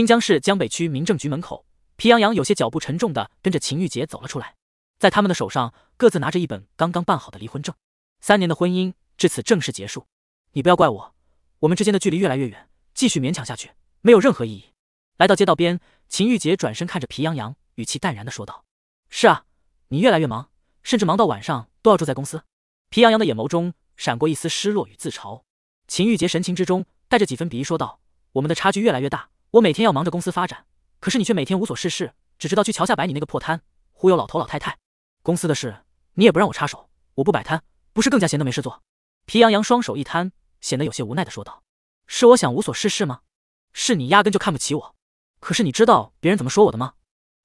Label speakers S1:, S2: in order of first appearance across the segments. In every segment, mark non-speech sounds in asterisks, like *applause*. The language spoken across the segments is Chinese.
S1: 新疆市江北区民政局门口，皮洋洋有些脚步沉重的跟着秦玉杰走了出来，在他们的手上各自拿着一本刚刚办好的离婚证，三年的婚姻至此正式结束。你不要怪我，我们之间的距离越来越远，继续勉强下去没有任何意义。来到街道边，秦玉杰转身看着皮洋洋，语气淡然的说道：“是啊，你越来越忙，甚至忙到晚上都要住在公司。”皮洋洋的眼眸中闪过一丝失落与自嘲，秦玉杰神情之中带着几分鄙夷说道：“我们的差距越来越大。”我每天要忙着公司发展，可是你却每天无所事事，只知道去桥下摆你那个破摊，忽悠老头老太太。公司的事你也不让我插手，我不摆摊不是更加闲得没事做？皮洋洋双手一摊，显得有些无奈的说道：“是我想无所事事吗？是你压根就看不起我。可是你知道别人怎么说我的吗？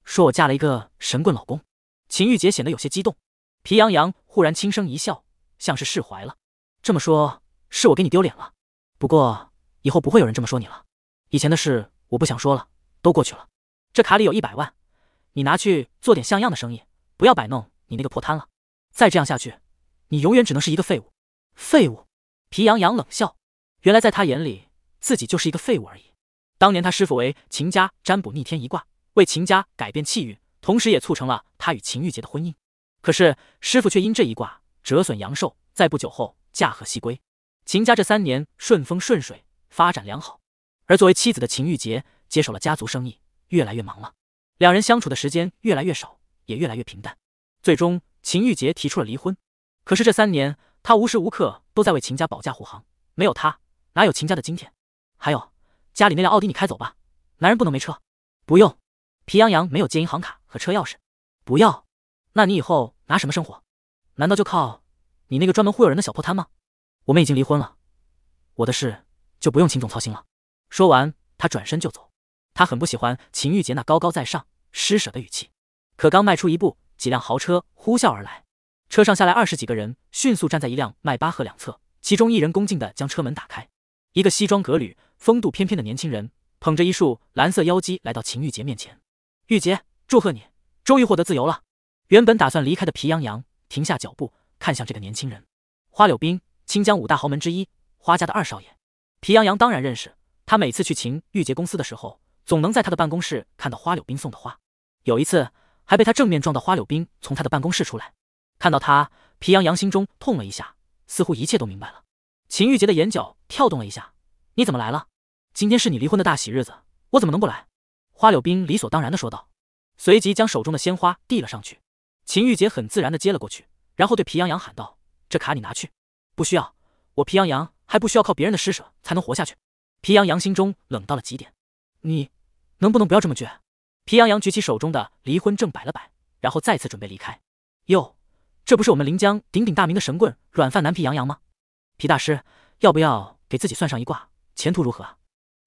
S1: 说我嫁了一个神棍老公。”秦玉洁显得有些激动。皮洋洋忽然轻声一笑，像是释怀了：“这么说是我给你丢脸了，不过以后不会有人这么说你了。以前的事。”我不想说了，都过去了。这卡里有一百万，你拿去做点像样的生意，不要摆弄你那个破摊了。再这样下去，你永远只能是一个废物。废物！皮洋洋冷笑。原来在他眼里，自己就是一个废物而已。当年他师傅为秦家占卜逆天一卦，为秦家改变气运，同时也促成了他与秦玉洁的婚姻。可是师傅却因这一卦折损阳寿，在不久后驾鹤西归。秦家这三年顺风顺水，发展良好。而作为妻子的秦玉洁接手了家族生意，越来越忙了。两人相处的时间越来越少，也越来越平淡。最终，秦玉洁提出了离婚。可是这三年，他无时无刻都在为秦家保驾护航，没有他，哪有秦家的今天？还有，家里那辆奥迪你开走吧，男人不能没车。不用，皮洋洋没有借银行卡和车钥匙。不要，那你以后拿什么生活？难道就靠你那个专门忽悠人的小破摊吗？我们已经离婚了，我的事就不用秦总操心了。说完，他转身就走。他很不喜欢秦玉洁那高高在上、施舍的语气。可刚迈出一步，几辆豪车呼啸而来，车上下来二十几个人，迅速站在一辆迈巴赫两侧。其中一人恭敬地将车门打开，一个西装革履、风度翩翩的年轻人捧着一束蓝色妖姬来到秦玉洁面前：“玉洁，祝贺你，终于获得自由了。”原本打算离开的皮洋洋停下脚步，看向这个年轻人。花柳冰，清江五大豪门之一花家的二少爷，皮洋洋当然认识。他每次去秦玉洁公司的时候，总能在他的办公室看到花柳冰送的花。有一次还被他正面撞到，花柳冰从他的办公室出来，看到他，皮洋洋心中痛了一下，似乎一切都明白了。秦玉洁的眼角跳动了一下：“你怎么来了？今天是你离婚的大喜日子，我怎么能不来？”花柳冰理所当然的说道，随即将手中的鲜花递了上去。秦玉洁很自然的接了过去，然后对皮洋洋喊道：“这卡你拿去，不需要，我皮洋洋还不需要靠别人的施舍才能活下去。”皮洋洋心中冷到了极点，你能不能不要这么倔？皮洋洋举起手中的离婚证摆了摆，然后再次准备离开。哟，这不是我们临江鼎鼎大名的神棍软饭男皮洋洋吗？皮大师，要不要给自己算上一卦，前途如何啊？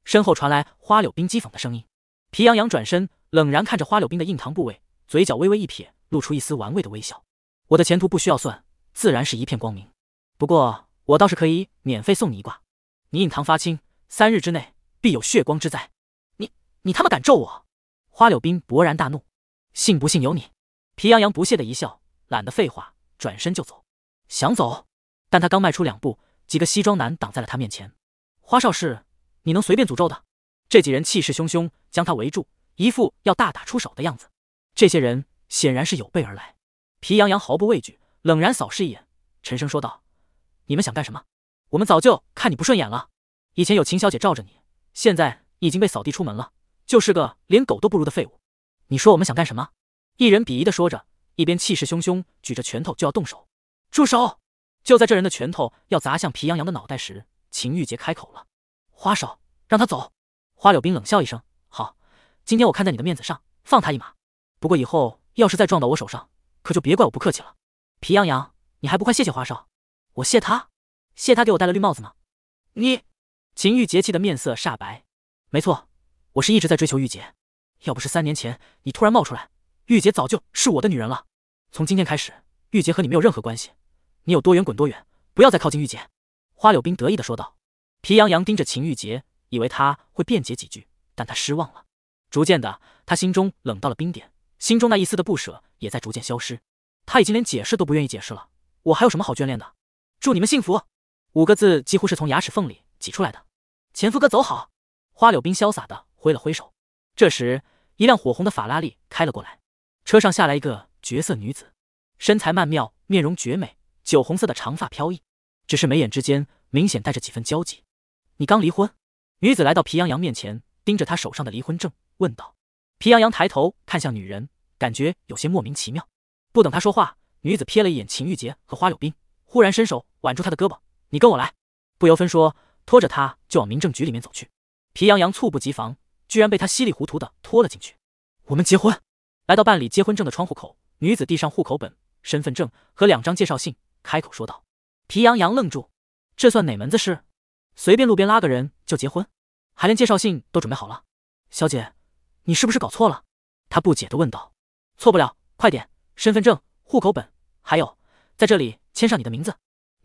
S1: 身后传来花柳冰讥讽的声音。皮洋洋转身，冷然看着花柳冰的印堂部位，嘴角微微一撇，露出一丝玩味的微笑。我的前途不需要算，自然是一片光明。不过我倒是可以免费送你一卦，你印堂发青。三日之内，必有血光之灾。你你他妈敢咒我！花柳冰勃然大怒，信不信由你。皮洋洋不屑的一笑，懒得废话，转身就走。想走？但他刚迈出两步，几个西装男挡在了他面前。花少士，你能随便诅咒的？这几人气势汹汹，将他围住，一副要大打出手的样子。这些人显然是有备而来。皮洋洋毫不畏惧，冷然扫视一眼，沉声说道：“你们想干什么？我们早就看你不顺眼了。”以前有秦小姐罩着你，现在已经被扫地出门了，就是个连狗都不如的废物。你说我们想干什么？一人鄙夷的说着，一边气势汹汹举着拳头就要动手。住手！就在这人的拳头要砸向皮洋洋的脑袋时，秦玉洁开口了：“花少，让他走。”花柳冰冷笑一声：“好，今天我看在你的面子上放他一马。不过以后要是再撞到我手上，可就别怪我不客气了。”皮洋洋，你还不快谢谢花少？我谢他？谢他给我戴了绿帽子吗？你！秦玉洁气的面色煞白。没错，我是一直在追求玉洁。要不是三年前你突然冒出来，玉洁早就是我的女人了。从今天开始，玉洁和你没有任何关系。你有多远滚多远，不要再靠近玉洁。花柳冰得意的说道。皮洋洋盯着秦玉洁，以为他会辩解几句，但他失望了。逐渐的，他心中冷到了冰点，心中那一丝的不舍也在逐渐消失。他已经连解释都不愿意解释了。我还有什么好眷恋的？祝你们幸福。五个字几乎是从牙齿缝里挤出来的。前夫哥走好！花柳冰潇洒的挥了挥手。这时，一辆火红的法拉利开了过来，车上下来一个绝色女子，身材曼妙，面容绝美，酒红色的长发飘逸，只是眉眼之间明显带着几分焦急。你刚离婚？女子来到皮洋洋面前，盯着他手上的离婚证问道。皮洋洋抬头看向女人，感觉有些莫名其妙。不等他说话，女子瞥了一眼秦玉洁和花柳冰，忽然伸手挽住他的胳膊：“你跟我来。”不由分说。拖着他就往民政局里面走去，皮洋洋猝不及防，居然被他稀里糊涂的拖了进去。我们结婚。来到办理结婚证的窗户口，女子递上户口本、身份证和两张介绍信，开口说道：“皮洋洋愣住，这算哪门子事？随便路边拉个人就结婚，还连介绍信都准备好了？小姐，你是不是搞错了？”他不解的问道。“错不了，快点，身份证、户口本，还有在这里签上你的名字。”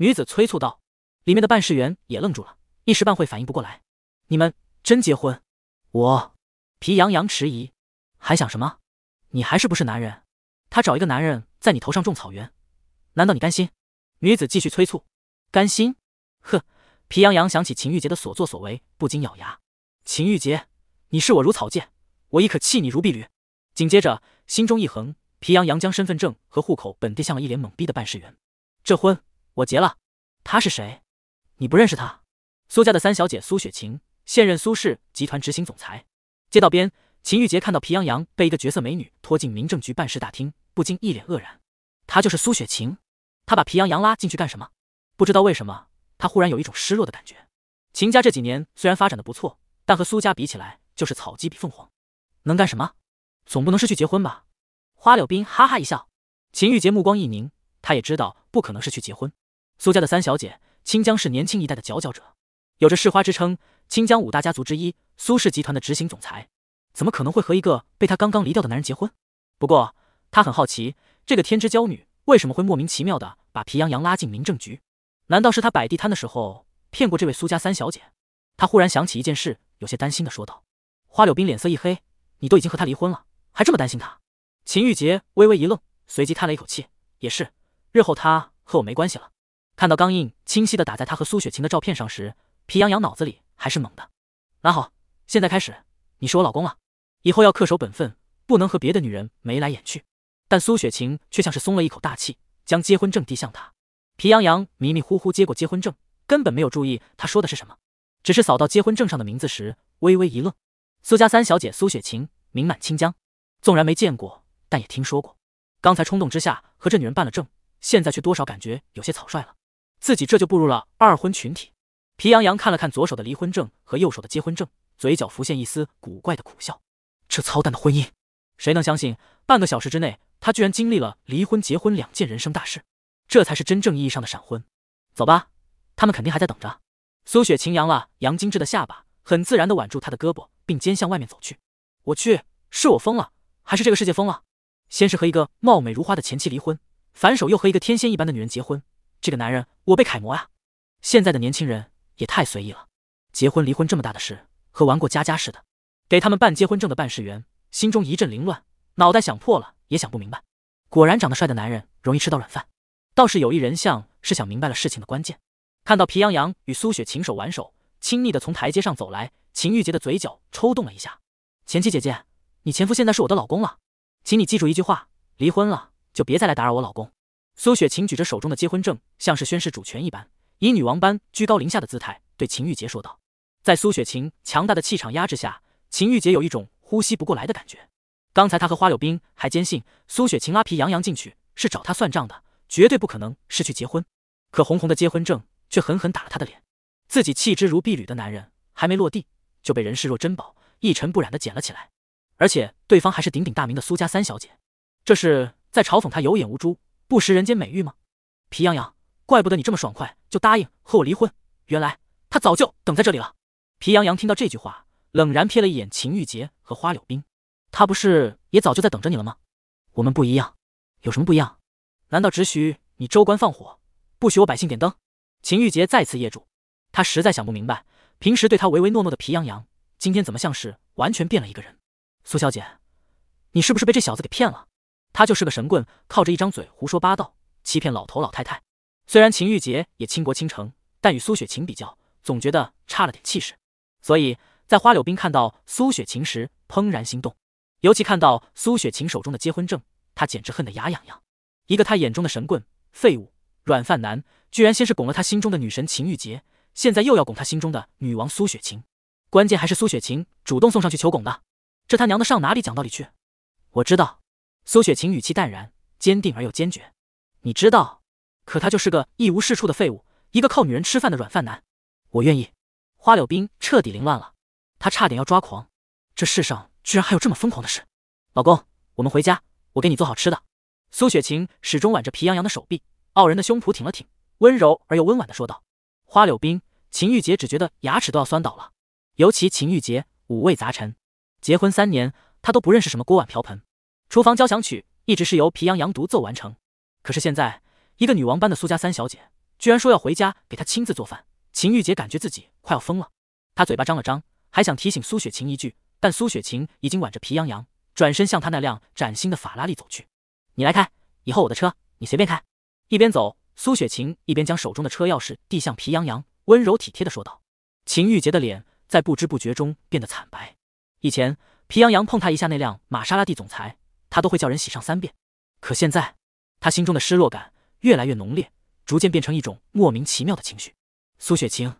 S1: 女子催促道。里面的办事员也愣住了。一时半会反应不过来，你们真结婚？我，皮洋洋迟疑，还想什么？你还是不是男人？他找一个男人在你头上种草原，难道你甘心？女子继续催促，甘心？呵！皮洋洋想起秦玉洁的所作所为，不禁咬牙。秦玉洁，你视我如草芥，我亦可弃你如敝履。紧接着，心中一横，皮洋洋将身份证和户口本递向了一脸懵逼的办事员。这婚我结了。他是谁？你不认识他？苏家的三小姐苏雪晴，现任苏氏集团执行总裁。街道边，秦玉杰看到皮洋洋被一个绝色美女拖进民政局办事大厅，不禁一脸愕然。她就是苏雪晴，她把皮洋洋拉进去干什么？不知道为什么，他忽然有一种失落的感觉。秦家这几年虽然发展的不错，但和苏家比起来就是草鸡比凤凰，能干什么？总不能是去结婚吧？花柳斌哈哈一笑，秦玉杰目光一凝，他也知道不可能是去结婚。苏家的三小姐，清江是年轻一代的佼佼者。有着市花之称，清江五大家族之一苏氏集团的执行总裁，怎么可能会和一个被他刚刚离掉的男人结婚？不过他很好奇，这个天之娇女为什么会莫名其妙的把皮洋洋拉进民政局？难道是他摆地摊的时候骗过这位苏家三小姐？他忽然想起一件事，有些担心的说道：“花柳冰脸色一黑，你都已经和他离婚了，还这么担心他？”秦玉洁微微一愣，随即叹了一口气：“也是，日后他和我没关系了。”看到钢印清晰的打在他和苏雪晴的照片上时，皮洋洋脑子里还是懵的，拿好，现在开始，你是我老公了，以后要恪守本分，不能和别的女人眉来眼去。但苏雪晴却像是松了一口大气，将结婚证递向他。皮洋洋迷迷糊糊接过结婚证，根本没有注意他说的是什么，只是扫到结婚证上的名字时微微一愣。苏家三小姐苏雪晴，名满清江，纵然没见过，但也听说过。刚才冲动之下和这女人办了证，现在却多少感觉有些草率了，自己这就步入了二婚群体。皮洋洋看了看左手的离婚证和右手的结婚证，嘴角浮现一丝古怪的苦笑。这操蛋的婚姻，谁能相信？半个小时之内，他居然经历了离婚、结婚两件人生大事，这才是真正意义上的闪婚。走吧，他们肯定还在等着。苏雪晴扬了杨精致的下巴，很自然地挽住他的胳膊，并肩向外面走去。我去，是我疯了，还是这个世界疯了？先是和一个貌美如花的前妻离婚，反手又和一个天仙一般的女人结婚，这个男人我被楷模啊！现在的年轻人。也太随意了，结婚离婚这么大的事，和玩过家家似的。给他们办结婚证的办事员心中一阵凌乱，脑袋想破了也想不明白。果然长得帅的男人容易吃到软饭。倒是有一人像是想明白了事情的关键，看到皮洋洋与苏雪琴手挽手，亲昵的从台阶上走来，秦玉洁的嘴角抽动了一下。前妻姐姐，你前夫现在是我的老公了，请你记住一句话，离婚了就别再来打扰我老公。苏雪晴举着手中的结婚证，像是宣誓主权一般。以女王般居高临下的姿态对秦玉洁说道，在苏雪晴强大的气场压制下，秦玉洁有一种呼吸不过来的感觉。刚才他和花柳冰还坚信苏雪晴拉皮杨洋进去是找他算账的，绝对不可能是去结婚。可红红的结婚证却狠狠打了他的脸，自己弃之如敝履的男人还没落地，就被人视若珍宝，一尘不染的捡了起来。而且对方还是鼎鼎大名的苏家三小姐，这是在嘲讽他有眼无珠，不识人间美玉吗？皮痒痒，怪不得你这么爽快。就答应和我离婚。原来他早就等在这里了。皮洋洋听到这句话，冷然瞥了一眼秦玉洁和花柳冰。他不是也早就在等着你了吗？我们不一样，有什么不一样？难道只许你州官放火，不许我百姓点灯？秦玉洁再次噎住。他实在想不明白，平时对他唯唯诺诺的皮洋洋，今天怎么像是完全变了一个人？苏小姐，你是不是被这小子给骗了？他就是个神棍，靠着一张嘴胡说八道，欺骗老头老太太。虽然秦玉洁也倾国倾城，但与苏雪晴比较，总觉得差了点气势。所以在花柳冰看到苏雪晴时，怦然心动。尤其看到苏雪晴手中的结婚证，他简直恨得牙痒痒。一个他眼中的神棍、废物、软饭男，居然先是拱了他心中的女神秦玉洁，现在又要拱他心中的女王苏雪晴。关键还是苏雪晴主动送上去求拱的，这他娘的上哪里讲道理去？我知道，苏雪晴语气淡然、坚定而又坚决。你知道？可他就是个一无是处的废物，一个靠女人吃饭的软饭男。我愿意。花柳冰彻底凌乱了，他差点要抓狂。这世上居然还有这么疯狂的事！老公，我们回家，我给你做好吃的。苏雪晴始终挽着皮洋洋的手臂，傲人的胸脯挺了挺，温柔而又温婉的说道。花柳冰、秦玉洁只觉得牙齿都要酸倒了，尤其秦玉洁五味杂陈。结婚三年，她都不认识什么锅碗瓢盆，厨房交响曲一直是由皮洋洋独奏完成。可是现在。一个女王般的苏家三小姐，居然说要回家给她亲自做饭，秦玉洁感觉自己快要疯了。她嘴巴张了张，还想提醒苏雪晴一句，但苏雪晴已经挽着皮洋洋，转身向她那辆崭新的法拉利走去。你来开，以后我的车你随便开。一边走，苏雪晴一边将手中的车钥匙递向皮洋洋，温柔体贴的说道。秦玉洁的脸在不知不觉中变得惨白。以前皮洋洋碰她一下那辆玛莎拉蒂总裁，她都会叫人洗上三遍。可现在，她心中的失落感。越来越浓烈，逐渐变成一种莫名其妙的情绪。苏雪晴，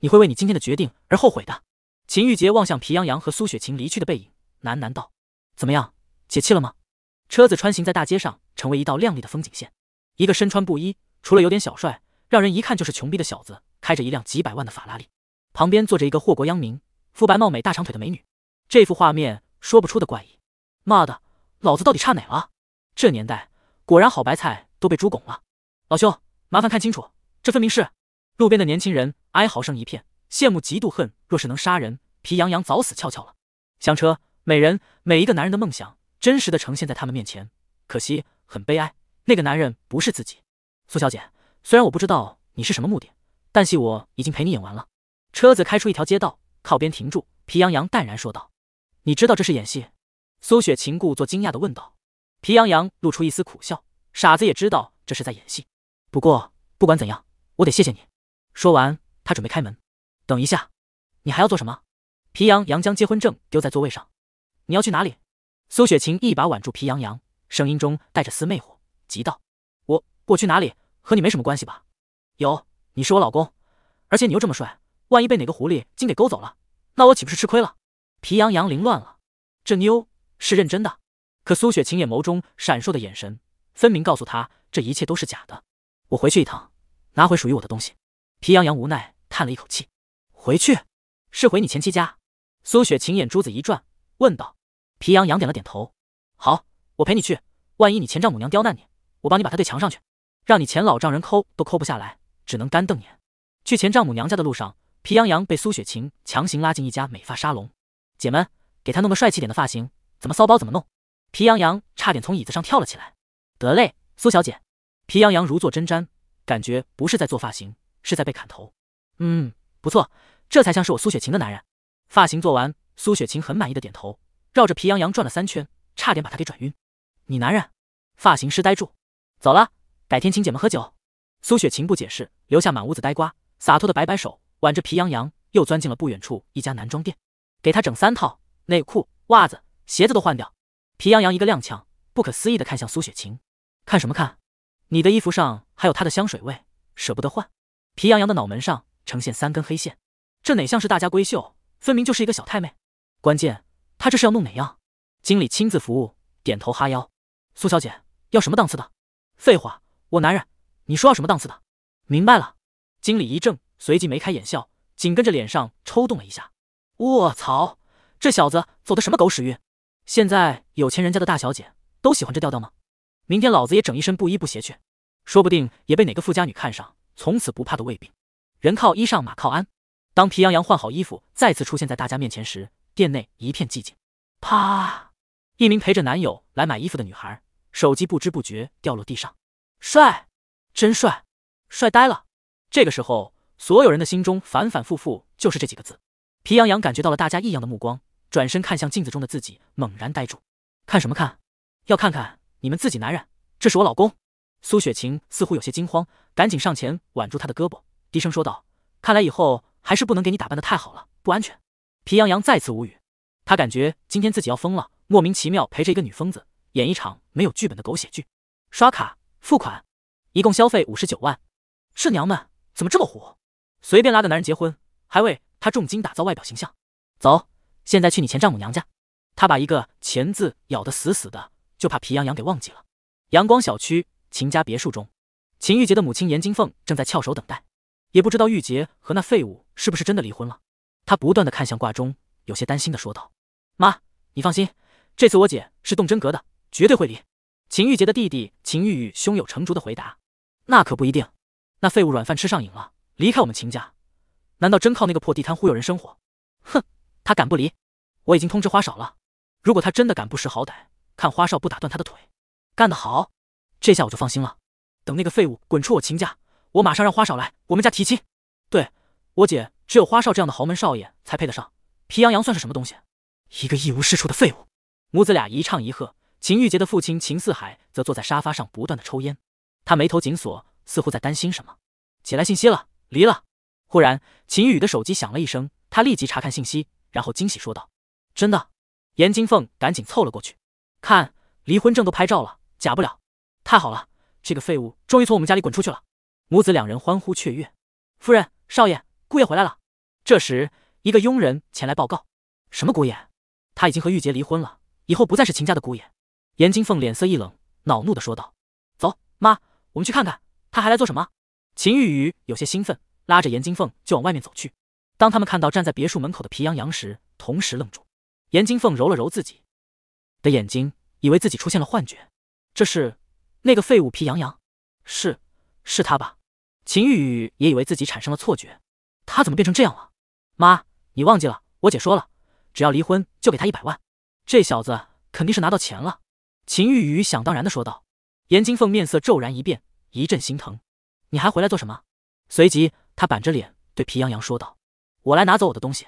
S1: 你会为你今天的决定而后悔的。秦玉杰望向皮洋洋和苏雪晴离去的背影，喃喃道：“怎么样，解气了吗？”车子穿行在大街上，成为一道亮丽的风景线。一个身穿布衣，除了有点小帅，让人一看就是穷逼的小子，开着一辆几百万的法拉利，旁边坐着一个祸国殃民、肤白貌美、大长腿的美女。这幅画面说不出的怪异。妈的，老子到底差哪了？这年代果然好白菜。都被猪拱了，老兄，麻烦看清楚，这分明是路边的年轻人哀嚎声一片，羡慕、嫉妒、恨。若是能杀人，皮洋洋早死翘翘了。香车、美人，每一个男人的梦想，真实的呈现在他们面前，可惜很悲哀，那个男人不是自己。苏小姐，虽然我不知道你是什么目的，但戏我已经陪你演完了。车子开出一条街道，靠边停住，皮洋洋淡然说道：“你知道这是演戏？”苏雪晴故作惊讶的问道。皮洋洋露出一丝苦笑。傻子也知道这是在演戏，不过不管怎样，我得谢谢你。说完，他准备开门。等一下，你还要做什么？皮洋洋将结婚证丢在座位上。你要去哪里？苏雪晴一把挽住皮洋洋，声音中带着丝魅惑，急道：“我我去哪里，和你没什么关系吧？有你是我老公，而且你又这么帅，万一被哪个狐狸精给勾走了，那我岂不是吃亏了？”皮洋洋凌乱了，这妞是认真的。可苏雪晴眼眸中闪烁的眼神。分明告诉他这一切都是假的，我回去一趟，拿回属于我的东西。皮洋洋无奈叹了一口气，回去是回你前妻家。苏雪晴眼珠子一转，问道：“皮洋洋点了点头，好，我陪你去。万一你前丈母娘刁难你，我帮你把她对墙上去，让你前老丈人抠都抠不下来，只能干瞪眼。”去前丈母娘家的路上，皮洋洋被苏雪晴强行拉进一家美发沙龙，姐们，给她弄个帅气点的发型，怎么骚包怎么弄。皮洋洋差点从椅子上跳了起来。得嘞，苏小姐。皮洋洋如坐针毡，感觉不是在做发型，是在被砍头。嗯，不错，这才像是我苏雪晴的男人。发型做完，苏雪晴很满意的点头，绕着皮洋洋转了三圈，差点把他给转晕。你男人？发型师呆住。走了，改天请姐们喝酒。苏雪晴不解释，留下满屋子呆瓜，洒脱的摆摆手，挽着皮洋洋又钻进了不远处一家男装店，给他整三套内裤、袜子、鞋子都换掉。皮洋洋一个踉跄，不可思议的看向苏雪晴。看什么看？你的衣服上还有他的香水味，舍不得换。皮痒痒的脑门上呈现三根黑线，这哪像是大家闺秀，分明就是一个小太妹。关键他这是要弄哪样？经理亲自服务，点头哈腰。苏小姐要什么档次的？废话，我男人，你说要什么档次的？明白了。经理一怔，随即眉开眼笑，紧跟着脸上抽动了一下。我操，这小子走的什么狗屎运？现在有钱人家的大小姐都喜欢这调调吗？明天老子也整一身布衣布鞋去，说不定也被哪个富家女看上，从此不怕得胃病。人靠衣裳，马靠鞍。当皮羊羊换好衣服，再次出现在大家面前时，店内一片寂静。
S2: 啪！
S1: 一名陪着男友来买衣服的女孩，手机不知不觉掉落地上。帅，真帅，帅呆了！这个时候，所有人的心中反反复复就是这几个字。皮洋洋感觉到了大家异样的目光，转身看向镜子中的自己，猛然呆住。看什么看？要看看。你们自己男人，这是我老公。苏雪晴似乎有些惊慌，赶紧上前挽住他的胳膊，低声说道：“看来以后还是不能给你打扮的太好了，不安全。”皮洋洋再次无语，他感觉今天自己要疯了，莫名其妙陪着一个女疯子演一场没有剧本的狗血剧。刷卡付款，一共消费五十九万。这娘们怎么这么虎？随便拉个男人结婚，还为他重金打造外表形象。走，现在去你前丈母娘家。他把一个前字咬得死死的。就怕皮痒痒给忘记了。阳光小区秦家别墅中，秦玉洁的母亲严金凤正在翘首等待，也不知道玉洁和那废物是不是真的离婚了。她不断的看向挂钟，有些担心的说道：“妈，你放心，这次我姐是动真格的，绝对会离。”秦玉洁的弟弟秦玉宇胸有成竹的回答：“那可不一定，那废物软饭吃上瘾了，离开我们秦家，难道真靠那个破地摊忽悠人生活？哼，他敢不离，我已经通知花少了。如果他真的敢不识好歹。”看花少不打断他的腿，干得好！这下我就放心了。等那个废物滚出我秦家，我马上让花少来我们家提亲。对，我姐只有花少这样的豪门少爷才配得上。皮洋洋算是什么东西？一个一无是处的废物。母子俩一唱一和，秦玉洁的父亲秦四海则坐在沙发上不断的抽烟，他眉头紧锁，似乎在担心什么。起来，信息了，离了。忽然，秦玉宇的手机响了一声，他立即查看信息，然后惊喜说道：“真的！”严金凤赶紧凑了过去。看，离婚证都拍照了，假不了。太好了，这个废物终于从我们家里滚出去了。母子两人欢呼雀跃。夫人、少爷、姑爷回来了。这时，一个佣人前来报告：“什么姑爷？他已经和玉洁离婚了，以后不再是秦家的姑爷。”严金凤脸色一冷，恼怒的说道：“走，妈，我们去看看，他还来做什么？”秦玉宇有些兴奋，拉着严金凤就往外面走去。当他们看到站在别墅门口的皮洋洋时，同时愣住。严金凤揉了揉自己。的眼睛，以为自己出现了幻觉。这是那个废物皮洋洋，是是他吧？秦玉宇也以为自己产生了错觉。他怎么变成这样了？妈，你忘记了，我姐说了，只要离婚就给他一百万。这小子肯定是拿到钱了。秦玉宇想当然的说道。严金凤面色骤然一变，一阵心疼。你还回来做什么？随即，她板着脸对皮洋洋说道：“我来拿走我的东西。”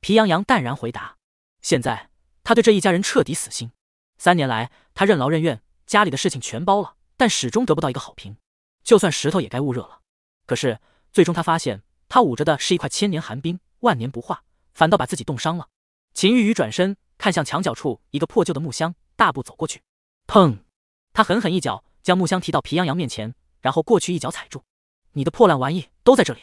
S1: 皮洋洋淡然回答：“现在。”他对这一家人彻底死心。三年来，他任劳任怨，家里的事情全包了，但始终得不到一个好评。就算石头也该捂热了。可是，最终他发现，他捂着的是一块千年寒冰，万年不化，反倒把自己冻伤了。秦玉宇转身看向墙角处一个破旧的木箱，大步走过去，砰！他狠狠一脚将木箱提到皮洋洋面前，然后过去一脚踩住：“你的破烂玩意都在这里。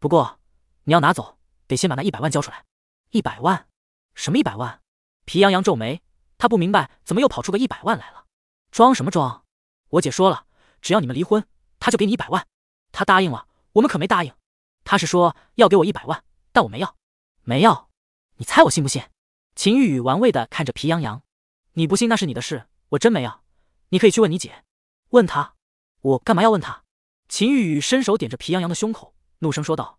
S1: 不过，你要拿走，得先把那一百万交出来。一百万？什么一百万？”皮洋洋皱眉，他不明白怎么又跑出个一百万来了。装什么装？我姐说了，只要你们离婚，她就给你一百万。他答应了，我们可没答应。他是说要给我一百万，但我没要，没要。你猜我信不信？秦玉宇玩味的看着皮洋洋，你不信那是你的事，我真没要。你可以去问你姐，问她。我干嘛要问她？秦玉宇伸手点着皮洋洋的胸口，怒声说道：“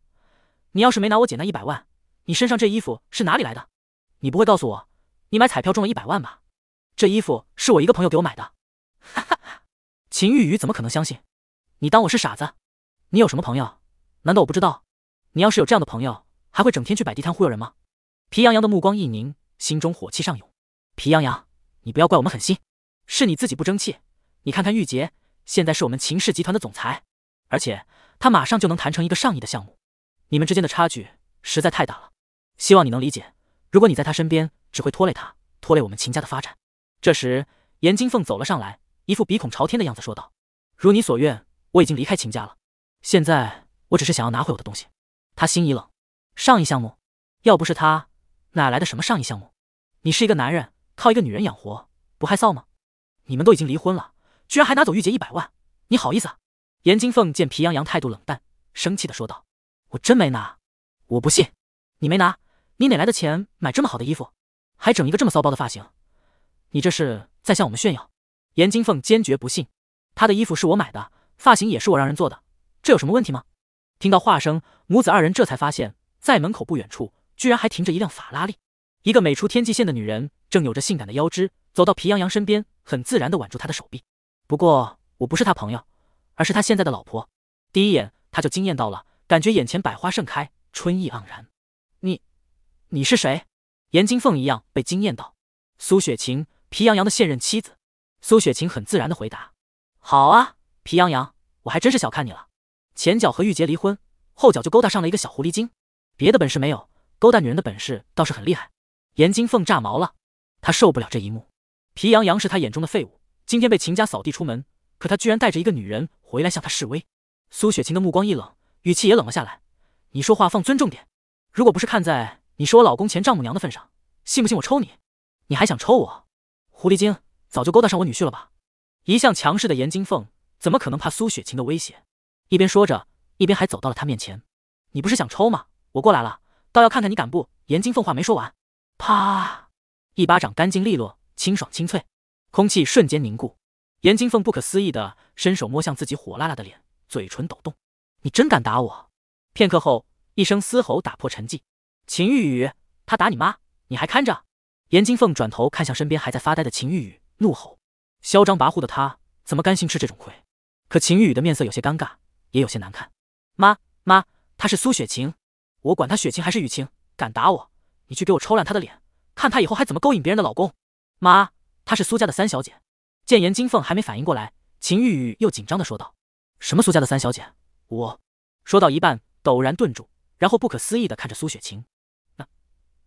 S1: 你要是没拿我姐那一百万，你身上这衣服是哪里来的？你不会告诉我。”你买彩票中了一百万吧？这衣服是我一个朋友给我买的，哈哈！秦玉宇怎么可能相信？你当我是傻子？你有什么朋友？难道我不知道？你要是有这样的朋友，还会整天去摆地摊忽悠人吗？皮洋洋的目光一凝，心中火气上涌。皮洋洋，你不要怪我们狠心，是你自己不争气。你看看玉洁，现在是我们秦氏集团的总裁，而且他马上就能谈成一个上亿的项目，你们之间的差距实在太大了。希望你能理解。如果你在他身边，只会拖累他，拖累我们秦家的发展。这时，严金凤走了上来，一副鼻孔朝天的样子说道：“如你所愿，我已经离开秦家了。现在，我只是想要拿回我的东西。”他心一冷，上亿项目，要不是他，哪来的什么上亿项目？你是一个男人，靠一个女人养活，不害臊吗？你们都已经离婚了，居然还拿走玉洁一百万，你好意思？严金凤见皮洋洋态度冷淡，生气的说道：“我真没拿，我不信，你没拿，你哪来的钱买这么好的衣服？”还整一个这么骚包的发型，你这是在向我们炫耀？严金凤坚决不信。她的衣服是我买的，发型也是我让人做的，这有什么问题吗？听到话声，母子二人这才发现，在门口不远处，居然还停着一辆法拉利。一个美出天际线的女人正扭着性感的腰肢，走到皮洋洋身边，很自然的挽住他的手臂。不过我不是他朋友，而是他现在的老婆。第一眼他就惊艳到了，感觉眼前百花盛开，春意盎然。你，你是谁？严金凤一样被惊艳到。苏雪晴，皮洋洋的现任妻子。苏雪晴很自然的回答：“好啊，皮洋洋，我还真是小看你了。前脚和玉洁离婚，后脚就勾搭上了一个小狐狸精。别的本事没有，勾搭女人的本事倒是很厉害。”严金凤炸毛了，她受不了这一幕。皮洋洋是她眼中的废物，今天被秦家扫地出门，可他居然带着一个女人回来向她示威。苏雪晴的目光一冷，语气也冷了下来：“你说话放尊重点。如果不是看在……”你是我老公前丈母娘的份上，信不信我抽你？你还想抽我？狐狸精，早就勾搭上我女婿了吧？一向强势的严金凤怎么可能怕苏雪晴的威胁？一边说着，一边还走到了她面前。你不是想抽吗？我过来了，倒要看看你敢不？严金凤话没说完，啪！一巴掌干净利落，清爽清脆，空气瞬间凝固。严金凤不可思议的伸手摸向自己火辣辣的脸，嘴唇抖动。你真敢打我！片刻后，一声嘶吼打破沉寂。秦玉雨，他打你妈，你还看着？严金凤转头看向身边还在发呆的秦玉雨，怒吼：“嚣张跋扈的他，怎么甘心吃这种亏？”可秦玉雨的面色有些尴尬，也有些难看。“妈，妈，她是苏雪晴，我管她雪晴还是雨晴，敢打我，你去给我抽烂她的脸，看她以后还怎么勾引别人的老公。”“妈，她是苏家的三小姐。”见严金凤还没反应过来，秦玉雨又紧张的说道：“什么苏家的三小姐？我……”说到一半，陡然顿住，然后不可思议的看着苏雪晴。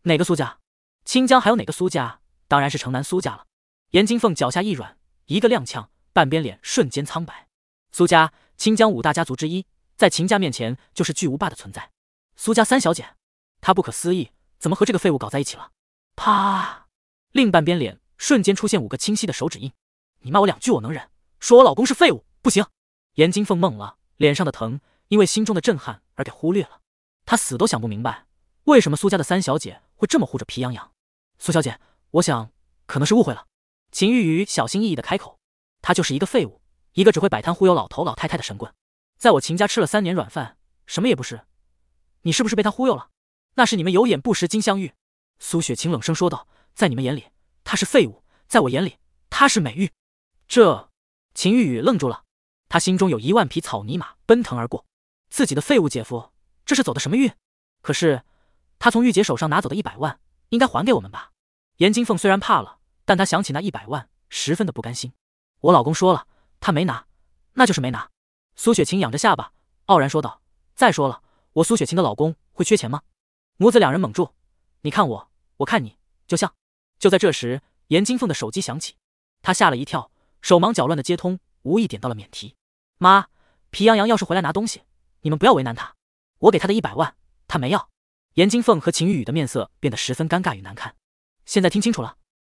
S1: 哪个苏家？清江还有哪个苏家？当然是城南苏家了。严金凤脚下一软，一个踉跄，半边脸瞬间苍白。苏家，清江五大家族之一，在秦家面前就是巨无霸的存在。苏家三小姐，她不可思议，怎么和这个废物搞在一起了？
S2: 啪！
S1: 另半边脸瞬间出现五个清晰的手指印。你骂我两句我能忍，说我老公是废物不行。严金凤懵了，脸上的疼因为心中的震撼而给忽略了。她死都想不明白，为什么苏家的三小姐。会这么护着皮痒痒？苏小姐，我想可能是误会了。秦玉宇小心翼翼的开口，他就是一个废物，一个只会摆摊忽悠老头老太太的神棍，在我秦家吃了三年软饭，什么也不是。你是不是被他忽悠了？那是你们有眼不识金镶玉。苏雪晴冷声说道，在你们眼里他是废物，在我眼里他是美玉。这秦玉宇愣住了，他心中有一万匹草泥马奔腾而过，自己的废物姐夫，这是走的什么运？可是。他从玉洁手上拿走的一百万，应该还给我们吧？严金凤虽然怕了，但她想起那一百万，十分的不甘心。我老公说了，他没拿，那就是没拿。苏雪晴仰着下巴，傲然说道：“再说了，我苏雪晴的老公会缺钱吗？”母子两人猛住，你看我，我看你，就像……就在这时，严金凤的手机响起，她吓了一跳，手忙脚乱的接通，无意点到了免提。妈，皮洋洋要是回来拿东西，你们不要为难他。我给他的一百万，他没要。严金凤和秦玉雨的面色变得十分尴尬与难看。现在听清楚了。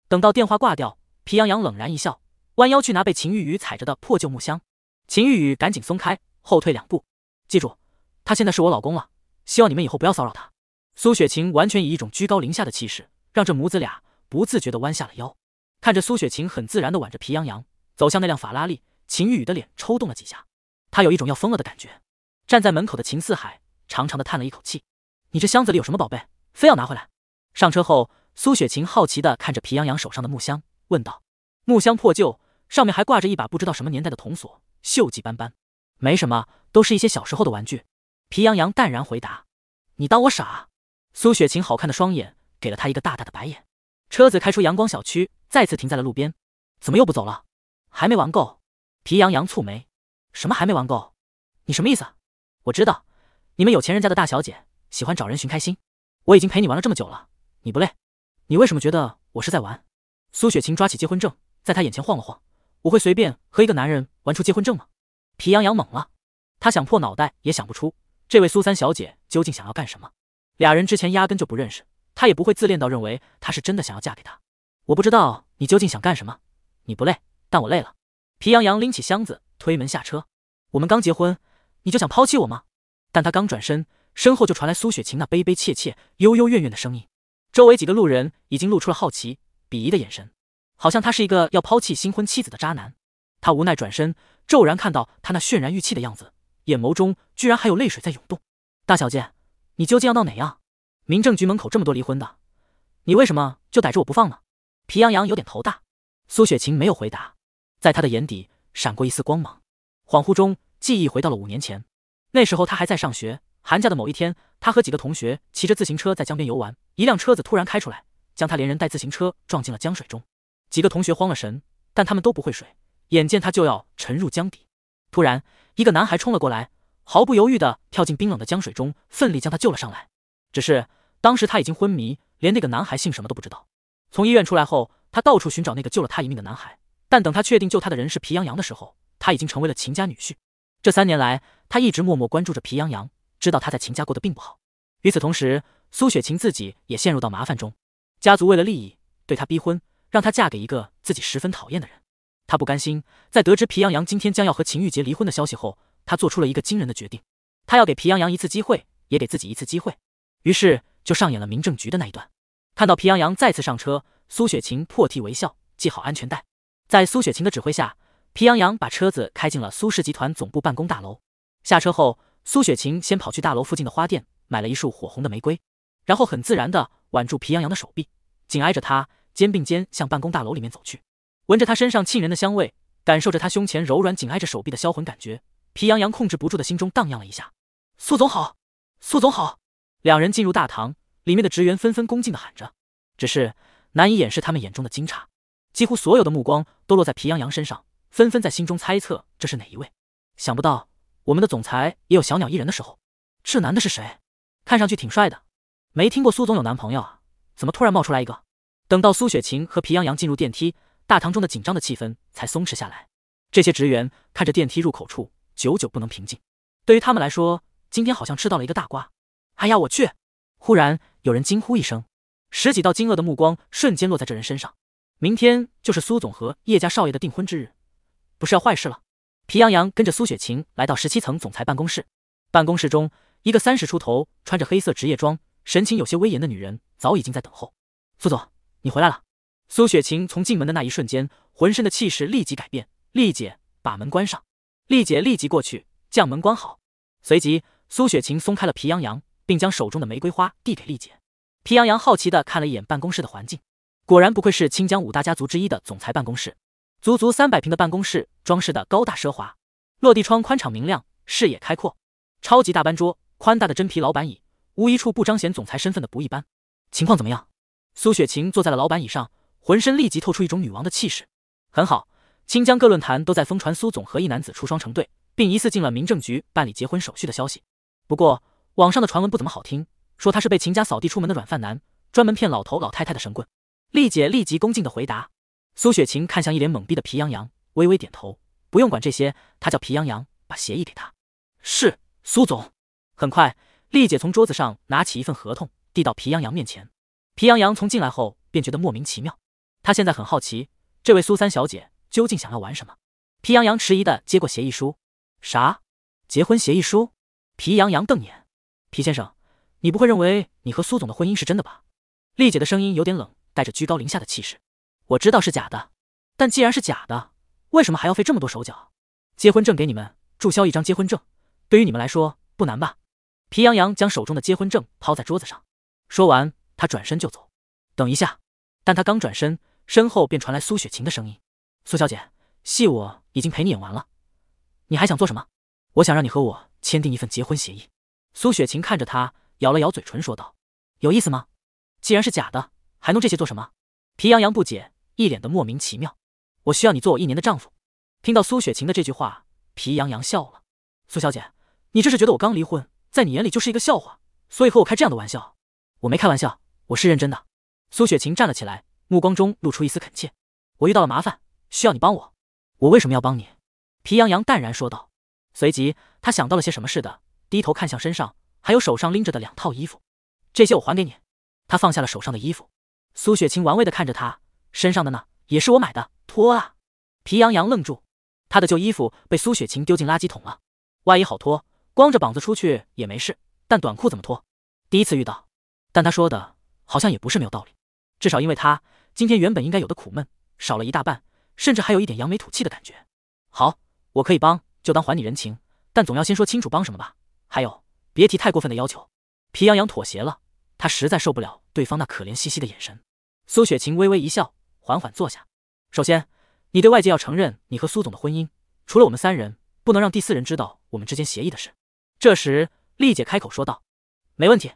S1: 等到电话挂掉，皮洋洋冷然一笑，弯腰去拿被秦玉雨踩着的破旧木箱。秦玉雨赶紧松开，后退两步。记住，他现在是我老公了。希望你们以后不要骚扰他。苏雪晴完全以一种居高临下的气势，让这母子俩不自觉地弯下了腰。看着苏雪晴很自然地挽着皮洋洋走向那辆法拉利，秦玉雨的脸抽动了几下，他有一种要疯了的感觉。站在门口的秦四海长长的叹了一口气。你这箱子里有什么宝贝，非要拿回来？上车后，苏雪晴好奇地看着皮洋洋手上的木箱，问道：“木箱破旧，上面还挂着一把不知道什么年代的铜锁，锈迹斑斑。”“没什么，都是一些小时候的玩具。”皮洋洋淡然回答。“你当我傻？”苏雪晴好看的双眼给了他一个大大的白眼。车子开出阳光小区，再次停在了路边。“怎么又不走了？还没玩够？”皮洋洋蹙眉：“什么还没玩够？你什么意思？我知道，你们有钱人家的大小姐。”喜欢找人寻开心，我已经陪你玩了这么久了，你不累？你为什么觉得我是在玩？苏雪晴抓起结婚证，在他眼前晃了晃，我会随便和一个男人玩出结婚证吗？皮痒痒懵了，他想破脑袋也想不出，这位苏三小姐究竟想要干什么？俩人之前压根就不认识，他也不会自恋到认为他是真的想要嫁给他。我不知道你究竟想干什么，你不累，但我累了。皮洋洋拎起箱子，推门下车。我们刚结婚，你就想抛弃我吗？但他刚转身。身后就传来苏雪晴那悲悲切切、悠悠怨怨的声音。周围几个路人已经露出了好奇、鄙夷的眼神，好像他是一个要抛弃新婚妻子的渣男。他无奈转身，骤然看到他那渲然欲泣的样子，眼眸中居然还有泪水在涌动。大小姐，你究竟要闹哪样？民政局门口这么多离婚的，你为什么就逮着我不放呢？皮洋洋有点头大。苏雪晴没有回答，在他的眼底闪过一丝光芒。恍惚中，记忆回到了五年前，那时候他还在上学。寒假的某一天，他和几个同学骑着自行车在江边游玩，一辆车子突然开出来，将他连人带自行车撞进了江水中。几个同学慌了神，但他们都不会水，眼见他就要沉入江底。突然，一个男孩冲了过来，毫不犹豫地跳进冰冷的江水中，奋力将他救了上来。只是当时他已经昏迷，连那个男孩姓什么都不知道。从医院出来后，他到处寻找那个救了他一命的男孩，但等他确定救他的人是皮洋洋的时候，他已经成为了秦家女婿。这三年来，他一直默默关注着皮洋洋。知道他在秦家过得并不好。与此同时，苏雪晴自己也陷入到麻烦中。家族为了利益，对她逼婚，让她嫁给一个自己十分讨厌的人。她不甘心，在得知皮洋洋今天将要和秦玉洁离婚的消息后，她做出了一个惊人的决定：她要给皮洋洋一次机会，也给自己一次机会。于是，就上演了民政局的那一段。看到皮洋洋再次上车，苏雪晴破涕为笑，系好安全带。在苏雪晴的指挥下，皮洋洋把车子开进了苏氏集团总部办公大楼。下车后。苏雪晴先跑去大楼附近的花店，买了一束火红的玫瑰，然后很自然地挽住皮洋洋的手臂，紧挨着他，肩并肩向办公大楼里面走去。闻着他身上沁人的香味，感受着他胸前柔软紧挨着手臂的销魂感觉，皮洋洋控制不住的心中荡漾了一下。苏总好，苏总好。两人进入大堂，里面的职员纷纷恭敬地喊着，只是难以掩饰他们眼中的惊诧，几乎所有的目光都落在皮洋洋身上，纷纷在心中猜测这是哪一位。想不到。我们的总裁也有小鸟依人的时候，这男的是谁？看上去挺帅的，没听过苏总有男朋友啊？怎么突然冒出来一个？等到苏雪晴和皮洋洋进入电梯，大堂中的紧张的气氛才松弛下来。这些职员看着电梯入口处，久久不能平静。对于他们来说，今天好像吃到了一个大瓜。哎呀，我去！忽然有人惊呼一声，十几道惊愕的目光瞬间落在这人身上。明天就是苏总和叶家少爷的订婚之日，不是要坏事了？皮洋洋跟着苏雪晴来到十七层总裁办公室，办公室中，一个三十出头、穿着黑色职业装、神情有些威严的女人早已经在等候。苏总，你回来了。苏雪晴从进门的那一瞬间，浑身的气势立即改变。丽姐，把门关上。丽姐立即过去将门关好。随即，苏雪晴松开了皮洋洋，并将手中的玫瑰花递给丽姐。皮洋洋好奇地看了一眼办公室的环境，果然不愧是清江五大家族之一的总裁办公室。足足三百平的办公室，装饰的高大奢华，落地窗宽敞明亮，视野开阔。超级大班桌，宽大的真皮老板椅，无一处不彰显总裁身份的不一般。情况怎么样？苏雪晴坐在了老板椅上，浑身立即透出一种女王的气势。很好，清江各论坛都在疯传苏总和一男子出双成对，并疑似进了民政局办理结婚手续的消息。不过网上的传闻不怎么好听，说他是被秦家扫地出门的软饭男，专门骗老头老太太的神棍。丽姐立即恭敬的回答。苏雪晴看向一脸懵逼的皮洋洋，微微点头，不用管这些，他叫皮洋洋，把协议给他。是苏总。很快，丽姐从桌子上拿起一份合同，递到皮洋洋面前。皮洋洋从进来后便觉得莫名其妙，他现在很好奇，这位苏三小姐究竟想要玩什么。皮洋洋迟疑的接过协议书，啥？结婚协议书？皮洋洋瞪眼，皮先生，你不会认为你和苏总的婚姻是真的吧？丽姐的声音有点冷，带着居高临下的气势。我知道是假的，但既然是假的，为什么还要费这么多手脚？结婚证给你们注销一张结婚证，对于你们来说不难吧？皮洋洋将手中的结婚证抛在桌子上，说完，他转身就走。等一下！但他刚转身，身后便传来苏雪晴的声音：“苏小姐，戏我已经陪你演完了，你还想做什么？我想让你和我签订一份结婚协议。”苏雪晴看着他，咬了咬嘴唇，说道：“有意思吗？既然是假的，还弄这些做什么？”皮洋洋不解。一脸的莫名其妙，我需要你做我一年的丈夫。听到苏雪晴的这句话，皮洋洋笑了。苏小姐，你这是觉得我刚离婚，在你眼里就是一个笑话，所以和我开这样的玩笑？我没开玩笑，我是认真的。苏雪晴站了起来，目光中露出一丝恳切。我遇到了麻烦，需要你帮我。我为什么要帮你？皮洋洋淡然说道。随即，他想到了些什么似的，低头看向身上还有手上拎着的两套衣服，这些我还给你。他放下了手上的衣服。苏雪晴玩味的看着他。身上的呢，也是我买的。脱啊！皮羊羊愣住，他的旧衣服被苏雪晴丢进垃圾桶了。外衣好脱，光着膀子出去也没事。但短裤怎么脱？第一次遇到，但他说的好像也不是没有道理。至少因为他今天原本应该有的苦闷少了一大半，甚至还有一点扬眉吐气的感觉。好，我可以帮，就当还你人情。但总要先说清楚帮什么吧。还有，别提太过分的要求。皮羊羊妥协了，他实在受不了对方那可怜兮兮的眼神。苏雪晴微微一笑。缓缓坐下。首先，你对外界要承认你和苏总的婚姻，除了我们三人，不能让第四人知道我们之间协议的事。这时，丽姐开口说道：“没问题。”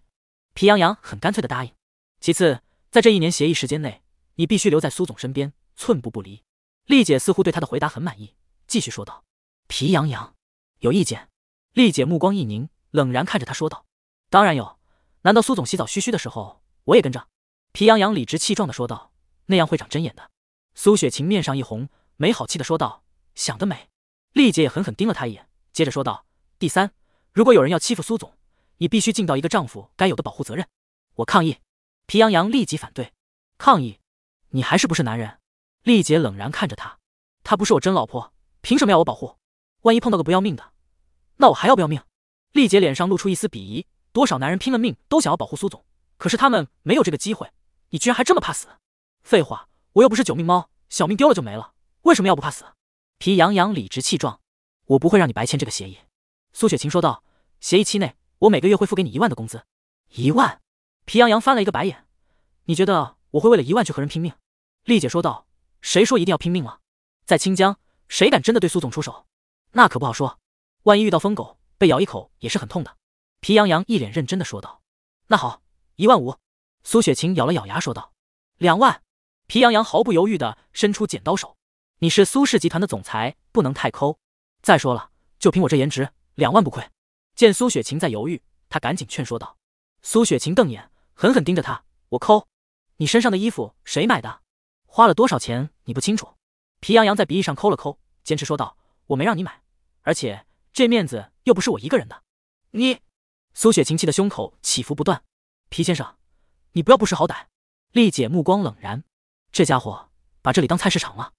S1: 皮洋洋很干脆的答应。其次，在这一年协议时间内，你必须留在苏总身边，寸步不离。丽姐似乎对他的回答很满意，继续说道：“皮洋洋有意见？”丽姐目光一凝，冷然看着他说道：“当然有。难道苏总洗澡嘘嘘的时候，我也跟着？”皮洋洋理直气壮的说道。那样会长针眼的。苏雪晴面上一红，没好气的说道：“想得美。”丽姐也狠狠盯了她一眼，接着说道：“第三，如果有人要欺负苏总，你必须尽到一个丈夫该有的保护责任。”我抗议！皮洋洋立即反对：“抗议！你还是不是男人？”丽姐冷然看着他：“她不是我真老婆，凭什么要我保护？万一碰到个不要命的，那我还要不要命？”丽姐脸上露出一丝鄙夷：“多少男人拼了命都想要保护苏总，可是他们没有这个机会，你居然还这么怕死！”废话，我又不是九命猫，小命丢了就没了，为什么要不怕死？皮洋洋理直气壮。我不会让你白签这个协议。苏雪晴说道：“协议期内，我每个月会付给你一万的工资。”一万。皮洋洋翻了一个白眼：“你觉得我会为了一万去和人拼命？”丽姐说道：“谁说一定要拼命了？在清江，谁敢真的对苏总出手？那可不好说。万一遇到疯狗，被咬一口也是很痛的。”皮洋洋一脸认真的说道：“那好，一万五。”苏雪晴咬了咬牙说道：“两万。”皮洋洋毫不犹豫地伸出剪刀手：“你是苏氏集团的总裁，不能太抠。再说了，就凭我这颜值，两万不亏。”见苏雪晴在犹豫，他赶紧劝说道。苏雪晴瞪眼，狠狠盯着他：“我抠？你身上的衣服谁买的？花了多少钱？你不清楚？”皮洋洋在鼻翼上抠了抠，坚持说道：“我没让你买，而且这面子又不是我一个人的。”你，苏雪晴气得胸口起伏不断。皮先生，你不要不识好歹。”丽姐目光冷然。这家伙把这里当菜市场了，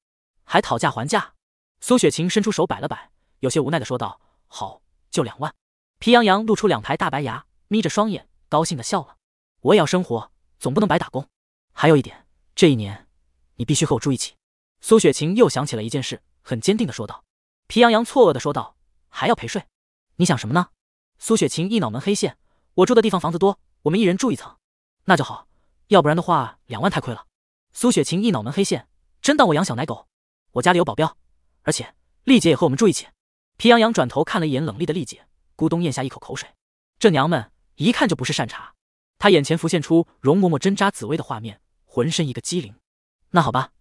S1: 还讨价还价。苏雪晴伸出手摆了摆，有些无奈的说道：“好，就两万。”皮洋洋露出两排大白牙，眯着双眼，高兴的笑了。我也要生活，总不能白打工。还有一点，这一年你必须和我住一起。苏雪晴又想起了一件事，很坚定的说道。皮洋洋错愕的说道：“还要陪睡？你想什么呢？”苏雪晴一脑门黑线。我住的地方房子多，我们一人住一层，那就好。要不然的话，两万太亏了。苏雪晴一脑门黑线，真当我养小奶狗？我家里有保镖，而且丽姐也和我们住一起。皮洋洋转头看了一眼冷厉的丽姐，咕咚咽下一口口水，这娘们一看就不是善茬。她眼前浮现出容嬷嬷针扎紫薇的画面，浑身一个机灵。那好吧，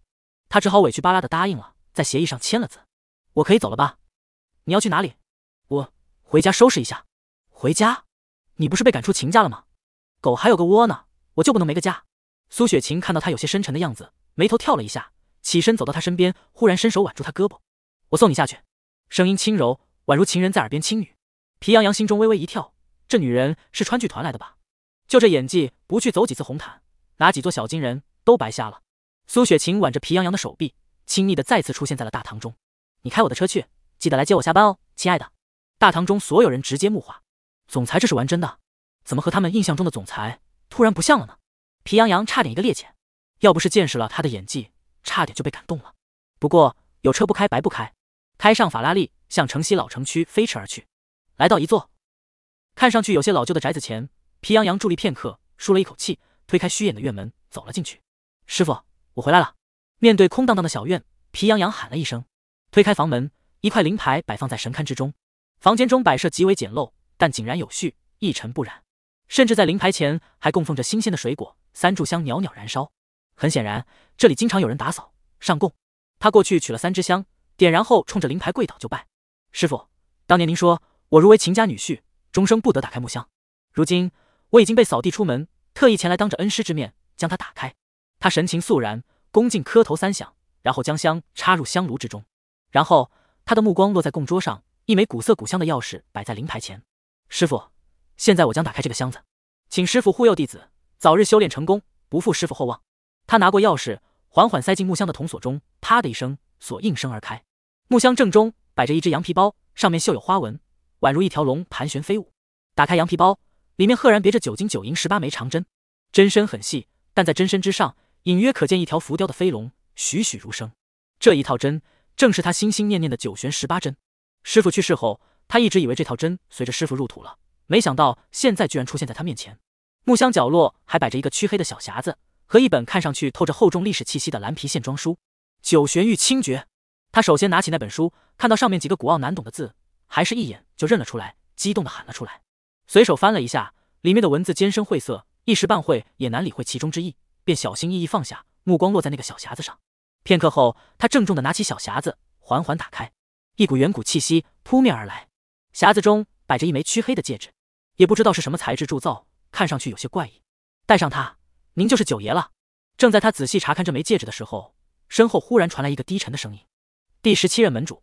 S1: 她只好委屈巴拉的答应了，在协议上签了字。我可以走了吧？你要去哪里？我回家收拾一下。回家？你不是被赶出秦家了吗？狗还有个窝呢，我就不能没个家？苏雪晴看到他有些深沉的样子，眉头跳了一下，起身走到他身边，忽然伸手挽住他胳膊：“我送你下去。”声音轻柔，宛如情人在耳边轻语。皮洋洋心中微微一跳，这女人是川剧团来的吧？就这演技，不去走几次红毯，拿几座小金人都白瞎了。苏雪晴挽着皮洋洋的手臂，亲昵的再次出现在了大堂中：“你开我的车去，记得来接我下班哦，亲爱的。”大堂中所有人直接木化，总裁这是玩真的？怎么和他们印象中的总裁突然不像了呢？皮洋洋差点一个趔趄，要不是见识了他的演技，差点就被感动了。不过有车不开白不开，开上法拉利向城西老城区飞驰而去。来到一座看上去有些老旧的宅子前，皮洋洋伫立片刻，舒了一口气，推开虚掩的院门，走了进去。师傅，我回来了。面对空荡荡的小院，皮洋洋喊了一声，推开房门，一块灵牌摆放在神龛之中。房间中摆设极为简陋，但井然有序，一尘不染，甚至在灵牌前还供奉着新鲜的水果。三炷香袅袅燃烧，很显然这里经常有人打扫上供。他过去取了三支香，点燃后冲着灵牌跪倒就拜。师傅，当年您说我如为秦家女婿，终生不得打开木箱。如今我已经被扫地出门，特意前来当着恩师之面将它打开。他神情肃然，恭敬磕头三响，然后将香插入香炉之中。然后他的目光落在供桌上，一枚古色古香的钥匙摆在灵牌前。师傅，现在我将打开这个箱子，请师傅护佑弟子。早日修炼成功，不负师傅厚望。他拿过钥匙，缓缓塞进木箱的铜锁中，啪的一声，锁应声而开。木箱正中摆着一只羊皮包，上面绣有花纹，宛如一条龙盘旋飞舞。打开羊皮包，里面赫然别着九金九银十八枚长针，针身很细，但在针身之上隐约可见一条浮雕的飞龙，栩栩如生。这一套针正是他心心念念的九玄十八针。师傅去世后，他一直以为这套针随着师傅入土了，没想到现在居然出现在他面前。木箱角落还摆着一个黢黑的小匣子和一本看上去透着厚重历史气息的蓝皮线装书《九玄玉清诀》。他首先拿起那本书，看到上面几个古奥难懂的字，还是一眼就认了出来，激动地喊了出来。随手翻了一下，里面的文字艰深晦涩，一时半会也难理会其中之意，便小心翼翼放下，目光落在那个小匣子上。片刻后，他郑重地拿起小匣子，缓缓打开，一股远古气息扑面而来。匣子中摆着一枚黢黑的戒指，也不知道是什么材质铸造。看上去有些怪异，戴上它，您就是九爷了。正在他仔细查看这枚戒指的时候，身后忽然传来一个低沉的声音：“第十七任门主，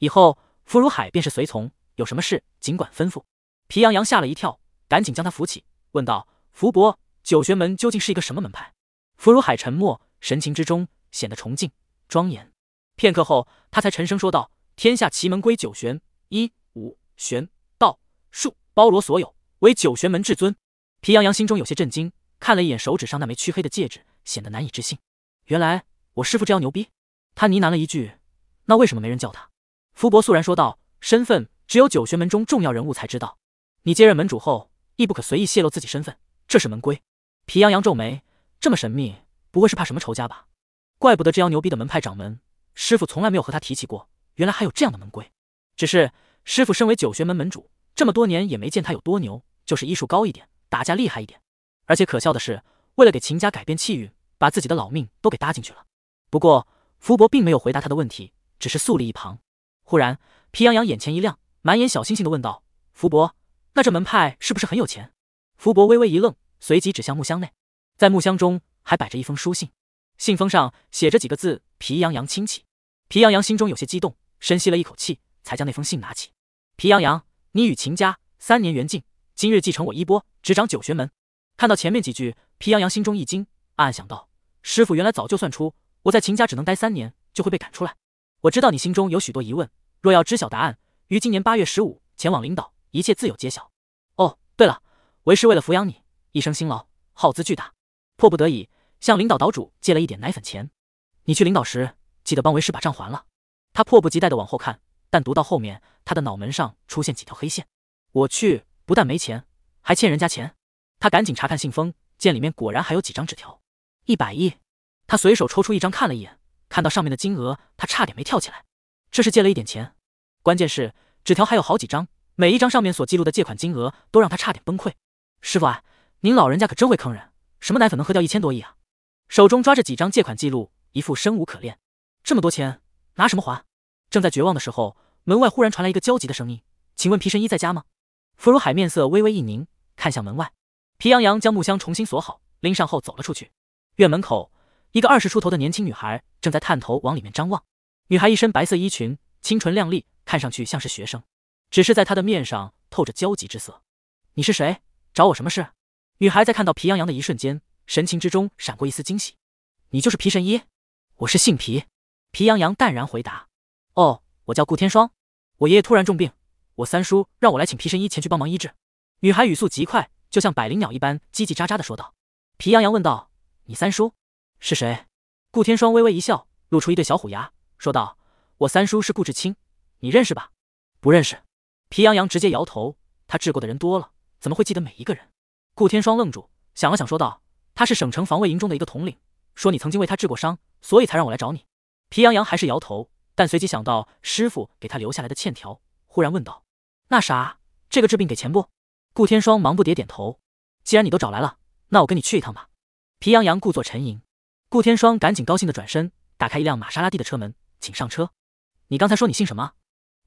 S1: 以后福如海便是随从，有什么事尽管吩咐。”皮洋洋吓了一跳，赶紧将他扶起，问道：“福伯，九玄门究竟是一个什么门派？”福如海沉默，神情之中显得崇敬庄严。片刻后，他才沉声说道：“天下奇门归九玄，一五玄道术包罗所有，为九玄门至尊。”皮洋洋心中有些震惊，看了一眼手指上那枚黢黑的戒指，显得难以置信。原来我师父这样牛逼，他呢喃了一句：“那为什么没人叫他？”福伯肃然说道：“身份只有九玄门中重要人物才知道。你接任门主后，亦不可随意泄露自己身份，这是门规。”皮洋洋皱眉：“这么神秘，不会是怕什么仇家吧？怪不得这妖牛逼的门派掌门师傅从来没有和他提起过。原来还有这样的门规。只是师傅身为九玄门门主，这么多年也没见他有多牛，就是医术高一点。”打架厉害一点，而且可笑的是，为了给秦家改变气运，把自己的老命都给搭进去了。不过福伯并没有回答他的问题，只是肃立一旁。忽然，皮洋洋眼前一亮，满眼小星星的问道：“福伯，那这门派是不是很有钱？”福伯微微一愣，随即指向木箱内，在木箱中还摆着一封书信，信封上写着几个字：“皮洋洋亲戚。”皮洋洋心中有些激动，深吸了一口气，才将那封信拿起。皮洋洋，你与秦家三年缘尽。今日继承我衣钵，执掌九玄门。看到前面几句，皮洋洋心中一惊，暗暗想到：师傅原来早就算出我在秦家只能待三年，就会被赶出来。我知道你心中有许多疑问，若要知晓答案，于今年八月十五前往领导，一切自有揭晓。哦，对了，为师为了抚养你，一生辛劳，耗资巨大，迫不得已向领导岛主借了一点奶粉钱。你去领导时，记得帮为师把账还了。他迫不及待地往后看，但读到后面，他的脑门上出现几条黑线。我去。不但没钱，还欠人家钱。他赶紧查看信封，见里面果然还有几张纸条，一百亿。他随手抽出一张看了一眼，看到上面的金额，他差点没跳起来。这是借了一点钱，关键是纸条还有好几张，每一张上面所记录的借款金额都让他差点崩溃。师傅，您老人家可真会坑人，什么奶粉能喝掉一千多亿啊？手中抓着几张借款记录，一副生无可恋。这么多钱拿什么还？正在绝望的时候，门外忽然传来一个焦急的声音：“请问皮神医在家吗？”福如海面色微微一凝，看向门外。皮洋洋将木箱重新锁好，拎上后走了出去。院门口，一个二十出头的年轻女孩正在探头往里面张望。女孩一身白色衣裙，清纯靓丽，看上去像是学生，只是在她的面上透着焦急之色。你是谁？找我什么事？女孩在看到皮洋洋的一瞬间，神情之中闪过一丝惊喜。你就是皮神医？我是姓皮。皮洋洋淡然回答。哦，我叫顾天霜，我爷爷突然重病。我三叔让我来请皮神医前去帮忙医治。女孩语速极快，就像百灵鸟一般叽叽喳喳的说道。皮洋洋问道：“你三叔是谁？”顾天霜微微一笑，露出一对小虎牙，说道：“我三叔是顾志清，你认识吧？”“不认识。”皮洋洋直接摇头。他治过的人多了，怎么会记得每一个人？顾天霜愣住，想了想，说道：“他是省城防卫营中的一个统领，说你曾经为他治过伤，所以才让我来找你。”皮洋洋还是摇头，但随即想到师傅给他留下来的欠条，忽然问道。那啥，这个治病给钱不？顾天霜忙不迭点头。既然你都找来了，那我跟你去一趟吧。皮洋洋故作沉吟，顾天霜赶紧高兴的转身，打开一辆玛莎拉蒂的车门，请上车。你刚才说你姓什么？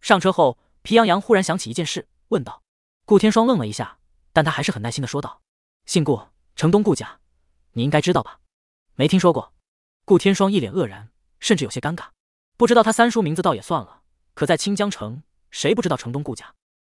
S1: 上车后，皮洋洋忽然想起一件事，问道。顾天霜愣了一下，但他还是很耐心的说道：“姓顾，城东顾家，你应该知道吧？”没听说过。顾天霜一脸愕然，甚至有些尴尬。不知道他三叔名字倒也算了，可在清江城，谁不知道城东顾家？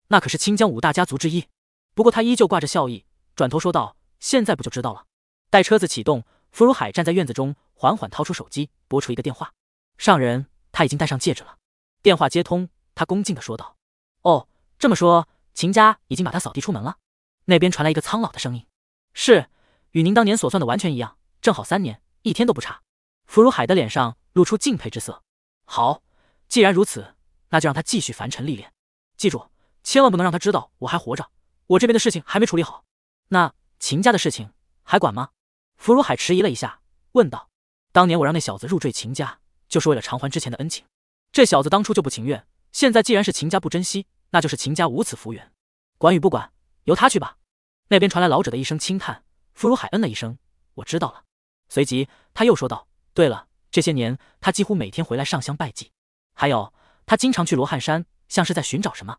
S1: 那可是清江五大家族之一，不过他依旧挂着笑意，转头说道：“现在不就知道了。”待车子启动，福如海站在院子中，缓缓掏出手机，拨出一个电话：“上人，他已经戴上戒指了。”电话接通，他恭敬的说道：“哦，这么说，秦家已经把他扫地出门了？”那边传来一个苍老的声音：“是，与您当年所算的完全一样，正好三年，一天都不差。”福如海的脸上露出敬佩之色：“好，既然如此，那就让他继续凡尘历练，记住。”千万不能让他知道我还活着，我这边的事情还没处理好。那秦家的事情还管吗？福如海迟疑了一下，问道：“当年我让那小子入赘秦家，就是为了偿还之前的恩情。这小子当初就不情愿，现在既然是秦家不珍惜，那就是秦家无此福缘。管与不管，由他去吧。”那边传来老者的一声轻叹。福如海嗯了一声：“我知道了。”随即他又说道：“对了，这些年他几乎每天回来上香拜祭，还有他经常去罗汉山，像是在寻找什么。”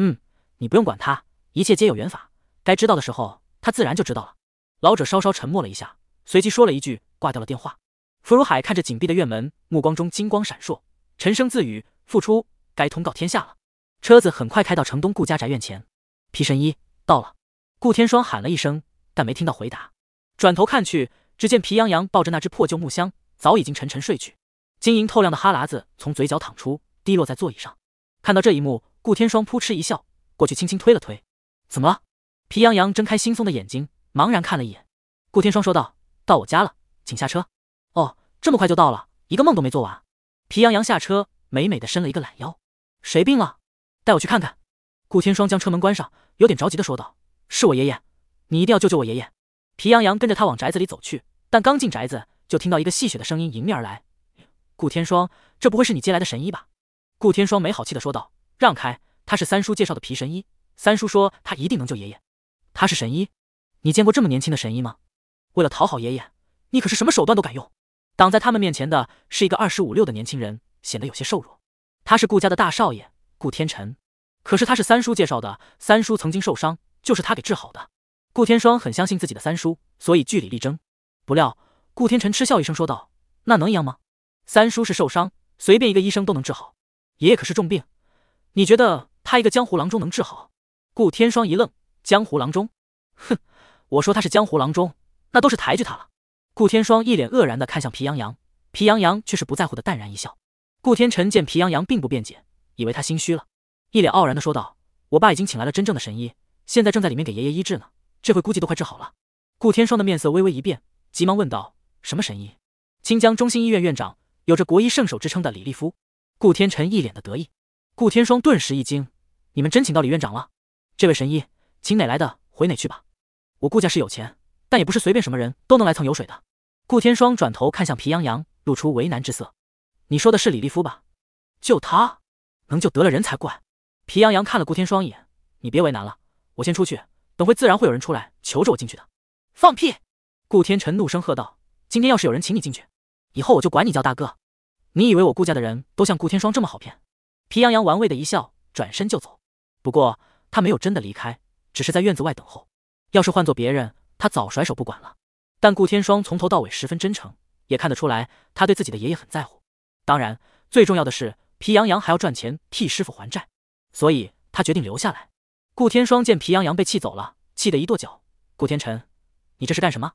S1: 嗯，你不用管他，一切皆有缘法，该知道的时候他自然就知道了。老者稍稍沉默了一下，随即说了一句，挂掉了电话。福如海看着紧闭的院门，目光中金光闪烁，沉声自语：“复出，该通告天下了。”车子很快开到城东顾家宅院前，皮神医到了。顾天霜喊了一声，但没听到回答，转头看去，只见皮洋洋抱着那只破旧木箱，早已经沉沉睡去，晶莹透亮的哈喇子从嘴角淌出，滴落在座椅上。看到这一幕。顾天霜扑哧一笑，过去轻轻推了推。怎么了？皮洋洋睁开惺忪的眼睛，茫然看了一眼。顾天霜说道：“到我家了，请下车。”“哦，这么快就到了，一个梦都没做完。”皮洋洋下车，美美的伸了一个懒腰。“谁病了？带我去看看。”顾天霜将车门关上，有点着急的说道：“是我爷爷，你一定要救救我爷爷。”皮洋洋跟着他往宅子里走去，但刚进宅子，就听到一个戏谑的声音迎面而来：“顾天霜，这不会是你接来的神医吧？”顾天霜没好气的说道。让开！他是三叔介绍的皮神医，三叔说他一定能救爷爷。他是神医？你见过这么年轻的神医吗？为了讨好爷爷，你可是什么手段都敢用。挡在他们面前的是一个二十五六的年轻人，显得有些瘦弱。他是顾家的大少爷顾天辰，可是他是三叔介绍的，三叔曾经受伤，就是他给治好的。顾天霜很相信自己的三叔，所以据理力争。不料顾天辰嗤笑一声说道：“那能一样吗？三叔是受伤，随便一个医生都能治好。爷爷可是重病。”你觉得他一个江湖郎中能治好？顾天霜一愣，江湖郎中？哼，我说他是江湖郎中，那都是抬举他了。顾天霜一脸愕然的看向皮洋洋，皮洋洋却是不在乎的淡然一笑。顾天辰见皮洋洋并不辩解，以为他心虚了，一脸傲然的说道：“我爸已经请来了真正的神医，现在正在里面给爷爷医治呢，这回估计都快治好了。”顾天霜的面色微微一变，急忙问道：“什么神医？青江中心医院院长，有着国医圣手之称的李立夫。”顾天辰一脸的得意。顾天霜顿时一惊：“你们真请到李院长了？这位神医，请哪来的回哪去吧。我顾家是有钱，但也不是随便什么人都能来蹭油水的。”顾天霜转头看向皮洋洋，露出为难之色：“你说的是李立夫吧？就他能救得了人才怪。”皮洋洋看了顾天霜一眼：“你别为难了，我先出去，等会自然会有人出来求着我进去的。”放屁！顾天辰怒声喝道：“今天要是有人请你进去，以后我就管你叫大哥。你以为我顾家的人都像顾天霜这么好骗？”皮洋洋玩味的一笑，转身就走。不过他没有真的离开，只是在院子外等候。要是换做别人，他早甩手不管了。但顾天霜从头到尾十分真诚，也看得出来他对自己的爷爷很在乎。当然，最重要的是皮洋洋还要赚钱替师傅还债，所以他决定留下来。顾天霜见皮洋洋被气走了，气得一跺脚：“顾天辰，你这是干什么？”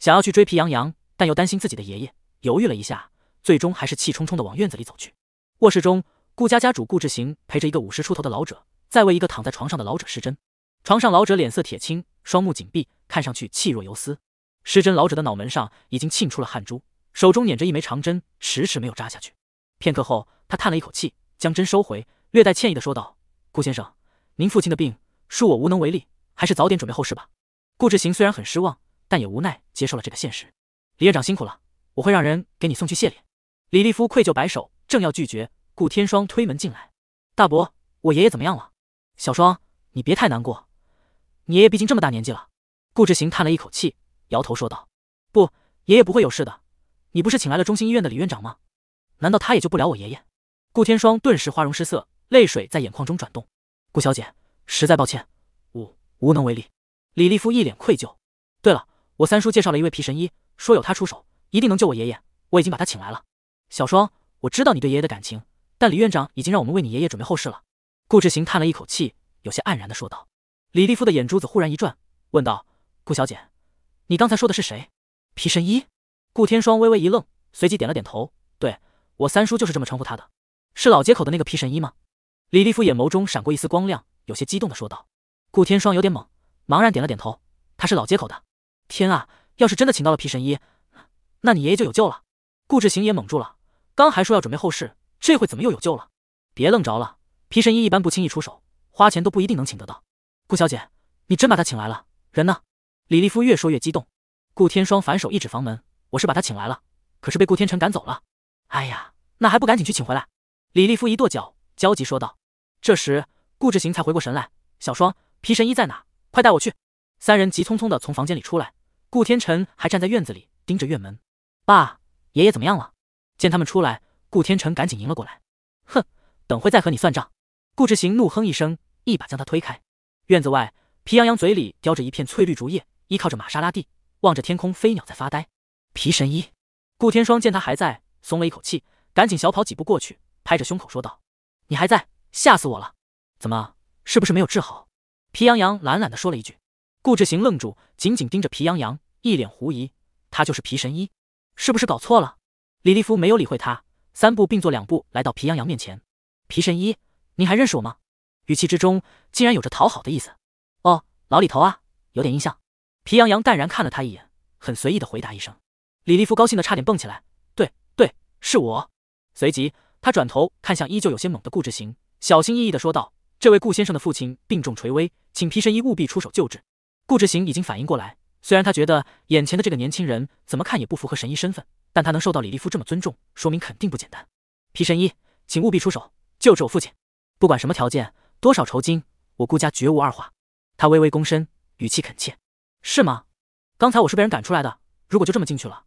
S1: 想要去追皮洋洋，但又担心自己的爷爷，犹豫了一下，最终还是气冲冲地往院子里走去。卧室中。顾家家主顾志行陪着一个五十出头的老者，在为一个躺在床上的老者施针。床上老者脸色铁青，双目紧闭，看上去气若游丝。施针老者的脑门上已经沁出了汗珠，手中捻着一枚长针，迟迟没有扎下去。片刻后，他叹了一口气，将针收回，略带歉意的说道：“顾先生，您父亲的病，恕我无能为力，还是早点准备后事吧。”顾志行虽然很失望，但也无奈接受了这个现实。李院长辛苦了，我会让人给你送去谢礼。李立夫愧疚摆手，正要拒绝。顾天霜推门进来，大伯，我爷爷怎么样了？小霜，你别太难过，你爷爷毕竟这么大年纪了。顾志行叹了一口气，摇头说道：“不，爷爷不会有事的。你不是请来了中心医院的李院长吗？难道他也救不了我爷爷？”顾天霜顿时花容失色，泪水在眼眶中转动。顾小姐，实在抱歉，我无能为力。李立夫一脸愧疚。对了，我三叔介绍了一位皮神医，说有他出手，一定能救我爷爷。我已经把他请来了。小霜，我知道你对爷爷的感情。但李院长已经让我们为你爷爷准备后事了。顾志行叹了一口气，有些黯然的说道。李立夫的眼珠子忽然一转，问道：“顾小姐，你刚才说的是谁？皮神医？”顾天霜微微一愣，随即点了点头：“对我三叔就是这么称呼他的，是老街口的那个皮神医吗？”李立夫眼眸中闪过一丝光亮，有些激动的说道。顾天霜有点懵，茫然点了点头：“他是老街口的。天啊，要是真的请到了皮神医，那你爷爷就有救了。”顾志行也懵住了，刚还说要准备后事。这回怎么又有救了？别愣着了，皮神医一般不轻易出手，花钱都不一定能请得到。顾小姐，你真把他请来了？人呢？李立夫越说越激动。顾天霜反手一指房门：“我是把他请来了，可是被顾天成赶走了。”哎呀，那还不赶紧去请回来？李立夫一跺脚，焦急说道。这时，顾志行才回过神来：“小双，皮神医在哪？快带我去！”三人急匆匆的从房间里出来。顾天成还站在院子里，盯着院门：“爸，爷爷怎么样了？”见他们出来。顾天成赶紧迎了过来，哼，等会再和你算账。顾之行怒哼一声，一把将他推开。院子外，皮羊羊嘴里叼着一片翠绿竹叶，依靠着玛莎拉蒂，望着天空飞鸟在发呆。皮神医，顾天霜见他还在，松了一口气，赶紧小跑几步过去，拍着胸口说道：“你还在，吓死我了！怎么，是不是没有治好？”皮洋洋懒懒地说了一句。顾之行愣住，紧紧盯着皮洋洋，一脸狐疑：他就是皮神医，是不是搞错了？李立夫没有理会他。三步并作两步来到皮洋洋面前，皮神医，您还认识我吗？语气之中竟然有着讨好的意思。哦，老李头啊，有点印象。皮洋洋淡然看了他一眼，很随意的回答一声。李立夫高兴的差点蹦起来，对对，是我。随即他转头看向依旧有些猛的顾志行，小心翼翼的说道：“这位顾先生的父亲病重垂危，请皮神医务必出手救治。”顾志行已经反应过来，虽然他觉得眼前的这个年轻人怎么看也不符合神医身份。但他能受到李立夫这么尊重，说明肯定不简单。皮神医，请务必出手救治我父亲，不管什么条件，多少酬金，我顾家绝无二话。他微微躬身，语气恳切：“是吗？刚才我是被人赶出来的，如果就这么进去了，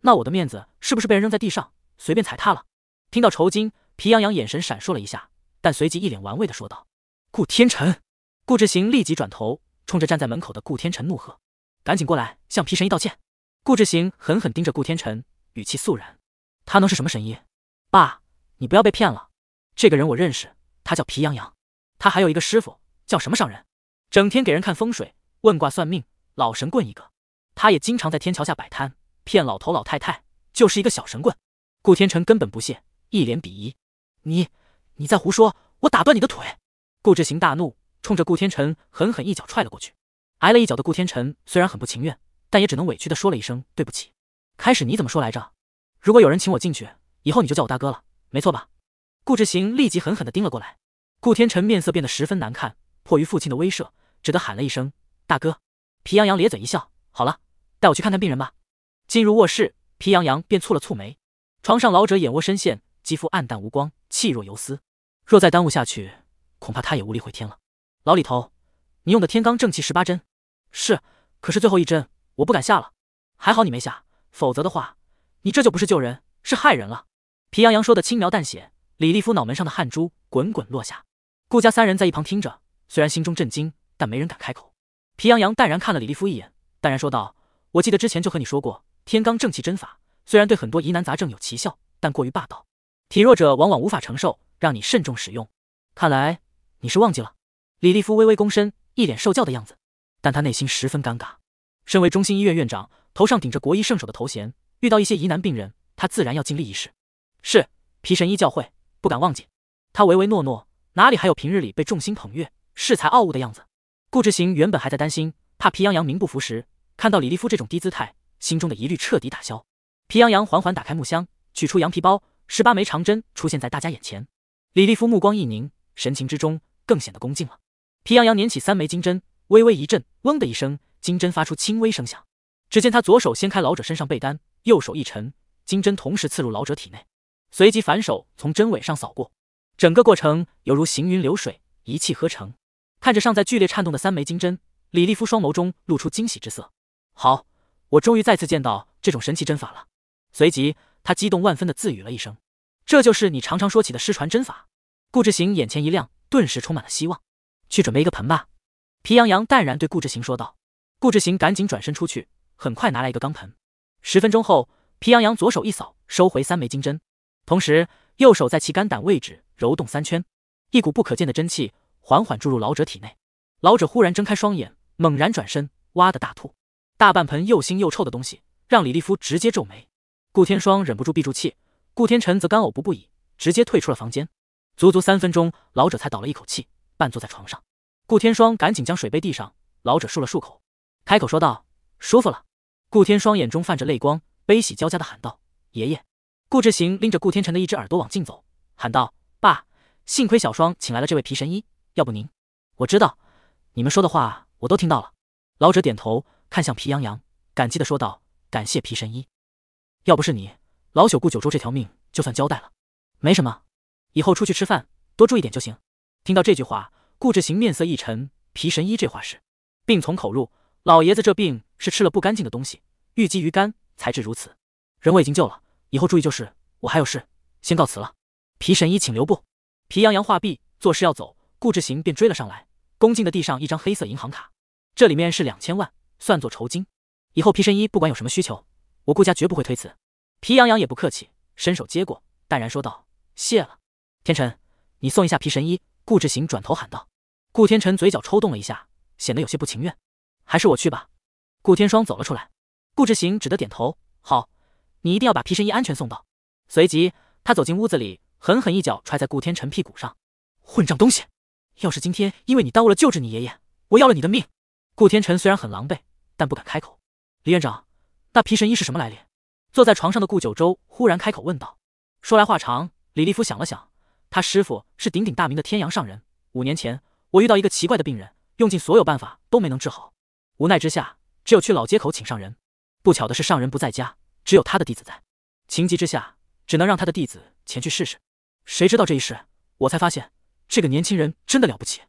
S1: 那我的面子是不是被人扔在地上随便踩踏了？”听到酬金，皮洋洋眼神闪烁了一下，但随即一脸玩味的说道：“顾天辰。”顾志行立即转头，冲着站在门口的顾天辰怒喝：“赶紧过来向皮神医道歉！”顾志行狠狠盯着顾天辰。语气肃然，他能是什么神医？爸，你不要被骗了。这个人我认识，他叫皮洋洋，他还有一个师傅，叫什么上人，整天给人看风水、问卦算命，老神棍一个。他也经常在天桥下摆摊，骗老头老太太，就是一个小神棍。顾天成根本不屑，一脸鄙夷。你，你在胡说，我打断你的腿！顾志行大怒，冲着顾天成狠狠一脚踹了过去。挨了一脚的顾天成虽然很不情愿，但也只能委屈的说了一声对不起。开始你怎么说来着？如果有人请我进去，以后你就叫我大哥了，没错吧？顾之行立即狠狠地盯了过来。顾天辰面色变得十分难看，迫于父亲的威慑，只得喊了一声：“大哥。”皮洋洋咧嘴一笑：“好了，带我去看看病人吧。”进入卧室，皮洋洋便蹙了蹙眉。床上老者眼窝深陷，肌肤暗淡无光，气若游丝。若再耽误下去，恐怕他也无力回天了。老李头，你用的天罡正气十八针，是，可是最后一针，我不敢下了。还好你没下。否则的话，你这就不是救人，是害人了。皮洋洋说的轻描淡写，李立夫脑门上的汗珠滚滚落下。顾家三人在一旁听着，虽然心中震惊，但没人敢开口。皮洋洋淡然看了李立夫一眼，淡然说道：“我记得之前就和你说过，天罡正气针法虽然对很多疑难杂症有奇效，但过于霸道，体弱者往往无法承受，让你慎重使用。看来你是忘记了。”李立夫微微躬身，一脸受教的样子，但他内心十分尴尬。身为中心医院院长。头上顶着国医圣手的头衔，遇到一些疑难病人，他自然要尽力一试。是皮神医教诲，不敢忘记。他唯唯诺诺，哪里还有平日里被众星捧月、恃才傲物的样子？顾之行原本还在担心，怕皮洋洋名不符实，看到李立夫这种低姿态，心中的疑虑彻底打消。皮洋洋缓缓打开木箱，取出羊皮包，十八枚长针出现在大家眼前。李立夫目光一凝，神情之中更显得恭敬了。皮洋洋捻起三枚金针，微微一震，嗡的一声，金针发出轻微声响。只见他左手掀开老者身上被单，右手一沉，金针同时刺入老者体内，随即反手从针尾上扫过，整个过程犹如行云流水，一气呵成。看着尚在剧烈颤动的三枚金针，李立夫双眸中露出惊喜之色。好，我终于再次见到这种神奇针法了。随即，他激动万分的自语了一声：“这就是你常常说起的失传针法。”顾志行眼前一亮，顿时充满了希望。去准备一个盆吧。皮洋洋淡然对顾志行说道。顾志行赶紧转身出去。很快拿来一个钢盆，十分钟后，皮洋洋左手一扫，收回三枚金针，同时右手在其肝胆位置揉动三圈，一股不可见的真气缓缓注入老者体内。老者忽然睁开双眼，猛然转身，哇的大吐，大半盆又腥又臭的东西，让李立夫直接皱眉，顾天霜忍不住闭住气，顾天辰则干呕不不已，直接退出了房间。足足三分钟，老者才倒了一口气，半坐在床上，顾天霜赶紧将水杯递上，老者漱了漱口，开口说道。舒服了，顾天双眼中泛着泪光，悲喜交加的喊道：“爷爷！”顾志行拎着顾天成的一只耳朵往进走，喊道：“爸，幸亏小双请来了这位皮神医，要不您……我知道你们说的话，我都听到了。”老者点头，看向皮洋洋，感激的说道：“感谢皮神医，要不是你，老朽顾九州这条命就算交代了。没什么，以后出去吃饭多注意点就行。”听到这句话，顾志行面色一沉，皮神医这话是：“病从口入。”老爷子这病是吃了不干净的东西，郁积于肝才致如此。人我已经救了，以后注意就是。我还有事，先告辞了。皮神医，请留步。皮洋洋话毕，作势要走，顾志行便追了上来，恭敬的递上一张黑色银行卡，这里面是两千万，算作酬金。以后皮神医不管有什么需求，我顾家绝不会推辞。皮洋洋也不客气，伸手接过，淡然说道：“谢了。”天辰，你送一下皮神医。”顾志行转头喊道。顾天辰嘴角抽动了一下，显得有些不情愿。还是我去吧。顾天霜走了出来，顾志行只得点头。好，你一定要把皮神医安全送到。随即，他走进屋子里，狠狠一脚踹在顾天辰屁股上。混账东西！要是今天因为你耽误了救治你爷爷，我要了你的命！顾天辰虽然很狼狈，但不敢开口。李院长，那皮神医是什么来历？坐在床上的顾九州忽然开口问道。说来话长。李立夫想了想，他师傅是鼎鼎大名的天阳上人。五年前，我遇到一个奇怪的病人，用尽所有办法都没能治好。无奈之下，只有去老街口请上人。不巧的是，上人不在家，只有他的弟子在。情急之下，只能让他的弟子前去试试。谁知道这一试，我才发现这个年轻人真的了不起。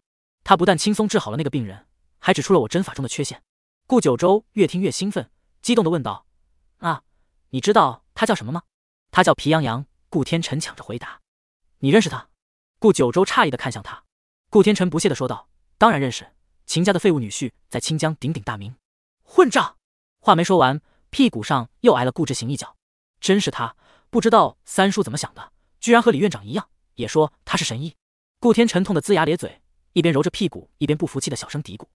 S1: 他不但轻松治好了那个病人，还指出了我针法中的缺陷。顾九州越听越兴奋，激动的问道：“啊，你知道他叫什么吗？”“他叫皮洋洋。”顾天辰抢着回答。“你认识他？”顾九州诧异的看向他。顾天辰不屑的说道：“当然认识。”秦家的废物女婿在清江鼎鼎大名，混账！话没说完，屁股上又挨了顾志行一脚。真是他！不知道三叔怎么想的，居然和李院长一样，也说他是神医。顾天辰痛得龇牙咧嘴，一边揉着屁股，一边不服气的小声嘀咕：“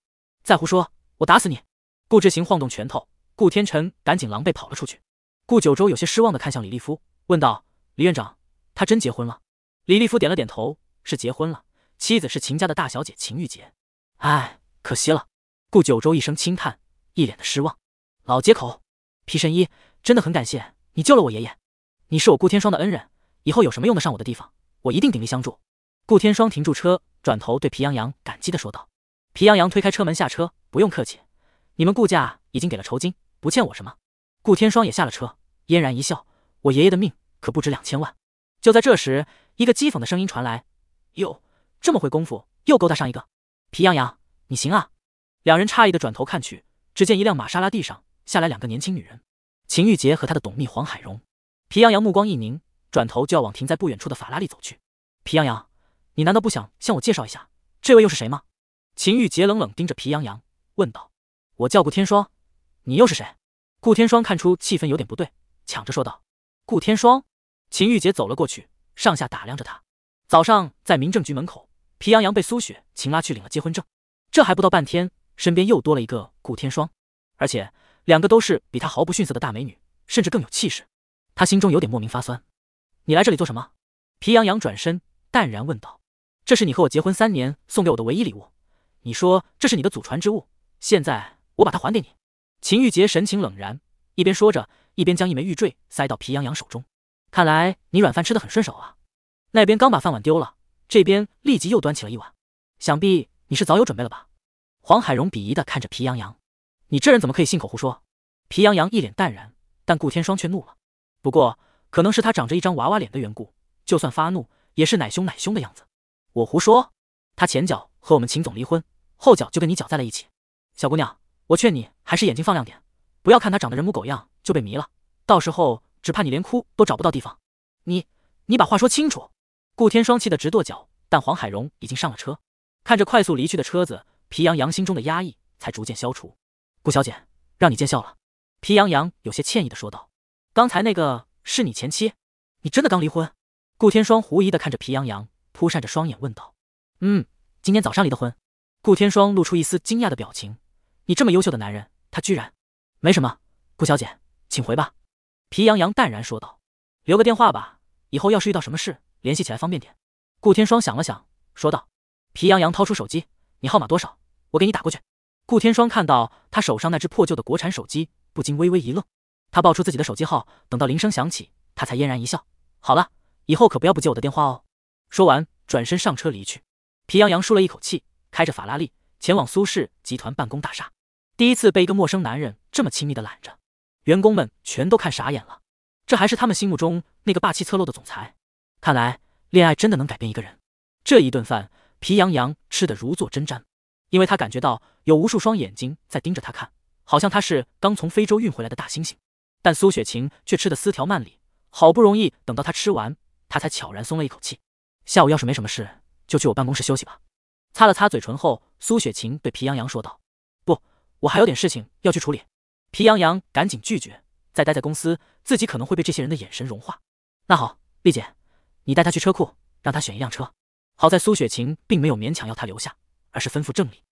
S1: 再胡说，我打死你！”顾志行晃动拳头，顾天辰赶紧狼狈跑了出去。顾九州有些失望的看向李立夫，问道：“李院长，他真结婚了？”李立夫点了点头：“是结婚了，妻子是秦家的大小姐秦玉洁。”哎。可惜了，顾九州一声轻叹，一脸的失望。老街口，皮神医真的很感谢你救了我爷爷，你是我顾天霜的恩人，以后有什么用得上我的地方，我一定鼎力相助。顾天霜停住车，转头对皮洋洋感激的说道。皮洋洋推开车门下车，不用客气，你们顾家已经给了酬金，不欠我什么。顾天霜也下了车，嫣然一笑，我爷爷的命可不止两千万。就在这时，一个讥讽的声音传来，哟，这么会功夫，又勾搭上一个皮洋洋。你行啊！两人诧异的转头看去，只见一辆玛莎拉蒂上下来两个年轻女人，秦玉洁和她的董秘黄海荣。皮洋洋目光一凝，转头就要往停在不远处的法拉利走去。皮洋洋，你难道不想向我介绍一下，这位又是谁吗？秦玉洁冷冷盯着皮洋洋问道：“我叫顾天霜，你又是谁？”顾天霜看出气氛有点不对，抢着说道：“顾天霜。”秦玉洁走了过去，上下打量着他。早上在民政局门口，皮洋洋被苏雪秦拉去领了结婚证。这还不到半天，身边又多了一个顾天霜，而且两个都是比她毫不逊色的大美女，甚至更有气势。她心中有点莫名发酸。你来这里做什么？皮洋洋转身淡然问道：“这是你和我结婚三年送给我的唯一礼物，你说这是你的祖传之物，现在我把它还给你。”秦玉洁神情冷然，一边说着，一边将一枚玉坠塞到皮洋洋手中。看来你软饭吃的很顺手啊。那边刚把饭碗丢了，这边立即又端起了一碗。想必。你是早有准备了吧？黄海荣鄙夷的看着皮洋洋，你这人怎么可以信口胡说？皮洋洋一脸淡然，但顾天霜却怒了。不过可能是他长着一张娃娃脸的缘故，就算发怒也是奶凶奶凶的样子。我胡说？他前脚和我们秦总离婚，后脚就跟你搅在了一起。小姑娘，我劝你还是眼睛放亮点，不要看他长得人模狗样就被迷了，到时候只怕你连哭都找不到地方。你，你把话说清楚！顾天霜气得直跺脚，但黄海荣已经上了车。看着快速离去的车子，皮洋洋心中的压抑才逐渐消除。顾小姐，让你见笑了。皮洋洋有些歉意的说道：“刚才那个是你前妻？你真的刚离婚？”顾天霜狐疑的看着皮洋洋，扑扇着双眼问道：“嗯，今天早上离的婚。”顾天霜露出一丝惊讶的表情：“你这么优秀的男人，他居然……”“没什么，顾小姐，请回吧。”皮洋洋淡然说道：“留个电话吧，以后要是遇到什么事，联系起来方便点。”顾天霜想了想，说道。皮洋洋掏出手机，你号码多少？我给你打过去。顾天霜看到他手上那只破旧的国产手机，不禁微微一愣。他报出自己的手机号，等到铃声响起，他才嫣然一笑：“好了，以后可不要不接我的电话哦。”说完，转身上车离去。皮洋洋舒了一口气，开着法拉利前往苏氏集团办公大厦。第一次被一个陌生男人这么亲密的揽着，员工们全都看傻眼了。这还是他们心目中那个霸气侧漏的总裁？看来恋爱真的能改变一个人。这一顿饭。皮洋洋吃得如坐针毡，因为他感觉到有无数双眼睛在盯着他看，好像他是刚从非洲运回来的大猩猩。但苏雪晴却吃得丝条慢里，好不容易等到他吃完，他才悄然松了一口气。下午要是没什么事，就去我办公室休息吧。擦了擦嘴唇后，苏雪晴对皮洋洋说道：“不，我还有点事情要去处理。”皮洋洋赶紧拒绝，再待在公司，自己可能会被这些人的眼神融化。那好，丽姐，你带他去车库，让他选一辆车。好在苏雪晴并没有勉强要他留下，而是吩咐郑丽：“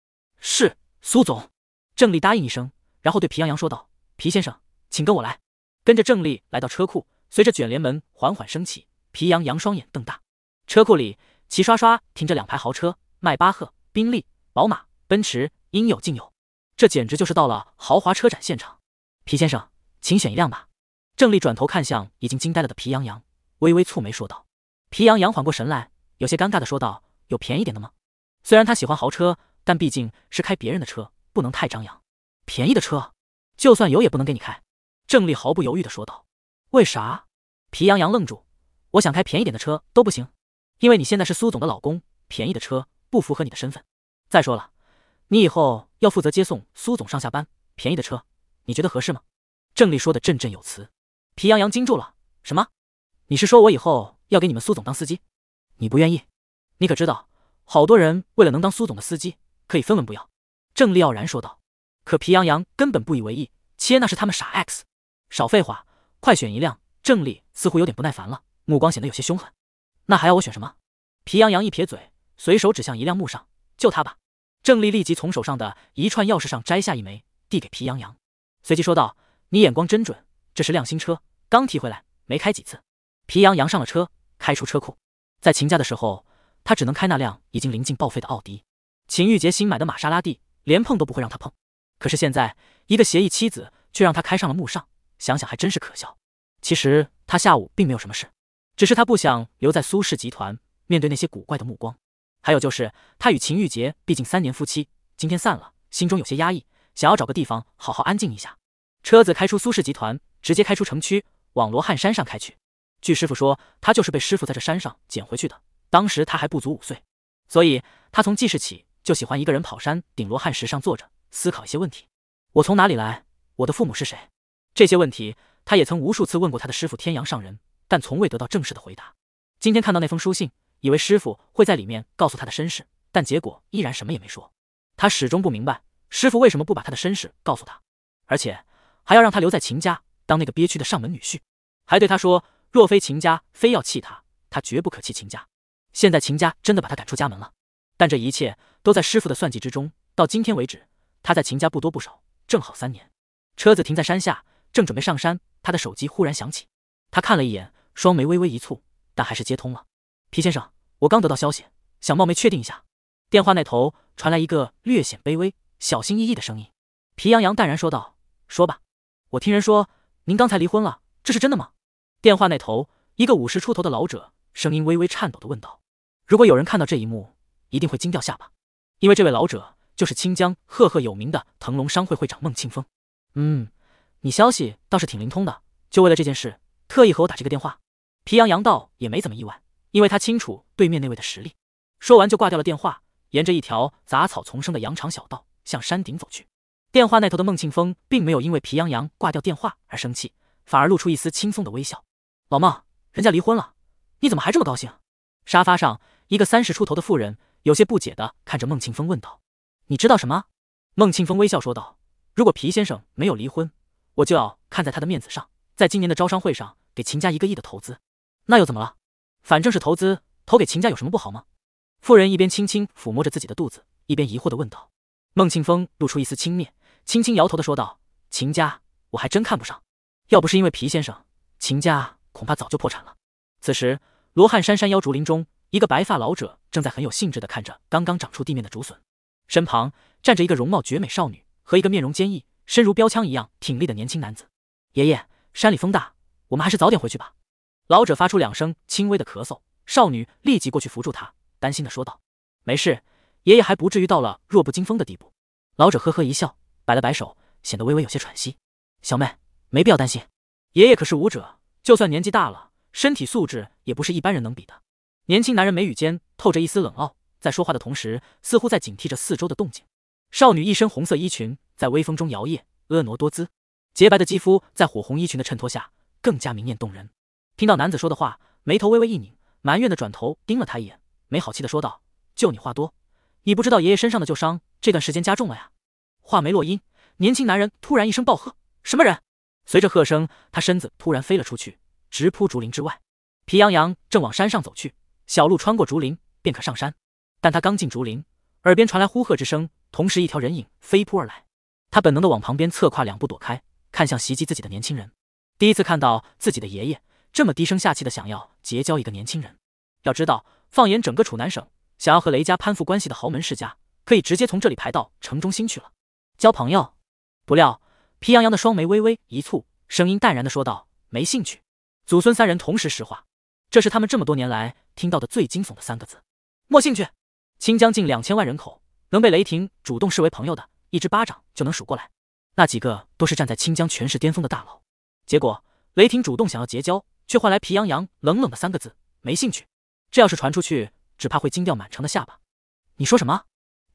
S1: 是苏总。”郑丽答应一声，然后对皮洋洋说道：“皮先生，请跟我来。”跟着郑丽来到车库，随着卷帘门缓缓升起，皮洋洋双眼瞪大。车库里齐刷刷停着两排豪车，迈巴赫、宾利、宝马、奔驰，应有尽有。这简直就是到了豪华车展现场。皮先生，请选一辆吧。郑丽转头看向已经惊呆了的皮洋洋，微微蹙眉说道：“皮洋洋，缓过神来。”有些尴尬的说道：“有便宜点的吗？虽然他喜欢豪车，但毕竟是开别人的车，不能太张扬。便宜的车，就算有也不能给你开。”郑丽毫不犹豫的说道：“为啥？”皮洋洋愣住：“我想开便宜点的车都不行，因为你现在是苏总的老公，便宜的车不符合你的身份。再说了，你以后要负责接送苏总上下班，便宜的车，你觉得合适吗？”郑丽说的振振有词，皮洋洋惊住了：“什么？你是说我以后要给你们苏总当司机？”你不愿意？你可知道，好多人为了能当苏总的司机，可以分文不要。郑丽傲然说道。可皮洋洋根本不以为意，切，那是他们傻 X。少废话，快选一辆。郑丽似乎有点不耐烦了，目光显得有些凶狠。那还要我选什么？皮洋洋一撇嘴，随手指向一辆墓上，就他吧。郑丽立即从手上的一串钥匙上摘下一枚，递给皮洋洋，随即说道：“你眼光真准，这是辆新车，刚提回来，没开几次。”皮洋洋上了车，开出车库。在秦家的时候，他只能开那辆已经临近报废的奥迪。秦玉杰新买的玛莎拉蒂，连碰都不会让他碰。可是现在，一个协议妻子却让他开上了慕尚，想想还真是可笑。其实他下午并没有什么事，只是他不想留在苏氏集团，面对那些古怪的目光。还有就是，他与秦玉杰毕竟三年夫妻，今天散了，心中有些压抑，想要找个地方好好安静一下。车子开出苏氏集团，直接开出城区，往罗汉山上开去。据师傅说，他就是被师傅在这山上捡回去的。当时他还不足五岁，所以他从记事起就喜欢一个人跑山顶罗汉石上坐着思考一些问题：我从哪里来？我的父母是谁？这些问题他也曾无数次问过他的师傅天阳上人，但从未得到正式的回答。今天看到那封书信，以为师傅会在里面告诉他的身世，但结果依然什么也没说。他始终不明白，师傅为什么不把他的身世告诉他，而且还要让他留在秦家当那个憋屈的上门女婿，还对他说。若非秦家非要气他，他绝不可气秦家。现在秦家真的把他赶出家门了，但这一切都在师傅的算计之中。到今天为止，他在秦家不多不少，正好三年。车子停在山下，正准备上山，他的手机忽然响起。他看了一眼，双眉微微一蹙，但还是接通了。皮先生，我刚得到消息，想冒昧确定一下。电话那头传来一个略显卑微、小心翼翼的声音。皮洋洋淡然说道：“说吧，我听人说您刚才离婚了，这是真的吗？”电话那头，一个五十出头的老者声音微微颤抖的问道：“如果有人看到这一幕，一定会惊掉下巴，因为这位老者就是清江赫赫有名的腾龙商会会长孟庆峰。”“嗯，你消息倒是挺灵通的，就为了这件事，特意和我打这个电话。”皮洋洋道，也没怎么意外，因为他清楚对面那位的实力。说完就挂掉了电话，沿着一条杂草丛生的羊肠小道向山顶走去。电话那头的孟庆峰并没有因为皮洋洋挂掉电话而生气，反而露出一丝轻松的微笑。老孟，人家离婚了，你怎么还这么高兴？沙发上，一个三十出头的妇人有些不解的看着孟庆峰问道：“你知道什么？”孟庆峰微笑说道：“如果皮先生没有离婚，我就要看在他的面子上，在今年的招商会上给秦家一个亿的投资。那又怎么了？反正是投资，投给秦家有什么不好吗？”妇人一边轻轻抚摸着自己的肚子，一边疑惑的问道。孟庆峰露出一丝轻蔑，轻轻摇头的说道：“秦家，我还真看不上。要不是因为皮先生，秦家……”恐怕早就破产了。此时，罗汉山山腰竹林中，一个白发老者正在很有兴致的看着刚刚长出地面的竹笋，身旁站着一个容貌绝美少女和一个面容坚毅、身如标枪一样挺立的年轻男子。爷爷，山里风大，我们还是早点回去吧。老者发出两声轻微的咳嗽，少女立即过去扶住他，担心的说道：“没事，爷爷还不至于到了弱不禁风的地步。”老者呵呵一笑，摆了摆手，显得微微有些喘息。小妹，没必要担心，爷爷可是武者。就算年纪大了，身体素质也不是一般人能比的。年轻男人眉宇间透着一丝冷傲，在说话的同时，似乎在警惕着四周的动静。少女一身红色衣裙在微风中摇曳，婀娜多姿，洁白的肌肤在火红衣裙的衬托下更加明艳动人。听到男子说的话，眉头微微一拧，埋怨的转头盯了他一眼，没好气的说道：“就你话多，你不知道爷爷身上的旧伤这段时间加重了呀？”话没落音，年轻男人突然一声暴喝：“什么人？”随着喝声，他身子突然飞了出去，直扑竹林之外。皮羊羊正往山上走去，小路穿过竹林便可上山。但他刚进竹林，耳边传来呼喝之声，同时一条人影飞扑而来。他本能的往旁边侧跨两步躲开，看向袭击自己的年轻人。第一次看到自己的爷爷这么低声下气的想要结交一个年轻人。要知道，放眼整个楚南省，想要和雷家攀附关系的豪门世家，可以直接从这里排到城中心去了。交朋友，不料。皮洋洋的双眉微微一蹙，声音淡然地说道：“没兴趣。”祖孙三人同时石化，这是他们这么多年来听到的最惊悚的三个字。没兴趣。清江近两千万人口，能被雷霆主动视为朋友的，一只巴掌就能数过来。那几个都是站在清江权势巅峰的大佬。结果雷霆主动想要结交，却换来皮洋洋冷冷的三个字：没兴趣。这要是传出去，只怕会惊掉满城的下巴。你说什么？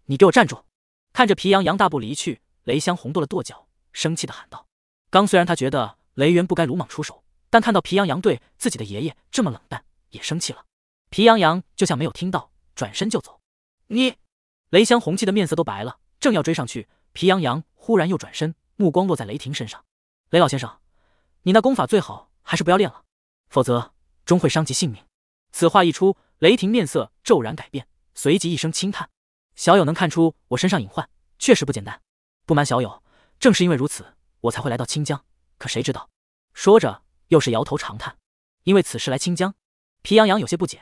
S1: 你给我站住！看着皮洋洋大步离去，雷香红跺了跺脚。生气的喊道：“刚虽然他觉得雷元不该鲁莽出手，但看到皮洋洋对自己的爷爷这么冷淡，也生气了。皮洋洋就像没有听到，转身就走。你，雷香红气的面色都白了，正要追上去，皮洋洋忽然又转身，目光落在雷霆身上。雷老先生，你那功法最好还是不要练了，否则终会伤及性命。此话一出，雷霆面色骤然改变，随即一声轻叹：‘小友能看出我身上隐患，确实不简单。不瞒小友。’”正是因为如此，我才会来到清江。可谁知道，说着又是摇头长叹。因为此事来清江，皮洋洋有些不解。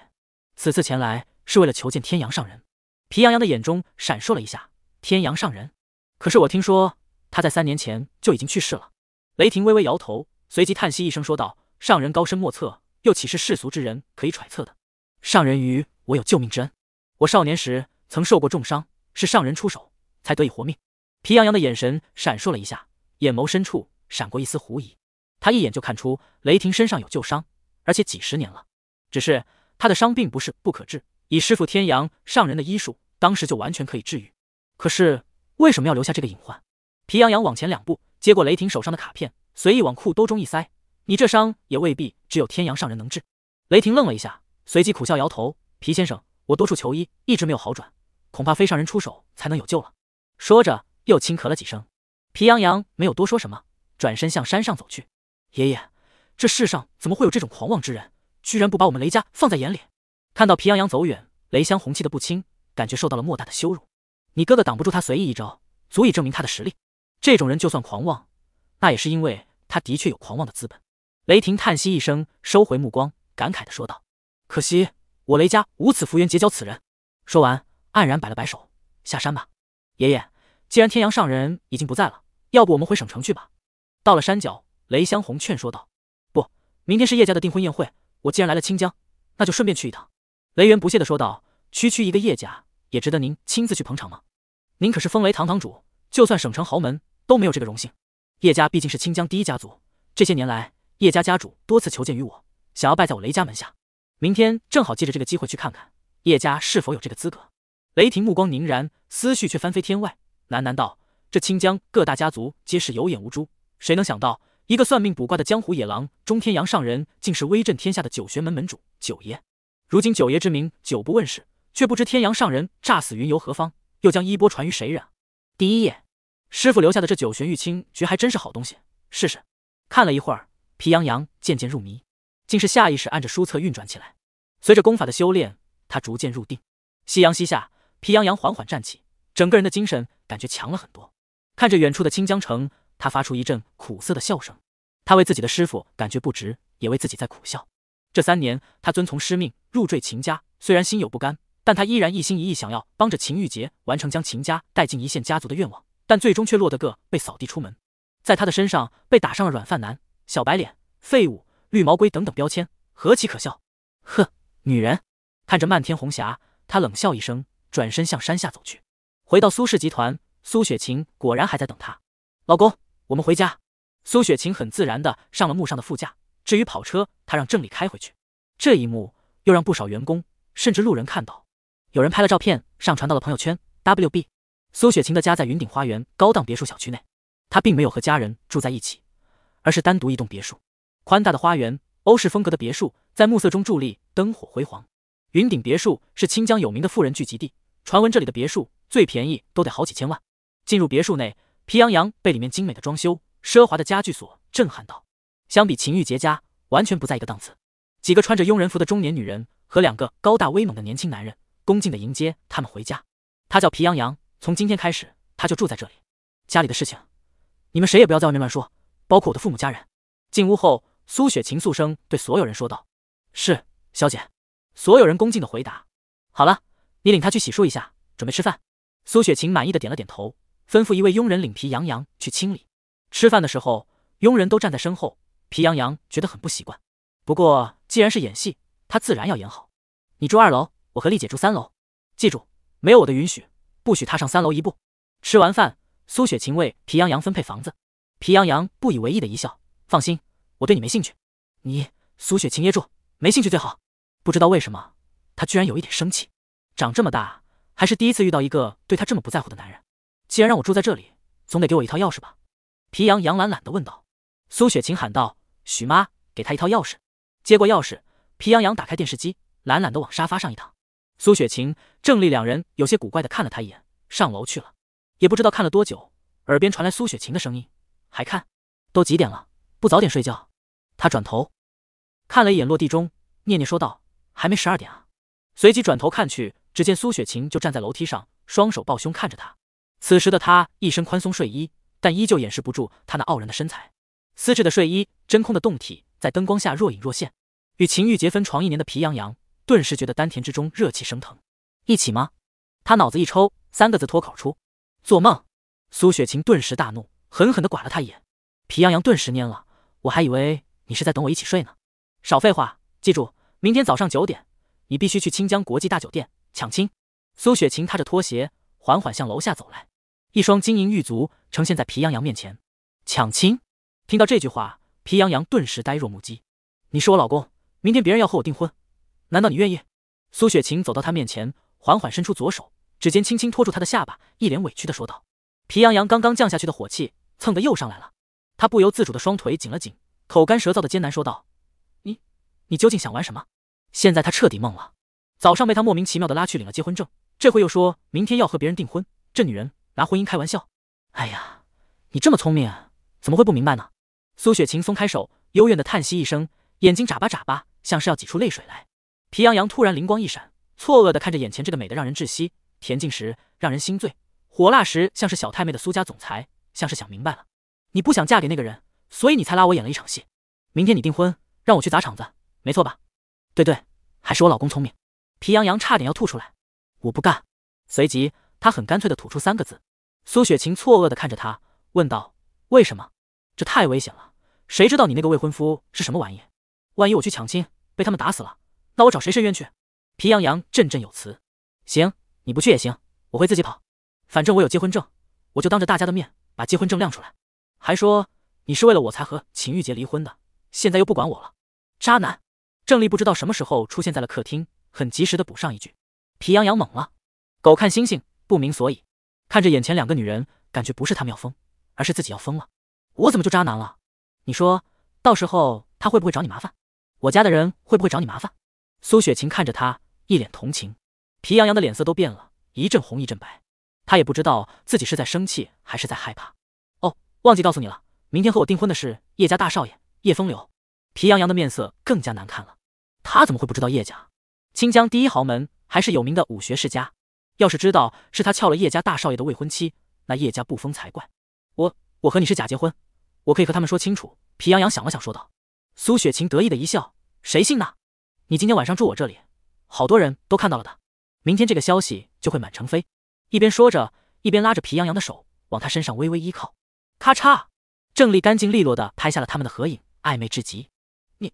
S1: 此次前来是为了求见天阳上人。皮洋洋的眼中闪烁了一下。天阳上人，可是我听说他在三年前就已经去世了。雷霆微微摇头，随即叹息一声说道：“上人高深莫测，又岂是世俗之人可以揣测的？上人于我有救命之恩，我少年时曾受过重伤，是上人出手才得以活命。”皮洋洋的眼神闪烁了一下，眼眸深处闪过一丝狐疑。他一眼就看出雷霆身上有旧伤，而且几十年了。只是他的伤并不是不可治，以师傅天阳上人的医术，当时就完全可以治愈。可是为什么要留下这个隐患？皮洋洋往前两步，接过雷霆手上的卡片，随意往裤兜中一塞：“你这伤也未必只有天阳上人能治。”雷霆愣了一下，随即苦笑摇头：“皮先生，我多处求医，一直没有好转，恐怕非上人出手才能有救了。”说着。又轻咳了几声，皮羊羊没有多说什么，转身向山上走去。爷爷，这世上怎么会有这种狂妄之人，居然不把我们雷家放在眼里？看到皮洋洋走远，雷香红气得不轻，感觉受到了莫大的羞辱。你哥哥挡不住他随意一招，足以证明他的实力。这种人就算狂妄，那也是因为他的确有狂妄的资本。雷霆叹息一声，收回目光，感慨地说道：“可惜我雷家无此福缘结交此人。”说完，黯然摆了摆手：“下山吧，爷爷。”既然天阳上人已经不在了，要不我们回省城去吧。到了山脚，雷湘红劝说道：“不，明天是叶家的订婚宴会，我既然来了清江，那就顺便去一趟。”雷元不屑的说道：“区区一个叶家，也值得您亲自去捧场吗？您可是风雷堂堂主，就算省城豪门都没有这个荣幸。叶家毕竟是清江第一家族，这些年来，叶家家主多次求见于我，想要拜在我雷家门下。明天正好借着这个机会去看看叶家是否有这个资格。”雷霆目光凝然，思绪却翻飞天外。喃喃道：“这清江各大家族皆是有眼无珠，谁能想到一个算命卜卦的江湖野狼钟天阳上人，竟是威震天下的九玄门门主九爷。如今九爷之名久不问世，却不知天阳上人诈死云游何方，又将衣钵传于谁人？”第一页，师傅留下的这九玄玉清诀还真是好东西，试试。看了一会儿，皮洋洋渐渐入迷，竟是下意识按着书册运转起来。随着功法的修炼，他逐渐入定。夕阳西下，皮洋洋缓缓站起。整个人的精神感觉强了很多，看着远处的清江城，他发出一阵苦涩的笑声。他为自己的师傅感觉不值，也为自己在苦笑。这三年，他遵从师命入赘秦家，虽然心有不甘，但他依然一心一意想要帮着秦玉杰完成将秦家带进一线家族的愿望。但最终却落得个被扫地出门，在他的身上被打上了软饭男、小白脸、废物、绿毛龟等等标签，何其可笑！呵，女人，看着漫天红霞，他冷笑一声，转身向山下走去。回到苏氏集团，苏雪晴果然还在等他。老公，我们回家。苏雪晴很自然的上了木上的副驾，至于跑车，她让郑丽开回去。这一幕又让不少员工甚至路人看到，有人拍了照片上传到了朋友圈。W B，苏雪晴的家在云顶花园高档别墅小区内，她并没有和家人住在一起，而是单独一栋别墅。宽大的花园，欧式风格的别墅，在暮色中伫立，灯火辉煌。云顶别墅是清江有名的富人聚集地，传闻这里的别墅。最便宜都得好几千万。进入别墅内，皮洋洋被里面精美的装修、奢华的家具所震撼到，相比秦玉杰家，完全不在一个档次。几个穿着佣人服的中年女人和两个高大威猛的年轻男人恭敬地迎接他们回家。他叫皮洋洋，从今天开始他就住在这里。家里的事情，你们谁也不要在外面乱说，包括我的父母家人。进屋后，苏雪情肃声对所有人说道：“是，小姐。”所有人恭敬地回答：“好了，你领他去洗漱一下，准备吃饭。”苏雪晴满意的点了点头，吩咐一位佣人领皮洋洋去清理。吃饭的时候，佣人都站在身后，皮洋洋觉得很不习惯。不过既然是演戏，他自然要演好。你住二楼，我和丽姐住三楼。记住，没有我的允许，不许踏上三楼一步。吃完饭，苏雪晴为皮洋洋分配房子。皮洋洋不以为意的一笑：“放心，我对你没兴趣。”你苏雪晴噎住，没兴趣最好。不知道为什么，他居然有一点生气。长这么大。还是第一次遇到一个对她这么不在乎的男人，既然让我住在这里，总得给我一套钥匙吧？皮洋洋懒懒地问道。苏雪晴喊道：“许妈，给他一套钥匙。”接过钥匙，皮洋洋打开电视机，懒懒地往沙发上一躺。苏雪晴、郑丽两人有些古怪地看了他一眼，上楼去了。也不知道看了多久，耳边传来苏雪晴的声音：“还看？都几点了？不早点睡觉？”他转头看了一眼落地钟，念念说道：“还没十二点啊。”随即转头看去。只见苏雪晴就站在楼梯上，双手抱胸看着他。此时的她一身宽松睡衣，但依旧掩饰不住她那傲人的身材。丝质的睡衣，真空的洞体，在灯光下若隐若现。与秦玉洁分床一年的皮洋洋，顿时觉得丹田之中热气升腾。一起吗？他脑子一抽，三个字脱口出：“做梦！”苏雪晴顿时大怒，狠狠地剐了他一眼。皮洋洋顿时蔫了，我还以为你是在等我一起睡呢。少废话，记住，明天早上九点，你必须去清江国际大酒店。抢亲！苏雪晴踏着拖鞋，缓缓向楼下走来，一双晶莹玉足呈现在皮洋洋面前。抢亲！听到这句话，皮洋洋顿时呆若木鸡。你是我老公，明天别人要和我订婚，难道你愿意？苏雪晴走到他面前，缓缓伸出左手，指尖轻轻托住他的下巴，一脸委屈的说道。皮洋洋刚刚降下去的火气蹭的又上来了，他不由自主的双腿紧了紧，口干舌燥的艰难说道：“你，你究竟想玩什么？”现在他彻底懵了。早上被他莫名其妙的拉去领了结婚证，这回又说明天要和别人订婚，这女人拿婚姻开玩笑。哎呀，你这么聪明啊，怎么会不明白呢？苏雪晴松开手，幽怨的叹息一声，眼睛眨巴眨巴，像是要挤出泪水来。皮洋洋突然灵光一闪，错愕的看着眼前这个美的让人窒息、恬静时让人心醉、火辣时像是小太妹的苏家总裁，像是想明白了。你不想嫁给那个人，所以你才拉我演了一场戏。明天你订婚，让我去砸场子，没错吧？对对，还是我老公聪明。皮洋洋差点要吐出来，我不干。随即，他很干脆的吐出三个字。苏雪晴错愕的看着他，问道：“为什么？这太危险了，谁知道你那个未婚夫是什么玩意？万一我去抢亲被他们打死了，那我找谁申冤去？”皮洋洋振振有词：“行，你不去也行，我会自己跑。反正我有结婚证，我就当着大家的面把结婚证亮出来，还说你是为了我才和秦玉洁离婚的，现在又不管我了，渣男！”郑丽不知道什么时候出现在了客厅。很及时的补上一句，皮痒痒懵了，狗看星星不明所以，看着眼前两个女人，感觉不是他们要疯，而是自己要疯了。我怎么就渣男了？你说，到时候他会不会找你麻烦？我家的人会不会找你麻烦？苏雪晴看着他，一脸同情。皮痒痒的脸色都变了，一阵红一阵白，他也不知道自己是在生气还是在害怕。哦，忘记告诉你了，明天和我订婚的是叶家大少爷叶风流。皮洋洋的面色更加难看了，他怎么会不知道叶家？清江第一豪门，还是有名的武学世家。要是知道是他撬了叶家大少爷的未婚妻，那叶家不疯才怪。我我和你是假结婚，我可以和他们说清楚。皮洋洋想了想，说道：“苏雪晴得意的一笑，谁信呢？你今天晚上住我这里，好多人都看到了的。明天这个消息就会满城飞。”一边说着，一边拉着皮洋洋的手往他身上微微依靠。咔嚓，郑丽干净利落的拍下了他们的合影，暧昧至极。你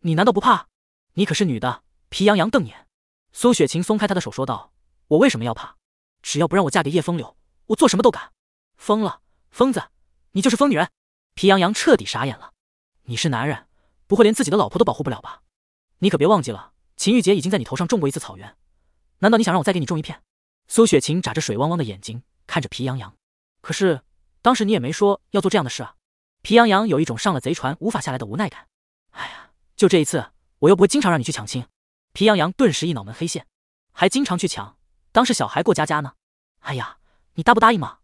S1: 你难道不怕？你可是女的。皮洋洋瞪眼，苏雪晴松开她的手，说道：“我为什么要怕？只要不让我嫁给叶风流，我做什么都敢。疯了，疯子，你就是疯女人！”皮洋洋彻底傻眼了。你是男人，不会连自己的老婆都保护不了吧？你可别忘记了，秦玉洁已经在你头上种过一次草原，难道你想让我再给你种一片？苏雪晴眨着水汪汪的眼睛看着皮洋洋。可是当时你也没说要做这样的事啊！皮洋洋有一种上了贼船无法下来的无奈感。哎呀，就这一次，我又不会经常让你去抢亲。皮洋洋顿时一脑门黑线，还经常去抢，当是小孩过家家呢？哎呀，你答不答应嘛？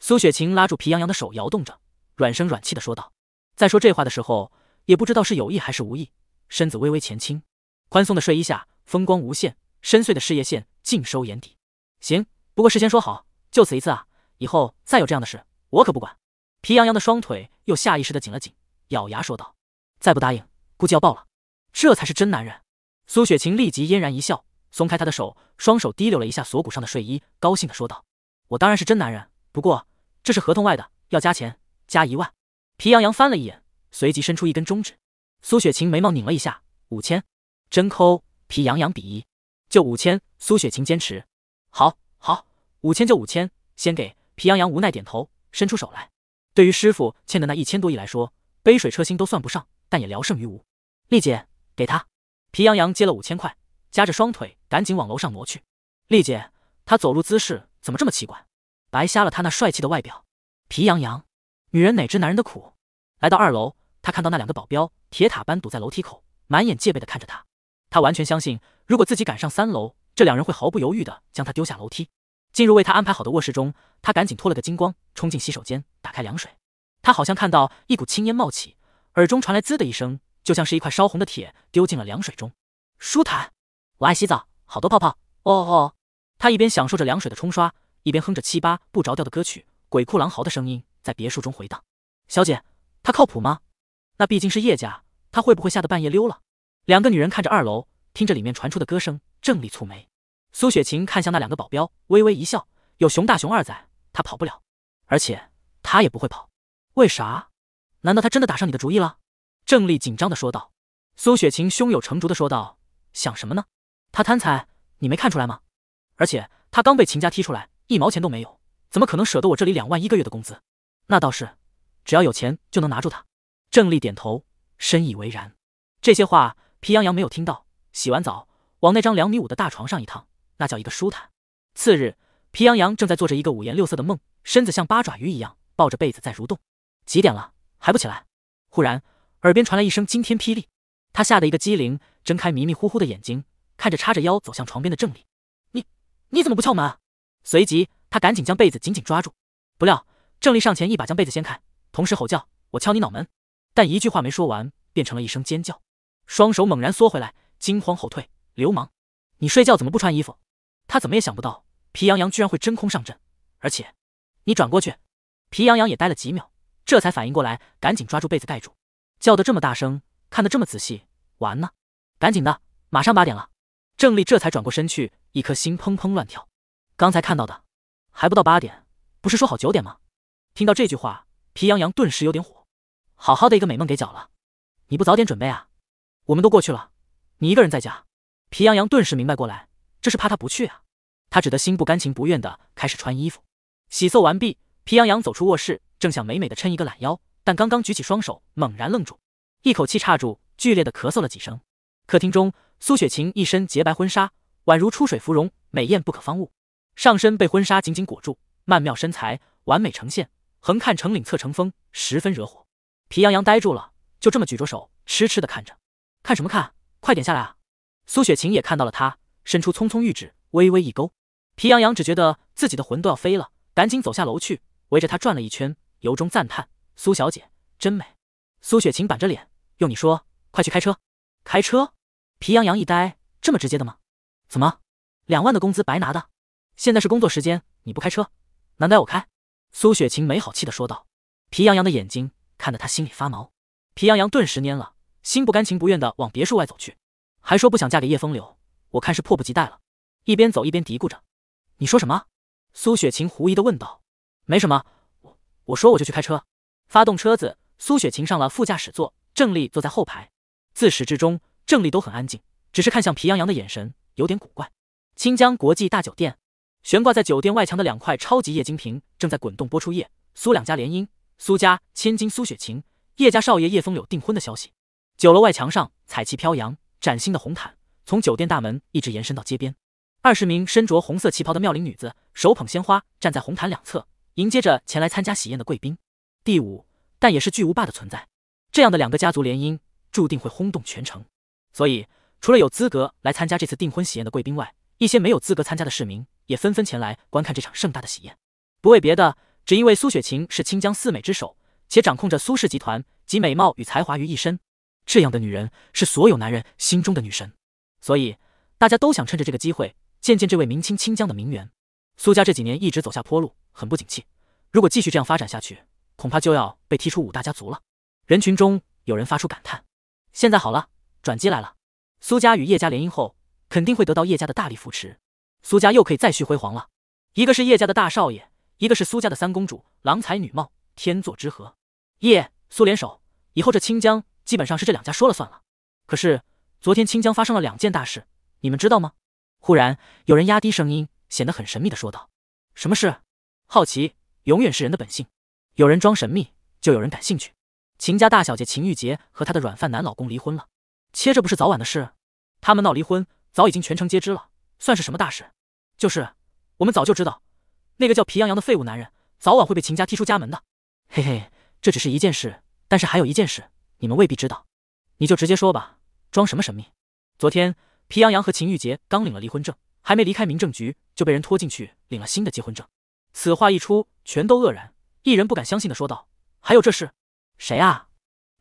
S1: 苏雪晴拉住皮洋洋的手，摇动着，软声软气的说道。在说这话的时候，也不知道是有意还是无意，身子微微前倾，宽松的睡衣下风光无限，深邃的事业线尽收眼底。行，不过事先说好，就此一次啊，以后再有这样的事，我可不管。皮洋洋的双腿又下意识的紧了紧，咬牙说道：“再不答应，估计要爆了。”这才是真男人。苏雪晴立即嫣然一笑，松开他的手，双手提溜了一下锁骨上的睡衣，高兴地说道：“我当然是真男人，不过这是合同外的，要加钱，加一万。”皮洋洋翻了一眼，随即伸出一根中指。苏雪晴眉毛拧了一下：“五千？真抠！”皮洋洋鄙夷：“就五千。”苏雪晴坚持：“好，好，五千就五千，先给。”皮洋洋无奈点头，伸出手来。对于师傅欠的那一千多亿来说，杯水车薪都算不上，但也聊胜于无。丽姐，给他。皮洋洋接了五千块，夹着双腿赶紧往楼上挪去。丽姐，她走路姿势怎么这么奇怪？白瞎了他那帅气的外表。皮洋洋，女人哪知男人的苦。来到二楼，他看到那两个保镖铁塔般堵在楼梯口，满眼戒备地看着他。他完全相信，如果自己赶上三楼，这两人会毫不犹豫地将他丢下楼梯。进入为他安排好的卧室中，他赶紧脱了个精光，冲进洗手间，打开凉水。他好像看到一股青烟冒起，耳中传来滋的一声。就像是一块烧红的铁丢进了凉水中，舒坦。我爱洗澡，好多泡泡。哦哦。他一边享受着凉水的冲刷，一边哼着七八不着调的歌曲，鬼哭狼嚎的声音在别墅中回荡。小姐，他靠谱吗？那毕竟是叶家，他会不会吓得半夜溜了？两个女人看着二楼，听着里面传出的歌声，正丽蹙眉。苏雪晴看向那两个保镖，微微一笑。有熊大、熊二在，他跑不了。而且他也不会跑。为啥？难道他真的打上你的主意了？郑丽紧张的说道，苏雪晴胸有成竹的说道：“想什么呢？他贪财，你没看出来吗？而且他刚被秦家踢出来，一毛钱都没有，怎么可能舍得我这里两万一个月的工资？那倒是，只要有钱就能拿住他。”郑丽点头，深以为然。这些话皮洋洋没有听到。洗完澡，往那张两米五的大床上一躺，那叫一个舒坦。次日，皮洋洋正在做着一个五颜六色的梦，身子像八爪鱼一样抱着被子在蠕动。几点了还不起来？忽然。耳边传来一声惊天霹雳，他吓得一个机灵，睁开迷迷糊糊的眼睛，看着叉着腰走向床边的郑丽。你你怎么不敲门？随即他赶紧将被子紧紧抓住。不料郑丽上前一把将被子掀开，同时吼叫：“我敲你脑门！”但一句话没说完，变成了一声尖叫，双手猛然缩回来，惊慌后退。流氓，你睡觉怎么不穿衣服？他怎么也想不到皮洋洋居然会真空上阵，而且你转过去。皮洋洋也呆了几秒，这才反应过来，赶紧抓住被子盖住。叫得这么大声，看的这么仔细，完呢？赶紧的，马上八点了。郑丽这才转过身去，一颗心砰砰乱跳。刚才看到的，还不到八点，不是说好九点吗？听到这句话，皮洋洋顿时有点火，好好的一个美梦给搅了。你不早点准备啊？我们都过去了，你一个人在家。皮洋洋顿时明白过来，这是怕他不去啊。他只得心不甘情不愿的开始穿衣服。洗漱完毕，皮洋洋走出卧室，正想美美的抻一个懒腰。但刚刚举起双手，猛然愣住，一口气岔住，剧烈的咳嗽了几声。客厅中，苏雪晴一身洁白婚纱，宛如出水芙蓉，美艳不可方物。上身被婚纱紧紧裹住，曼妙身材完美呈现，横看成岭侧成峰，十分惹火。皮洋洋呆住了，就这么举着手痴痴的看着，看什么看？快点下来啊！苏雪晴也看到了他，伸出葱葱玉指，微微一勾。皮洋洋只觉得自己的魂都要飞了，赶紧走下楼去，围着他转了一圈，由衷赞叹。苏小姐真美。苏雪晴板着脸，用你说：“快去开车，开车。”皮洋洋一呆，这么直接的吗？怎么，两万的工资白拿的？现在是工作时间，你不开车，难道我开？苏雪晴没好气的说道。皮洋洋的眼睛看得他心里发毛，皮洋洋顿时蔫了，心不甘情不愿的往别墅外走去，还说不想嫁给叶风流，我看是迫不及待了。一边走一边嘀咕着：“你说什么？”苏雪晴狐疑的问道：“没什么，我我说我就去开车。”发动车子，苏雪晴上了副驾驶座，郑丽坐在后排。自始至终，郑丽都很安静，只是看向皮洋洋的眼神有点古怪。清江国际大酒店，悬挂在酒店外墙的两块超级液晶屏正在滚动播出叶苏两家联姻，苏家千金苏雪晴，叶家少爷叶风柳订婚的消息。酒楼外墙上彩旗飘扬，崭新的红毯从酒店大门一直延伸到街边。二十名身着红色旗袍的妙龄女子，手捧鲜花，站在红毯两侧，迎接着前来参加喜宴的贵宾。第五，但也是巨无霸的存在。这样的两个家族联姻，注定会轰动全城。所以，除了有资格来参加这次订婚喜宴的贵宾外，一些没有资格参加的市民也纷纷前来观看这场盛大的喜宴。不为别的，只因为苏雪晴是清江四美之首，且掌控着苏氏集团，集美貌与才华于一身。这样的女人是所有男人心中的女神，所以大家都想趁着这个机会见见这位明清清江的名媛。苏家这几年一直走下坡路，很不景气。如果继续这样发展下去，恐怕就要被踢出五大家族了。人群中有人发出感叹：“现在好了，转机来了。苏家与叶家联姻后，肯定会得到叶家的大力扶持，苏家又可以再续辉煌了。一个是叶家的大少爷，一个是苏家的三公主，郎才女貌，天作之合。叶苏联手以后，这清江基本上是这两家说了算了。可是昨天清江发生了两件大事，你们知道吗？”忽然有人压低声音，显得很神秘的说道：“什么事？”好奇永远是人的本性。有人装神秘，就有人感兴趣。秦家大小姐秦玉洁和她的软饭男老公离婚了，切，这不是早晚的事。他们闹离婚，早已经全城皆知了，算是什么大事？就是我们早就知道，那个叫皮洋洋的废物男人，早晚会被秦家踢出家门的。嘿嘿，这只是一件事，但是还有一件事，你们未必知道。你就直接说吧，装什么神秘？昨天，皮洋洋和秦玉洁刚领了离婚证，还没离开民政局，就被人拖进去领了新的结婚证。此话一出，全都愕然。一人不敢相信的说道：“还有这事，谁啊？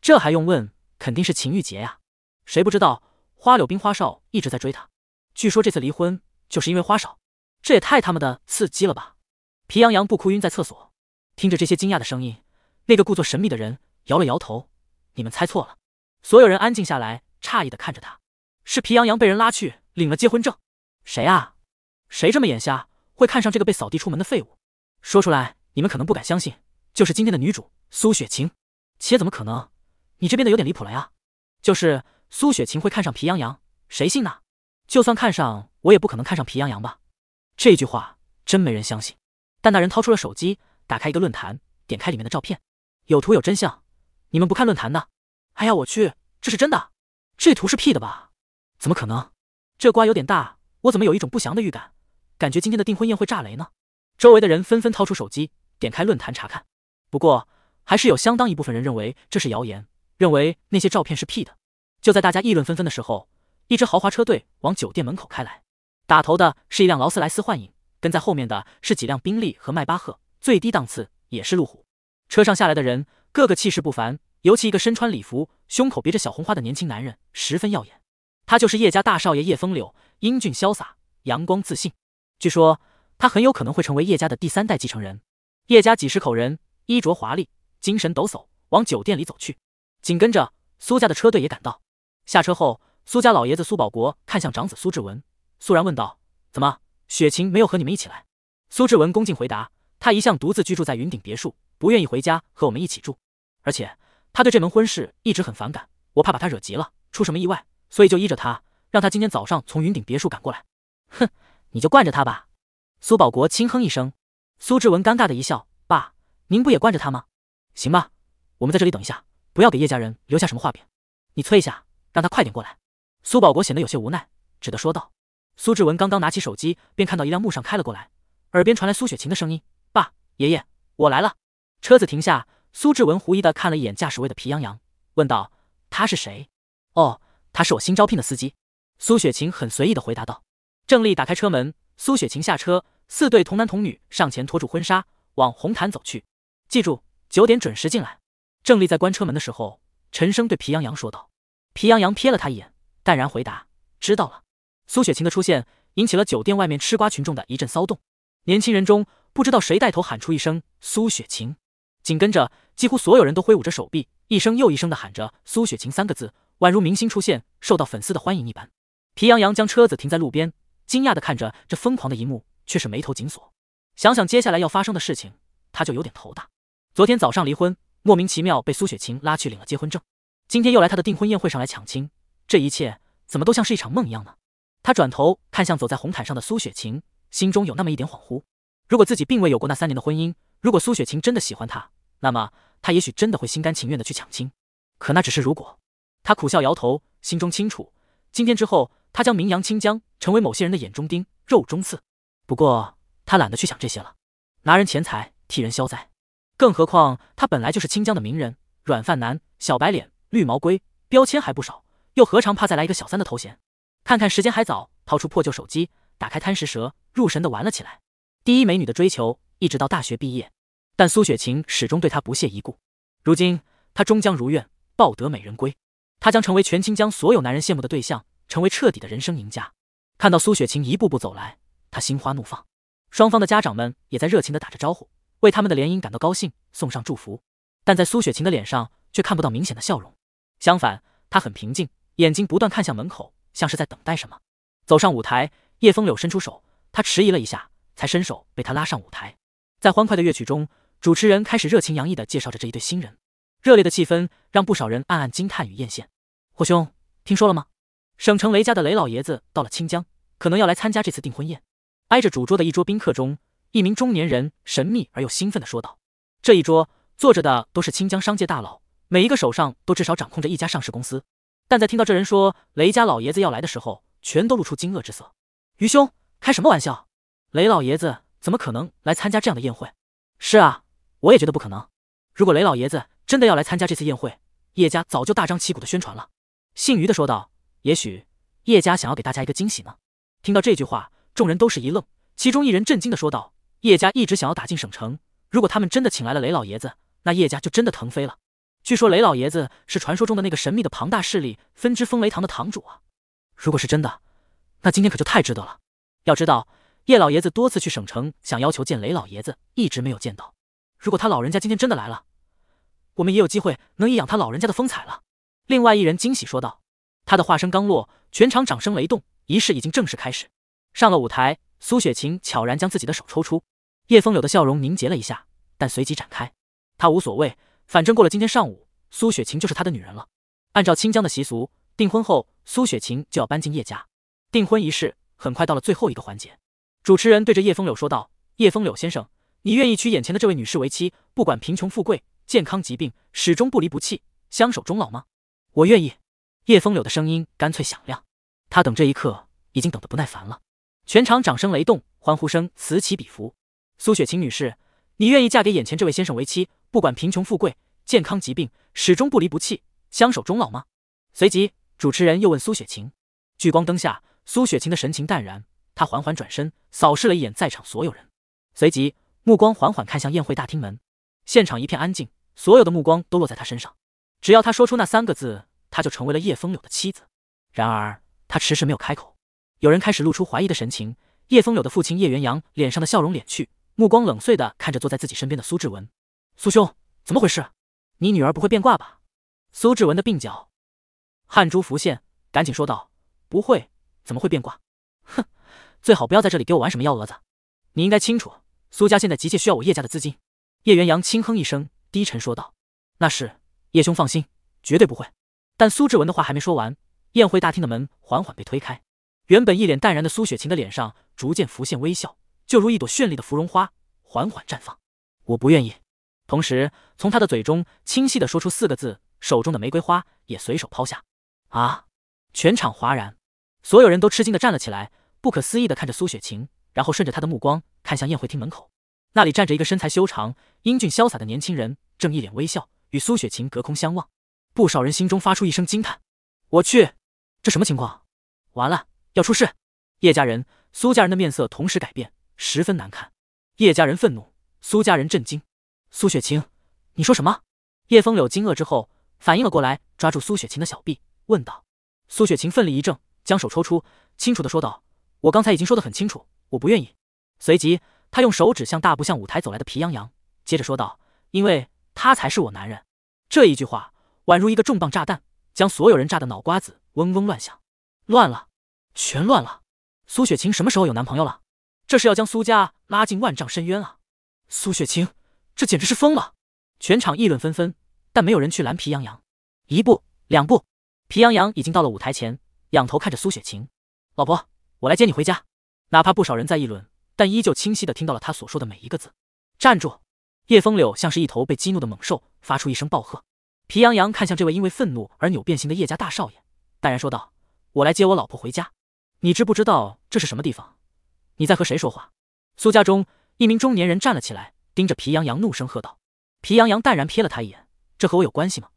S1: 这还用问，肯定是秦玉洁呀。谁不知道花柳冰花少一直在追她？据说这次离婚就是因为花少。这也太他妈的刺激了吧！”皮洋洋不哭晕在厕所，听着这些惊讶的声音，那个故作神秘的人摇了摇头：“你们猜错了。”所有人安静下来，诧异的看着他：“是皮洋洋被人拉去领了结婚证。”谁啊？谁这么眼瞎会看上这个被扫地出门的废物？说出来。你们可能不敢相信，就是今天的女主苏雪晴。且怎么可能？你这边的有点离谱了呀！就是苏雪晴会看上皮洋洋，谁信呢？就算看上，我也不可能看上皮洋洋吧？这句话真没人相信。但那人掏出了手机，打开一个论坛，点开里面的照片，有图有真相。你们不看论坛的？哎呀，我去，这是真的？这图是 P 的吧？怎么可能？这瓜有点大，我怎么有一种不祥的预感？感觉今天的订婚宴会炸雷呢。周围的人纷纷掏出手机。点开论坛查看，不过还是有相当一部分人认为这是谣言，认为那些照片是 P 的。就在大家议论纷纷的时候，一支豪华车队往酒店门口开来，打头的是一辆劳斯莱斯幻影，跟在后面的是几辆宾利和迈巴赫，最低档次也是路虎。车上下来的人个个气势不凡，尤其一个身穿礼服、胸口别着小红花的年轻男人十分耀眼，他就是叶家大少爷叶风柳，英俊潇洒，阳光自信。据说他很有可能会成为叶家的第三代继承人。叶家几十口人衣着华丽，精神抖擞，往酒店里走去。紧跟着苏家的车队也赶到。下车后，苏家老爷子苏保国看向长子苏志文，肃然问道：“怎么，雪晴没有和你们一起来？”苏志文恭敬回答：“他一向独自居住在云顶别墅，不愿意回家和我们一起住。而且他对这门婚事一直很反感，我怕把他惹急了出什么意外，所以就依着他，让他今天早上从云顶别墅赶过来。”哼，你就惯着他吧。”苏保国轻哼一声。苏志文尴尬的一笑，爸，您不也惯着他吗？行吧，我们在这里等一下，不要给叶家人留下什么画饼。你催一下，让他快点过来。苏保国显得有些无奈，只得说道。苏志文刚刚拿起手机，便看到一辆墓上开了过来，耳边传来苏雪晴的声音：“爸，爷爷，我来了。”车子停下，苏志文狐疑的看了一眼驾驶位的皮洋洋，问道：“他是谁？”哦，他是我新招聘的司机。苏雪晴很随意的回答道。郑丽打开车门，苏雪晴下车。四对童男童女上前拖住婚纱，往红毯走去。记住，九点准时进来。郑丽在关车门的时候，沉声对皮洋洋说道。皮洋洋瞥了他一眼，淡然回答：“知道了。”苏雪晴的出现引起了酒店外面吃瓜群众的一阵骚动。年轻人中，不知道谁带头喊出一声“苏雪晴”，紧跟着几乎所有人都挥舞着手臂，一声又一声的喊着“苏雪晴”三个字，宛如明星出现受到粉丝的欢迎一般。皮洋洋将车子停在路边，惊讶的看着这疯狂的一幕。却是眉头紧锁，想想接下来要发生的事情，他就有点头大。昨天早上离婚，莫名其妙被苏雪晴拉去领了结婚证，今天又来他的订婚宴会上来抢亲，这一切怎么都像是一场梦一样呢？他转头看向走在红毯上的苏雪晴，心中有那么一点恍惚。如果自己并未有过那三年的婚姻，如果苏雪晴真的喜欢他，那么他也许真的会心甘情愿的去抢亲。可那只是如果。他苦笑摇头，心中清楚，今天之后，他将名扬清江，成为某些人的眼中钉、肉中刺。不过他懒得去想这些了，拿人钱财替人消灾，更何况他本来就是清江的名人，软饭男、小白脸、绿毛龟标签还不少，又何尝怕再来一个小三的头衔？看看时间还早，掏出破旧手机，打开贪食蛇，入神的玩了起来。第一美女的追求，一直到大学毕业，但苏雪晴始终对他不屑一顾。如今他终将如愿，抱得美人归，他将成为全清江所有男人羡慕的对象，成为彻底的人生赢家。看到苏雪晴一步步走来。他心花怒放，双方的家长们也在热情地打着招呼，为他们的联姻感到高兴，送上祝福。但在苏雪晴的脸上却看不到明显的笑容，相反，她很平静，眼睛不断看向门口，像是在等待什么。走上舞台，叶风柳伸出手，他迟疑了一下，才伸手被他拉上舞台。在欢快的乐曲中，主持人开始热情洋溢地介绍着这一对新人。热烈的气氛让不少人暗暗惊叹与艳羡。霍兄，听说了吗？省城雷家的雷老爷子到了清江，可能要来参加这次订婚宴。挨着主桌的一桌宾客中，一名中年人神秘而又兴奋的说道：“这一桌坐着的都是清江商界大佬，每一个手上都至少掌控着一家上市公司。但在听到这人说雷家老爷子要来的时候，全都露出惊愕之色。余兄，开什么玩笑？雷老爷子怎么可能来参加这样的宴会？是啊，我也觉得不可能。如果雷老爷子真的要来参加这次宴会，叶家早就大张旗鼓的宣传了。”姓余的说道：“也许叶家想要给大家一个惊喜呢。”听到这句话。众人都是一愣，其中一人震惊的说道：“叶家一直想要打进省城，如果他们真的请来了雷老爷子，那叶家就真的腾飞了。据说雷老爷子是传说中的那个神秘的庞大势力分支风雷堂的堂主啊！如果是真的，那今天可就太值得了。要知道，叶老爷子多次去省城想要求见雷老爷子，一直没有见到。如果他老人家今天真的来了，我们也有机会能一仰他老人家的风采了。”另外一人惊喜说道。他的话声刚落，全场掌声雷动，仪式已经正式开始。上了舞台，苏雪晴悄然将自己的手抽出。叶风柳的笑容凝结了一下，但随即展开。他无所谓，反正过了今天上午，苏雪晴就是他的女人了。按照清江的习俗，订婚后，苏雪晴就要搬进叶家。订婚仪式很快到了最后一个环节，主持人对着叶风柳说道：“叶风柳先生，你愿意娶眼前的这位女士为妻，不管贫穷富贵、健康疾病，始终不离不弃，相守终老吗？”“我愿意。”叶风柳的声音干脆响亮。他等这一刻已经等得不耐烦了。全场掌声雷动，欢呼声此起彼伏。苏雪晴女士，你愿意嫁给眼前这位先生为妻，不管贫穷富贵、健康疾病，始终不离不弃，相守终老吗？随即，主持人又问苏雪晴。聚光灯下，苏雪晴的神情淡然，她缓缓转身，扫视了一眼在场所有人，随即目光缓缓看向宴会大厅门。现场一片安静，所有的目光都落在她身上。只要她说出那三个字，她就成为了叶风柳的妻子。然而，她迟迟没有开口。有人开始露出怀疑的神情，叶风柳的父亲叶元阳脸上的笑容敛去，目光冷碎的看着坐在自己身边的苏志文。苏兄，怎么回事？你女儿不会变卦吧？苏志文的鬓角汗珠浮现，赶紧说道：“不会，怎么会变卦？哼，最好不要在这里给我玩什么幺蛾子。你应该清楚，苏家现在急切需要我叶家的资金。”叶元阳轻哼一声，低沉说道：“那是，叶兄放心，绝对不会。”但苏志文的话还没说完，宴会大厅的门缓缓被推开。原本一脸淡然的苏雪晴的脸上逐渐浮现微笑，就如一朵绚丽的芙蓉花缓缓绽放。我不愿意。同时，从她的嘴中清晰的说出四个字，手中的玫瑰花也随手抛下。啊！全场哗然，所有人都吃惊的站了起来，不可思议的看着苏雪晴，然后顺着她的目光看向宴会厅门口，那里站着一个身材修长、英俊潇洒的年轻人，正一脸微笑与苏雪晴隔空相望。不少人心中发出一声惊叹：我去，这什么情况？完了！要出事！叶家人、苏家人的面色同时改变，十分难看。叶家人愤怒，苏家人震惊。苏雪晴，你说什么？叶风柳惊愕之后，反应了过来，抓住苏雪晴的小臂，问道。苏雪晴奋力一挣，将手抽出，清楚的说道：“我刚才已经说的很清楚，我不愿意。”随即，她用手指向大步向舞台走来的皮洋洋，接着说道：“因为他才是我男人。”这一句话宛如一个重磅炸弹，将所有人炸得脑瓜子嗡嗡乱响，乱了。全乱了！苏雪晴什么时候有男朋友了？这是要将苏家拉进万丈深渊啊！苏雪晴，这简直是疯了！全场议论纷纷，但没有人去拦皮洋洋。一步，两步，皮洋洋已经到了舞台前，仰头看着苏雪晴：“老婆，我来接你回家。”哪怕不少人在议论，但依旧清晰的听到了他所说的每一个字。站住！叶风柳像是一头被激怒的猛兽，发出一声暴喝。皮洋洋看向这位因为愤怒而扭变形的叶家大少爷，淡然说道：“我来接我老婆回家。”你知不知道这是什么地方？你在和谁说话？苏家中一名中年人站了起来，盯着皮羊羊怒声喝道：“皮羊羊淡然瞥了他一眼，这和我有关系吗？”“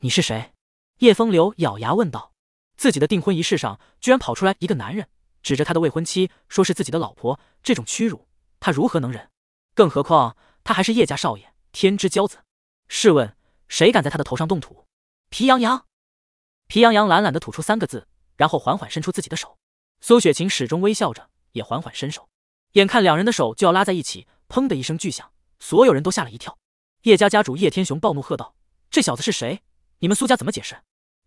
S1: 你是谁？”叶风流咬牙问道。自己的订婚仪式上，居然跑出来一个男人，指着他的未婚妻，说是自己的老婆，这种屈辱，他如何能忍？更何况他还是叶家少爷，天之骄子。试问，谁敢在他的头上动土？皮羊羊，皮羊羊懒懒的吐出三个字，然后缓缓伸出自己的手。苏雪晴始终微笑着，也缓缓伸手，眼看两人的手就要拉在一起，砰的一声巨响，所有人都吓了一跳。叶家家主叶天雄暴怒喝道：“这小子是谁？你们苏家怎么解释？”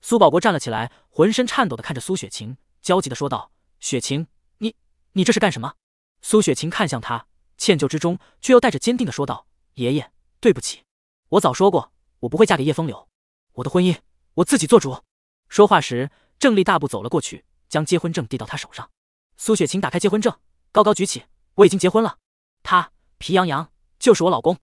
S1: 苏保国站了起来，浑身颤抖的看着苏雪晴，焦急的说道：“雪晴，你你这是干什么？”苏雪晴看向他，歉疚之中却又带着坚定的说道：“爷爷，对不起，我早说过，我不会嫁给叶风流，我的婚姻我自己做主。”说话时，郑丽大步走了过去。将结婚证递到他手上，苏雪晴打开结婚证，高高举起：“我已经结婚了，他皮洋洋就是我老公。”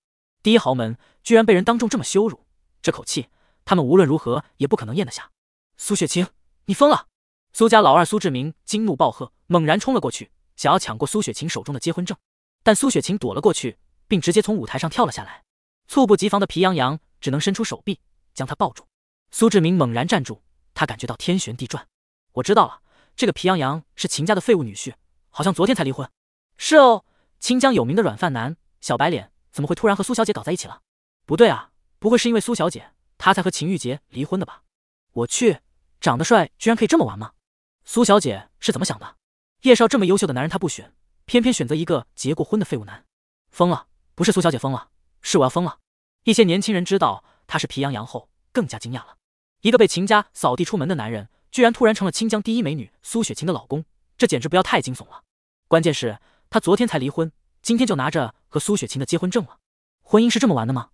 S1: 第一豪门居然被人当众这么羞辱，这口气他们无论如何也不可能咽得下。苏雪晴，你疯了！苏家老二苏志明惊怒暴喝，猛然冲了过去，想要抢过苏雪晴手中的结婚证，但苏雪晴躲了过去，并直接从舞台上跳了下来。猝不及防的皮洋洋只能伸出手臂将他抱住。苏志明猛然站住，他感觉到天旋地转。我知道了。这个皮洋洋是秦家的废物女婿，好像昨天才离婚。是哦，清江有名的软饭男，小白脸，怎么会突然和苏小姐搞在一起了？不对啊，不会是因为苏小姐，他才和秦玉洁离婚的吧？我去，长得帅居然可以这么玩吗？苏小姐是怎么想的？叶少这么优秀的男人，她不选，偏偏选择一个结过婚的废物男，疯了！不是苏小姐疯了，是我要疯了。一些年轻人知道他是皮洋洋后，更加惊讶了。一个被秦家扫地出门的男人。居然突然成了清江第一美女苏雪晴的老公，这简直不要太惊悚了！关键是她昨天才离婚，今天就拿着和苏雪晴的结婚证了，婚姻是这么玩的吗？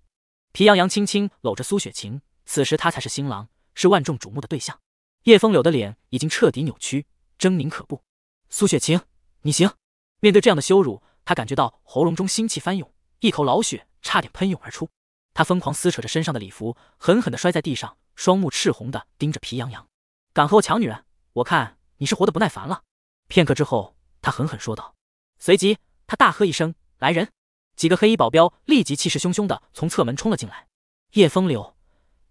S1: 皮洋洋轻轻搂着苏雪晴，此时他才是新郎，是万众瞩目的对象。叶风柳的脸已经彻底扭曲，狰狞可怖。苏雪晴，你行！面对这样的羞辱，他感觉到喉咙中腥气翻涌，一口老血差点喷涌而出。他疯狂撕扯着身上的礼服，狠狠的摔在地上，双目赤红的盯着皮洋洋。敢和我抢女人，我看你是活得不耐烦了。片刻之后，他狠狠说道，随即他大喝一声：“来人！”几个黑衣保镖立即气势汹汹的从侧门冲了进来。叶风流，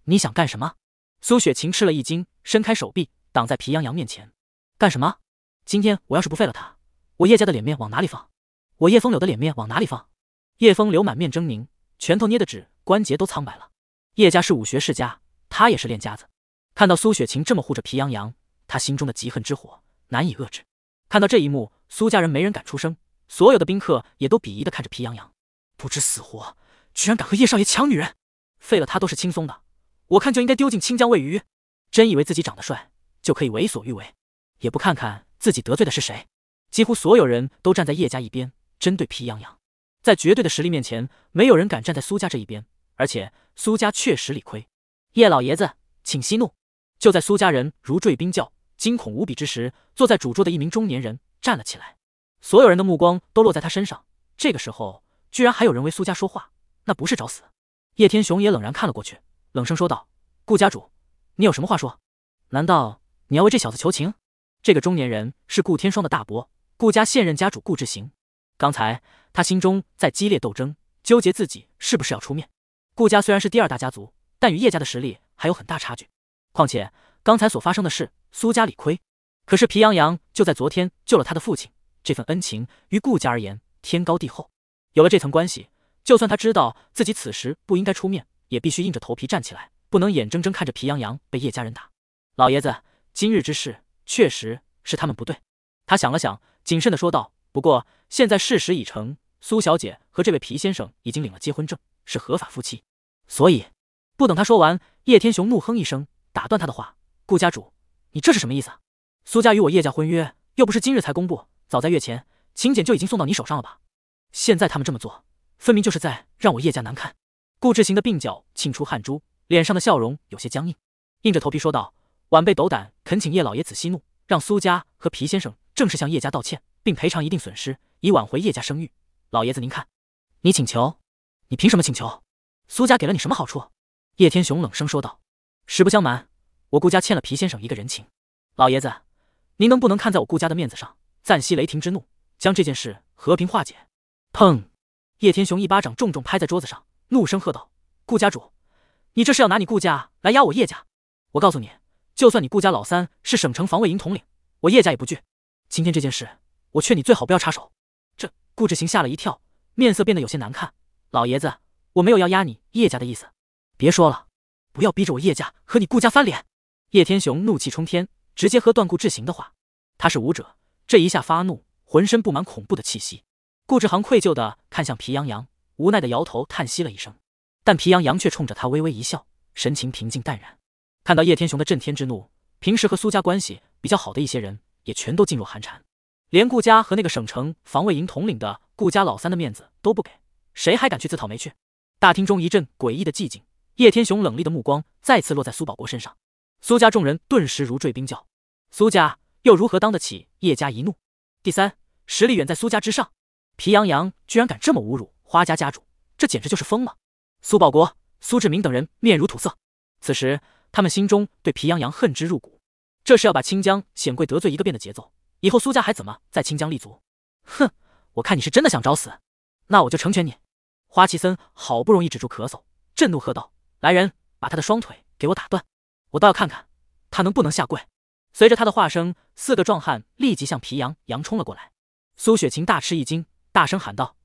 S1: 你想干什么？苏雪晴吃了一惊，伸开手臂挡在皮洋洋面前。干什么？今天我要是不废了他，我叶家的脸面往哪里放？我叶风流的脸面往哪里放？叶风流满面狰狞，拳头捏的指关节都苍白了。叶家是武学世家，他也是练家子。看到苏雪晴这么护着皮洋洋，他心中的嫉恨之火难以遏制。看到这一幕，苏家人没人敢出声，所有的宾客也都鄙夷的看着皮洋洋，不知死活，居然敢和叶少爷抢女人，废了他都是轻松的，我看就应该丢进清江喂鱼。真以为自己长得帅就可以为所欲为，也不看看自己得罪的是谁。几乎所有人都站在叶家一边，针对皮洋洋。在绝对的实力面前，没有人敢站在苏家这一边，而且苏家确实理亏。叶老爷子，请息怒。就在苏家人如坠冰窖、惊恐无比之时，坐在主桌的一名中年人站了起来，所有人的目光都落在他身上。这个时候，居然还有人为苏家说话，那不是找死？叶天雄也冷然看了过去，冷声说道：“顾家主，你有什么话说？难道你要为这小子求情？”这个中年人是顾天霜的大伯，顾家现任家主顾志行。刚才他心中在激烈斗争，纠结自己是不是要出面。顾家虽然是第二大家族，但与叶家的实力还有很大差距。况且刚才所发生的事，苏家理亏。可是皮羊羊就在昨天救了他的父亲，这份恩情于顾家而言天高地厚。有了这层关系，就算他知道自己此时不应该出面，也必须硬着头皮站起来，不能眼睁睁看着皮洋洋被叶家人打。老爷子，今日之事确实是他们不对。他想了想，谨慎的说道：“不过现在事实已成，苏小姐和这位皮先生已经领了结婚证，是合法夫妻。所以，不等他说完，叶天雄怒哼一声。”打断他的话，顾家主，你这是什么意思？苏家与我叶家婚约又不是今日才公布，早在月前，请柬就已经送到你手上了吧？现在他们这么做，分明就是在让我叶家难堪。顾志行的鬓角沁出汗珠，脸上的笑容有些僵硬，硬着头皮说道：“晚辈斗胆恳请叶老爷子息怒，让苏家和皮先生正式向叶家道歉，并赔偿一定损失，以挽回叶家声誉。老爷子您看，你请求，你凭什么请求？苏家给了你什么好处？”叶天雄冷声说道。实不相瞒，我顾家欠了皮先生一个人情。老爷子，您能不能看在我顾家的面子上，暂息雷霆之怒，将这件事和平化解？砰！叶天雄一巴掌重重拍在桌子上，怒声喝道：“顾家主，你这是要拿你顾家来压我叶家？我告诉你，就算你顾家老三是省城防卫营统领，我叶家也不惧。今天这件事，我劝你最好不要插手。”这顾志行吓了一跳，面色变得有些难看。老爷子，我没有要压你叶家的意思。别说了。不要逼着我叶家和你顾家翻脸！叶天雄怒气冲天，直接喝断顾志行的话。他是武者，这一下发怒，浑身布满恐怖的气息。顾志航愧疚的看向皮洋洋，无奈的摇头叹息了一声。但皮洋洋却冲着他微微一笑，神情平静淡然。看到叶天雄的震天之怒，平时和苏家关系比较好的一些人，也全都噤若寒蝉，连顾家和那个省城防卫营统领的顾家老三的面子都不给，谁还敢去自讨没趣？大厅中一阵诡异的寂静。叶天雄冷厉的目光再次落在苏保国身上，苏家众人顿时如坠冰窖。苏家又如何当得起叶家一怒？第三，实力远在苏家之上，皮洋洋居然敢这么侮辱花家家主，这简直就是疯了！苏保国、苏志明等人面如土色，此时他们心中对皮洋洋恨之入骨，这是要把清江显贵得罪一个遍的节奏，以后苏家还怎么在清江立足？哼，我看你是真的想找死，那我就成全你！花旗森好不容易止住咳嗽，震怒喝道。来人，把他的双腿给我打断！我倒要看看他能不能下跪。随着他的话声，四个壮汉立即向皮洋洋冲了过来。苏雪晴大吃一惊，大声喊道：“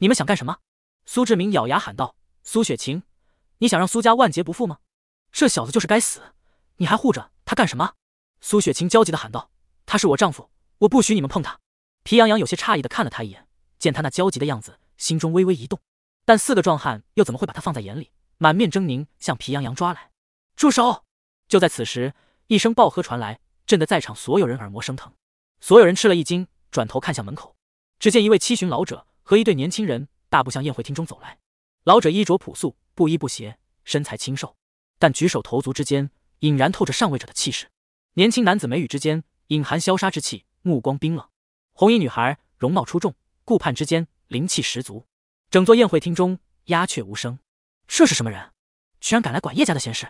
S1: 你们想干什么？”苏志明咬牙喊道：“苏雪晴，你想让苏家万劫不复吗？这小子就是该死，你还护着他干什么？”苏雪晴焦急地喊道：“他是我丈夫，我不许你们碰他。”皮洋洋有些诧异地看了他一眼，见他那焦急的样子，心中微微一动。但四个壮汉又怎么会把他放在眼里？满面狰狞，向皮羊羊抓来。住手！就在此时，一声暴喝传来，震得在场所有人耳膜生疼。所有人吃了一惊，转头看向门口，只见一位七旬老者和一对年轻人大步向宴会厅中走来。老者衣着朴素，不衣不鞋，身材清瘦，但举手投足之间隐然透着上位者的气势。年轻男子眉宇之间隐含萧杀之气，目光冰冷。红衣女孩容貌出众，顾盼之间灵气十足。整座宴会厅中鸦雀无声。这是什么人？居然敢来管叶家的闲事？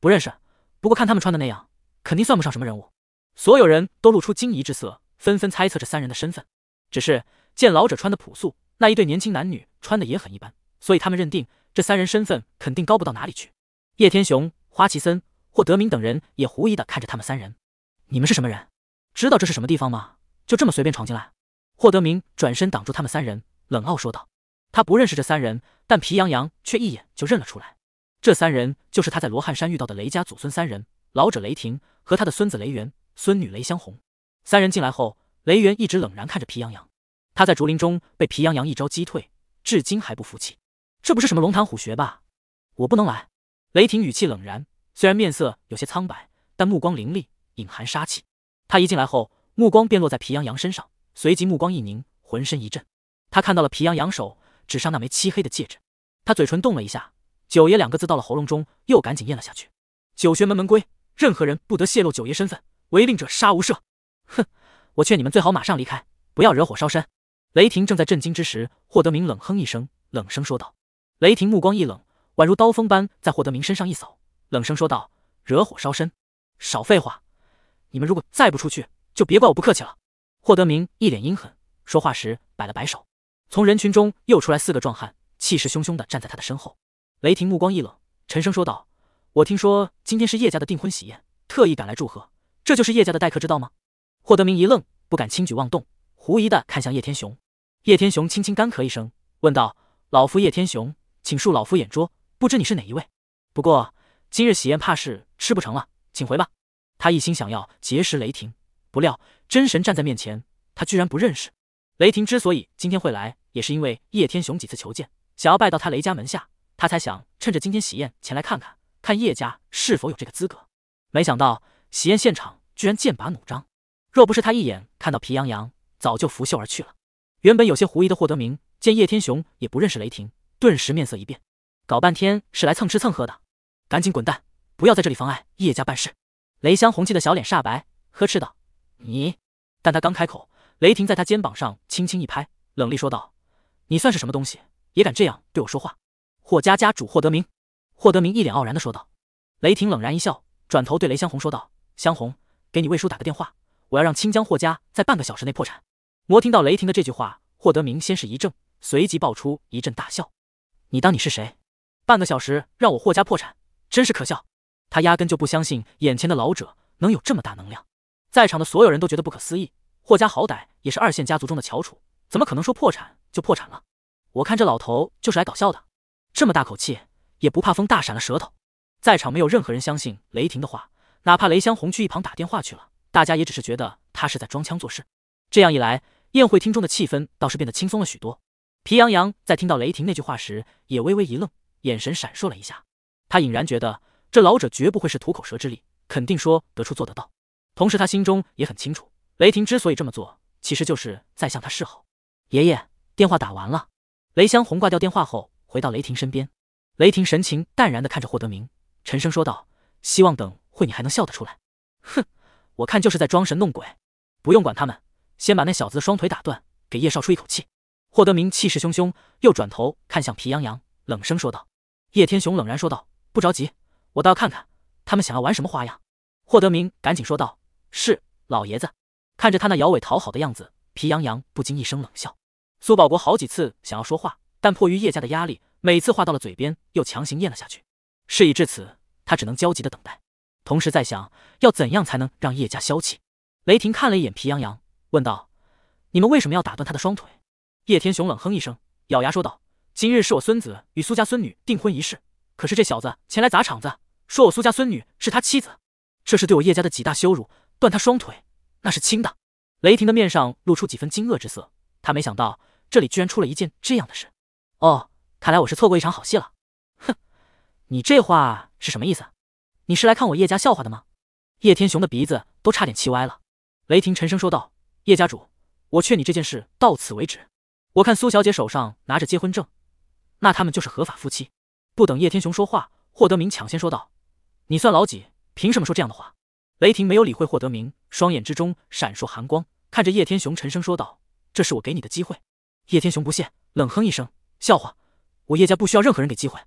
S1: 不认识，不过看他们穿的那样，肯定算不上什么人物。所有人都露出惊疑之色，纷纷猜测这三人的身份。只是见老者穿的朴素，那一对年轻男女穿的也很一般，所以他们认定这三人身份肯定高不到哪里去。叶天雄、花旗森、霍德明等人也狐疑的看着他们三人：“你们是什么人？知道这是什么地方吗？就这么随便闯进来？”霍德明转身挡住他们三人，冷傲说道。他不认识这三人，但皮羊羊却一眼就认了出来。这三人就是他在罗汉山遇到的雷家祖孙三人，老者雷霆和他的孙子雷元、孙女雷香红。三人进来后，雷元一直冷然看着皮羊羊。他在竹林中被皮羊羊一招击退，至今还不服气。这不是什么龙潭虎穴吧？我不能来。雷霆语气冷然，虽然面色有些苍白，但目光凌厉，隐含杀气。他一进来后，目光便落在皮羊羊身上，随即目光一凝，浑身一震。他看到了皮羊羊手。指上那枚漆黑的戒指，他嘴唇动了一下，“九爷”两个字到了喉咙中，又赶紧咽了下去。九玄门门规，任何人不得泄露九爷身份，违令者杀无赦。哼，我劝你们最好马上离开，不要惹火烧身。雷霆正在震惊之时，霍德明冷哼一声，冷声说道。雷霆目光一冷，宛如刀锋般在霍德明身上一扫，冷声说道：“惹火烧身，少废话！你们如果再不出去，就别怪我不客气了。”霍德明一脸阴狠，说话时摆了摆手。从人群中又出来四个壮汉，气势汹汹的站在他的身后。雷霆目光一冷，沉声说道：“我听说今天是叶家的订婚喜宴，特意赶来祝贺。这就是叶家的待客之道吗？”霍德明一愣，不敢轻举妄动，狐疑的看向叶天雄。叶天雄轻轻干咳一声，问道：“老夫叶天雄，请恕老夫眼拙，不知你是哪一位？不过今日喜宴怕是吃不成了，请回吧。”他一心想要结识雷霆，不料真神站在面前，他居然不认识。雷霆之所以今天会来，也是因为叶天雄几次求见，想要拜到他雷家门下，他才想趁着今天喜宴前来看看，看叶家是否有这个资格。没想到喜宴现场居然剑拔弩张，若不是他一眼看到皮洋洋，早就拂袖而去了。原本有些狐疑的霍德明见叶天雄也不认识雷霆，顿时面色一变，搞半天是来蹭吃蹭喝的，赶紧滚蛋，不要在这里妨碍叶家办事。雷湘红气的小脸煞白，呵斥道：“你！”但他刚开口。雷霆在他肩膀上轻轻一拍，冷厉说道：“你算是什么东西，也敢这样对我说话？”霍家家主霍德明，霍德明一脸傲然的说道。雷霆冷然一笑，转头对雷香红说道：“香红，给你魏叔打个电话，我要让清江霍家在半个小时内破产。”魔听到雷霆的这句话，霍德明先是一怔，随即爆出一阵大笑：“你当你是谁？半个小时让我霍家破产，真是可笑！”他压根就不相信眼前的老者能有这么大能量。在场的所有人都觉得不可思议。霍家好歹也是二线家族中的翘楚，怎么可能说破产就破产了？我看这老头就是来搞笑的，这么大口气也不怕风大闪了舌头。在场没有任何人相信雷霆的话，哪怕雷湘红去一旁打电话去了，大家也只是觉得他是在装腔作势。这样一来，宴会厅中的气氛倒是变得轻松了许多。皮洋洋在听到雷霆那句话时，也微微一愣，眼神闪烁了一下。他隐然觉得这老者绝不会是吐口舌之力，肯定说得出做得到。同时，他心中也很清楚。雷霆之所以这么做，其实就是在向他示好。爷爷，电话打完了。雷湘红挂掉电话后，回到雷霆身边。雷霆神情淡然的看着霍德明，沉声说道：“希望等会你还能笑得出来。”哼，我看就是在装神弄鬼。不用管他们，先把那小子的双腿打断，给叶少出一口气。霍德明气势汹汹，又转头看向皮洋洋，冷声说道。叶天雄冷然说道：“不着急，我倒要看看他们想要玩什么花样。”霍德明赶紧说道：“是，老爷子。”看着他那摇尾讨好的样子，皮洋洋不禁一声冷笑。苏保国好几次想要说话，但迫于叶家的压力，每次话到了嘴边又强行咽了下去。事已至此，他只能焦急的等待，同时在想，要怎样才能让叶家消气。雷霆看了一眼皮洋洋，问道：“你们为什么要打断他的双腿？”叶天雄冷哼一声，咬牙说道：“今日是我孙子与苏家孙女订婚仪式，可是这小子前来砸场子，说我苏家孙女是他妻子，这是对我叶家的极大羞辱，断他双腿。”那是轻的，雷霆的面上露出几分惊愕之色，他没想到这里居然出了一件这样的事。哦，看来我是错过一场好戏了。哼，你这话是什么意思？你是来看我叶家笑话的吗？叶天雄的鼻子都差点气歪了。雷霆沉声说道：“叶家主，我劝你这件事到此为止。我看苏小姐手上拿着结婚证，那他们就是合法夫妻。”不等叶天雄说话，霍德明抢先说道：“你算老几？凭什么说这样的话？”雷霆没有理会霍德明，双眼之中闪烁寒光，看着叶天雄，沉声说道：“这是我给你的机会。”叶天雄不屑，冷哼一声：“笑话，我叶家不需要任何人给机会。”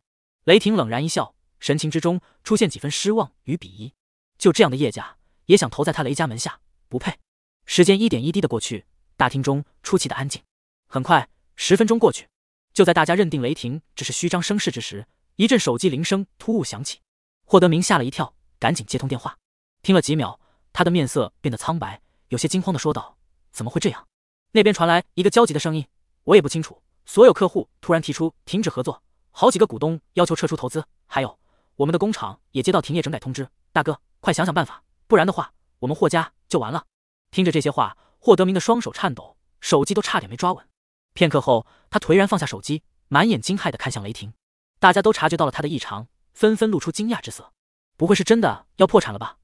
S1: 雷霆冷然一笑，神情之中出现几分失望与鄙夷。就这样的叶家，也想投在他雷家门下？不配！时间一点一滴的过去，大厅中出奇的安静。很快，十分钟过去，就在大家认定雷霆只是虚张声势之时，一阵手机铃声突兀响起。霍德明吓了一跳，赶紧接通电话。听了几秒，他的面色变得苍白，有些惊慌的说道：“怎么会这样？”那边传来一个焦急的声音：“我也不清楚，所有客户突然提出停止合作，好几个股东要求撤出投资，还有我们的工厂也接到停业整改通知。”大哥，快想想办法，不然的话，我们霍家就完了。”听着这些话，霍德明的双手颤抖，手机都差点没抓稳。片刻后，他颓然放下手机，满眼惊骇的看向雷霆。大家都察觉到了他的异常，纷纷露出惊讶之色：“不会是真的要破产了吧？”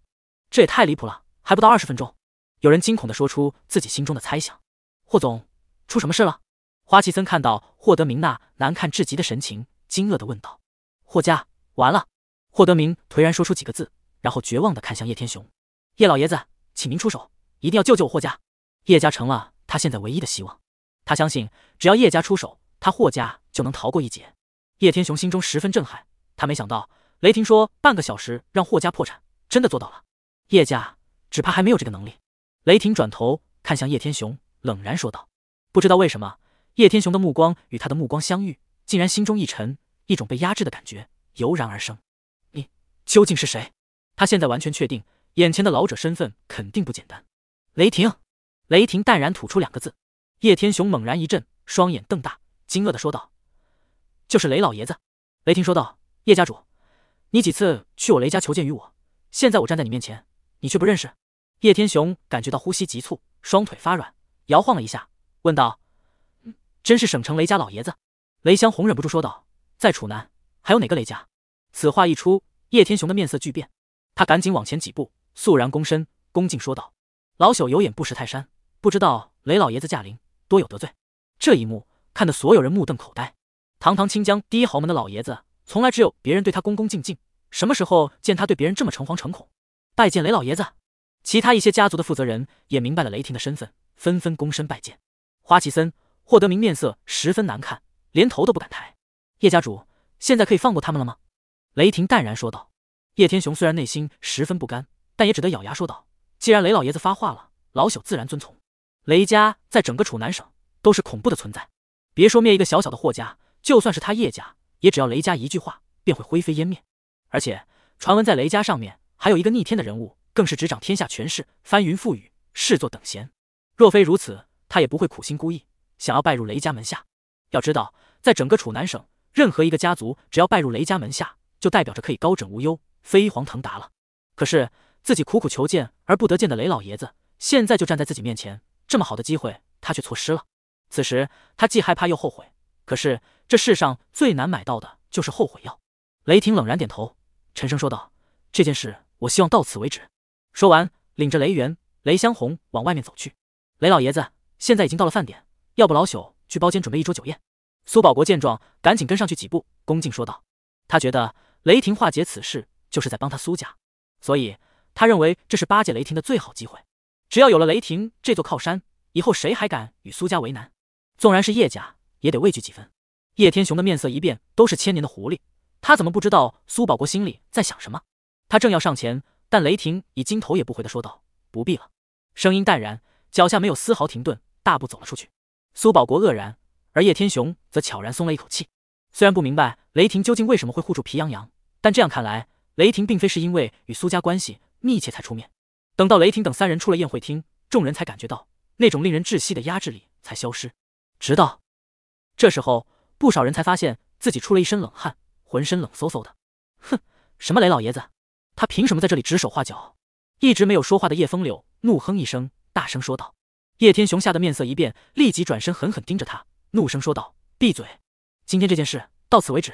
S1: 这也太离谱了！还不到二十分钟，有人惊恐地说出自己心中的猜想。霍总，出什么事了？花旗森看到霍德明那难看至极的神情，惊愕地问道：“霍家完了！”霍德明颓然说出几个字，然后绝望地看向叶天雄：“叶老爷子，请您出手，一定要救救我霍家！叶家成了他现在唯一的希望。他相信，只要叶家出手，他霍家就能逃过一劫。”叶天雄心中十分震撼，他没想到雷霆说半个小时让霍家破产，真的做到了。叶家只怕还没有这个能力。雷霆转头看向叶天雄，冷然说道：“不知道为什么，叶天雄的目光与他的目光相遇，竟然心中一沉，一种被压制的感觉油然而生。你究竟是谁？”他现在完全确定，眼前的老者身份肯定不简单。雷霆，雷霆淡然吐出两个字。叶天雄猛然一震，双眼瞪大，惊愕的说道：“就是雷老爷子。”雷霆说道：“叶家主，你几次去我雷家求见于我，现在我站在你面前。”你却不认识？叶天雄感觉到呼吸急促，双腿发软，摇晃了一下，问道：“真是省城雷家老爷子？”雷湘红忍不住说道：“在楚南还有哪个雷家？”此话一出，叶天雄的面色巨变，他赶紧往前几步，肃然躬身，恭敬说道：“老朽有眼不识泰山，不知道雷老爷子驾临，多有得罪。”这一幕看得所有人目瞪口呆。堂堂清江第一豪门的老爷子，从来只有别人对他恭恭敬敬，什么时候见他对别人这么诚惶诚恐？拜见雷老爷子，其他一些家族的负责人也明白了雷霆的身份，纷纷躬身拜见。花旗森、霍德明面色十分难看，连头都不敢抬。叶家主，现在可以放过他们了吗？雷霆淡然说道。叶天雄虽然内心十分不甘，但也只得咬牙说道：“既然雷老爷子发话了，老朽自然遵从。”雷家在整个楚南省都是恐怖的存在，别说灭一个小小的霍家，就算是他叶家，也只要雷家一句话，便会灰飞烟灭。而且传闻在雷家上面。还有一个逆天的人物，更是执掌天下权势，翻云覆雨，视作等闲。若非如此，他也不会苦心孤诣，想要拜入雷家门下。要知道，在整个楚南省，任何一个家族只要拜入雷家门下，就代表着可以高枕无忧，飞黄腾达了。可是，自己苦苦求见而不得见的雷老爷子，现在就站在自己面前，这么好的机会，他却错失了。此时，他既害怕又后悔。可是，这世上最难买到的就是后悔药。雷霆冷然点头，沉声说道：“这件事。”我希望到此为止。说完，领着雷元、雷香红往外面走去。雷老爷子，现在已经到了饭点，要不老朽去包间准备一桌酒宴？苏保国见状，赶紧跟上去几步，恭敬说道。他觉得雷霆化解此事，就是在帮他苏家，所以他认为这是巴结雷霆的最好机会。只要有了雷霆这座靠山，以后谁还敢与苏家为难？纵然是叶家，也得畏惧几分。叶天雄的面色一变，都是千年的狐狸，他怎么不知道苏保国心里在想什么？他正要上前，但雷霆已经头也不回的说道：“不必了。”声音淡然，脚下没有丝毫停顿，大步走了出去。苏保国愕然，而叶天雄则悄然松了一口气。虽然不明白雷霆究竟为什么会护住皮洋洋，但这样看来，雷霆并非是因为与苏家关系密切才出面。等到雷霆等三人出了宴会厅，众人才感觉到那种令人窒息的压制力才消失。直到这时候，不少人才发现自己出了一身冷汗，浑身冷飕飕的。哼，什么雷老爷子？他凭什么在这里指手画脚？一直没有说话的叶风柳怒哼一声，大声说道：“叶天雄，吓得面色一变，立即转身，狠狠盯着他，怒声说道：‘闭嘴！今天这件事到此为止，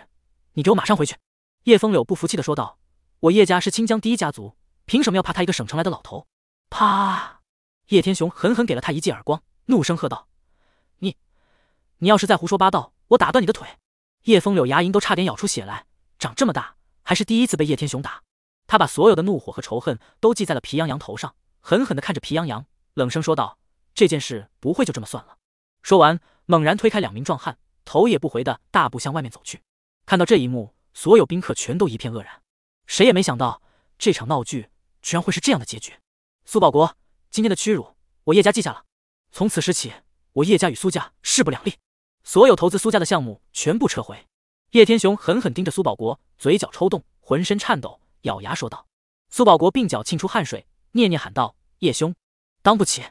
S1: 你给我马上回去。’”叶风柳不服气的说道：“我叶家是清江第一家族，凭什么要怕他一个省城来的老头？”啪！叶天雄狠狠给了他一记耳光，怒声喝道：“你，你要是再胡说八道，我打断你的腿！”叶风柳牙龈都差点咬出血来，长这么大还是第一次被叶天雄打。他把所有的怒火和仇恨都记在了皮洋洋头上，狠狠地看着皮洋洋，冷声说道：“这件事不会就这么算了。”说完，猛然推开两名壮汉，头也不回的大步向外面走去。看到这一幕，所有宾客全都一片愕然，谁也没想到这场闹剧居然会是这样的结局。苏保国，今天的屈辱我叶家记下了，从此时起，我叶家与苏家势不两立，所有投资苏家的项目全部撤回。叶天雄狠狠盯着苏保国，嘴角抽动，浑身颤抖。咬牙说道：“苏保国鬓角沁出汗水，念念喊道：‘叶兄，当不起！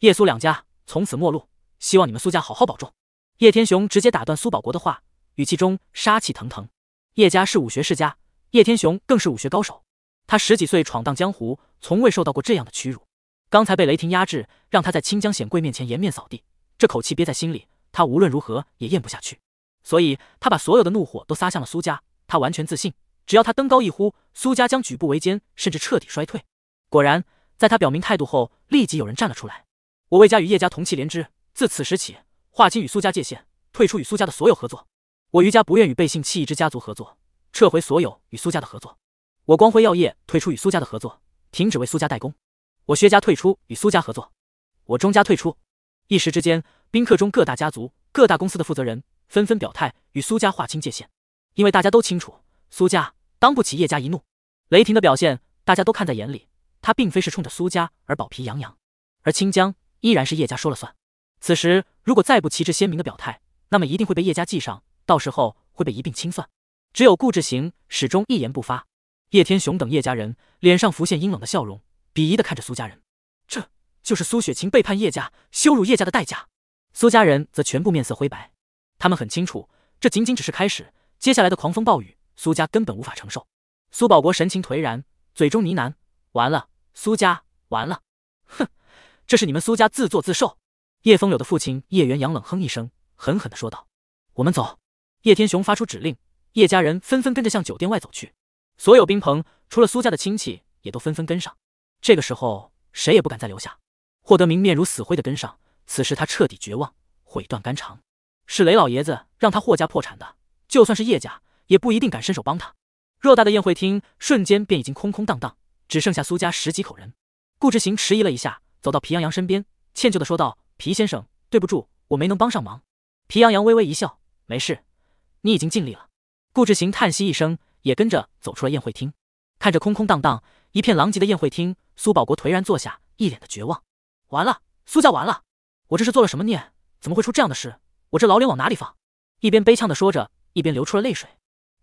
S1: 叶苏两家从此陌路，希望你们苏家好好保重。’”叶天雄直接打断苏保国的话，语气中杀气腾腾。叶家是武学世家，叶天雄更是武学高手。他十几岁闯荡江湖，从未受到过这样的屈辱。刚才被雷霆压制，让他在清江显贵面前颜面扫地，这口气憋在心里，他无论如何也咽不下去。所以，他把所有的怒火都撒向了苏家。他完全自信。只要他登高一呼，苏家将举步维艰，甚至彻底衰退。果然，在他表明态度后，立即有人站了出来。我魏家与叶家同气连枝，自此时起，划清与苏家界限，退出与苏家的所有合作。我于家不愿与背信弃义之家族合作，撤回所有与苏家的合作。我光辉药业退出与苏家的合作，停止为苏家代工。我薛家退出与苏家合作，我钟家退出。一时之间，宾客中各大家族、各大公司的负责人纷纷表态，与苏家划清界限，因为大家都清楚。苏家当不起叶家一怒，雷霆的表现大家都看在眼里。他并非是冲着苏家而保皮洋洋，而清江依然是叶家说了算。此时如果再不旗帜鲜明的表态，那么一定会被叶家记上，到时候会被一并清算。只有顾志行始终一言不发。叶天雄等叶家人脸上浮现阴冷的笑容，鄙夷的看着苏家人，这就是苏雪晴背叛叶家、羞辱叶家的代价。苏家人则全部面色灰白，他们很清楚，这仅仅只是开始，接下来的狂风暴雨。苏家根本无法承受。苏宝国神情颓然，嘴中呢喃：“完了，苏家完了。”哼，这是你们苏家自作自受。叶风柳的父亲叶元阳冷哼一声，狠狠的说道：“我们走。”叶天雄发出指令，叶家人纷纷跟着向酒店外走去。所有宾朋，除了苏家的亲戚，也都纷纷跟上。这个时候，谁也不敢再留下。霍德明面如死灰的跟上，此时他彻底绝望，悔断肝肠。是雷老爷子让他霍家破产的，就算是叶家。也不一定敢伸手帮他。偌大的宴会厅瞬间便已经空空荡荡，只剩下苏家十几口人。顾之行迟疑了一下，走到皮洋洋身边，歉疚的说道：“皮先生，对不住，我没能帮上忙。”皮洋洋微微一笑：“没事，你已经尽力了。”顾之行叹息一声，也跟着走出了宴会厅。看着空空荡荡、一片狼藉的宴会厅，苏保国颓然坐下，一脸的绝望：“完了，苏家完了！我这是做了什么孽？怎么会出这样的事？我这老脸往哪里放？”一边悲呛的说着，一边流出了泪水。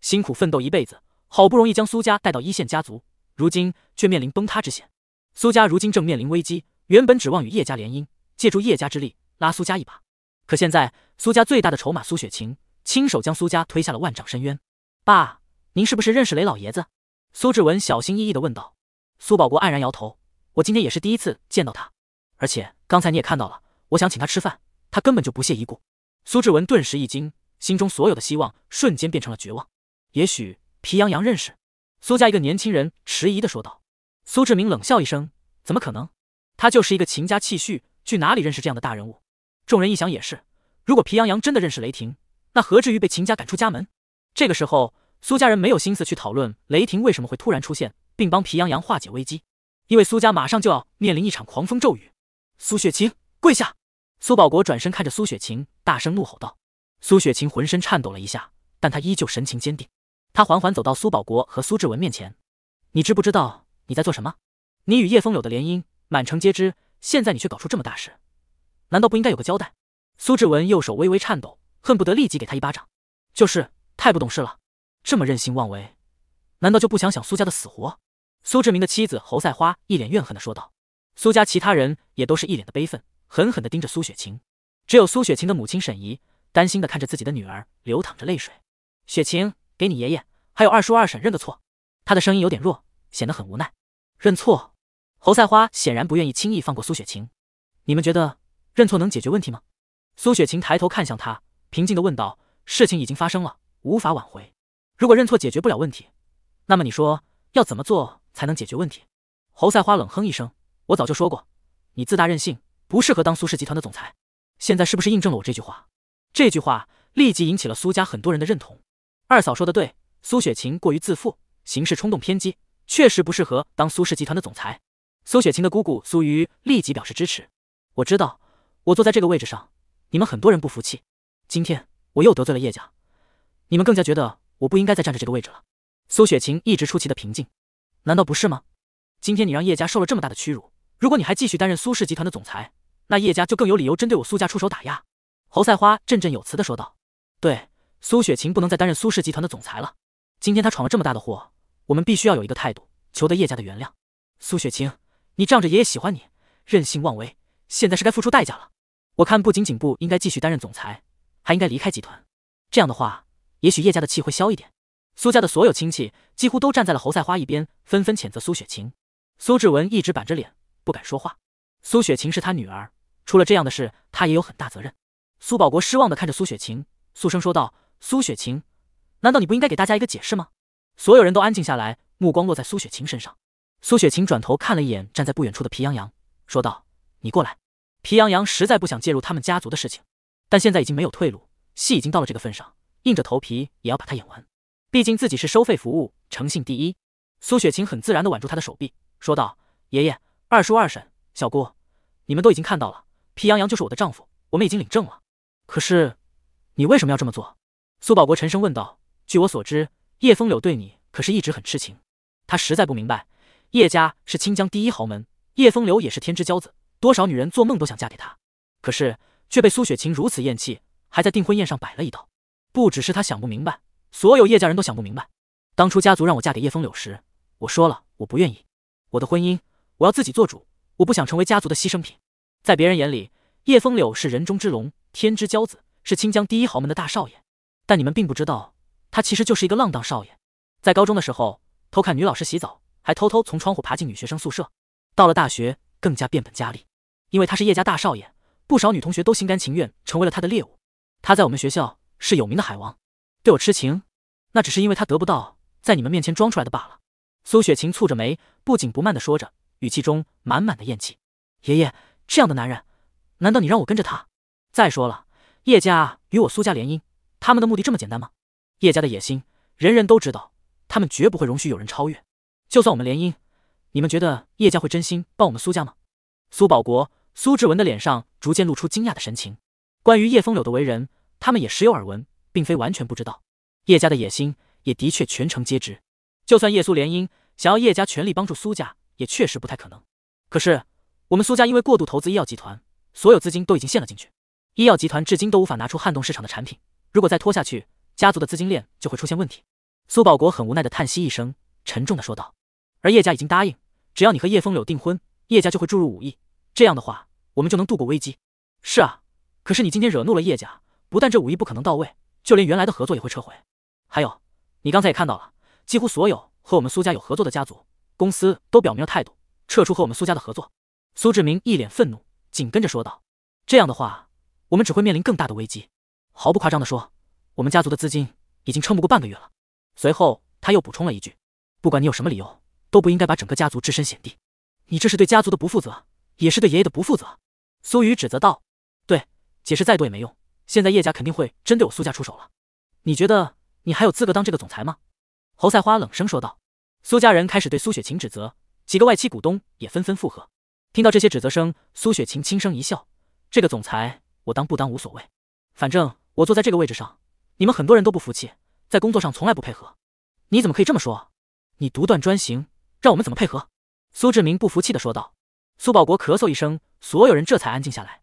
S1: 辛苦奋斗一辈子，好不容易将苏家带到一线家族，如今却面临崩塌之险。苏家如今正面临危机，原本指望与叶家联姻，借助叶家之力拉苏家一把，可现在苏家最大的筹码苏雪晴亲手将苏家推下了万丈深渊。爸，您是不是认识雷老爷子？苏志文小心翼翼地问道。苏保国黯然摇头：“我今天也是第一次见到他，而且刚才你也看到了，我想请他吃饭，他根本就不屑一顾。”苏志文顿时一惊，心中所有的希望瞬间变成了绝望。也许皮洋洋认识苏家一个年轻人迟疑地说道。苏志明冷笑一声：“怎么可能？他就是一个秦家弃婿，去哪里认识这样的大人物？”众人一想也是，如果皮洋洋真的认识雷霆，那何至于被秦家赶出家门？这个时候，苏家人没有心思去讨论雷霆为什么会突然出现，并帮皮洋洋化解危机，因为苏家马上就要面临一场狂风骤雨。苏雪晴跪下，苏宝国转身看着苏雪晴，大声怒吼道：“苏雪晴，浑身颤抖了一下，但他依旧神情坚定。”他缓缓走到苏保国和苏志文面前，你知不知道你在做什么？你与叶风柳的联姻，满城皆知，现在你却搞出这么大事，难道不应该有个交代？苏志文右手微微颤抖，恨不得立即给他一巴掌，就是太不懂事了，这么任性妄为，难道就不想想苏家的死活？苏志明的妻子侯赛花一脸怨恨的说道，苏家其他人也都是一脸的悲愤，狠狠的盯着苏雪晴，只有苏雪晴的母亲沈怡担心的看着自己的女儿，流淌着泪水，雪晴。给你爷爷，还有二叔二婶认个错。他的声音有点弱，显得很无奈。认错？侯赛花显然不愿意轻易放过苏雪晴。你们觉得认错能解决问题吗？苏雪晴抬头看向他，平静的问道：“事情已经发生了，无法挽回。如果认错解决不了问题，那么你说要怎么做才能解决问题？”侯赛花冷哼一声：“我早就说过，你自大任性，不适合当苏氏集团的总裁。现在是不是印证了我这句话？”这句话立即引起了苏家很多人的认同。二嫂说的对，苏雪晴过于自负，行事冲动偏激，确实不适合当苏氏集团的总裁。苏雪晴的姑姑苏瑜立即表示支持。我知道，我坐在这个位置上，你们很多人不服气。今天我又得罪了叶家，你们更加觉得我不应该再站着这个位置了。苏雪晴一直出奇的平静，难道不是吗？今天你让叶家受了这么大的屈辱，如果你还继续担任苏氏集团的总裁，那叶家就更有理由针对我苏家出手打压。侯赛花振振有词的说道。对。苏雪晴不能再担任苏氏集团的总裁了。今天她闯了这么大的祸，我们必须要有一个态度，求得叶家的原谅。苏雪晴，你仗着爷爷喜欢你，任性妄为，现在是该付出代价了。我看不仅仅不应该继续担任总裁，还应该离开集团。这样的话，也许叶家的气会消一点。苏家的所有亲戚几乎都站在了侯赛花一边，纷纷谴责苏雪晴。苏志文一直板着脸，不敢说话。苏雪晴是他女儿，出了这样的事，他也有很大责任。苏保国失望地看着苏雪晴，苏声说道。苏雪晴，难道你不应该给大家一个解释吗？所有人都安静下来，目光落在苏雪晴身上。苏雪晴转头看了一眼站在不远处的皮洋洋，说道：“你过来。”皮洋洋实在不想介入他们家族的事情，但现在已经没有退路，戏已经到了这个份上，硬着头皮也要把它演完。毕竟自己是收费服务，诚信第一。苏雪晴很自然地挽住他的手臂，说道：“爷爷、二叔、二婶、小姑，你们都已经看到了，皮洋洋就是我的丈夫，我们已经领证了。可是，你为什么要这么做？”苏保国沉声问道：“据我所知，叶风柳对你可是一直很痴情。他实在不明白，叶家是清江第一豪门，叶风柳也是天之骄子，多少女人做梦都想嫁给他，可是却被苏雪晴如此厌弃，还在订婚宴上摆了一道。不只是他想不明白，所有叶家人都想不明白。当初家族让我嫁给叶风柳时，我说了我不愿意，我的婚姻我要自己做主，我不想成为家族的牺牲品。在别人眼里，叶风柳是人中之龙，天之骄子，是清江第一豪门的大少爷。”但你们并不知道，他其实就是一个浪荡少爷，在高中的时候偷看女老师洗澡，还偷偷从窗户爬进女学生宿舍。到了大学，更加变本加厉，因为他是叶家大少爷，不少女同学都心甘情愿成为了他的猎物。他在我们学校是有名的海王，对我痴情，那只是因为他得不到，在你们面前装出来的罢了。苏雪晴蹙着眉，不紧不慢的说着，语气中满满的厌弃。爷爷，这样的男人，难道你让我跟着他？再说了，叶家与我苏家联姻。他们的目的这么简单吗？叶家的野心，人人都知道，他们绝不会容许有人超越。就算我们联姻，你们觉得叶家会真心帮我们苏家吗？苏保国、苏志文的脸上逐渐露出惊讶的神情。关于叶风柳的为人，他们也时有耳闻，并非完全不知道。叶家的野心也的确全城皆知。就算叶苏联姻，想要叶家全力帮助苏家，也确实不太可能。可是我们苏家因为过度投资医药集团，所有资金都已经陷了进去，医药集团至今都无法拿出撼动市场的产品。如果再拖下去，家族的资金链就会出现问题。苏保国很无奈的叹息一声，沉重的说道：“而叶家已经答应，只要你和叶风柳订婚，叶家就会注入五亿。这样的话，我们就能度过危机。”“是啊，可是你今天惹怒了叶家，不但这五亿不可能到位，就连原来的合作也会撤回。还有，你刚才也看到了，几乎所有和我们苏家有合作的家族、公司都表明了态度，撤出和我们苏家的合作。”苏志明一脸愤怒，紧跟着说道：“这样的话，我们只会面临更大的危机。”毫不夸张地说，我们家族的资金已经撑不过半个月了。随后，他又补充了一句：“不管你有什么理由，都不应该把整个家族置身险地。你这是对家族的不负责，也是对爷爷的不负责。”苏雨指责道：“对，解释再多也没用。现在叶家肯定会针对我苏家出手了。你觉得你还有资格当这个总裁吗？”侯赛花冷声说道。苏家人开始对苏雪晴指责，几个外戚股东也纷纷附和。听到这些指责声，苏雪晴轻声一笑：“这个总裁我当不当无所谓，反正……”我坐在这个位置上，你们很多人都不服气，在工作上从来不配合，你怎么可以这么说？你独断专行，让我们怎么配合？苏志明不服气的说道。苏保国咳嗽一声，所有人这才安静下来。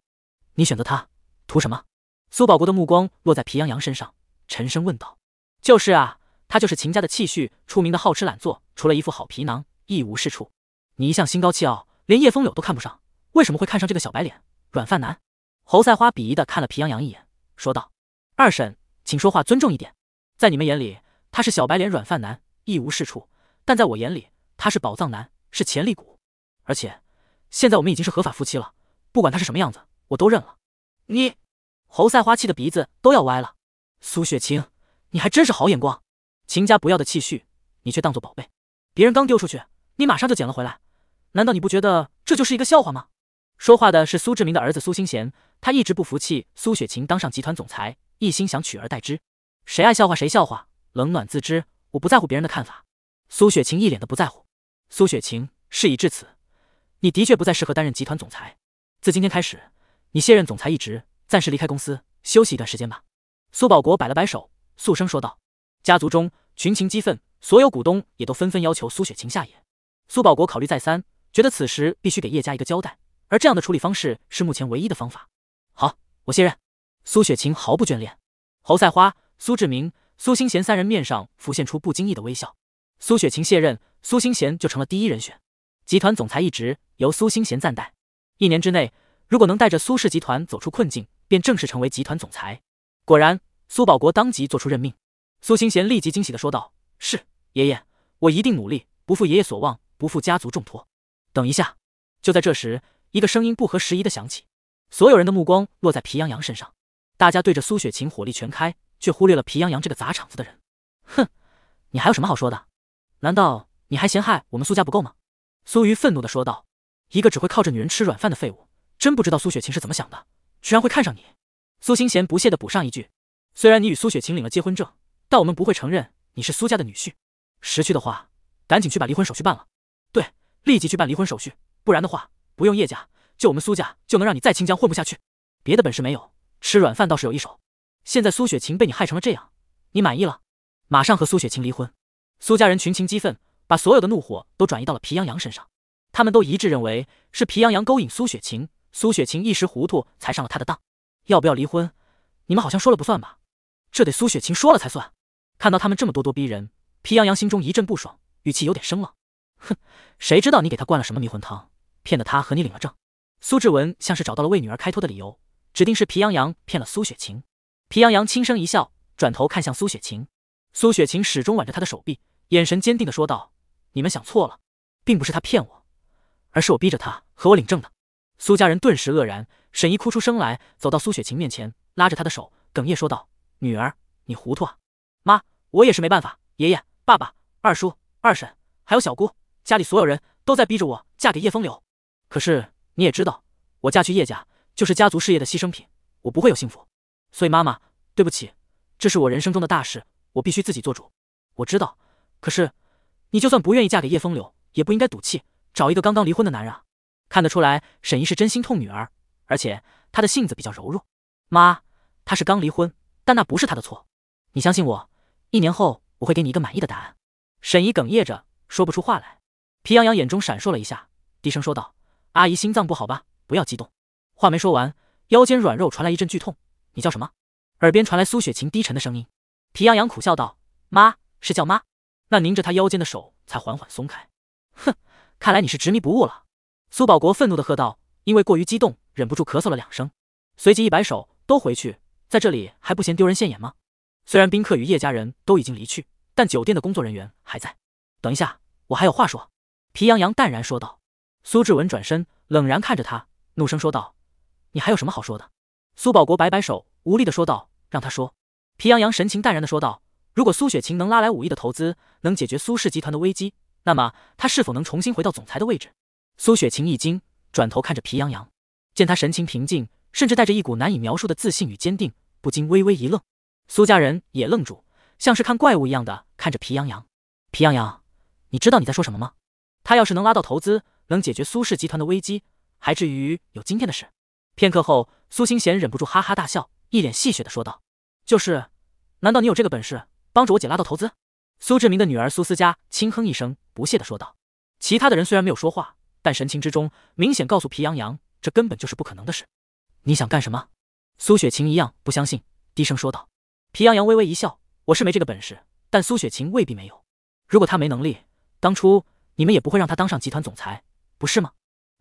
S1: 你选择他图什么？苏保国的目光落在皮洋洋身上，沉声问道。就是啊，他就是秦家的气绪，出名的好吃懒做，除了一副好皮囊，一无是处。你一向心高气傲，连叶风柳都看不上，为什么会看上这个小白脸、软饭男？侯赛花鄙夷的看了皮洋洋一眼，说道。二婶，请说话尊重一点。在你们眼里，他是小白脸、软饭男，一无是处；但在我眼里，他是宝藏男，是潜力股。而且现在我们已经是合法夫妻了，不管他是什么样子，我都认了。你，侯赛花气得鼻子都要歪了。苏雪晴，你还真是好眼光，秦家不要的气绪，你却当做宝贝，别人刚丢出去，你马上就捡了回来。难道你不觉得这就是一个笑话吗？说话的是苏志明的儿子苏新贤，他一直不服气苏雪晴当上集团总裁。一心想取而代之，谁爱笑话谁笑话，冷暖自知，我不在乎别人的看法。苏雪晴一脸的不在乎。苏雪晴，事已至此，你的确不再适合担任集团总裁。自今天开始，你卸任总裁一职，暂时离开公司，休息一段时间吧。苏保国摆了摆手，肃声说道：“家族中群情激愤，所有股东也都纷纷要求苏雪晴下野。苏保国考虑再三，觉得此时必须给叶家一个交代，而这样的处理方式是目前唯一的方法。好，我卸任。”苏雪晴毫不眷恋，侯赛花、苏志明、苏清贤三人面上浮现出不经意的微笑。苏雪晴卸任，苏清贤就成了第一人选，集团总裁一职由苏清贤暂代。一年之内，如果能带着苏氏集团走出困境，便正式成为集团总裁。果然，苏保国当即做出任命。苏清贤立即惊喜地说道：“是爷爷，我一定努力，不负爷爷所望，不负家族重托。”等一下！就在这时，一个声音不合时宜的响起，所有人的目光落在皮洋洋身上。大家对着苏雪晴火力全开，却忽略了皮洋洋这个砸场子的人。哼，你还有什么好说的？难道你还嫌害我们苏家不够吗？苏瑜愤怒的说道：“一个只会靠着女人吃软饭的废物，真不知道苏雪晴是怎么想的，居然会看上你。”苏新贤不屑的补上一句：“虽然你与苏雪晴领了结婚证，但我们不会承认你是苏家的女婿。识趣的话，赶紧去把离婚手续办了。对，立即去办离婚手续，不然的话，不用叶家，就我们苏家就能让你在清江混不下去。别的本事没有。”吃软饭倒是有一手，现在苏雪晴被你害成了这样，你满意了？马上和苏雪晴离婚！苏家人群情激愤，把所有的怒火都转移到了皮洋洋身上。他们都一致认为是皮洋洋勾引苏雪晴，苏雪晴一时糊涂才上了他的当。要不要离婚？你们好像说了不算吧？这得苏雪晴说了才算。看到他们这么咄咄逼人，皮洋洋心中一阵不爽，语气有点生冷。哼，谁知道你给他灌了什么迷魂汤，骗得他和你领了证？苏志文像是找到了为女儿开脱的理由。指定是皮洋洋骗了苏雪晴。皮洋洋轻声一笑，转头看向苏雪晴。苏雪晴始终挽着他的手臂，眼神坚定地说道：“你们想错了，并不是他骗我，而是我逼着他和我领证的。”苏家人顿时愕然，沈姨哭出声来，走到苏雪晴面前，拉着她的手，哽咽说道：“女儿，你糊涂啊！妈，我也是没办法。爷爷、爸爸、二叔、二婶，还有小姑，家里所有人都在逼着我嫁给叶风流。可是你也知道，我嫁去叶家……”就是家族事业的牺牲品，我不会有幸福，所以妈妈，对不起，这是我人生中的大事，我必须自己做主。我知道，可是你就算不愿意嫁给叶风流，也不应该赌气找一个刚刚离婚的男人啊！看得出来，沈怡是真心痛女儿，而且她的性子比较柔弱。妈，她是刚离婚，但那不是她的错，你相信我。一年后，我会给你一个满意的答案。沈怡哽咽着说不出话来，皮洋洋眼中闪烁了一下，低声说道：“阿姨心脏不好吧？不要激动。”话没说完，腰间软肉传来一阵剧痛。你叫什么？耳边传来苏雪晴低沉的声音。皮洋洋苦笑道：“妈，是叫妈。”那拧着他腰间的手才缓缓松开。哼，看来你是执迷不悟了。”苏宝国愤怒的喝道，因为过于激动，忍不住咳嗽了两声，随即一摆手：“都回去，在这里还不嫌丢人现眼吗？”虽然宾客与叶家人都已经离去，但酒店的工作人员还在。等一下，我还有话说。”皮洋洋淡然说道。苏志文转身，冷然看着他，怒声说道。你还有什么好说的？苏保国摆摆手，无力的说道：“让他说。”皮洋洋神情淡然的说道：“如果苏雪晴能拉来五亿的投资，能解决苏氏集团的危机，那么他是否能重新回到总裁的位置？”苏雪晴一惊，转头看着皮洋洋，见他神情平静，甚至带着一股难以描述的自信与坚定，不禁微微一愣。苏家人也愣住，像是看怪物一样的看着皮洋洋。皮洋洋，你知道你在说什么吗？他要是能拉到投资，能解决苏氏集团的危机，还至于有今天的事？片刻后，苏清贤忍不住哈哈大笑，一脸戏谑的说道：“就是，难道你有这个本事帮助我姐拉到投资？”苏志明的女儿苏思佳轻哼一声，不屑的说道：“其他的人虽然没有说话，但神情之中明显告诉皮洋洋，这根本就是不可能的事。”“你想干什么？”苏雪晴一样不相信，低声说道。皮洋洋微微一笑：“我是没这个本事，但苏雪晴未必没有。如果她没能力，当初你们也不会让她当上集团总裁，不是吗？”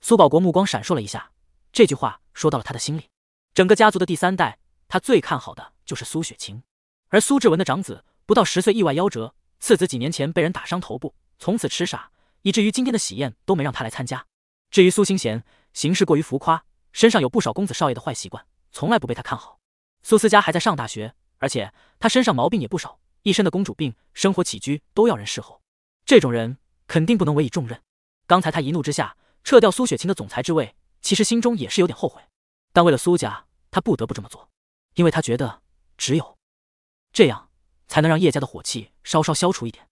S1: 苏宝国目光闪烁了一下。这句话说到了他的心里。整个家族的第三代，他最看好的就是苏雪晴。而苏志文的长子不到十岁意外夭折，次子几年前被人打伤头部，从此痴傻，以至于今天的喜宴都没让他来参加。至于苏清贤，行事过于浮夸，身上有不少公子少爷的坏习惯，从来不被他看好。苏思佳还在上大学，而且他身上毛病也不少，一身的公主病，生活起居都要人侍候，这种人肯定不能委以重任。刚才他一怒之下撤掉苏雪晴的总裁之位。其实心中也是有点后悔，但为了苏家，他不得不这么做，因为他觉得只有这样才能让叶家的火气稍稍消除一点。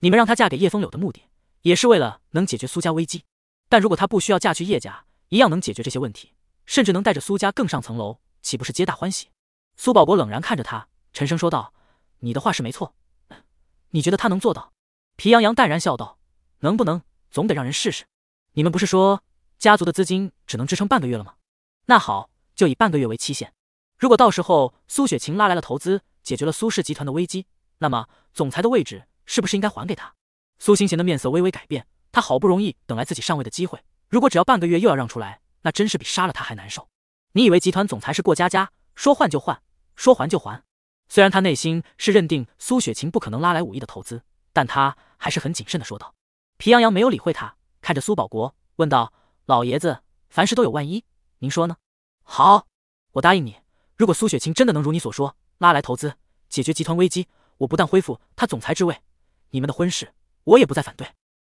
S1: 你们让她嫁给叶风柳的目的，也是为了能解决苏家危机。但如果她不需要嫁去叶家，一样能解决这些问题，甚至能带着苏家更上层楼，岂不是皆大欢喜？苏保国冷然看着他，沉声说道：“你的话是没错，你觉得他能做到？”皮洋洋淡然笑道：“能不能总得让人试试。你们不是说？”家族的资金只能支撑半个月了吗？那好，就以半个月为期限。如果到时候苏雪晴拉来了投资，解决了苏氏集团的危机，那么总裁的位置是不是应该还给他？苏星贤的面色微微改变，他好不容易等来自己上位的机会，如果只要半个月又要让出来，那真是比杀了他还难受。你以为集团总裁是过家家，说换就换，说还就还？虽然他内心是认定苏雪晴不可能拉来五亿的投资，但他还是很谨慎的说道。皮洋洋没有理会他，看着苏保国问道。老爷子，凡事都有万一，您说呢？好，我答应你。如果苏雪晴真的能如你所说拉来投资，解决集团危机，我不但恢复她总裁之位，你们的婚事我也不再反对。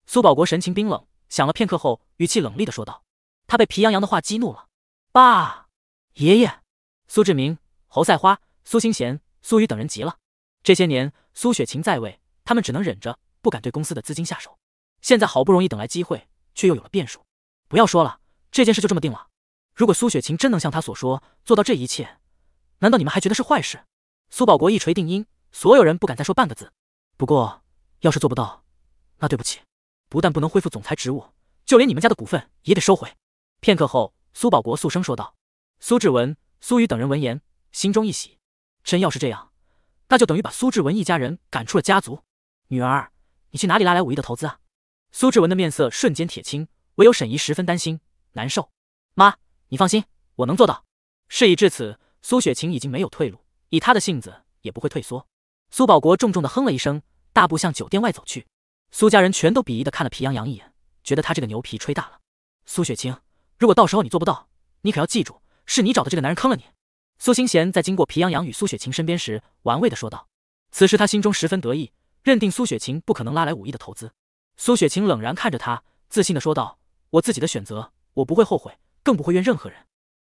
S1: 苏保国神情冰冷，想了片刻后，语气冷厉的说道：“他被皮洋洋的话激怒了。”爸，爷爷，苏志明、侯赛花、苏清贤、苏雨等人急了。这些年苏雪晴在位，他们只能忍着，不敢对公司的资金下手。现在好不容易等来机会，却又有了变数。不要说了，这件事就这么定了。如果苏雪晴真能像他所说做到这一切，难道你们还觉得是坏事？苏保国一锤定音，所有人不敢再说半个字。不过，要是做不到，那对不起，不但不能恢复总裁职务，就连你们家的股份也得收回。片刻后，苏保国肃声说道。苏志文、苏雨等人闻言，心中一喜。真要是这样，那就等于把苏志文一家人赶出了家族。女儿，你去哪里拉来五亿的投资啊？苏志文的面色瞬间铁青。唯有沈怡十分担心，难受。妈，你放心，我能做到。事已至此，苏雪晴已经没有退路，以她的性子也不会退缩。苏保国重重的哼了一声，大步向酒店外走去。苏家人全都鄙夷的看了皮洋洋一眼，觉得他这个牛皮吹大了。苏雪晴，如果到时候你做不到，你可要记住，是你找的这个男人坑了你。苏清贤在经过皮洋洋与苏雪晴身边时，玩味的说道。此时他心中十分得意，认定苏雪晴不可能拉来五亿的投资。苏雪晴冷然看着他，自信的说道。我自己的选择，我不会后悔，更不会怨任何人。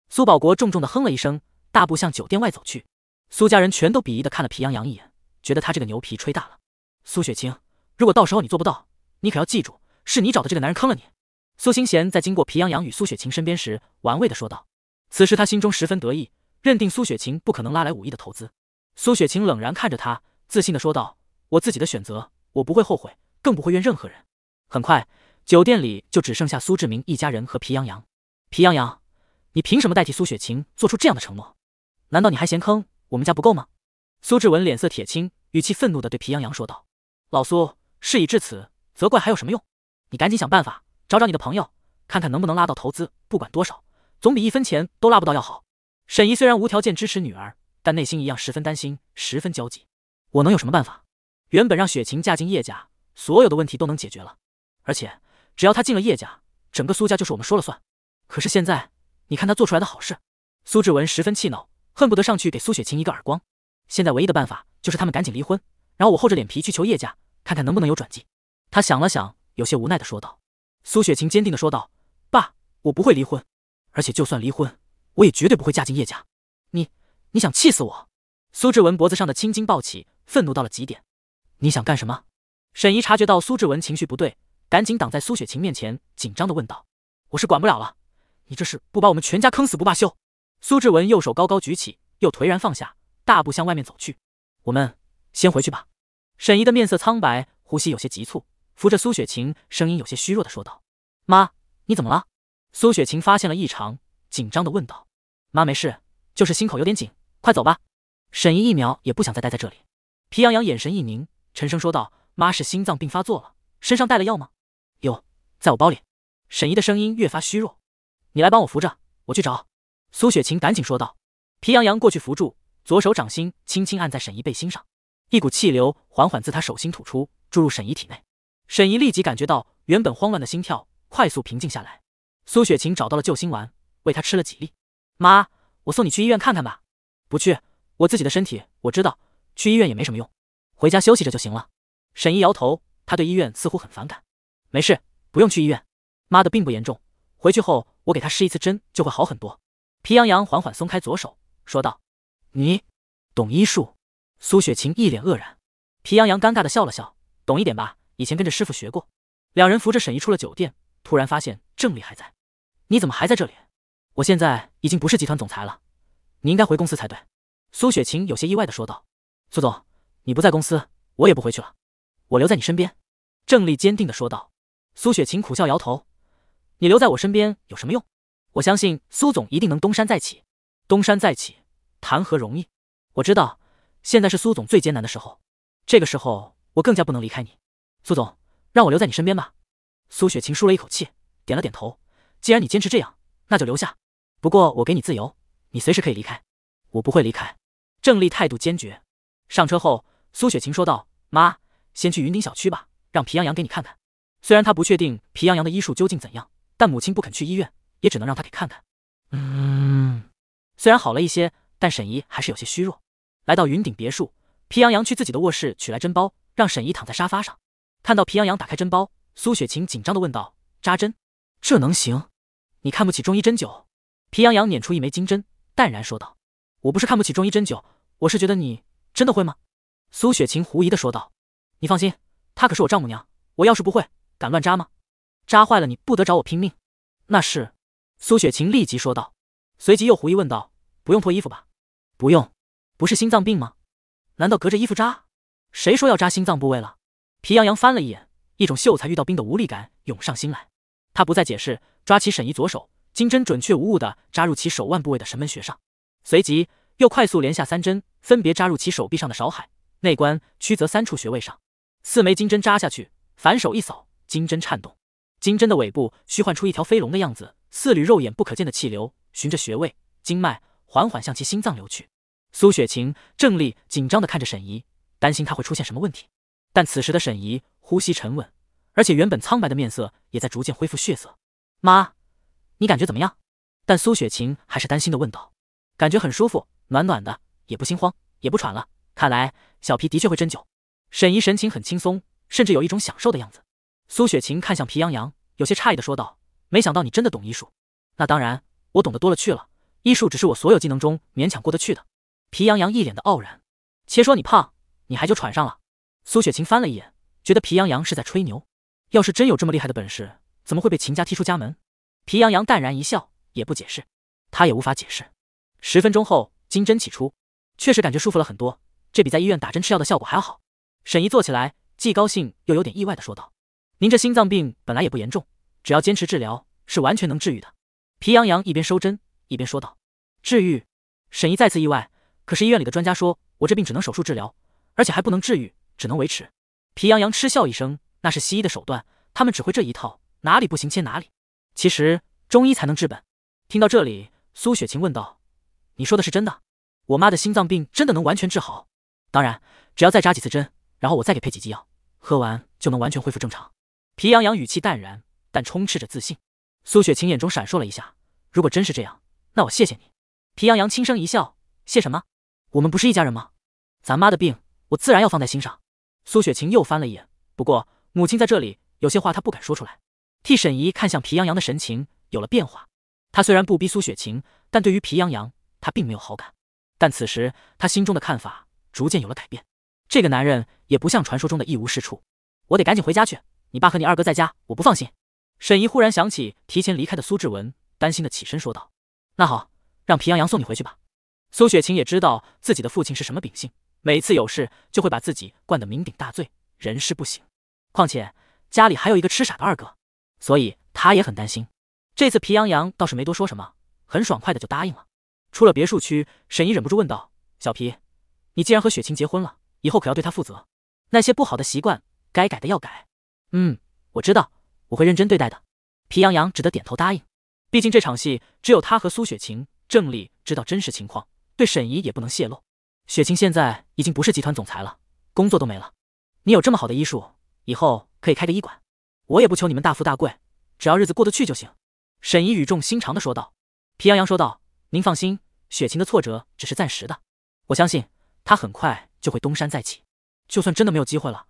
S1: 苏保国重重的哼了一声，大步向酒店外走去。苏家人全都鄙夷的看了皮洋洋一眼，觉得他这个牛皮吹大了。苏雪清，如果到时候你做不到，你可要记住，是你找的这个男人坑了你。苏心贤在经过皮洋洋与苏雪晴身边时，玩味的说道。此时他心中十分得意，认定苏雪晴不可能拉来五亿的投资。苏雪晴冷然看着他，自信的说道：“我自己的选择，我不会后悔，更不会怨任何人。”很快。酒店里就只剩下苏志明一家人和皮洋洋。皮洋洋，你凭什么代替苏雪晴做出这样的承诺？难道你还嫌坑我们家不够吗？苏志文脸色铁青，语气愤怒地对皮洋洋说道：“老苏，事已至此，责怪还有什么用？你赶紧想办法找找你的朋友，看看能不能拉到投资，不管多少，总比一分钱都拉不到要好。”沈怡虽然无条件支持女儿，但内心一样十分担心，十分焦急。我能有什么办法？原本让雪晴嫁进叶家，所有的问题都能解决了，而且。只要他进了叶家，整个苏家就是我们说了算。可是现在，你看他做出来的好事。苏志文十分气恼，恨不得上去给苏雪晴一个耳光。现在唯一的办法就是他们赶紧离婚，然后我厚着脸皮去求叶家，看看能不能有转机。他想了想，有些无奈的说道。苏雪晴坚定的说道：“爸，我不会离婚，而且就算离婚，我也绝对不会嫁进叶家。你，你想气死我？”苏志文脖子上的青筋暴起，愤怒到了极点。你想干什么？沈怡察觉到苏志文情绪不对。赶紧挡在苏雪晴面前，紧张的问道：“我是管不了了，你这是不把我们全家坑死不罢休？”苏志文右手高高举起，又颓然放下，大步向外面走去。“我们先回去吧。”沈怡的面色苍白，呼吸有些急促，扶着苏雪晴，声音有些虚弱的说道：“妈，你怎么了？”苏雪晴发现了异常，紧张的问道：“妈没事，就是心口有点紧，快走吧。”沈怡一秒也不想再待在这里。皮洋洋眼神一凝，沉声说道：“妈是心脏病发作了，身上带了药吗？”在我包里，沈怡的声音越发虚弱。你来帮我扶着，我去找。苏雪晴赶紧说道。皮洋洋过去扶住，左手掌心轻轻按在沈怡背心上，一股气流缓缓自他手心吐出，注入沈怡体内。沈怡立即感觉到原本慌乱的心跳快速平静下来。苏雪晴找到了救心丸，喂她吃了几粒。妈，我送你去医院看看吧。不去，我自己的身体我知道，去医院也没什么用，回家休息着就行了。沈怡摇头，她对医院似乎很反感。没事。不用去医院，妈的并不严重。回去后我给他施一次针就会好很多。皮洋洋缓缓松开左手，说道：“你懂医术？”苏雪晴一脸愕然。皮洋洋尴尬的笑了笑：“懂一点吧，以前跟着师傅学过。”两人扶着沈怡出了酒店，突然发现郑丽还在。“你怎么还在这里？”“我现在已经不是集团总裁了，你应该回公司才对。”苏雪晴有些意外的说道。“苏总，你不在公司，我也不回去了，我留在你身边。”郑丽坚定的说道。苏雪晴苦笑摇头：“你留在我身边有什么用？我相信苏总一定能东山再起。东山再起谈何容易？我知道现在是苏总最艰难的时候，这个时候我更加不能离开你。苏总，让我留在你身边吧。”苏雪晴舒了一口气，点了点头：“既然你坚持这样，那就留下。不过我给你自由，你随时可以离开。我不会离开。”郑丽态度坚决。上车后，苏雪晴说道：“妈，先去云顶小区吧，让皮洋洋给你看看。”虽然他不确定皮洋洋的医术究竟怎样，但母亲不肯去医院，也只能让他给看看。
S2: 嗯，
S1: 虽然好了一些，但沈怡还是有些虚弱。来到云顶别墅，皮洋洋去自己的卧室取来针包，让沈怡躺在沙发上。看到皮洋洋打开针包，苏雪晴紧张的问道：“扎针，这能行？你看不起中医针灸？”皮洋洋捻出一枚金针，淡然说道：“我不是看不起中医针灸，我是觉得你真的会吗？”苏雪晴狐疑的说道：“你放心，她可是我丈母娘，我要是不会。”敢乱扎吗？扎坏了你不得找我拼命？那是。苏雪晴立即说道，随即又狐疑问道：“不用脱衣服吧？”“不用。”“不是心脏病吗？”“难道隔着衣服扎？”“谁说要扎心脏部位了？”皮洋洋翻了一眼，一种秀才遇到兵的无力感涌上心来。他不再解释，抓起沈怡左手，金针准确无误的扎入其手腕部位的神门穴上，随即又快速连下三针，分别扎入其手臂上的少海、内关、曲泽三处穴位上。四枚金针扎下去，反手一扫。金针颤动，金针的尾部虚幻出一条飞龙的样子，四缕肉眼不可见的气流循着穴位、经脉，缓缓向其心脏流去。苏雪晴正立紧张地看着沈怡，担心她会出现什么问题。但此时的沈怡呼吸沉稳，而且原本苍白的面色也在逐渐恢复血色。妈，你感觉怎么样？但苏雪晴还是担心地问道。感觉很舒服，暖暖的，也不心慌，也不喘了。看来小皮的确会针灸。沈怡神情很轻松，甚至有一种享受的样子。苏雪晴看向皮洋洋，有些诧异的说道：“没想到你真的懂医术。”“那当然，我懂得多了去了。医术只是我所有技能中勉强过得去的。”皮洋洋一脸的傲然。“且说你胖，你还就喘上了。”苏雪晴翻了一眼，觉得皮洋洋是在吹牛。要是真有这么厉害的本事，怎么会被秦家踢出家门？皮洋洋淡然一笑，也不解释。他也无法解释。十分钟后，金针起初，确实感觉舒服了很多。这比在医院打针吃药的效果还要好。沈怡坐起来，既高兴又有点意外的说道。您这心脏病本来也不严重，只要坚持治疗，是完全能治愈的。皮洋洋一边收针一边说道：“治愈？”沈怡再次意外。可是医院里的专家说我这病只能手术治疗，而且还不能治愈，只能维持。皮洋洋嗤笑一声：“那是西医的手段，他们只会这一套，哪里不行切哪里。其实中医才能治本。”听到这里，苏雪晴问道：“你说的是真的？我妈的心脏病真的能完全治好？当然，只要再扎几次针，然后我再给配几剂药，喝完就能完全恢复正常。”皮洋洋语气淡然，但充斥着自信。苏雪晴眼中闪烁了一下。如果真是这样，那我谢谢你。皮洋洋轻声一笑：“谢什么？我们不是一家人吗？咱妈的病，我自然要放在心上。”苏雪晴又翻了一眼。不过，母亲在这里，有些话她不敢说出来。替沈怡看向皮洋洋的神情有了变化。她虽然不逼苏雪晴，但对于皮洋洋，她并没有好感。但此时，她心中的看法逐渐有了改变。这个男人也不像传说中的一无是处。我得赶紧回家去。你爸和你二哥在家，我不放心。沈怡忽然想起提前离开的苏志文，担心的起身说道：“那好，让皮洋洋送你回去吧。”苏雪晴也知道自己的父亲是什么秉性，每次有事就会把自己灌得酩酊大醉，人事不省。况且家里还有一个痴傻的二哥，所以她也很担心。这次皮洋洋倒是没多说什么，很爽快的就答应了。出了别墅区，沈怡忍不住问道：“小皮，你既然和雪晴结婚了，以后可要对她负责，那些不好的习惯该改的要改。”嗯，我知道，我会认真对待的。皮洋洋只得点头答应。毕竟这场戏只有他和苏雪晴、郑丽知道真实情况，对沈怡也不能泄露。雪晴现在已经不是集团总裁了，工作都没了。你有这么好的医术，以后可以开个医馆。我也不求你们大富大贵，只要日子过得去就行。沈怡语重心长的说道。皮洋洋说道：“您放心，雪晴的挫折只是暂时的，我相信她很快就会东山再起。就算真的没有机会了，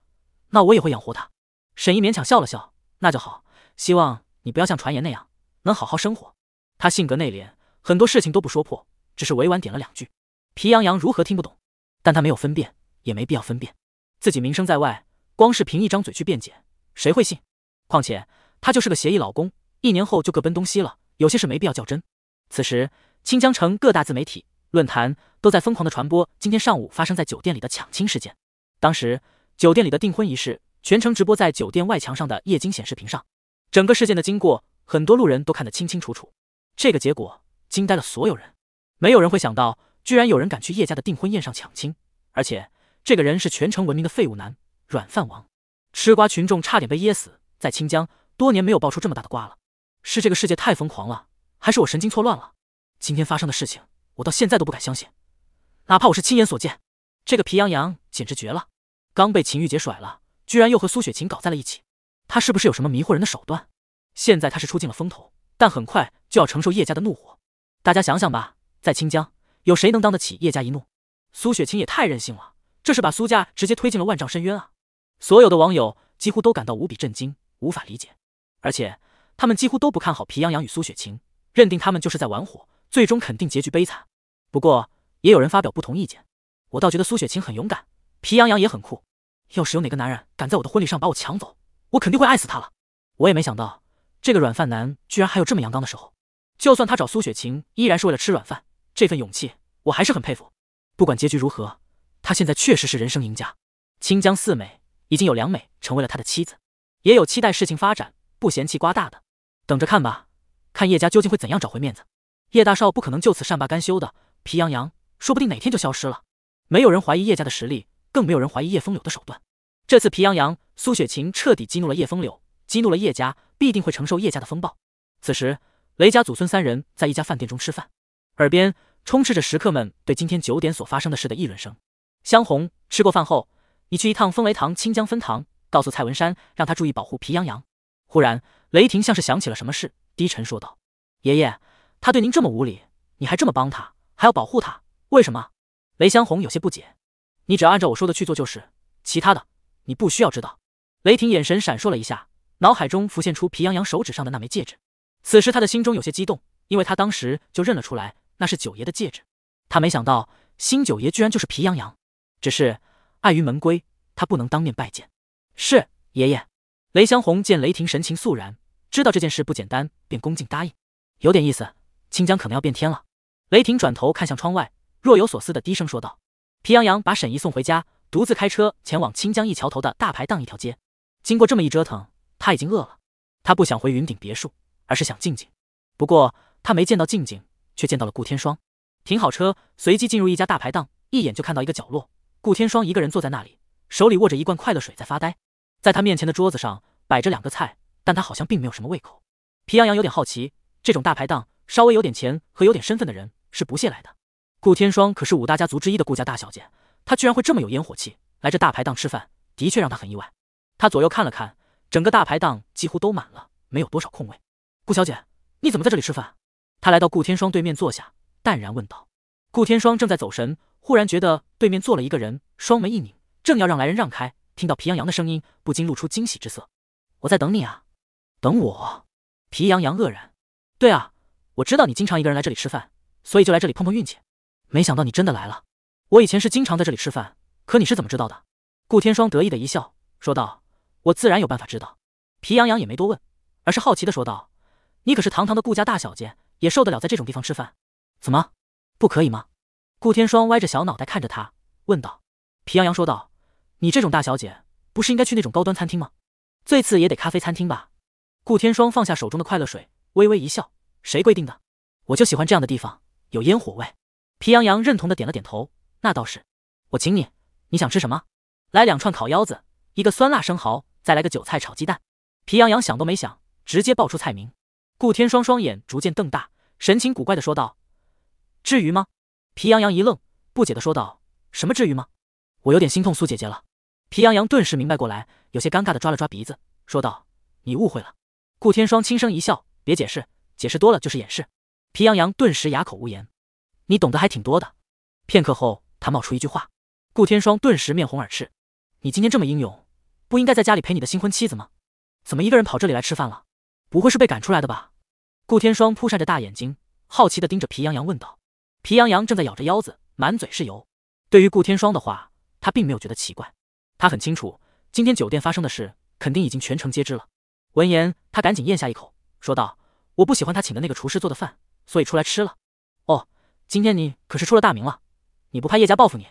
S1: 那我也会养活她。”沈怡勉强笑了笑，那就好。希望你不要像传言那样，能好好生活。他性格内敛，很多事情都不说破，只是委婉点了两句。皮洋洋如何听不懂？但他没有分辨，也没必要分辨。自己名声在外，光是凭一张嘴去辩解，谁会信？况且他就是个协议老公，一年后就各奔东西了。有些事没必要较真。此时，清江城各大自媒体论坛都在疯狂的传播今天上午发生在酒店里的抢亲事件。当时酒店里的订婚仪式。全程直播在酒店外墙上的液晶显示屏上，整个事件的经过，很多路人都看得清清楚楚。这个结果惊呆了所有人，没有人会想到，居然有人敢去叶家的订婚宴上抢亲，而且这个人是全城闻名的废物男、软饭王。吃瓜群众差点被噎死，在清江多年没有爆出这么大的瓜了，是这个世界太疯狂了，还是我神经错乱了？今天发生的事情，我到现在都不敢相信，哪怕我是亲眼所见。这个皮洋洋简直绝了，刚被秦玉洁甩了。居然又和苏雪晴搞在了一起，他是不是有什么迷惑人的手段？现在他是出尽了风头，但很快就要承受叶家的怒火。大家想想吧，在清江有谁能当得起叶家一怒？苏雪晴也太任性了，这是把苏家直接推进了万丈深渊啊！所有的网友几乎都感到无比震惊，无法理解，而且他们几乎都不看好皮洋洋与苏雪晴，认定他们就是在玩火，最终肯定结局悲惨。不过也有人发表不同意见，我倒觉得苏雪晴很勇敢，皮洋洋也很酷。要是有哪个男人敢在我的婚礼上把我抢走，我肯定会爱死他了。我也没想到，这个软饭男居然还有这么阳刚的时候。就算他找苏雪晴依然是为了吃软饭，这份勇气我还是很佩服。不管结局如何，他现在确实是人生赢家。清江四美已经有两美成为了他的妻子，也有期待事情发展不嫌弃瓜大的，等着看吧，看叶家究竟会怎样找回面子。叶大少不可能就此善罢甘休的，皮洋洋说不定哪天就消失了。没有人怀疑叶家的实力。更没有人怀疑叶风柳的手段。这次皮洋洋、苏雪晴彻底激怒了叶风柳，激怒了叶家，必定会承受叶家的风暴。此时，雷家祖孙三人在一家饭店中吃饭，耳边充斥着食客们对今天九点所发生的事的议论声。香红吃过饭后，你去一趟风雷堂清江分堂，告诉蔡文山，让他注意保护皮洋洋。忽然，雷霆像是想起了什么事，低沉说道：“爷爷，他对您这么无礼，你还这么帮他，还要保护他，为什么？”雷湘红有些不解。你只要按照我说的去做就是，其他的你不需要知道。雷霆眼神闪烁了一下，脑海中浮现出皮洋洋手指上的那枚戒指。此时他的心中有些激动，因为他当时就认了出来，那是九爷的戒指。他没想到新九爷居然就是皮洋洋，只是碍于门规，他不能当面拜见。是爷爷。雷香红见雷霆神情肃然，知道这件事不简单，便恭敬答应。有点意思，清江可能要变天了。雷霆转头看向窗外，若有所思的低声说道。皮洋洋把沈怡送回家，独自开车前往清江一桥头的大排档一条街。经过这么一折腾，他已经饿了。他不想回云顶别墅，而是想静静。不过他没见到静静，却见到了顾天霜。停好车，随即进入一家大排档，一眼就看到一个角落，顾天霜一个人坐在那里，手里握着一罐快乐水在发呆。在他面前的桌子上摆着两个菜，但他好像并没有什么胃口。皮洋洋有点好奇，这种大排档，稍微有点钱和有点身份的人是不屑来的。顾天霜可是五大家族之一的顾家大小姐，她居然会这么有烟火气，来这大排档吃饭，的确让她很意外。她左右看了看，整个大排档几乎都满了，没有多少空位。顾小姐，你怎么在这里吃饭？他来到顾天霜对面坐下，淡然问道。顾天霜正在走神，忽然觉得对面坐了一个人，双眉一拧，正要让来人让开，听到皮洋洋的声音，不禁露出惊喜之色。我在等你啊，等我。皮洋洋愕然。对啊，我知道你经常一个人来这里吃饭，所以就来这里碰碰运气。没想到你真的来了。我以前是经常在这里吃饭，可你是怎么知道的？顾天霜得意的一笑，说道：“我自然有办法知道。”皮洋洋也没多问，而是好奇的说道：“你可是堂堂的顾家大小姐，也受得了在这种地方吃饭？怎么，不可以吗？”顾天霜歪着小脑袋看着他，问道。皮洋洋说道：“你这种大小姐，不是应该去那种高端餐厅吗？最次也得咖啡餐厅吧？”顾天霜放下手中的快乐水，微微一笑：“谁规定的？我就喜欢这样的地方，有烟火味。”皮洋洋认同的点了点头，那倒是，我请你，你想吃什么？来两串烤腰子，一个酸辣生蚝，再来个韭菜炒鸡蛋。皮洋洋想都没想，直接报出菜名。顾天霜双眼逐渐瞪大，神情古怪的说道：“至于吗？”皮洋洋一愣，不解的说道：“什么至于吗？我有点心痛苏姐姐了。”皮洋洋顿时明白过来，有些尴尬的抓了抓鼻子，说道：“你误会了。”顾天霜轻声一笑，别解释，解释多了就是掩饰。皮洋洋顿时哑口无言。你懂得还挺多的。片刻后，他冒出一句话，顾天霜顿时面红耳赤。你今天这么英勇，不应该在家里陪你的新婚妻子吗？怎么一个人跑这里来吃饭了？不会是被赶出来的吧？顾天霜扑扇着大眼睛，好奇的盯着皮洋洋问道。皮洋洋正在咬着腰子，满嘴是油。对于顾天霜的话，他并没有觉得奇怪。他很清楚，今天酒店发生的事，肯定已经全城皆知了。闻言，他赶紧咽下一口，说道：“我不喜欢他请的那个厨师做的饭，所以出来吃了。”哦。今天你可是出了大名了，你不怕叶家报复你？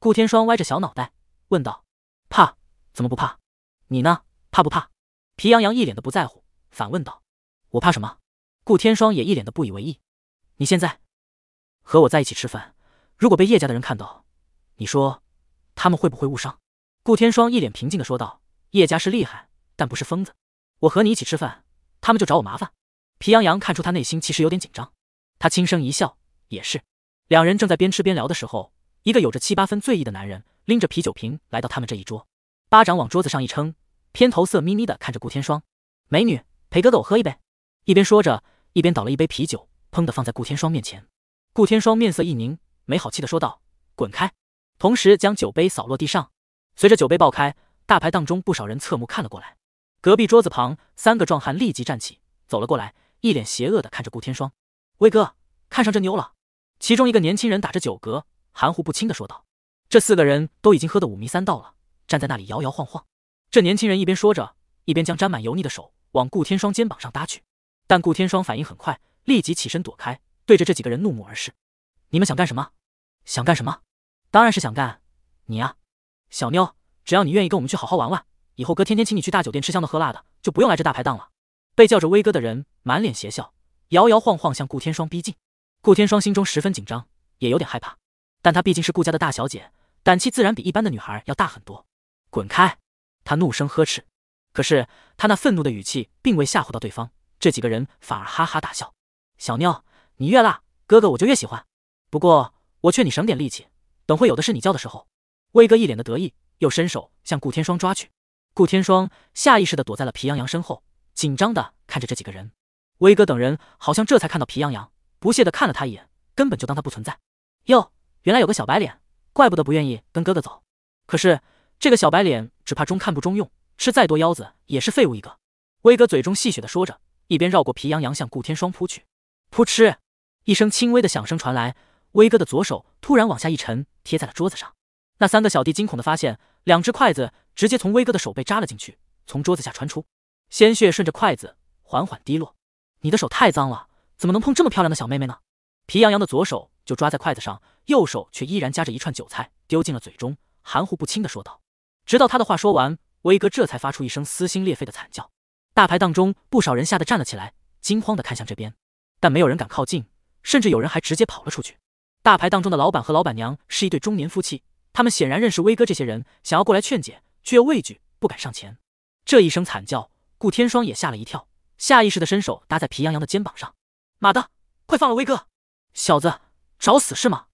S1: 顾天霜歪着小脑袋问道。怕？怎么不怕？你呢？怕不怕？皮洋洋一脸的不在乎，反问道。我怕什么？顾天霜也一脸的不以为意。你现在和我在一起吃饭，如果被叶家的人看到，你说他们会不会误伤？顾天霜一脸平静的说道。叶家是厉害，但不是疯子。我和你一起吃饭，他们就找我麻烦。皮洋洋看出他内心其实有点紧张，他轻声一笑。也是，两人正在边吃边聊的时候，一个有着七八分醉意的男人拎着啤酒瓶来到他们这一桌，巴掌往桌子上一撑，偏头色眯眯的看着顾天霜：“美女，陪哥哥我喝一杯。”一边说着，一边倒了一杯啤酒，砰的放在顾天霜面前。顾天霜面色一凝，没好气的说道：“滚开！”同时将酒杯扫落地上。随着酒杯爆开，大排档中不少人侧目看了过来。隔壁桌子旁三个壮汉立即站起，走了过来，一脸邪恶的看着顾天霜：“威哥，看上这妞了？”其中一个年轻人打着酒嗝，含糊不清的说道：“这四个人都已经喝得五迷三道了，站在那里摇摇晃晃。”这年轻人一边说着，一边将沾满油腻的手往顾天霜肩膀上搭去。但顾天霜反应很快，立即起身躲开，对着这几个人怒目而视：“你们想干什么？想干什么？当然是想干你呀，小妞！只要你愿意跟我们去好好玩玩，以后哥天天请你去大酒店吃香的喝辣的，就不用来这大排档了。”被叫着威哥的人满脸邪笑，摇摇晃晃向顾天霜逼近。顾天霜心中十分紧张，也有点害怕，但她毕竟是顾家的大小姐，胆气自然比一般的女孩要大很多。滚开！她怒声呵斥。可是她那愤怒的语气并未吓唬到对方，这几个人反而哈哈大笑。小妞，你越辣，哥哥我就越喜欢。不过我劝你省点力气，等会有的是你叫的时候。威哥一脸的得意，又伸手向顾天霜抓去。顾天霜下意识的躲在了皮洋洋身后，紧张的看着这几个人。威哥等人好像这才看到皮洋洋。不屑地看了他一眼，根本就当他不存在。哟，原来有个小白脸，怪不得不愿意跟哥哥走。可是这个小白脸只怕中看不中用，吃再多腰子也是废物一个。威哥嘴中戏谑地说着，一边绕过皮洋洋向顾天霜扑去。扑哧，一声轻微的响声传来，威哥的左手突然往下一沉，贴在了桌子上。那三个小弟惊恐地发现，两只筷子直接从威哥的手背扎了进去，从桌子下穿出，鲜血顺着筷子缓缓滴落。你的手太脏了。怎么能碰这么漂亮的小妹妹呢？皮洋洋的左手就抓在筷子上，右手却依然夹着一串韭菜丢进了嘴中，含糊不清的说道。直到他的话说完，威哥这才发出一声撕心裂肺的惨叫。大排档中不少人吓得站了起来，惊慌的看向这边，但没有人敢靠近，甚至有人还直接跑了出去。大排档中的老板和老板娘是一对中年夫妻，他们显然认识威哥这些人，想要过来劝解，却又畏惧不敢上前。这一声惨叫，顾天霜也吓了一跳，下意识的伸手搭在皮洋洋的肩膀上。马的，快放了威哥！小子，找死是吗？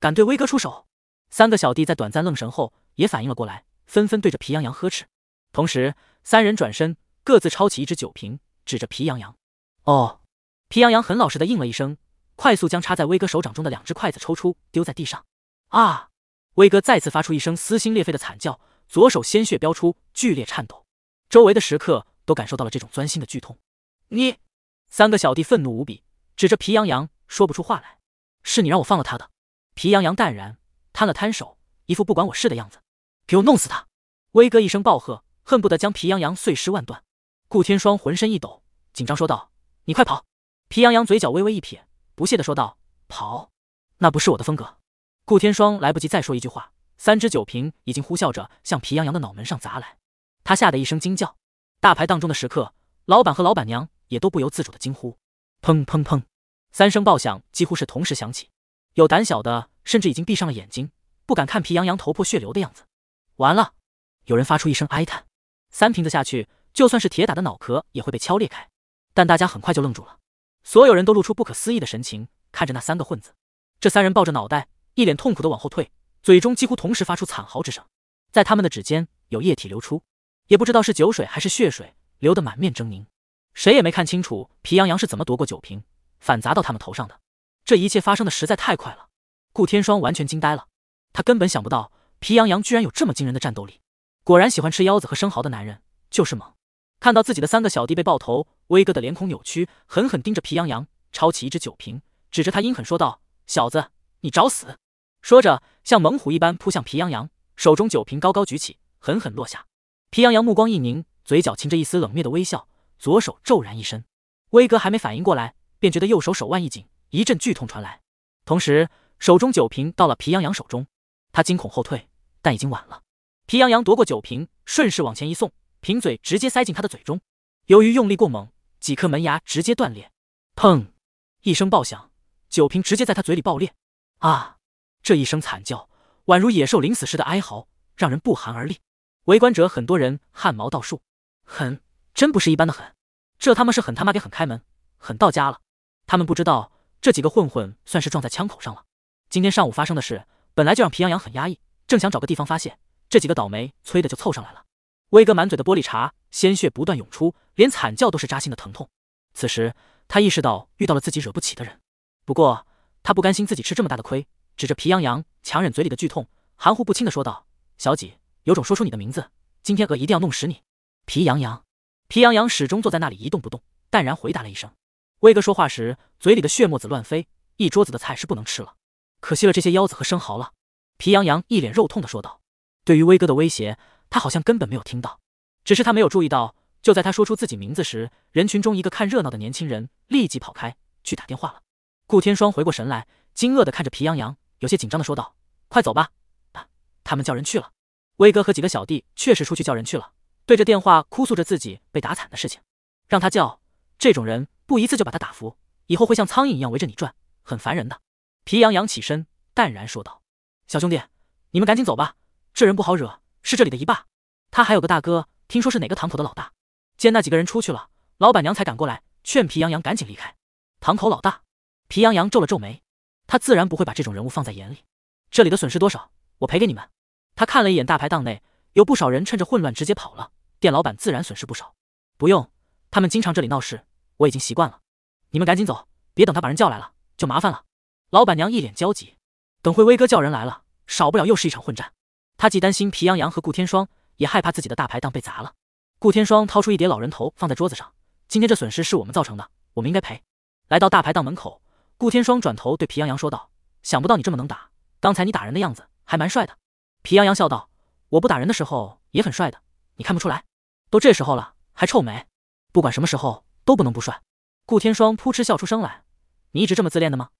S1: 敢对威哥出手？三个小弟在短暂愣神后也反应了过来，纷纷对着皮洋洋呵斥，同时三人转身各自抄起一只酒瓶，指着皮洋洋。哦，皮洋洋很老实的应了一声，快速将插在威哥手掌中的两只筷子抽出，丢在地上。啊！威哥再次发出一声撕心裂肺的惨叫，左手鲜血飙出，剧烈颤抖。周围的食客都感受到了这种钻心的剧痛。你！三个小弟愤怒无比。指着皮洋洋，说不出话来。是你让我放了他的。皮洋洋淡然，摊了摊手，一副不管我事的样子。给我弄死他！威哥一声暴喝，恨不得将皮洋洋碎尸万段。顾天霜浑身一抖，紧张说道：“你快跑！”皮洋洋嘴角微微一撇，不屑的说道：“跑？那不是我的风格。”顾天霜来不及再说一句话，三只酒瓶已经呼啸着向皮洋洋的脑门上砸来。他吓得一声惊叫。大排档中的食客、老板和老板娘也都不由自主的惊呼。砰砰砰！三声爆响几乎是同时响起，有胆小的甚至已经闭上了眼睛，不敢看皮洋洋头破血流的样子。完了！有人发出一声哀叹。三瓶子下去，就算是铁打的脑壳也会被敲裂开。但大家很快就愣住了，所有人都露出不可思议的神情，看着那三个混子。这三人抱着脑袋，一脸痛苦的往后退，嘴中几乎同时发出惨嚎之声。在他们的指尖有液体流出，也不知道是酒水还是血水，流得满面狰狞。谁也没看清楚皮洋洋是怎么夺过酒瓶，反砸到他们头上的。这一切发生的实在太快了，顾天霜完全惊呆了。他根本想不到皮洋洋居然有这么惊人的战斗力。果然，喜欢吃腰子和生蚝的男人就是猛。看到自己的三个小弟被爆头，威哥的脸孔扭曲，狠狠盯着皮洋洋，抄起一只酒瓶，指着他阴狠说道：“小子，你找死！”说着，像猛虎一般扑向皮洋洋，手中酒瓶高高举起，狠狠落下。皮洋洋目光一凝，嘴角噙着一丝冷冽的微笑。左手骤然一伸，威哥还没反应过来，便觉得右手手腕一紧，一阵剧痛传来，同时手中酒瓶到了皮洋洋手中。他惊恐后退，但已经晚了。皮洋洋夺过酒瓶，顺势往前一送，瓶嘴直接塞进他的嘴中。由于用力过猛，几颗门牙直接断裂。砰！一声爆响，酒瓶直接在他嘴里爆裂。啊！这一声惨叫，宛如野兽临死时的哀嚎，让人不寒而栗。围观者很多人汗毛倒竖，很，真不是一般的狠，这他妈是很他妈给狠开门，狠到家了。他们不知道这几个混混算是撞在枪口上了。今天上午发生的事本来就让皮洋洋很压抑，正想找个地方发泄，这几个倒霉催的就凑上来了。威哥满嘴的玻璃碴，鲜血不断涌出，连惨叫都是扎心的疼痛。此时他意识到遇到了自己惹不起的人，不过他不甘心自己吃这么大的亏，指着皮洋洋，强忍嘴里的剧痛，含糊不清的说道：“小几，有种说出你的名字，今天鹅一定要弄死你。”皮洋洋。皮洋洋始终坐在那里一动不动，淡然回答了一声。威哥说话时，嘴里的血沫子乱飞，一桌子的菜是不能吃了，可惜了这些腰子和生蚝了。皮洋洋一脸肉痛的说道。对于威哥的威胁，他好像根本没有听到，只是他没有注意到，就在他说出自己名字时，人群中一个看热闹的年轻人立即跑开去打电话了。顾天霜回过神来，惊愕的看着皮洋洋，有些紧张的说道：“快走吧，他们叫人去了。”威哥和几个小弟确实出去叫人去了。对着电话哭诉着自己被打惨的事情，让他叫这种人不一次就把他打服，以后会像苍蝇一样围着你转，很烦人的。皮痒痒起身淡然说道：“小兄弟，你们赶紧走吧，这人不好惹，是这里的一霸。他还有个大哥，听说是哪个堂口的老大。”见那几个人出去了，老板娘才赶过来劝皮洋洋赶紧离开。堂口老大皮洋洋皱了皱眉，他自然不会把这种人物放在眼里。这里的损失多少？我赔给你们。他看了一眼大排档内，有不少人趁着混乱直接跑了。店老板自然损失不少，不用他们经常这里闹事，我已经习惯了。你们赶紧走，别等他把人叫来了就麻烦了。老板娘一脸焦急，等会威哥叫人来了，少不了又是一场混战。她既担心皮洋洋和顾天霜，也害怕自己的大排档被砸了。顾天霜掏出一叠老人头放在桌子上，今天这损失是我们造成的，我们应该赔。来到大排档门口，顾天霜转头对皮洋洋说道：“想不到你这么能打，刚才你打人的样子还蛮帅的。”皮洋洋笑道：“我不打人的时候也很帅的，你看不出来。”都这时候了，还臭美！不管什么时候都不能不帅。顾天霜扑哧笑出声来。你一直这么自恋的吗？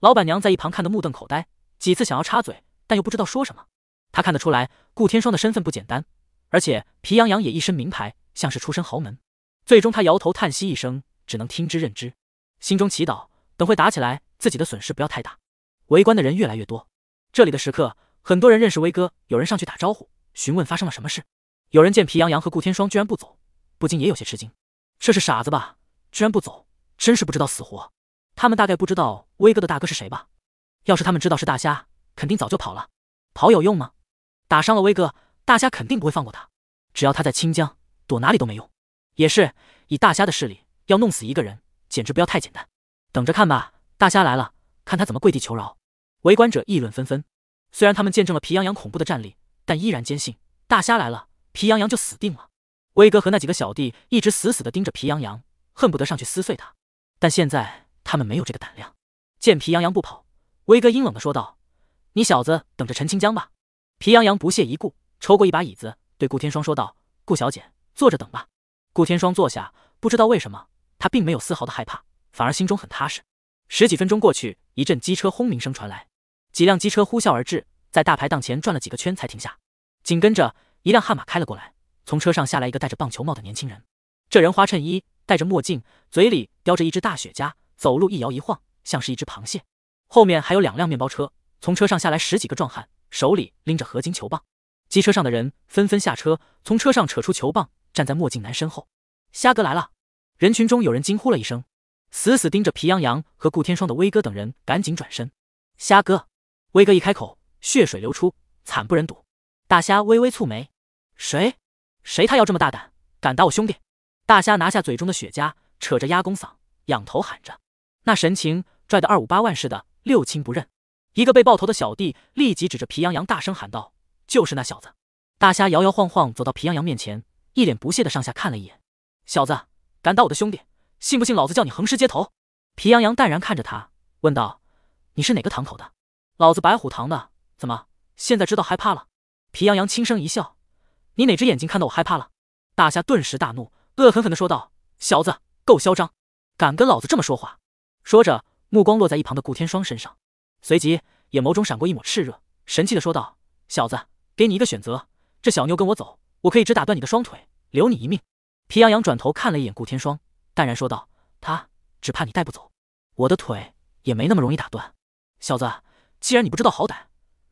S1: 老板娘在一旁看得目瞪口呆，几次想要插嘴，但又不知道说什么。她看得出来，顾天霜的身份不简单，而且皮洋洋也一身名牌，像是出身豪门。最终，她摇头叹息一声，只能听之任之，心中祈祷，等会打起来，自己的损失不要太大。围观的人越来越多，这里的食客很多人认识威哥，有人上去打招呼，询问发生了什么事。有人见皮洋洋和顾天霜居然不走，不禁也有些吃惊。这是傻子吧？居然不走，真是不知道死活。他们大概不知道威哥的大哥是谁吧？要是他们知道是大虾，肯定早就跑了。跑有用吗？打伤了威哥，大虾肯定不会放过他。只要他在清江，躲哪里都没用。也是，以大虾的势力，要弄死一个人，简直不要太简单。等着看吧，大虾来了，看他怎么跪地求饶。围观者议论纷纷。虽然他们见证了皮洋洋恐怖的战力，但依然坚信大虾来了。皮洋洋就死定了。威哥和那几个小弟一直死死的盯着皮洋洋，恨不得上去撕碎他。但现在他们没有这个胆量。见皮洋洋不跑，威哥阴冷的说道：“你小子等着陈清江吧。”皮洋洋不屑一顾，抽过一把椅子，对顾天霜说道：“顾小姐，坐着等吧。”顾天霜坐下，不知道为什么，他并没有丝毫的害怕，反而心中很踏实。十几分钟过去，一阵机车轰鸣声传来，几辆机车呼啸而至，在大排档前转了几个圈才停下，紧跟着。一辆悍马开了过来，从车上下来一个戴着棒球帽的年轻人。这人花衬衣，戴着墨镜，嘴里叼着一只大雪茄，走路一摇一晃，像是一只螃蟹。后面还有两辆面包车，从车上下来十几个壮汉，手里拎着合金球棒。机车上的人纷纷下车，从车上扯出球棒，站在墨镜男身后。虾哥来了！人群中有人惊呼了一声，死死盯着皮洋洋和顾天霜的威哥等人赶紧转身。虾哥，威哥一开口，血水流出，惨不忍睹。大虾微微蹙眉。谁？谁他要这么大胆，敢打我兄弟？大虾拿下嘴中的雪茄，扯着鸭公嗓，仰头喊着，那神情拽得二五八万似的，六亲不认。一个被爆头的小弟立即指着皮洋洋，大声喊道：“就是那小子！”大虾摇摇晃晃走到皮洋洋面前，一脸不屑的上下看了一眼：“小子，敢打我的兄弟，信不信老子叫你横尸街头？”皮洋洋淡然看着他，问道：“你是哪个堂口的？”“老子白虎堂的，怎么现在知道害怕了？”皮洋洋轻声一笑。你哪只眼睛看到我害怕了？大虾顿时大怒，恶狠狠的说道：“小子，够嚣张，敢跟老子这么说话！”说着，目光落在一旁的顾天霜身上，随即眼眸中闪过一抹炽热，神气的说道：“小子，给你一个选择，这小妞跟我走，我可以只打断你的双腿，留你一命。”皮痒痒转头看了一眼顾天霜，淡然说道：“他只怕你带不走，我的腿也没那么容易打断。”小子，既然你不知道好歹，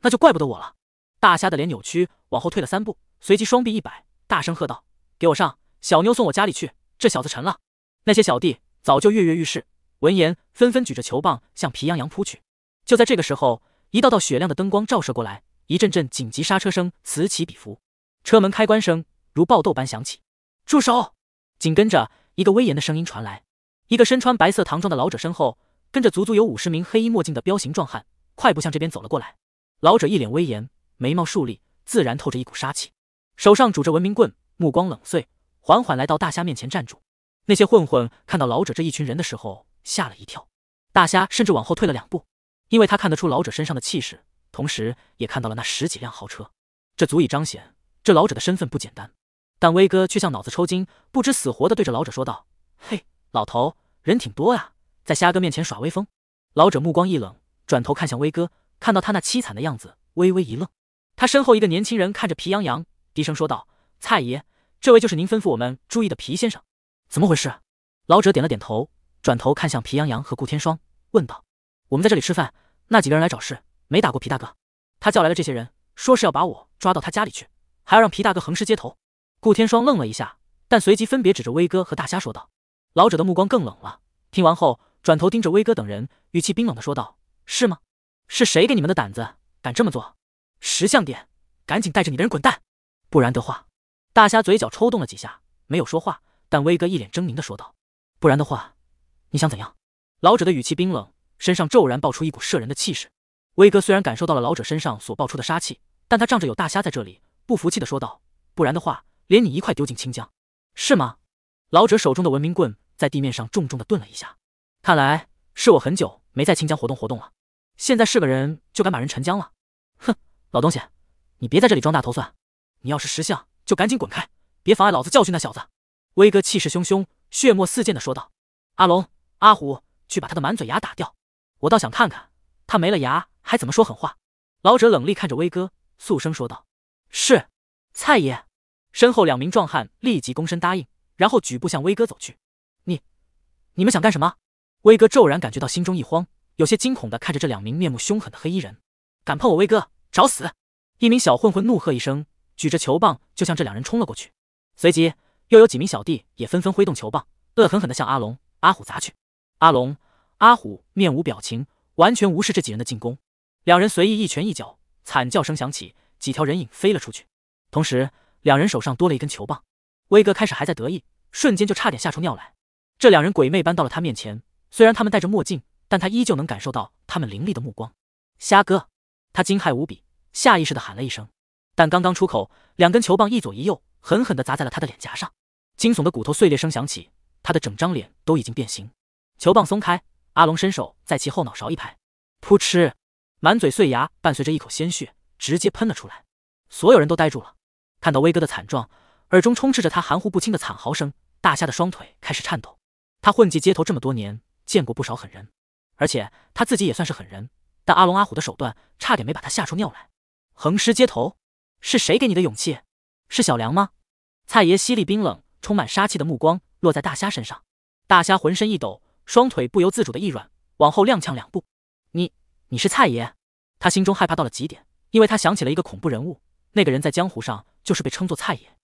S1: 那就怪不得我了。大虾的脸扭曲，往后退了三步。随即双臂一摆，大声喝道：“给我上！小妞送我家里去！这小子沉了！”那些小弟早就跃跃欲试，闻言纷纷举着球棒向皮洋洋扑去。就在这个时候，一道道雪亮的灯光照射过来，一阵阵紧急刹车声此起彼伏，车门开关声如爆豆般响起。住手！紧跟着一个威严的声音传来。一个身穿白色唐装的老者身后跟着足足有五十名黑衣墨镜的彪形壮汉，快步向这边走了过来。老者一脸威严，眉毛竖立，自然透着一股杀气。手上拄着文明棍，目光冷邃，缓缓来到大虾面前站住。那些混混看到老者这一群人的时候，吓了一跳。大虾甚至往后退了两步，因为他看得出老者身上的气势，同时也看到了那十几辆豪车，这足以彰显这老者的身份不简单。但威哥却像脑子抽筋，不知死活的对着老者说道：“嘿，老头，人挺多呀，在虾哥面前耍威风。”老者目光一冷，转头看向威哥，看到他那凄惨的样子，微微一愣。他身后一个年轻人看着皮洋洋。低声说道：“蔡爷，这位就是您吩咐我们注意的皮先生，怎么回事？”老者点了点头，转头看向皮洋洋和顾天霜，问道：“我们在这里吃饭，那几个人来找事，没打过皮大哥，他叫来了这些人，说是要把我抓到他家里去，还要让皮大哥横尸街头。”顾天霜愣了一下，但随即分别指着威哥和大虾说道：“老者的目光更冷了。听完后，转头盯着威哥等人，语气冰冷的说道：‘是吗？是谁给你们的胆子，敢这么做？识相点，赶紧带着你的人滚蛋！’”不然的话，大虾嘴角抽动了几下，没有说话。但威哥一脸狰狞的说道：“不然的话，你想怎样？”老者的语气冰冷，身上骤然爆出一股慑人的气势。威哥虽然感受到了老者身上所爆出的杀气，但他仗着有大虾在这里，不服气的说道：“不然的话，连你一块丢进清江，是吗？”老者手中的文明棍在地面上重重的顿了一下，看来是我很久没在清江活动活动了。现在是个人就敢把人沉江了？哼，老东西，你别在这里装大头蒜。你要是识相，就赶紧滚开，别妨碍老子教训那小子。威哥气势汹汹、血沫四溅的说道：“阿龙、阿虎，去把他的满嘴牙打掉，我倒想看看他没了牙还怎么说狠话。”老者冷厉看着威哥，肃声说道：“是，蔡爷。”身后两名壮汉立即躬身答应，然后举步向威哥走去。“你、你们想干什么？”威哥骤然感觉到心中一慌，有些惊恐的看着这两名面目凶狠的黑衣人，“敢碰我威哥，找死！”一名小混混怒喝一声。举着球棒就向这两人冲了过去，随即又有几名小弟也纷纷挥动球棒，恶狠狠地向阿龙、阿虎砸去。阿龙、阿虎面无表情，完全无视这几人的进攻。两人随意一拳一脚，惨叫声响起，几条人影飞了出去。同时，两人手上多了一根球棒。威哥开始还在得意，瞬间就差点吓出尿来。这两人鬼魅般到了他面前，虽然他们戴着墨镜，但他依旧能感受到他们凌厉的目光。虾哥，他惊骇无比，下意识地喊了一声。但刚刚出口，两根球棒一左一右，狠狠地砸在了他的脸颊上，惊悚的骨头碎裂声响起，他的整张脸都已经变形。球棒松开，阿龙伸手在其后脑勺一拍，噗嗤，满嘴碎牙伴随着一口鲜血直接喷了出来，所有人都呆住了。看到威哥的惨状，耳中充斥着他含糊不清的惨嚎声，大虾的双腿开始颤抖。他混迹街头这么多年，见过不少狠人，而且他自己也算是狠人，但阿龙阿虎的手段差点没把他吓出尿来，横尸街头。是谁给你的勇气？是小梁吗？蔡爷犀利、冰冷、充满杀气的目光落在大虾身上，大虾浑身一抖，双腿不由自主的一软，往后踉跄两步。你你是蔡爷？他心中害怕到了极点，因为他想起了一个恐怖人物，那个人在江湖上就是被称作蔡爷。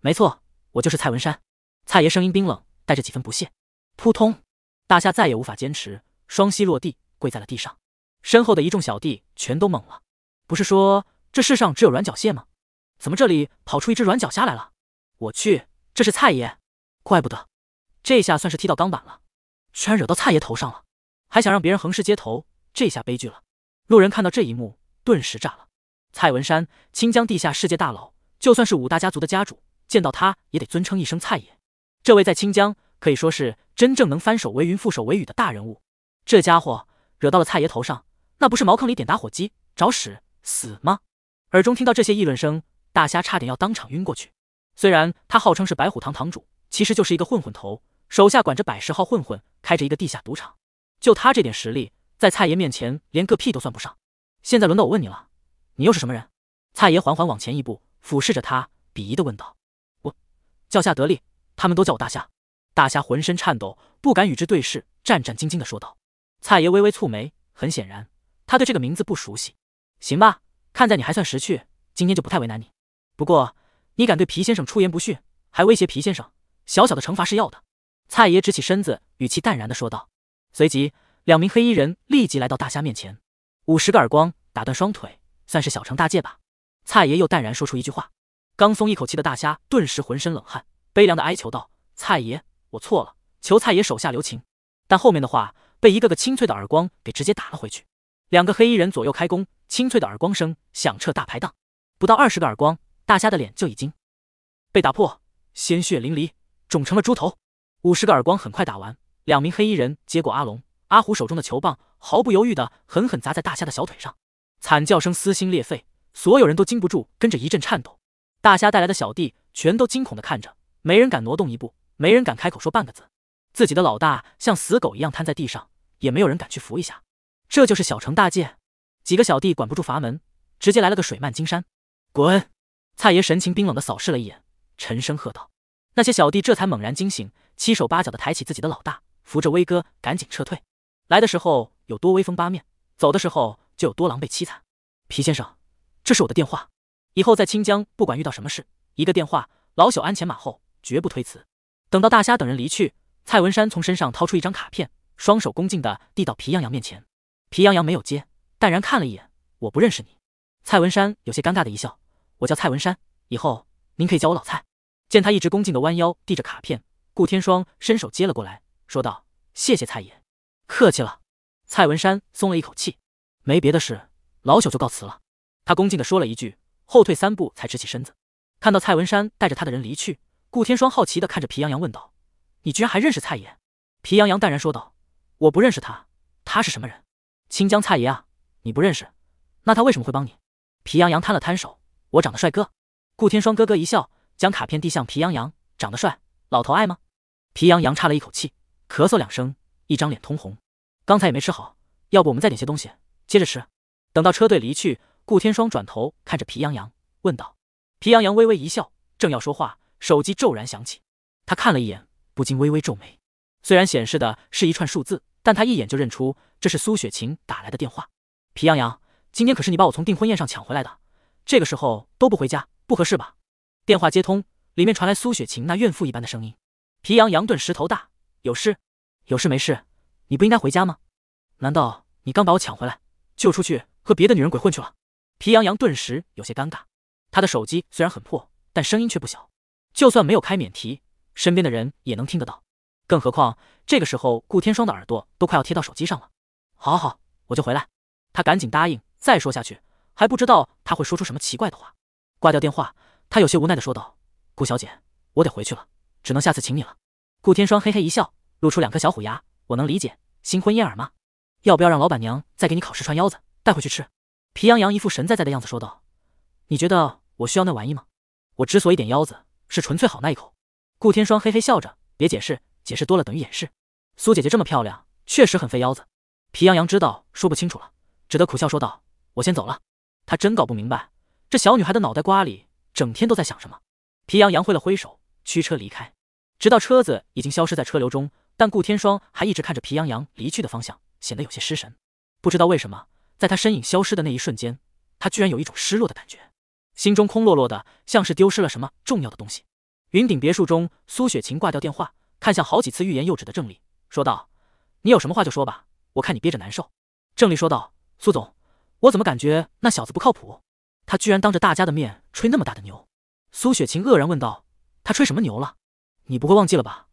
S1: 没错，我就是蔡文山。蔡爷声音冰冷，带着几分不屑。扑通！大虾再也无法坚持，双膝落地，跪在了地上。身后的一众小弟全都懵了。不是说？这世上只有软脚蟹吗？怎么这里跑出一只软脚虾来了？我去，这是蔡爷，怪不得，这下算是踢到钢板了，居然惹到蔡爷头上了，还想让别人横尸街头，这下悲剧了。路人看到这一幕，顿时炸了。蔡文山，清江地下世界大佬，就算是五大家族的家主，见到他也得尊称一声蔡爷。这位在清江可以说是真正能翻手为云覆手为雨的大人物。这家伙惹到了蔡爷头上，那不是茅坑里点打火机找屎死吗？耳中听到这些议论声，大虾差点要当场晕过去。虽然他号称是白虎堂堂主，其实就是一个混混头，手下管着百十号混混，开着一个地下赌场。就他这点实力，在蔡爷面前连个屁都算不上。现在轮到我问你了，你又是什么人？蔡爷缓缓往前一步，俯视着他，鄙夷的问道：“我叫夏得利，他们都叫我大虾。”大虾浑身颤抖，不敢与之对视，战战兢兢的说道：“蔡爷微微蹙眉，很显然他对这个名字不熟悉。行吧。”看在你还算识趣，今天就不太为难你。不过你敢对皮先生出言不逊，还威胁皮先生，小小的惩罚是要的。蔡爷直起身子，语气淡然的说道。随即，两名黑衣人立即来到大虾面前，五十个耳光，打断双腿，算是小惩大戒吧。蔡爷又淡然说出一句话。刚松一口气的大虾顿时浑身冷汗，悲凉的哀求道：“蔡爷，我错了，求蔡爷手下留情。”但后面的话被一个个清脆的耳光给直接打了回去。两个黑衣人左右开弓。清脆的耳光声响彻大排档，不到二十个耳光，大虾的脸就已经被打破，鲜血淋漓，肿成了猪头。五十个耳光很快打完，两名黑衣人接过阿龙、阿虎手中的球棒，毫不犹豫地狠狠砸在大虾的小腿上，惨叫声撕心裂肺，所有人都禁不住跟着一阵颤抖。大虾带来的小弟全都惊恐地看着，没人敢挪动一步，没人敢开口说半个字。自己的老大像死狗一样瘫在地上，也没有人敢去扶一下。这就是小城大界。几个小弟管不住阀门，直接来了个水漫金山，滚！蔡爷神情冰冷的扫视了一眼，沉声喝道：“那些小弟这才猛然惊醒，七手八脚的抬起自己的老大，扶着威哥赶紧撤退。来的时候有多威风八面，走的时候就有多狼狈凄惨。”皮先生，这是我的电话，以后在清江不管遇到什么事，一个电话，老朽鞍前马后，绝不推辞。等到大虾等人离去，蔡文山从身上掏出一张卡片，双手恭敬地递到皮洋洋面前。皮洋洋没有接。淡然看了一眼，我不认识你。蔡文山有些尴尬的一笑，我叫蔡文山，以后您可以叫我老蔡。见他一直恭敬的弯腰递着卡片，顾天霜伸手接了过来，说道：“谢谢蔡爷，客气了。”蔡文山松了一口气，没别的事，老朽就告辞了。他恭敬的说了一句，后退三步才直起身子。看到蔡文山带着他的人离去，顾天霜好奇的看着皮洋洋问道：“你居然还认识蔡爷？”皮洋洋淡然说道：“我不认识他，他是什么人？清江蔡爷啊。”你不认识，那他为什么会帮你？皮洋洋摊了摊手，我长得帅哥。顾天霜咯咯一笑，将卡片递向皮洋洋，长得帅，老头爱吗？皮洋洋差了一口气，咳嗽两声，一张脸通红。刚才也没吃好，要不我们再点些东西，接着吃。等到车队离去，顾天霜转头看着皮洋洋，问道。皮洋洋微微一笑，正要说话，手机骤然响起。他看了一眼，不禁微微皱眉。虽然显示的是一串数字，但他一眼就认出这是苏雪晴打来的电话。皮洋洋，今天可是你把我从订婚宴上抢回来的，这个时候都不回家，不合适吧？电话接通，里面传来苏雪晴那怨妇一般的声音。皮洋洋顿时头大，有事？有事没事？你不应该回家吗？难道你刚把我抢回来，就出去和别的女人鬼混去了？皮洋洋顿时有些尴尬。他的手机虽然很破，但声音却不小，就算没有开免提，身边的人也能听得到。更何况这个时候，顾天霜的耳朵都快要贴到手机上了。好好，我就回来。他赶紧答应，再说下去还不知道他会说出什么奇怪的话。挂掉电话，他有些无奈的说道：“顾小姐，我得回去了，只能下次请你了。”顾天霜嘿嘿一笑，露出两颗小虎牙：“我能理解，新婚燕尔嘛，要不要让老板娘再给你烤十串腰子带回去吃？”皮洋洋一副神在在的样子说道：“你觉得我需要那玩意吗？我之所以点腰子，是纯粹好那一口。”顾天霜嘿嘿笑着，别解释，解释多了等于掩饰。苏姐姐这么漂亮，确实很费腰子。皮洋洋知道说不清楚了。只得苦笑说道：“我先走了。”他真搞不明白，这小女孩的脑袋瓜里整天都在想什么。皮洋洋挥了挥手，驱车离开。直到车子已经消失在车流中，但顾天霜还一直看着皮洋洋离去的方向，显得有些失神。不知道为什么，在他身影消失的那一瞬间，他居然有一种失落的感觉，心中空落落的，像是丢失了什么重要的东西。云顶别墅中，苏雪晴挂掉电话，看向好几次欲言又止的郑丽，说道：“你有什么话就说吧，我看你憋着难受。”郑丽说道。苏总，我怎么感觉那小子不靠谱？他居然当着大家的面吹那么大的牛。苏雪晴愕然问道：“他吹什么牛了？你不会忘记了吧？”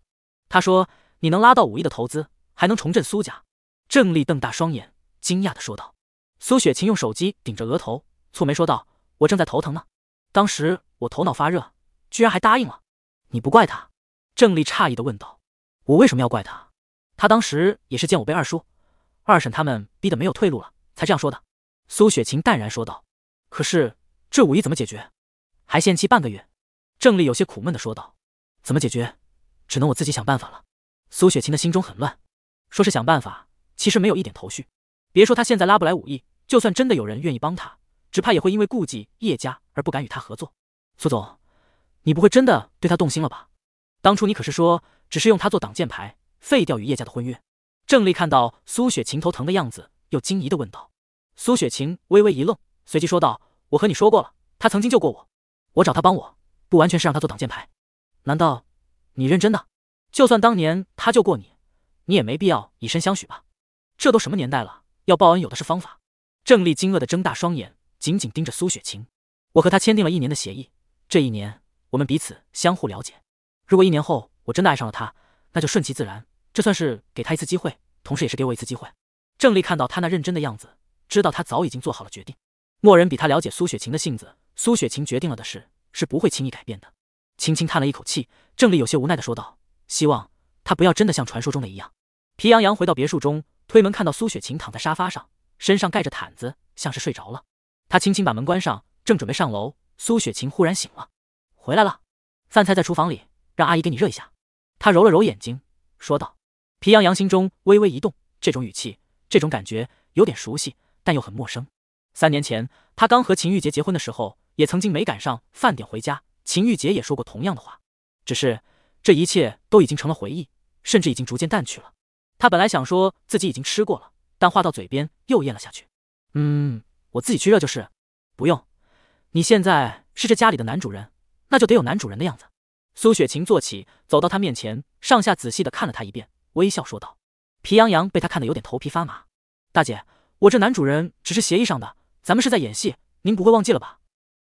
S1: 他说：“你能拉到五亿的投资，还能重振苏家。”郑丽瞪大双眼，惊讶地说道。苏雪晴用手机顶着额头，蹙眉说道：“我正在头疼呢。当时我头脑发热，居然还答应了。你不怪他？”郑丽诧异地问道：“我为什么要怪他？他当时也是见我被二叔、二婶他们逼得没有退路了。”才这样说的，苏雪晴淡然说道：“可是这五艺怎么解决？还限期半个月。”郑丽有些苦闷的说道：“怎么解决？只能我自己想办法了。”苏雪晴的心中很乱，说是想办法，其实没有一点头绪。别说他现在拉不来武艺，就算真的有人愿意帮他，只怕也会因为顾忌叶家而不敢与他合作。苏总，你不会真的对他动心了吧？当初你可是说只是用他做挡箭牌，废掉与叶家的婚约。郑丽看到苏雪晴头疼的样子。又惊疑的问道：“苏雪晴微微一愣，随即说道：‘我和你说过了，他曾经救过我，我找他帮我，不完全是让他做挡箭牌。难道你认真的？就算当年他救过你，你也没必要以身相许吧？这都什么年代了，要报恩有的是方法。’郑丽惊愕的睁大双眼，紧紧盯着苏雪晴。我和他签订了一年的协议，这一年我们彼此相互了解。如果一年后我真的爱上了他，那就顺其自然，这算是给他一次机会，同时也是给我一次机会。”郑丽看到他那认真的样子，知道他早已经做好了决定。莫人比他了解苏雪晴的性子，苏雪晴决定了的事是不会轻易改变的。轻轻叹了一口气，郑丽有些无奈的说道：“希望他不要真的像传说中的一样。”皮洋洋回到别墅中，推门看到苏雪晴躺在沙发上，身上盖着毯子，像是睡着了。他轻轻把门关上，正准备上楼，苏雪晴忽然醒了：“回来了，饭菜在厨房里，让阿姨给你热一下。”他揉了揉眼睛，说道。皮洋洋心中微微一动，这种语气。这种感觉有点熟悉，但又很陌生。三年前，他刚和秦玉洁结婚的时候，也曾经没赶上饭点回家。秦玉洁也说过同样的话。只是这一切都已经成了回忆，甚至已经逐渐淡去了。他本来想说自己已经吃过了，但话到嘴边又咽了下去。嗯，我自己去热就是，不用。你现在是这家里的男主人，那就得有男主人的样子。苏雪晴坐起，走到他面前，上下仔细地看了他一遍，微笑说道。皮洋洋被他看得有点头皮发麻，大姐，我这男主人只是协议上的，咱们是在演戏，您不会忘记了吧？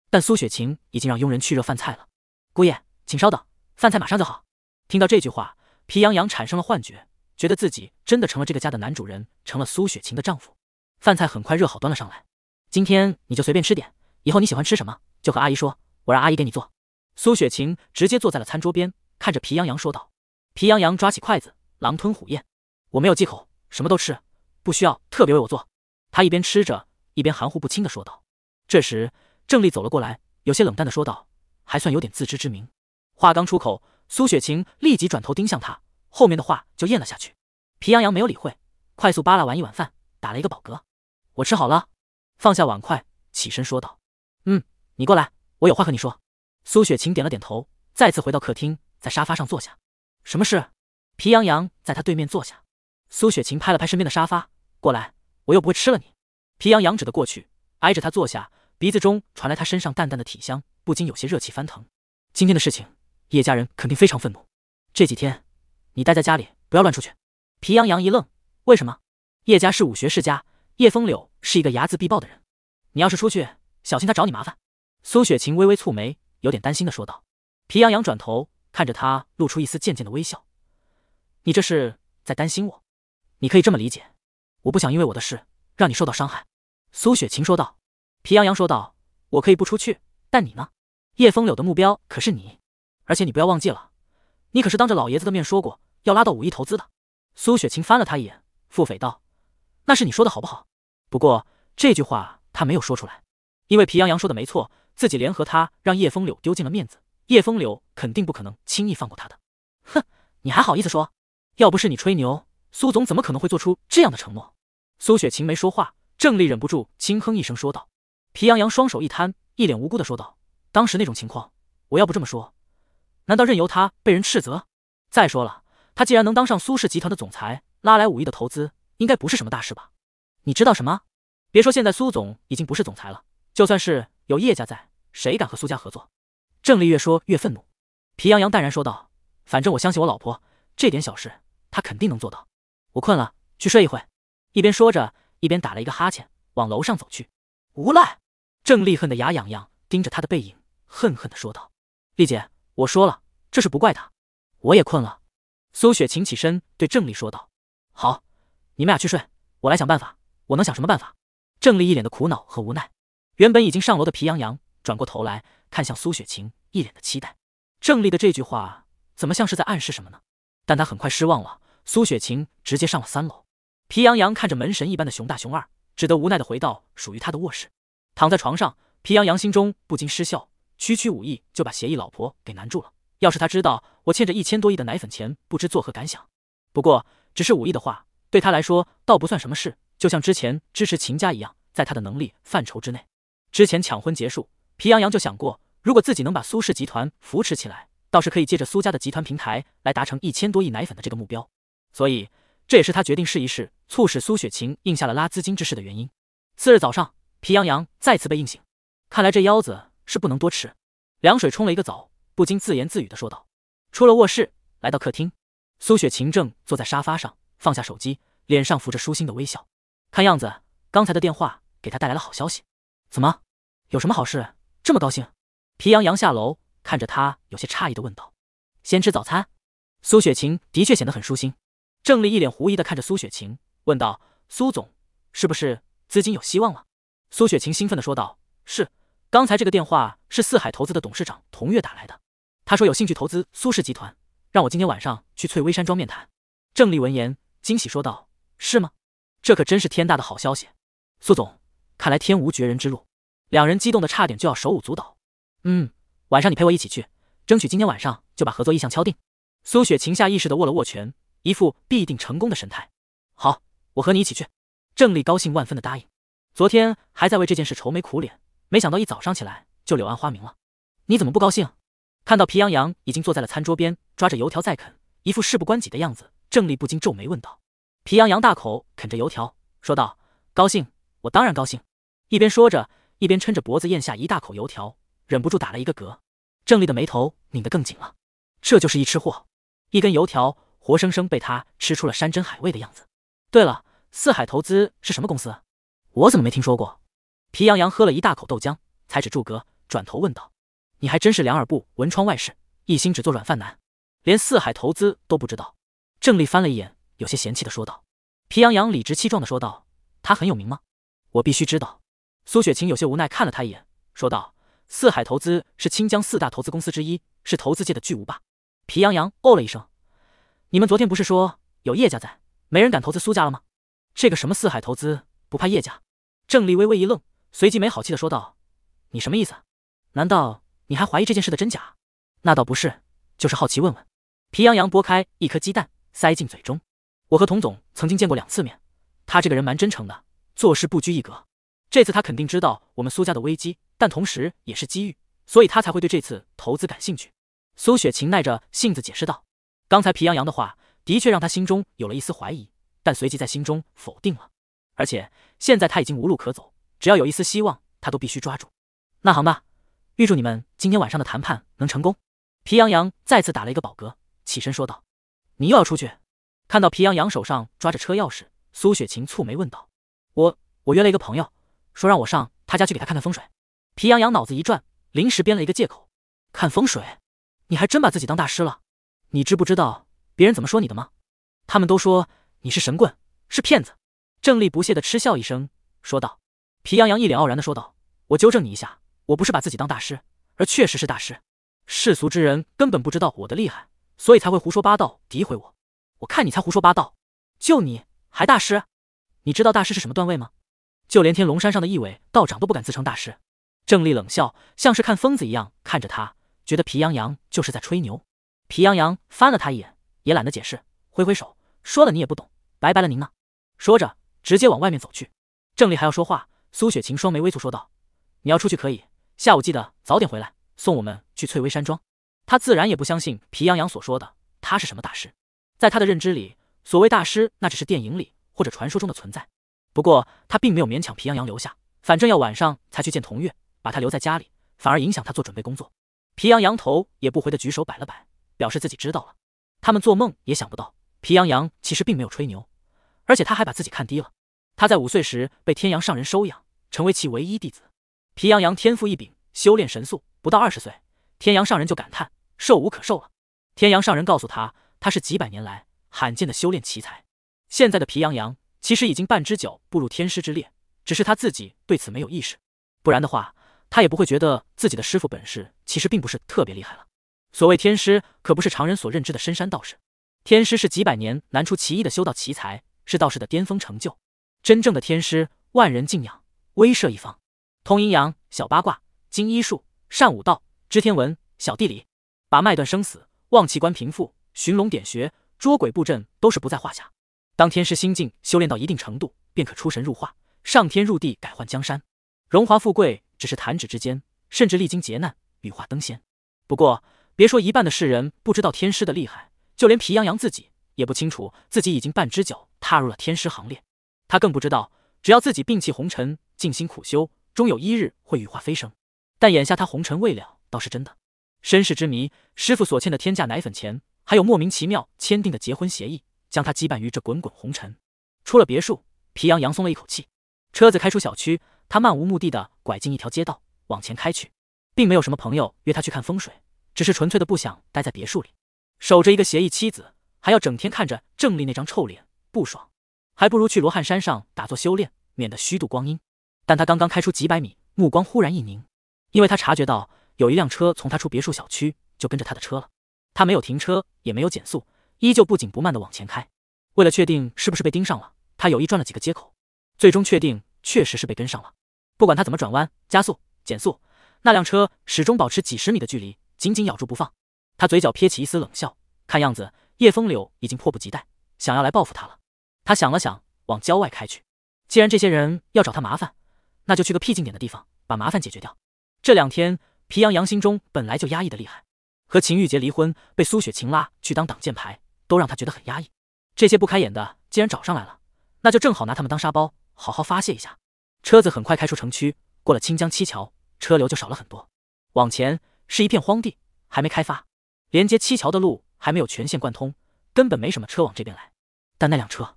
S1: 但苏雪晴已经让佣人去热饭菜了，姑爷，请稍等，饭菜马上就好。听到这句话，皮洋洋产生了幻觉，觉得自己真的成了这个家的男主人，成了苏雪晴的丈夫。饭菜很快热好，端了上来。今天你就随便吃点，以后你喜欢吃什么，就和阿姨说，我让阿姨给你做。苏雪晴直接坐在了餐桌边，看着皮洋洋说道。皮洋洋抓起筷子，狼吞虎咽。我没有忌口，什么都吃，不需要特别为我做。他一边吃着，一边含糊不清的说道。这时，郑丽走了过来，有些冷淡的说道：“还算有点自知之明。”话刚出口，苏雪晴立即转头盯向他，后面的话就咽了下去。皮洋洋没有理会，快速扒拉完一碗饭，打了一个饱嗝：“我吃好了。”放下碗筷，起身说道：“嗯，你过来，我有话和你说。”苏雪晴点了点头，再次回到客厅，在沙发上坐下。什么事？皮洋洋在他对面坐下。苏雪晴拍了拍身边的沙发，过来，我又不会吃了你。皮洋洋指的过去，挨着他坐下，鼻子中传来他身上淡淡的体香，不禁有些热气翻腾。今天的事情，叶家人肯定非常愤怒。这几天你待在家里，不要乱出去。皮洋洋一愣，为什么？叶家是武学世家，叶风柳是一个睚眦必报的人，你要是出去，小心他找你麻烦。苏雪晴微微蹙眉，有点担心的说道。皮洋洋转头看着他，露出一丝贱贱的微笑，你这是在担心我？你可以这么理解，我不想因为我的事让你受到伤害。”苏雪晴说道。皮洋洋说道：“我可以不出去，但你呢？叶风柳的目标可是你，而且你不要忘记了，你可是当着老爷子的面说过要拉到五亿投资的。”苏雪晴翻了他一眼，腹诽道：“那是你说的好不好？不过这句话他没有说出来，因为皮洋洋说的没错，自己联合他让叶风柳丢尽了面子，叶风柳肯定不可能轻易放过他的。哼，你还好意思说？要不是你吹牛。”苏总怎么可能会做出这样的承诺？苏雪晴没说话，郑丽忍不住轻哼一声说道：“皮洋洋双手一摊，一脸无辜的说道：当时那种情况，我要不这么说，难道任由他被人斥责？再说了，他既然能当上苏氏集团的总裁，拉来五亿的投资，应该不是什么大事吧？你知道什么？别说现在苏总已经不是总裁了，就算是有叶家在，谁敢和苏家合作？”郑丽越说越愤怒，皮洋洋淡然说道：“反正我相信我老婆，这点小事，她肯定能做到。”我困了，去睡一会。一边说着，一边打了一个哈欠，往楼上走去。无赖，郑丽恨得牙痒痒，盯着他的背影，恨恨地说道：“丽姐，我说了，这事不怪他。我也困了。”苏雪晴起身对郑丽说道：“好，你们俩去睡，我来想办法。我能想什么办法？”郑丽一脸的苦恼和无奈。原本已经上楼的皮洋洋转过头来看向苏雪晴，一脸的期待。郑丽的这句话怎么像是在暗示什么呢？但他很快失望了。苏雪晴直接上了三楼，皮洋洋看着门神一般的熊大熊二，只得无奈的回到属于他的卧室，躺在床上，皮洋洋心中不禁失笑：，区区五亿就把协议老婆给难住了。要是他知道我欠着一千多亿的奶粉钱，不知作何感想。不过，只是五亿的话，对他来说倒不算什么事，就像之前支持秦家一样，在他的能力范畴之内。之前抢婚结束，皮洋洋就想过，如果自己能把苏氏集团扶持起来，倒是可以借着苏家的集团平台来达成一千多亿奶粉的这个目标。所以，这也是他决定试一试，促使苏雪晴应下了拉资金之事的原因。次日早上，皮洋洋再次被硬醒，看来这腰子是不能多吃。凉水冲了一个澡，不禁自言自语的说道：“出了卧室，来到客厅，苏雪晴正坐在沙发上，放下手机，脸上浮着舒心的微笑。看样子，刚才的电话给他带来了好消息。怎么，有什么好事，这么高兴？”皮洋洋下楼，看着他，有些诧异的问道：“先吃早餐。”苏雪晴的确显得很舒心。郑丽一脸狐疑的看着苏雪晴，问道：“苏总，是不是资金有希望了？”苏雪晴兴奋的说道：“是，刚才这个电话是四海投资的董事长童月打来的，他说有兴趣投资苏氏集团，让我今天晚上去翠微山庄面谈。”郑丽闻言惊喜说道：“是吗？这可真是天大的好消息，苏总，看来天无绝人之路。”两人激动的差点就要手舞足蹈。嗯，晚上你陪我一起去，争取今天晚上就把合作意向敲定。苏雪晴下意识的握了握拳。一副必定成功的神态。好，我和你一起去。郑丽高兴万分的答应。昨天还在为这件事愁眉苦脸，没想到一早上起来就柳暗花明了。你怎么不高兴？看到皮洋洋已经坐在了餐桌边，抓着油条在啃，一副事不关己的样子，郑丽不禁皱眉问道。皮洋洋大口啃着油条，说道：“高兴，我当然高兴。”一边说着，一边抻着脖子咽下一大口油条，忍不住打了一个嗝。郑丽的眉头拧得更紧了。这就是一吃货，一根油条。活生生被他吃出了山珍海味的样子。对了，四海投资是什么公司？我怎么没听说过？皮洋洋喝了一大口豆浆，才止住嗝，转头问道：“你还真是两耳不闻窗外事，一心只做软饭男，连四海投资都不知道？”郑丽翻了一眼，有些嫌弃的说道。皮洋洋理直气壮的说道：“他很有名吗？我必须知道。”苏雪晴有些无奈看了他一眼，说道：“四海投资是清江四大投资公司之一，是投资界的巨无霸。”皮洋洋哦了一声。你们昨天不是说有叶家在，没人敢投资苏家了吗？这个什么四海投资不怕叶家？郑丽微微一愣，随即没好气的说道：“你什么意思？难道你还怀疑这件事的真假？那倒不是，就是好奇问问。”皮洋洋剥开一颗鸡蛋，塞进嘴中。我和童总曾经见过两次面，他这个人蛮真诚的，做事不拘一格。这次他肯定知道我们苏家的危机，但同时也是机遇，所以他才会对这次投资感兴趣。”苏雪晴耐着性子解释道。刚才皮洋洋的话，的确让他心中有了一丝怀疑，但随即在心中否定了。而且现在他已经无路可走，只要有一丝希望，他都必须抓住。那行吧，预祝你们今天晚上的谈判能成功。皮洋洋再次打了一个饱嗝，起身说道：“你又要出去？”看到皮洋洋手上抓着车钥匙，苏雪晴蹙眉问道：“我……我约了一个朋友，说让我上他家去给他看看风水。”皮洋洋脑子一转，临时编了一个借口：“看风水？你还真把自己当大师了？”你知不知道别人怎么说你的吗？他们都说你是神棍，是骗子。郑丽不屑地嗤笑一声，说道。皮洋洋一脸傲然的说道：“我纠正你一下，我不是把自己当大师，而确实是大师。世俗之人根本不知道我的厉害，所以才会胡说八道，诋毁我。我看你才胡说八道，就你还大师？你知道大师是什么段位吗？就连天龙山上的一伟道长都不敢自称大师。”郑丽冷笑，像是看疯子一样看着他，觉得皮洋洋就是在吹牛。皮洋洋翻了他一眼，也懒得解释，挥挥手，说了你也不懂，拜拜了您呢。说着，直接往外面走去。郑丽还要说话，苏雪晴双眉微蹙，说道：“你要出去可以，下午记得早点回来，送我们去翠微山庄。”她自然也不相信皮洋洋所说的，他是什么大师，在她的认知里，所谓大师那只是电影里或者传说中的存在。不过她并没有勉强皮洋洋留下，反正要晚上才去见童月，把他留在家里反而影响他做准备工作。皮洋洋头也不回的举手摆了摆。表示自己知道了，他们做梦也想不到，皮羊羊其实并没有吹牛，而且他还把自己看低了。他在五岁时被天阳上人收养，成为其唯一弟子。皮羊羊天赋异禀，修炼神速，不到二十岁，天阳上人就感叹寿无可寿了。天阳上人告诉他，他是几百年来罕见的修炼奇才。现在的皮羊羊其实已经半只脚步入天师之列，只是他自己对此没有意识，不然的话，他也不会觉得自己的师傅本事其实并不是特别厉害了。所谓天师，可不是常人所认知的深山道士。天师是几百年难出其一的修道奇才，是道士的巅峰成就。真正的天师，万人敬仰，威慑一方。通阴阳、小八卦、精医术、善武道、知天文、小地理，把脉断生死，望气观贫富，寻龙点穴，捉鬼布阵，都是不在话下。当天师心境修炼到一定程度，便可出神入化，上天入地，改换江山。荣华富贵只是弹指之间，甚至历经劫难，羽化登仙。不过。别说一半的世人不知道天师的厉害，就连皮洋洋自己也不清楚自己已经半只脚踏入了天师行列。他更不知道，只要自己摒弃红尘，静心苦修，终有一日会羽化飞升。但眼下他红尘未了，倒是真的。身世之谜，师傅所欠的天价奶粉钱，还有莫名其妙签订的结婚协议，将他羁绊于这滚滚红尘。出了别墅，皮洋洋松了一口气。车子开出小区，他漫无目的的拐进一条街道，往前开去，并没有什么朋友约他去看风水。只是纯粹的不想待在别墅里，守着一个协议妻子，还要整天看着郑丽那张臭脸，不爽，还不如去罗汉山上打坐修炼，免得虚度光阴。但他刚刚开出几百米，目光忽然一凝，因为他察觉到有一辆车从他出别墅小区就跟着他的车了。他没有停车，也没有减速，依旧不紧不慢的往前开。为了确定是不是被盯上了，他有意转了几个街口，最终确定确实是被跟上了。不管他怎么转弯、加速、减速，那辆车始终保持几十米的距离。紧紧咬住不放，他嘴角撇起一丝冷笑，看样子叶风柳已经迫不及待想要来报复他了。他想了想，往郊外开去。既然这些人要找他麻烦，那就去个僻静点的地方把麻烦解决掉。这两天，皮洋洋心中本来就压抑的厉害，和秦玉洁离婚，被苏雪晴拉去当挡箭牌，都让他觉得很压抑。这些不开眼的既然找上来了，那就正好拿他们当沙包，好好发泄一下。车子很快开出城区，过了清江七桥，车流就少了很多。往前。是一片荒地，还没开发，连接七桥的路还没有全线贯通，根本没什么车往这边来。但那辆车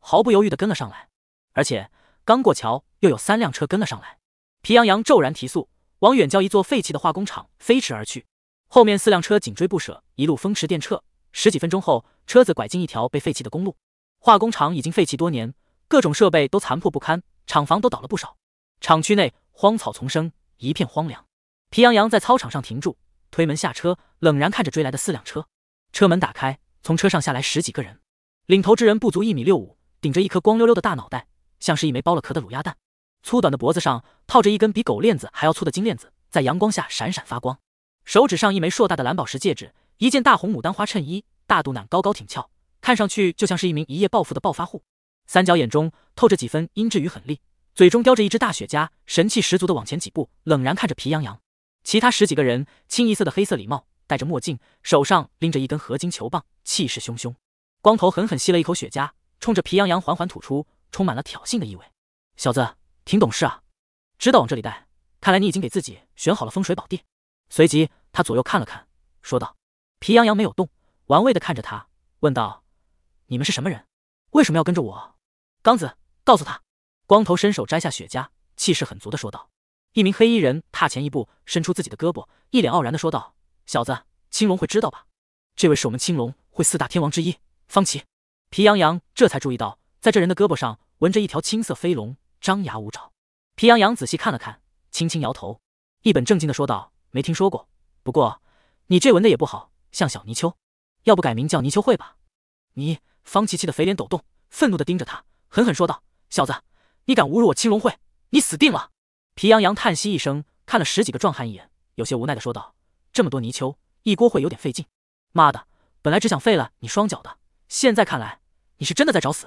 S1: 毫不犹豫地跟了上来，而且刚过桥，又有三辆车跟了上来。皮洋洋骤然提速，往远郊一座废弃的化工厂飞驰而去，后面四辆车紧追不舍，一路风驰电掣。十几分钟后，车子拐进一条被废弃的公路，化工厂已经废弃多年，各种设备都残破不堪，厂房都倒了不少，厂区内荒草丛生，一片荒凉。皮洋洋在操场上停住，推门下车，冷然看着追来的四辆车。车门打开，从车上下来十几个人。领头之人不足一米六五，顶着一颗光溜溜的大脑袋，像是一枚剥了壳的卤鸭蛋。粗短的脖子上套着一根比狗链子还要粗的金链子，在阳光下闪闪发光。手指上一枚硕大的蓝宝石戒指，一件大红牡丹花衬衣，大肚腩高高挺翘，看上去就像是一名一夜暴富的暴发户。三角眼中透着几分阴鸷与狠戾，嘴中叼着一只大雪茄，神气十足的往前几步，冷然看着皮洋洋。其他十几个人，清一色的黑色礼帽，戴着墨镜，手上拎着一根合金球棒，气势汹汹。光头狠狠吸了一口雪茄，冲着皮洋洋缓缓吐出，充满了挑衅的意味：“小子，挺懂事啊，知道往这里带。看来你已经给自己选好了风水宝地。”随即，他左右看了看，说道：“皮洋洋没有动，玩味的看着他，问道：你们是什么人？为什么要跟着我？刚子，告诉他。”光头伸手摘下雪茄，气势很足的说道。一名黑衣人踏前一步，伸出自己的胳膊，一脸傲然的说道：“小子，青龙会知道吧？”这位是我们青龙会四大天王之一，方奇。皮洋洋这才注意到，在这人的胳膊上纹着一条青色飞龙，张牙舞爪。皮洋洋仔细看了看，轻轻摇头，一本正经的说道：“没听说过，不过你这纹的也不好，像小泥鳅，要不改名叫泥鳅会吧？”你，方琪琪的肥脸抖动，愤怒的盯着他，狠狠说道：“小子，你敢侮辱我青龙会，你死定了！”皮洋洋叹息一声，看了十几个壮汉一眼，有些无奈的说道：“这么多泥鳅，一锅会有点费劲。”“妈的！本来只想废了你双脚的，现在看来，你是真的在找死！”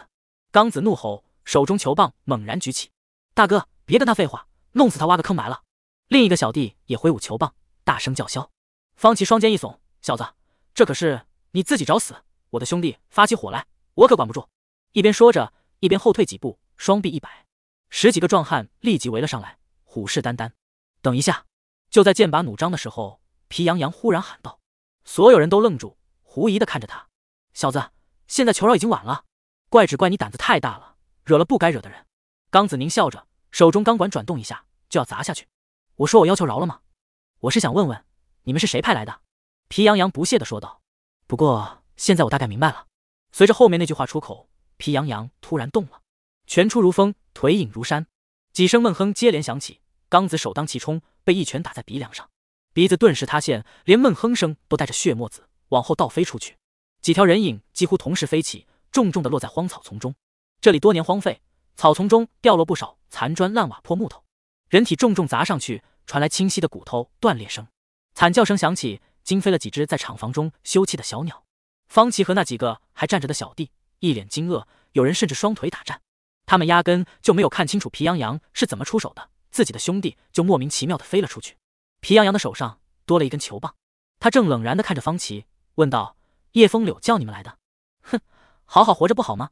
S1: 刚子怒吼，手中球棒猛然举起。“大哥，别跟他废话，弄死他，挖个坑埋了。”另一个小弟也挥舞球棒，大声叫嚣。方琪双肩一耸：“小子，这可是你自己找死！我的兄弟发起火来，我可管不住。”一边说着，一边后退几步，双臂一摆，十几个壮汉立即围了上来。虎视眈眈，等一下！就在剑拔弩张的时候，皮洋洋忽然喊道：“所有人都愣住，狐疑的看着他。小子，现在求饶已经晚了，怪只怪你胆子太大了，惹了不该惹的人。”刚子宁笑着，手中钢管转动一下，就要砸下去。“我说我要求饶了吗？我是想问问，你们是谁派来的？”皮洋洋不屑的说道。“不过现在我大概明白了。”随着后面那句话出口，皮洋洋突然动了，拳出如风，腿影如山，几声闷哼接连响起。刚子首当其冲，被一拳打在鼻梁上，鼻子顿时塌陷，连闷哼声都带着血沫子，往后倒飞出去。几条人影几乎同时飞起，重重的落在荒草丛中。这里多年荒废，草丛中掉落不少残砖烂瓦破木头，人体重重砸上去，传来清晰的骨头断裂声，惨叫声响起，惊飞了几只在厂房中休憩的小鸟。方奇和那几个还站着的小弟一脸惊愕，有人甚至双腿打颤。他们压根就没有看清楚皮洋洋是怎么出手的。自己的兄弟就莫名其妙的飞了出去。皮洋洋的手上多了一根球棒，他正冷然的看着方琪，问道：“叶风柳叫你们来的？哼，好好活着不好吗？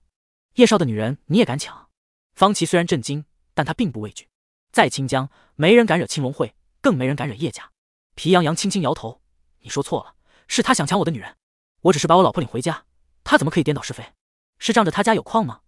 S1: 叶少的女人你也敢抢？”方琪虽然震惊，但他并不畏惧。在清江，没人敢惹青龙会，更没人敢惹叶家。皮洋洋轻轻摇头：“你说错了，是他想抢我的女人，我只是把我老婆领回家，他怎么可以颠倒是非？是仗着他家有矿吗？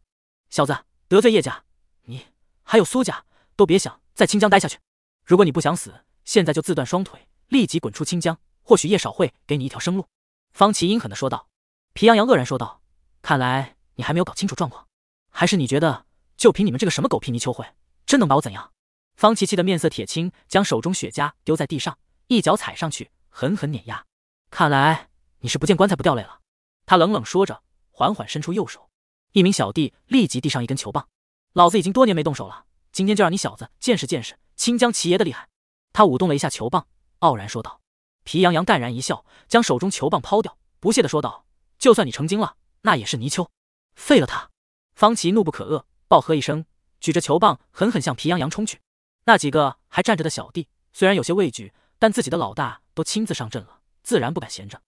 S1: 小子，得罪叶家，你还有苏家都别想。”在清江待下去，如果你不想死，现在就自断双腿，立即滚出清江。或许叶少会给你一条生路。”方琪阴狠地说道。皮洋洋愕然说道：“看来你还没有搞清楚状况，还是你觉得就凭你们这个什么狗屁泥鳅会，真能把我怎样？”方琪琪的面色铁青，将手中雪茄丢在地上，一脚踩上去，狠狠碾压。看来你是不见棺材不掉泪了。”他冷冷说着，缓缓伸出右手。一名小弟立即递上一根球棒。老子已经多年没动手了。今天就让你小子见识见识清江七爷的厉害！他舞动了一下球棒，傲然说道。皮洋洋淡然一笑，将手中球棒抛掉，不屑的说道：“就算你成精了，那也是泥鳅，废了他！”方奇怒不可遏，暴喝一声，举着球棒狠狠向皮洋洋冲去。那几个还站着的小弟虽然有些畏惧，但自己的老大都亲自上阵了，自然不敢闲着。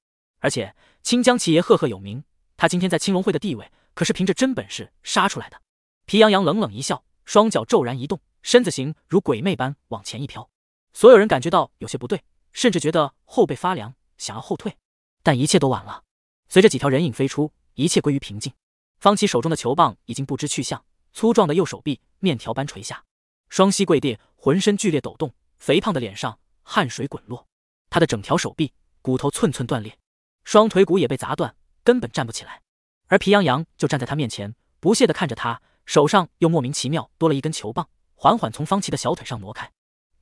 S1: 而且清江七爷赫赫有名，他今天在青龙会的地位可是凭着真本事杀出来的。皮洋洋冷冷一笑。双脚骤然一动，身子形如鬼魅般往前一飘，所有人感觉到有些不对，甚至觉得后背发凉，想要后退，但一切都晚了。随着几条人影飞出，一切归于平静。方琦手中的球棒已经不知去向，粗壮的右手臂面条般垂下，双膝跪地，浑身剧烈抖动，肥胖的脸上汗水滚落。他的整条手臂骨头寸寸断裂，双腿骨也被砸断，根本站不起来。而皮洋洋就站在他面前，不屑地看着他。手上又莫名其妙多了一根球棒，缓缓从方奇的小腿上挪开。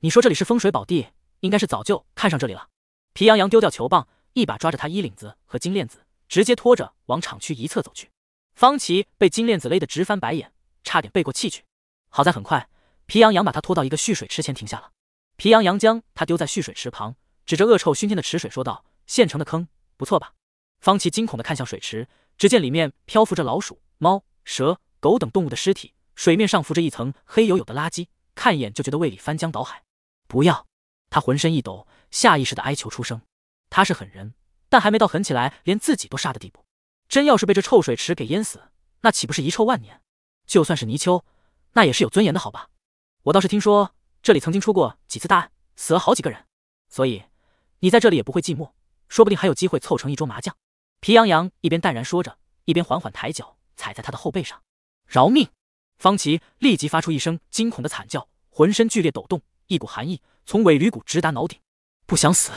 S1: 你说这里是风水宝地，应该是早就看上这里了。皮洋洋丢掉球棒，一把抓着他衣领子和金链子，直接拖着往厂区一侧走去。方奇被金链子勒得直翻白眼，差点背过气去。好在很快，皮洋洋把他拖到一个蓄水池前停下了。皮洋洋将他丢在蓄水池旁，指着恶臭熏天的池水说道：“现成的坑，不错吧？”方奇惊恐地看向水池，只见里面漂浮着老鼠、猫、蛇。狗等动物的尸体，水面上浮着一层黑油油的垃圾，看一眼就觉得胃里翻江倒海。不要！他浑身一抖，下意识的哀求出声。他是狠人，但还没到狠起来连自己都杀的地步。真要是被这臭水池给淹死，那岂不是遗臭万年？就算是泥鳅，那也是有尊严的，好吧？我倒是听说这里曾经出过几次大案，死了好几个人。所以你在这里也不会寂寞，说不定还有机会凑成一桌麻将。皮洋洋一边淡然说着，一边缓缓抬脚踩在他的后背上。饶命！方琪立即发出一声惊恐的惨叫，浑身剧烈抖动，一股寒意从尾闾骨直达脑顶。不想死，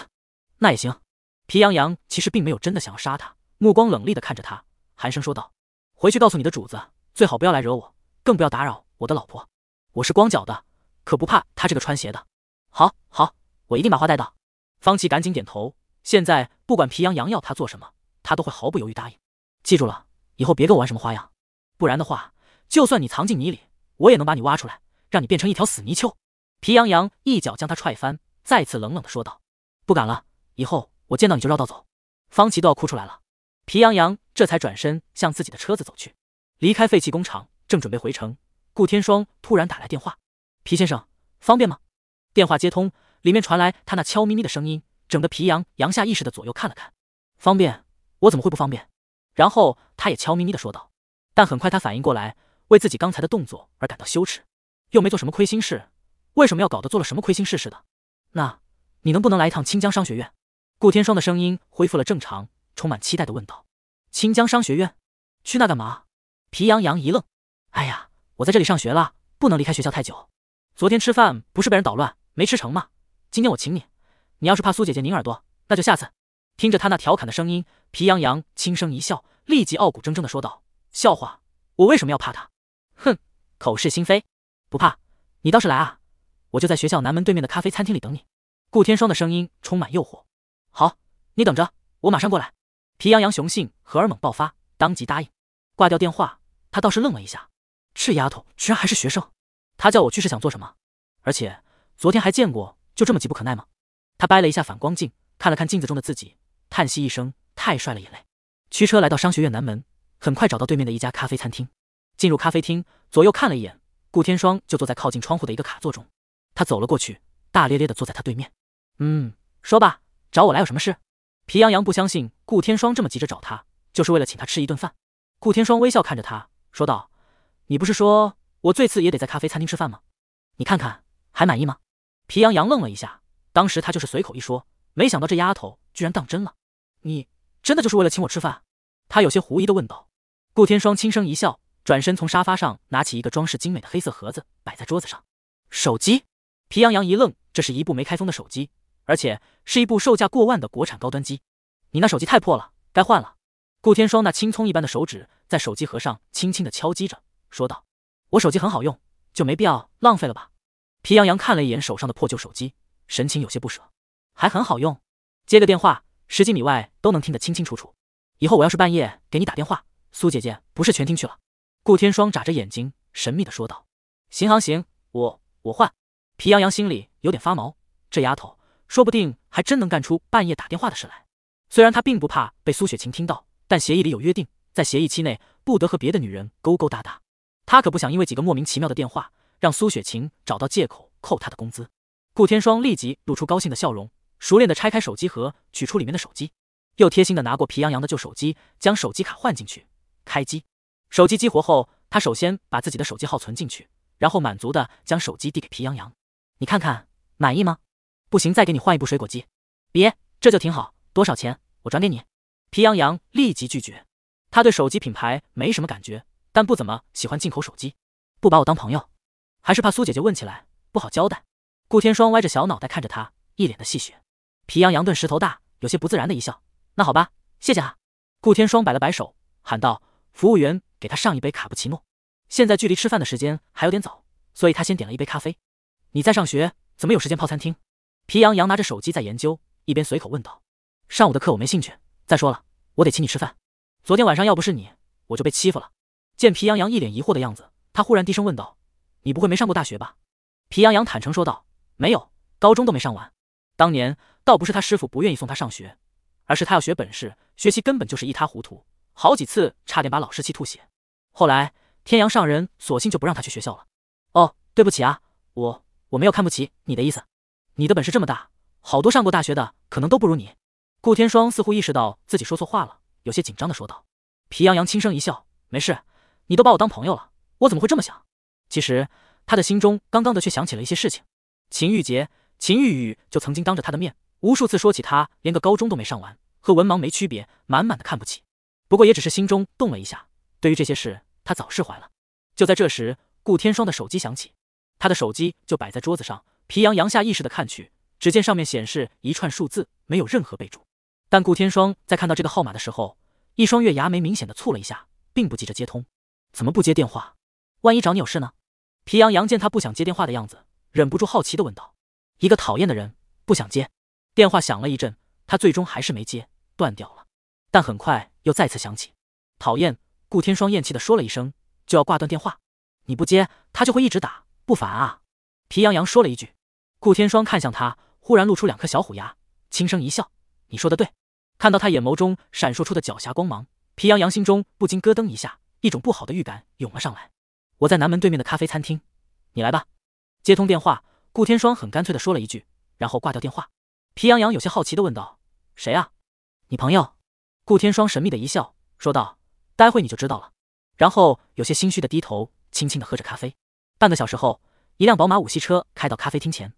S1: 那也行。皮羊羊其实并没有真的想要杀他，目光冷厉的看着他，寒声说道：“回去告诉你的主子，最好不要来惹我，更不要打扰我的老婆。我是光脚的，可不怕他这个穿鞋的。”好好，我一定把话带到。方琪赶紧点头。现在不管皮羊羊要他做什么，他都会毫不犹豫答应。记住了，以后别跟我玩什么花样，不然的话。就算你藏进泥里，我也能把你挖出来，让你变成一条死泥鳅。皮羊羊一脚将他踹翻，再次冷冷的说道：“不敢了，以后我见到你就绕道走。”方琪都要哭出来了。皮羊羊这才转身向自己的车子走去，离开废弃工厂，正准备回城，顾天霜突然打来电话：“皮先生，方便吗？”电话接通，里面传来他那悄咪咪的声音，整得皮羊羊下意识的左右看了看。方便，我怎么会不方便？然后他也悄咪咪的说道，但很快他反应过来。为自己刚才的动作而感到羞耻，又没做什么亏心事，为什么要搞得做了什么亏心事似的？那你能不能来一趟清江商学院？顾天霜的声音恢复了正常，充满期待的问道：“清江商学院，去那干嘛？”皮洋洋一愣：“哎呀，我在这里上学了，不能离开学校太久。昨天吃饭不是被人捣乱，没吃成吗？今天我请你，你要是怕苏姐姐拧耳朵，那就下次。”听着她那调侃的声音，皮洋洋轻声一笑，立即傲骨铮铮的说道：“笑话，我为什么要怕她？”哼，口是心非，不怕，你倒是来啊，我就在学校南门对面的咖啡餐厅里等你。顾天霜的声音充满诱惑。好，你等着，我马上过来。皮羊羊雄性荷尔蒙爆发，当即答应。挂掉电话，他倒是愣了一下，这丫头居然还是学生，他叫我去是想做什么？而且昨天还见过，就这么急不可耐吗？他掰了一下反光镜，看了看镜子中的自己，叹息一声，太帅了，眼泪。驱车来到商学院南门，很快找到对面的一家咖啡餐厅。进入咖啡厅，左右看了一眼，顾天霜就坐在靠近窗户的一个卡座中。他走了过去，大咧咧的坐在他对面。嗯，说吧，找我来有什么事？皮洋洋不相信顾天霜这么急着找他，就是为了请他吃一顿饭。顾天霜微笑看着他，说道：“你不是说我最次也得在咖啡餐厅吃饭吗？你看看还满意吗？”皮洋洋愣了一下，当时他就是随口一说，没想到这丫头居然当真了。你真的就是为了请我吃饭？他有些狐疑的问道。顾天霜轻声一笑。转身从沙发上拿起一个装饰精美的黑色盒子，摆在桌子上。手机，皮洋洋一愣，这是一部没开封的手机，而且是一部售价过万的国产高端机。你那手机太破了，该换了。顾天霜那青葱一般的手指在手机盒上轻轻的敲击着，说道：“我手机很好用，就没必要浪费了吧？”皮洋洋看了一眼手上的破旧手机，神情有些不舍。还很好用，接个电话，十几米外都能听得清清楚楚。以后我要是半夜给你打电话，苏姐姐不是全听去了？顾天霜眨着眼睛，神秘的说道：“行行行，我我换。”皮洋洋心里有点发毛，这丫头说不定还真能干出半夜打电话的事来。虽然他并不怕被苏雪晴听到，但协议里有约定，在协议期内不得和别的女人勾勾搭搭。他可不想因为几个莫名其妙的电话，让苏雪晴找到借口扣他的工资。顾天霜立即露出高兴的笑容，熟练的拆开手机盒，取出里面的手机，又贴心的拿过皮洋洋的旧手机，将手机卡换进去，开机。手机激活后，他首先把自己的手机号存进去，然后满足的将手机递给皮洋洋：“你看看满意吗？不行再给你换一部水果机。”“别，这就挺好，多少钱？我转给你。”皮洋洋立即拒绝。他对手机品牌没什么感觉，但不怎么喜欢进口手机。不把我当朋友？还是怕苏姐姐问起来不好交代？顾天霜歪着小脑袋看着他，一脸的戏谑。皮洋洋顿时头大，有些不自然的一笑：“那好吧，谢谢哈。”顾天霜摆了摆手，喊道：“服务员。”给他上一杯卡布奇诺。现在距离吃饭的时间还有点早，所以他先点了一杯咖啡。你在上学，怎么有时间泡餐厅？皮洋洋拿着手机在研究，一边随口问道：“上午的课我没兴趣。再说了，我得请你吃饭。昨天晚上要不是你，我就被欺负了。”见皮洋洋一脸疑惑的样子，他忽然低声问道：“你不会没上过大学吧？”皮洋洋坦诚说道：“没有，高中都没上完。当年倒不是他师傅不愿意送他上学，而是他要学本事，学习根本就是一塌糊涂。”好几次差点把老师气吐血，后来天阳上人索性就不让他去学校了。哦，对不起啊，我我没有看不起你的意思，你的本事这么大，好多上过大学的可能都不如你。顾天霜似乎意识到自己说错话了，有些紧张的说道。皮洋洋轻声一笑，没事，你都把我当朋友了，我怎么会这么想？其实他的心中刚刚的却想起了一些事情，秦玉洁、秦玉宇就曾经当着他的面无数次说起他，连个高中都没上完，和文盲没区别，满满的看不起。不过也只是心中动了一下，对于这些事，他早释怀了。就在这时，顾天霜的手机响起，他的手机就摆在桌子上。皮洋洋下意识的看去，只见上面显示一串数字，没有任何备注。但顾天霜在看到这个号码的时候，一双月牙眉明显的蹙了一下，并不急着接通。怎么不接电话？万一找你有事呢？皮洋洋见他不想接电话的样子，忍不住好奇的问道：“一个讨厌的人不想接？”电话响了一阵，他最终还是没接，断掉了。但很快。又再次响起，讨厌！顾天霜厌气的说了一声，就要挂断电话。你不接，他就会一直打，不烦啊！皮洋洋说了一句。顾天霜看向他，忽然露出两颗小虎牙，轻声一笑。你说的对。看到他眼眸中闪烁出的狡黠光芒，皮洋洋心中不禁咯噔一下，一种不好的预感涌了上来。我在南门对面的咖啡餐厅，你来吧。接通电话，顾天霜很干脆的说了一句，然后挂掉电话。皮洋洋有些好奇的问道：谁啊？你朋友？顾天霜神秘的一笑，说道：“待会你就知道了。”然后有些心虚的低头，轻轻的喝着咖啡。半个小时后，一辆宝马五系车开到咖啡厅前，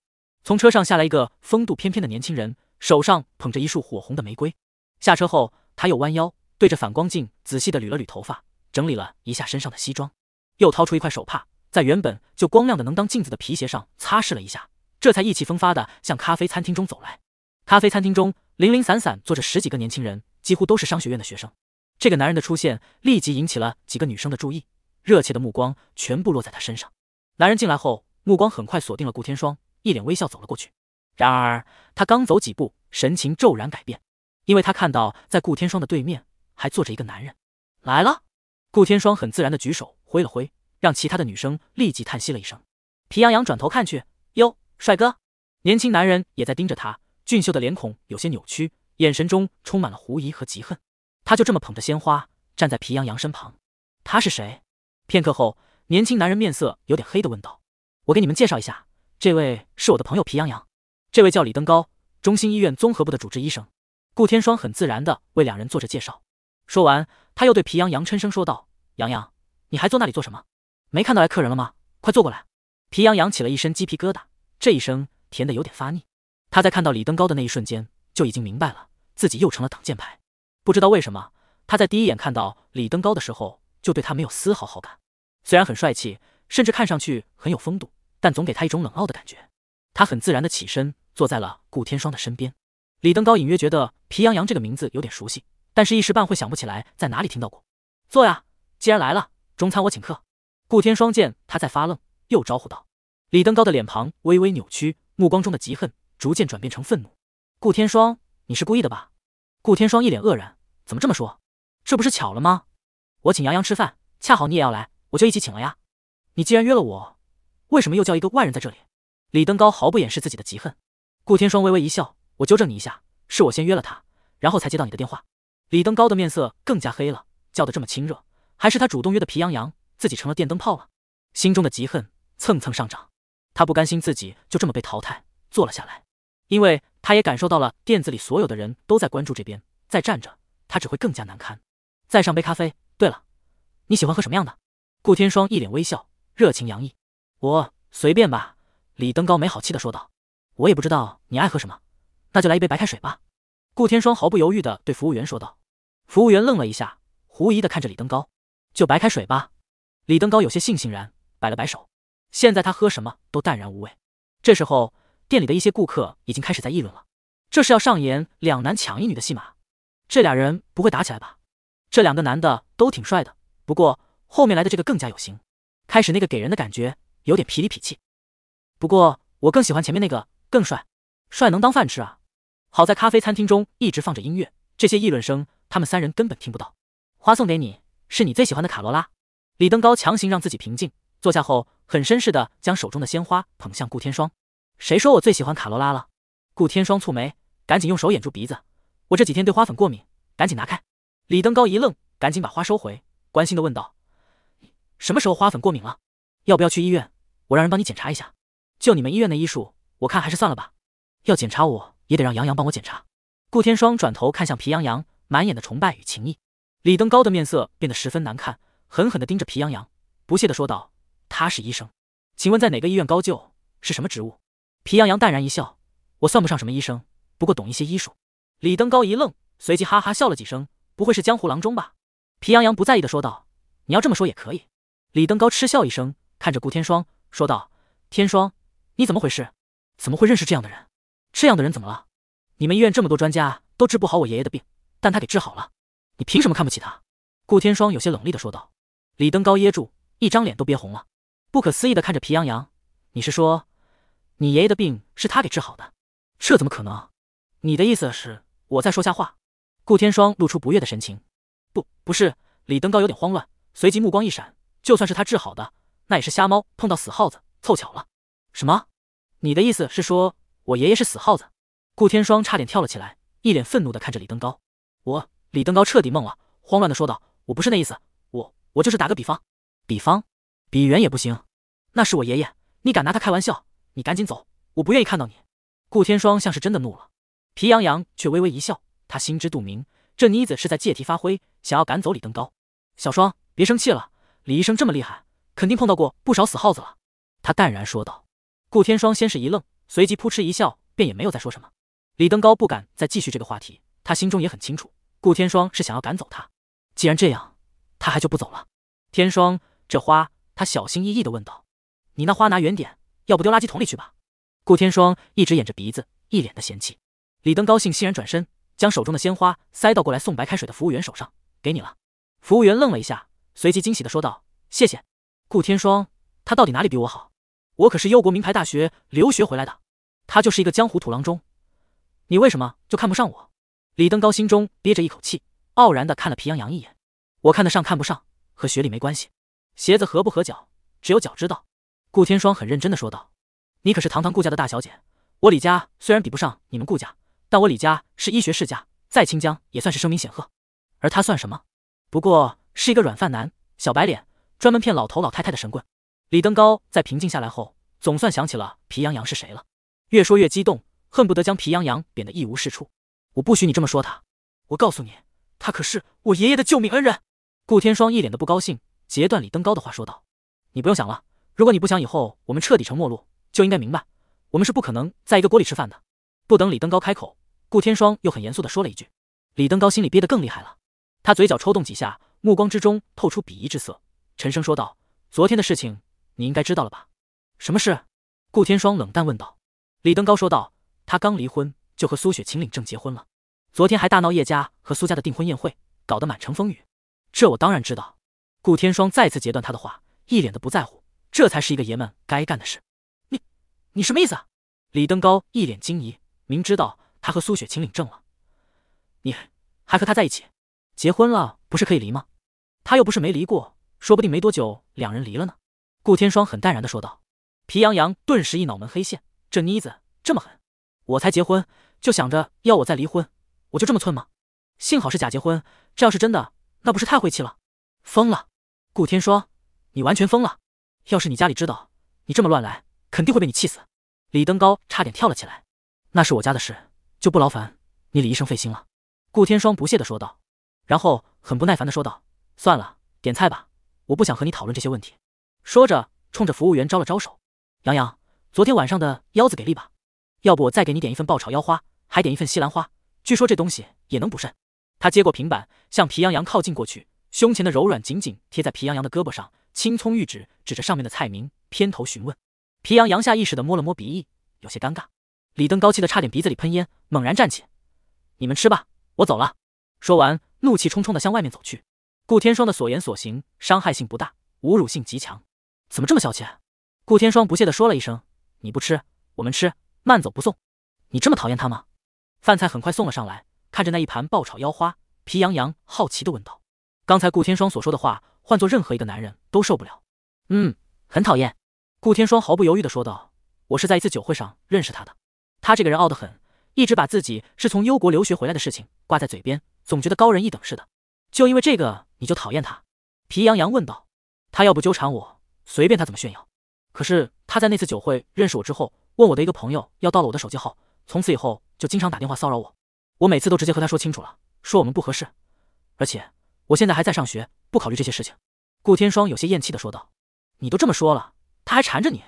S1: 从车上下来一个风度翩翩的年轻人，手上捧着一束火红的玫瑰。下车后，他又弯腰对着反光镜仔细的捋了捋头发，整理了一下身上的西装，又掏出一块手帕，在原本就光亮的能当镜子的皮鞋上擦拭了一下，这才意气风发的向咖啡餐厅中走来。咖啡餐厅中零零散散坐着十几个年轻人。几乎都是商学院的学生。这个男人的出现立即引起了几个女生的注意，热切的目光全部落在他身上。男人进来后，目光很快锁定了顾天霜，一脸微笑走了过去。然而他刚走几步，神情骤然改变，因为他看到在顾天霜的对面还坐着一个男人。来了，顾天霜很自然的举手挥了挥，让其他的女生立即叹息了一声。皮洋洋转头看去，哟，帅哥！年轻男人也在盯着他，俊秀的脸孔有些扭曲。眼神中充满了狐疑和嫉恨，他就这么捧着鲜花站在皮洋洋身旁。他是谁？片刻后，年轻男人面色有点黑的问道：“我给你们介绍一下，这位是我的朋友皮洋洋，这位叫李登高，中心医院综合部的主治医生。”顾天霜很自然的为两人做着介绍。说完，他又对皮洋洋嗔声说道：“洋洋，你还坐那里做什么？没看到来客人了吗？快坐过来！”皮洋洋起了一身鸡皮疙瘩，这一声甜的有点发腻。他在看到李登高的那一瞬间就已经明白了。自己又成了挡箭牌，不知道为什么，他在第一眼看到李登高的时候就对他没有丝毫好感。虽然很帅气，甚至看上去很有风度，但总给他一种冷傲的感觉。他很自然的起身，坐在了顾天霜的身边。李登高隐约觉得皮洋洋这个名字有点熟悉，但是一时半会想不起来在哪里听到过。坐呀，既然来了，中餐我请客。顾天霜见他在发愣，又招呼道。李登高的脸庞微微扭曲，目光中的嫉恨逐渐转变成愤怒。顾天霜。你是故意的吧？顾天霜一脸愕然，怎么这么说？这不是巧了吗？我请杨洋吃饭，恰好你也要来，我就一起请了呀。你既然约了我，为什么又叫一个外人在这里？李登高毫不掩饰自己的嫉恨。顾天霜微微一笑，我纠正你一下，是我先约了他，然后才接到你的电话。李登高的面色更加黑了，叫得这么亲热，还是他主动约的皮羊洋，自己成了电灯泡了。心中的嫉恨蹭蹭上涨，他不甘心自己就这么被淘汰，坐了下来，因为。他也感受到了店子里所有的人都在关注这边，再站着他只会更加难堪。再上杯咖啡。对了，你喜欢喝什么样的？顾天霜一脸微笑，热情洋溢。我随便吧。李登高没好气的说道。我也不知道你爱喝什么，那就来一杯白开水吧。顾天霜毫不犹豫的对服务员说道。服务员愣了一下，狐疑的看着李登高。就白开水吧。李登高有些悻悻然，摆了摆手。现在他喝什么都淡然无味。这时候。店里的一些顾客已经开始在议论了，这是要上演两男抢一女的戏码，这俩人不会打起来吧？这两个男的都挺帅的，不过后面来的这个更加有型。开始那个给人的感觉有点痞里痞气，不过我更喜欢前面那个，更帅。帅能当饭吃啊！好在咖啡餐厅中一直放着音乐，这些议论声他们三人根本听不到。花送给你，是你最喜欢的卡罗拉。李登高强行让自己平静，坐下后很绅士的将手中的鲜花捧向顾天霜。谁说我最喜欢卡罗拉了？顾天霜蹙眉，赶紧用手掩住鼻子。我这几天对花粉过敏，赶紧拿开。李登高一愣，赶紧把花收回，关心的问道：“什么时候花粉过敏了？要不要去医院？我让人帮你检查一下。就你们医院的医术，我看还是算了吧。要检查我也得让杨洋帮我检查。”顾天霜转头看向皮洋洋，满眼的崇拜与情谊。李登高的面色变得十分难看，狠狠地盯着皮洋洋，不屑的说道：“他是医生，请问在哪个医院高就？是什么职务？”皮洋洋淡然一笑：“我算不上什么医生，不过懂一些医术。”李登高一愣，随即哈哈笑了几声：“不会是江湖郎中吧？”皮洋洋不在意的说道：“你要这么说也可以。”李登高嗤笑一声，看着顾天霜说道：“天霜，你怎么回事？怎么会认识这样的人？这样的人怎么了？你们医院这么多专家都治不好我爷爷的病，但他给治好了，你凭什么看不起他？”顾天霜有些冷厉的说道。李登高噎住，一张脸都憋红了，不可思议的看着皮洋洋：“你是说？”你爷爷的病是他给治好的，这怎么可能？你的意思是我在说瞎话？顾天霜露出不悦的神情。不，不是，李登高有点慌乱，随即目光一闪，就算是他治好的，那也是瞎猫碰到死耗子，凑巧了。什么？你的意思是说我爷爷是死耗子？顾天霜差点跳了起来，一脸愤怒的看着李登高。我，李登高彻底懵了，慌乱的说道：“我不是那意思，我，我就是打个比方。”比方？比元也不行，那是我爷爷，你敢拿他开玩笑？你赶紧走，我不愿意看到你。顾天霜像是真的怒了，皮洋洋却微微一笑，他心知肚明，这妮子是在借题发挥，想要赶走李登高。小双，别生气了，李医生这么厉害，肯定碰到过不少死耗子了。他淡然说道。顾天霜先是一愣，随即扑哧一笑，便也没有再说什么。李登高不敢再继续这个话题，他心中也很清楚，顾天霜是想要赶走他。既然这样，他还就不走了。天霜，这花，他小心翼翼地问道：“你那花拿远点。”要不丢垃圾桶里去吧。顾天霜一直掩着鼻子，一脸的嫌弃。李登高兴欣然转身，将手中的鲜花塞到过来送白开水的服务员手上：“给你了。”服务员愣了一下，随即惊喜的说道：“谢谢。”顾天霜，他到底哪里比我好？我可是优国名牌大学留学回来的，他就是一个江湖土郎中。你为什么就看不上我？李登高心中憋着一口气，傲然的看了皮洋洋一眼：“我看得上看不上，和学历没关系。鞋子合不合脚，只有脚知道。”顾天霜很认真的说道：“你可是堂堂顾家的大小姐，我李家虽然比不上你们顾家，但我李家是医学世家，在清江也算是声名显赫。而他算什么？不过是一个软饭男、小白脸，专门骗老头老太太的神棍。”李登高在平静下来后，总算想起了皮洋洋是谁了。越说越激动，恨不得将皮洋洋贬得一无是处。我不许你这么说他！我告诉你，他可是我爷爷的救命恩人！顾天霜一脸的不高兴，截断李登高的话说道：“你不用想了。”如果你不想以后我们彻底成陌路，就应该明白，我们是不可能在一个锅里吃饭的。不等李登高开口，顾天霜又很严肃的说了一句。李登高心里憋得更厉害了，他嘴角抽动几下，目光之中透出鄙夷之色，沉声说道：“昨天的事情，你应该知道了吧？”“什么事？”顾天霜冷淡问道。李登高说道：“他刚离婚，就和苏雪晴领证结婚了。昨天还大闹叶家和苏家的订婚宴会，搞得满城风雨。”“这我当然知道。”顾天霜再次截断他的话，一脸的不在乎。这才是一个爷们该干的事。你，你什么意思？啊？李登高一脸惊疑，明知道他和苏雪晴领证了，你还和他在一起，结婚了不是可以离吗？他又不是没离过，说不定没多久两人离了呢。顾天霜很淡然的说道。皮洋洋顿时一脑门黑线，这妮子这么狠，我才结婚就想着要我再离婚，我就这么寸吗？幸好是假结婚，这要是真的，那不是太晦气了？疯了，顾天霜，你完全疯了！要是你家里知道你这么乱来，肯定会被你气死。李登高差点跳了起来。那是我家的事，就不劳烦你李医生费心了。顾天霜不屑的说道，然后很不耐烦的说道：“算了，点菜吧，我不想和你讨论这些问题。”说着，冲着服务员招了招手。杨洋，昨天晚上的腰子给力吧？要不我再给你点一份爆炒腰花，还点一份西兰花，据说这东西也能补肾。他接过平板，向皮洋洋靠近过去，胸前的柔软紧紧贴在皮洋洋的胳膊上。青葱玉指指着上面的菜名，偏头询问。皮洋扬下意识的摸了摸鼻翼，有些尴尬。李登高气得差点鼻子里喷烟，猛然站起：“你们吃吧，我走了。”说完，怒气冲冲的向外面走去。顾天霜的所言所行，伤害性不大，侮辱性极强。怎么这么小气？顾天霜不屑的说了一声：“你不吃，我们吃。慢走不送。”你这么讨厌他吗？饭菜很快送了上来，看着那一盘爆炒腰花，皮洋洋好奇的问道：“刚才顾天霜所说的话。”换做任何一个男人都受不了，嗯，很讨厌。顾天霜毫不犹豫的说道：“我是在一次酒会上认识他的，他这个人傲得很，一直把自己是从幽国留学回来的事情挂在嘴边，总觉得高人一等似的。就因为这个，你就讨厌他？”皮洋洋问道：“他要不纠缠我，随便他怎么炫耀。可是他在那次酒会认识我之后，问我的一个朋友要到了我的手机号，从此以后就经常打电话骚扰我。我每次都直接和他说清楚了，说我们不合适，而且……”我现在还在上学，不考虑这些事情。”顾天霜有些厌弃的说道。“你都这么说了，他还缠着你？”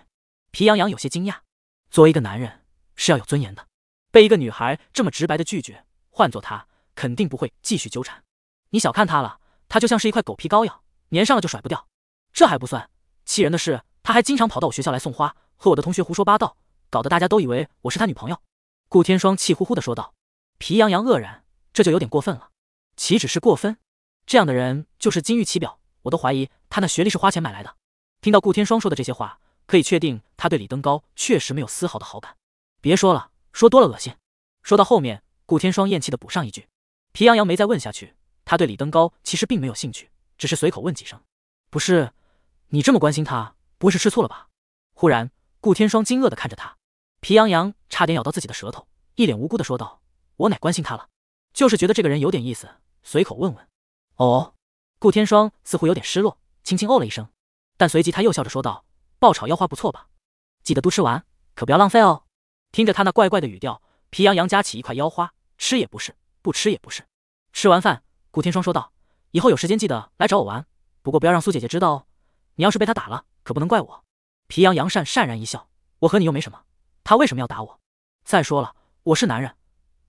S1: 皮洋洋有些惊讶。“作为一个男人，是要有尊严的。被一个女孩这么直白的拒绝，换做他肯定不会继续纠缠。”“你小看他了，他就像是一块狗皮膏药，粘上了就甩不掉。这还不算，气人的是他还经常跑到我学校来送花，和我的同学胡说八道，搞得大家都以为我是他女朋友。”顾天霜气呼呼的说道。皮洋洋愕然：“这就有点过分了，岂止是过分？”这样的人就是金玉其表，我都怀疑他那学历是花钱买来的。听到顾天霜说的这些话，可以确定他对李登高确实没有丝毫的好感。别说了，说多了恶心。说到后面，顾天霜咽气的补上一句。皮洋洋没再问下去，他对李登高其实并没有兴趣，只是随口问几声。不是，你这么关心他，不会是吃醋了吧？忽然，顾天霜惊愕的看着他，皮洋洋差点咬到自己的舌头，一脸无辜的说道：“我哪关心他了，就是觉得这个人有点意思，随口问问。”哦，顾天霜似乎有点失落，轻轻哦了一声，但随即他又笑着说道：“爆炒腰花不错吧？记得都吃完，可不要浪费哦。”听着他那怪怪的语调，皮洋洋夹起一块腰花，吃也不是，不吃也不是。吃完饭，顾天霜说道：“以后有时间记得来找我玩，不过不要让苏姐姐知道哦。你要是被她打了，可不能怪我。”皮洋洋善善然一笑：“我和你又没什么，她为什么要打我？再说了，我是男人，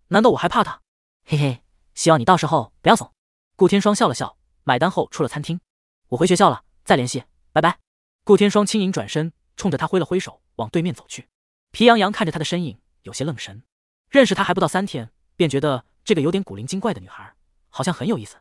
S1: 难道我还怕她？嘿嘿，希望你到时候不要怂。”顾天霜笑了笑，买单后出了餐厅。我回学校了，再联系，拜拜。顾天霜轻盈转身，冲着他挥了挥手，往对面走去。皮洋洋看着他的身影，有些愣神。认识他还不到三天，便觉得这个有点古灵精怪的女孩好像很有意思。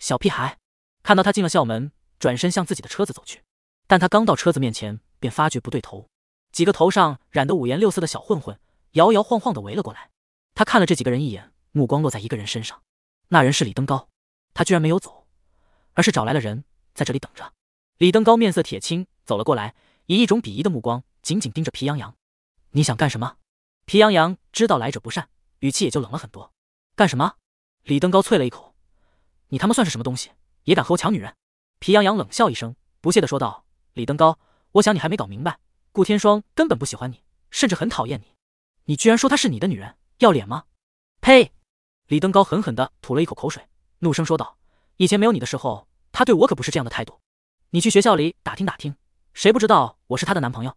S1: 小屁孩看到他进了校门，转身向自己的车子走去。但他刚到车子面前，便发觉不对头。几个头上染得五颜六色的小混混摇摇晃晃地围了过来。他看了这几个人一眼，目光落在一个人身上。那人是李登高。他居然没有走，而是找来了人在这里等着。李登高面色铁青，走了过来，以一种鄙夷的目光紧紧盯着皮洋洋。你想干什么？皮洋洋知道来者不善，语气也就冷了很多。干什么？李登高啐了一口：“你他妈算是什么东西，也敢和我抢女人？”皮洋洋冷笑一声，不屑的说道：“李登高，我想你还没搞明白，顾天霜根本不喜欢你，甚至很讨厌你。你居然说她是你的女人，要脸吗？”呸！李登高狠狠的吐了一口口水。怒声说道：“以前没有你的时候，他对我可不是这样的态度。你去学校里打听打听，谁不知道我是他的男朋友？”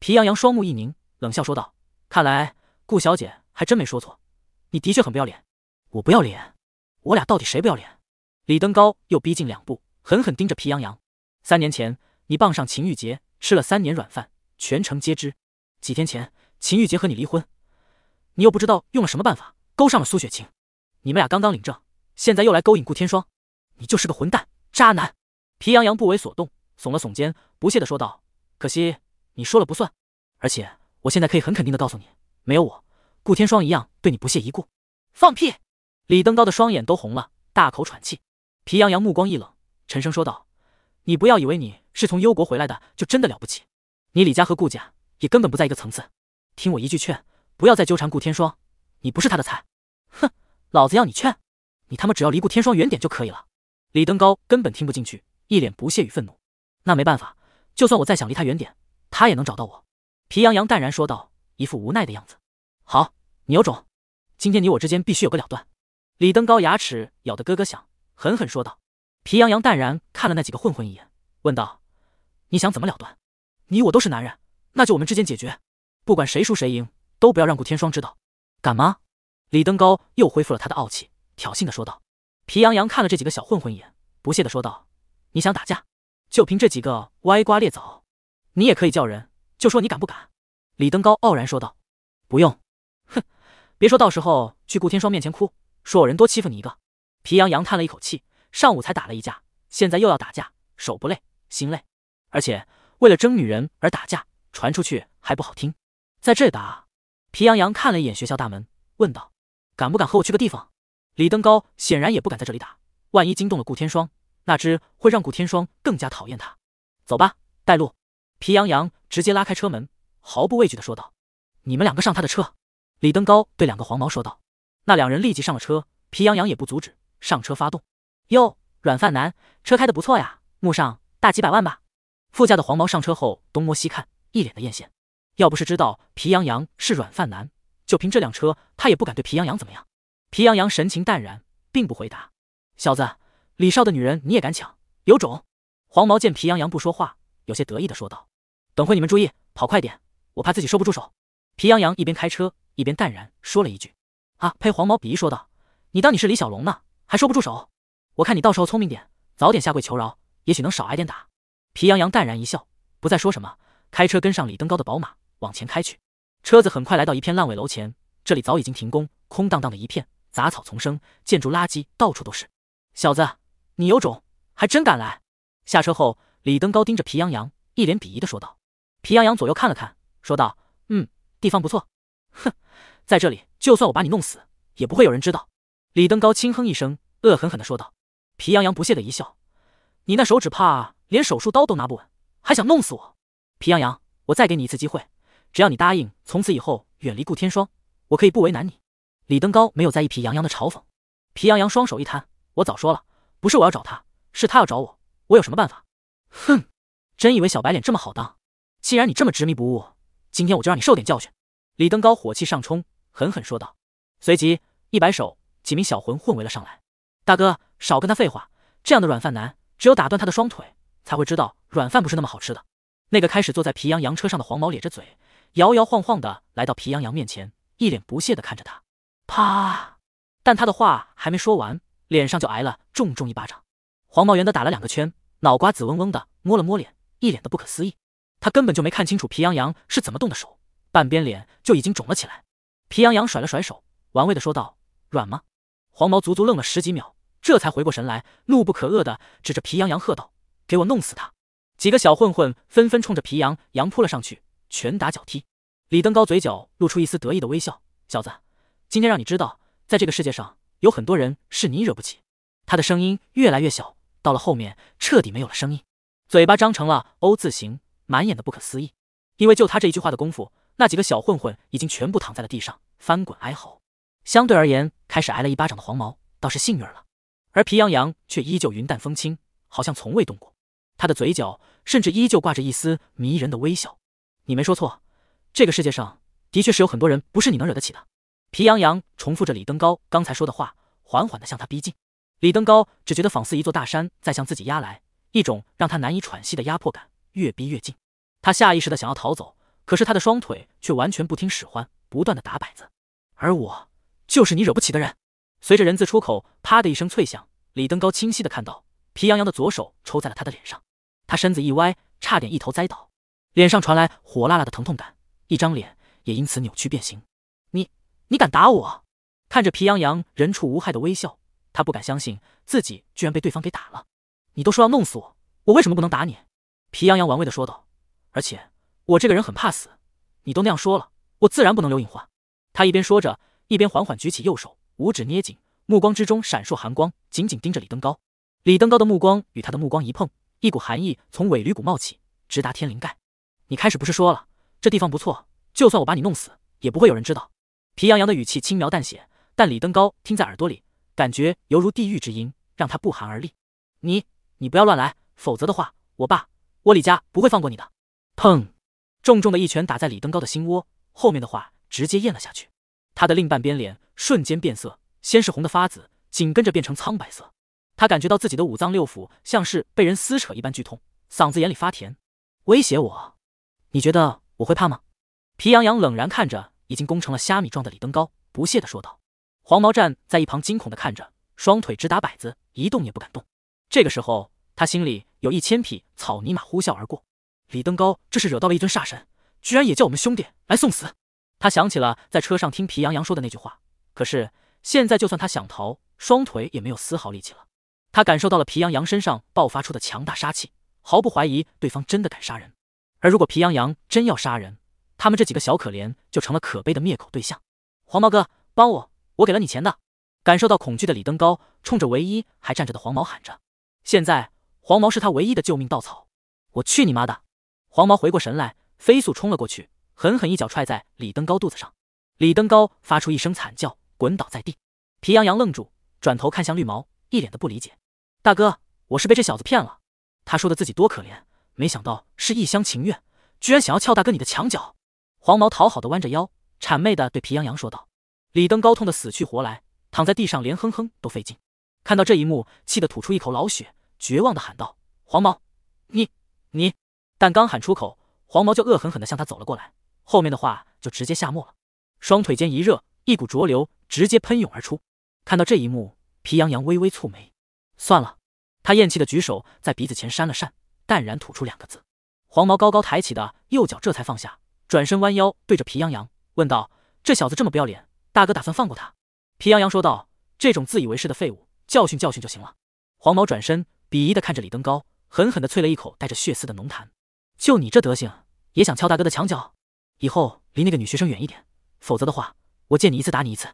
S1: 皮洋洋双目一凝，冷笑说道：“看来顾小姐还真没说错，你的确很不要脸。我不要脸？我俩到底谁不要脸？”李登高又逼近两步，狠狠盯着皮洋洋。三年前，你傍上秦玉洁，吃了三年软饭，全城皆知。几天前，秦玉洁和你离婚，你又不知道用了什么办法勾上了苏雪晴，你们俩刚刚领证。”现在又来勾引顾天霜，你就是个混蛋渣男！皮洋洋不为所动，耸了耸肩，不屑的说道：“可惜你说了不算，而且我现在可以很肯定的告诉你，没有我，顾天霜一样对你不屑一顾。”放屁！李登高的双眼都红了，大口喘气。皮洋洋目光一冷，沉声说道：“你不要以为你是从幽国回来的就真的了不起，你李家和顾家也根本不在一个层次。听我一句劝，不要再纠缠顾天霜，你不是他的菜。”哼，老子要你劝！你他妈只要离顾天霜远点就可以了。李登高根本听不进去，一脸不屑与愤怒。那没办法，就算我再想离他远点，他也能找到我。皮洋洋淡然说道，一副无奈的样子。好，你有种！今天你我之间必须有个了断。李登高牙齿咬得咯咯响，狠狠说道。皮洋洋淡然看了那几个混混一眼，问道：“你想怎么了断？你我都是男人，那就我们之间解决，不管谁输谁赢，都不要让顾天霜知道。敢吗？”李登高又恢复了他的傲气。挑衅的说道：“皮洋洋看了这几个小混混一眼，不屑的说道：你想打架，就凭这几个歪瓜裂枣，你也可以叫人，就说你敢不敢？”李登高傲然说道：“不用，哼，别说到时候去顾天霜面前哭，说我人多欺负你一个。”皮洋洋叹了一口气：“上午才打了一架，现在又要打架，手不累，心累，而且为了争女人而打架，传出去还不好听。”在这打？皮洋洋看了一眼学校大门，问道：“敢不敢和我去个地方？”李登高显然也不敢在这里打，万一惊动了顾天霜，那只会让顾天霜更加讨厌他。走吧，带路。皮洋洋直接拉开车门，毫不畏惧的说道：“你们两个上他的车。”李登高对两个黄毛说道。那两人立即上了车，皮洋洋也不阻止，上车发动。哟，软饭男，车开的不错呀，慕上大几百万吧？副驾的黄毛上车后东摸西看，一脸的艳羡。要不是知道皮洋洋是软饭男，就凭这辆车，他也不敢对皮洋洋怎么样。皮洋洋神情淡然，并不回答。小子，李少的女人你也敢抢？有种！黄毛见皮洋洋不说话，有些得意的说道：“等会你们注意，跑快点，我怕自己收不住手。”皮洋洋一边开车一边淡然说了一句：“啊！”呸！黄毛鄙夷说道：“你当你是李小龙呢？还收不住手？我看你到时候聪明点，早点下跪求饶，也许能少挨点打。”皮洋洋淡然一笑，不再说什么，开车跟上李登高的宝马往前开去。车子很快来到一片烂尾楼前，这里早已经停工，空荡荡的一片。杂草丛生，建筑垃圾到处都是。小子，你有种，还真敢来！下车后，李登高盯着皮洋洋，一脸鄙夷的说道。皮洋洋左右看了看，说道：“嗯，地方不错。”哼，在这里，就算我把你弄死，也不会有人知道。李登高轻哼一声，恶狠狠的说道。皮洋洋不屑的一笑：“你那手指怕连手术刀都拿不稳，还想弄死我？”皮洋洋，我再给你一次机会，只要你答应从此以后远离顾天霜，我可以不为难你。李登高没有在意皮洋洋的嘲讽，皮洋洋双手一摊：“我早说了，不是我要找他，是他要找我，我有什么办法？”哼，真以为小白脸这么好当？既然你这么执迷不悟，今天我就让你受点教训！”李登高火气上冲，狠狠说道，随即一摆手，几名小魂混围了上来。“大哥，少跟他废话，这样的软饭男，只有打断他的双腿，才会知道软饭不是那么好吃的。”那个开始坐在皮洋洋车上的黄毛咧着嘴，摇摇晃晃的来到皮洋洋面前，一脸不屑的看着他。
S2: 啪！
S1: 但他的话还没说完，脸上就挨了重重一巴掌。黄毛圆的打了两个圈，脑瓜子嗡嗡的，摸了摸脸，一脸的不可思议。他根本就没看清楚皮洋洋是怎么动的手，半边脸就已经肿了起来。皮洋洋甩了甩手，玩味的说道：“软吗？”黄毛足足愣了十几秒，这才回过神来，怒不可遏的指着皮洋洋喝道：“给我弄死他！”几个小混混纷纷冲着皮洋洋扑了上去，拳打脚踢。李登高嘴角露出一丝得意的微笑，小子。今天让你知道，在这个世界上有很多人是你惹不起。他的声音越来越小，到了后面彻底没有了声音，嘴巴张成了 O 字形，满眼的不可思议。因为就他这一句话的功夫，那几个小混混已经全部躺在了地上，翻滚哀嚎。相对而言，开始挨了一巴掌的黄毛倒是幸运了，而皮洋洋却依旧云淡风轻，好像从未动过。他的嘴角甚至依旧挂着一丝迷人的微笑。你没说错，这个世界上的确是有很多人不是你能惹得起的。皮洋洋重复着李登高刚才说的话，缓缓地向他逼近。李登高只觉得仿似一座大山在向自己压来，一种让他难以喘息的压迫感越逼越近。他下意识的想要逃走，可是他的双腿却完全不听使唤，不断的打摆子。而我就是你惹不起的人。随着“人”字出口，啪的一声脆响，李登高清晰的看到皮洋洋的左手抽在了他的脸上，他身子一歪，差点一头栽倒，脸上传来火辣辣的疼痛感，一张脸也因此扭曲变形。你敢打我？看着皮羊羊人畜无害的微笑，他不敢相信自己居然被对方给打了。你都说要弄死我，我为什么不能打你？皮羊羊玩味的说道。而且我这个人很怕死，你都那样说了，我自然不能留隐患。他一边说着，一边缓缓举起右手，五指捏紧，目光之中闪烁寒光，紧紧盯着李登高。李登高的目光与他的目光一碰，一股寒意从尾闾骨冒起，直达天灵盖。你开始不是说了，这地方不错，就算我把你弄死，也不会有人知道。皮洋洋的语气轻描淡写，但李登高听在耳朵里，感觉犹如地狱之音，让他不寒而栗。你，你不要乱来，否则的话，我爸，我李家不会放过你的。砰！重重的一拳打在李登高的心窝，后面的话直接咽了下去。他的另半边脸瞬间变色，先是红的发紫，紧跟着变成苍白色。他感觉到自己的五脏六腑像是被人撕扯一般剧痛，嗓子眼里发甜。威胁我？你觉得我会怕吗？皮洋洋冷然看着。已经攻成了虾米状的李登高不屑地说道，黄毛站在一旁惊恐地看着，双腿直打摆子，一动也不敢动。这个时候，他心里有一千匹草泥马呼啸而过。李登高这是惹到了一尊煞神，居然也叫我们兄弟来送死。他想起了在车上听皮羊羊说的那句话，可是现在就算他想逃，双腿也没有丝毫力气了。他感受到了皮羊羊身上爆发出的强大杀气，毫不怀疑对方真的敢杀人。而如果皮羊羊真要杀人，他们这几个小可怜就成了可悲的灭口对象。黄毛哥，帮我！我给了你钱的。感受到恐惧的李登高冲着唯一还站着的黄毛喊着：“现在黄毛是他唯一的救命稻草！”我去你妈的！黄毛回过神来，飞速冲了过去，狠狠一脚踹在李登高肚子上。李登高发出一声惨叫，滚倒在地。皮洋洋愣住，转头看向绿毛，一脸的不理解：“大哥，我是被这小子骗了。他说的自己多可怜，没想到是一厢情愿，居然想要撬大哥你的墙角。”黄毛讨好的弯着腰，谄媚的对皮羊羊说道：“李登高痛的死去活来，躺在地上连哼哼都费劲。”看到这一幕，气得吐出一口老血，绝望的喊道：“黄毛，你你！”但刚喊出口，黄毛就恶狠狠的向他走了过来，后面的话就直接下没了。双腿间一热，一股浊流直接喷涌而出。看到这一幕，皮羊羊微微蹙眉，算了，他厌气的举手在鼻子前扇了扇，淡然吐出两个字：“黄毛。”高高抬起的右脚这才放下。转身弯腰，对着皮洋洋问道：“这小子这么不要脸，大哥打算放过他？”皮洋洋说道：“这种自以为是的废物，教训教训就行了。”黄毛转身鄙夷的看着李登高，狠狠的啐了一口带着血丝的浓痰：“就你这德行，也想敲大哥的墙角？以后离那个女学生远一点，否则的话，我见你一次打你一次。”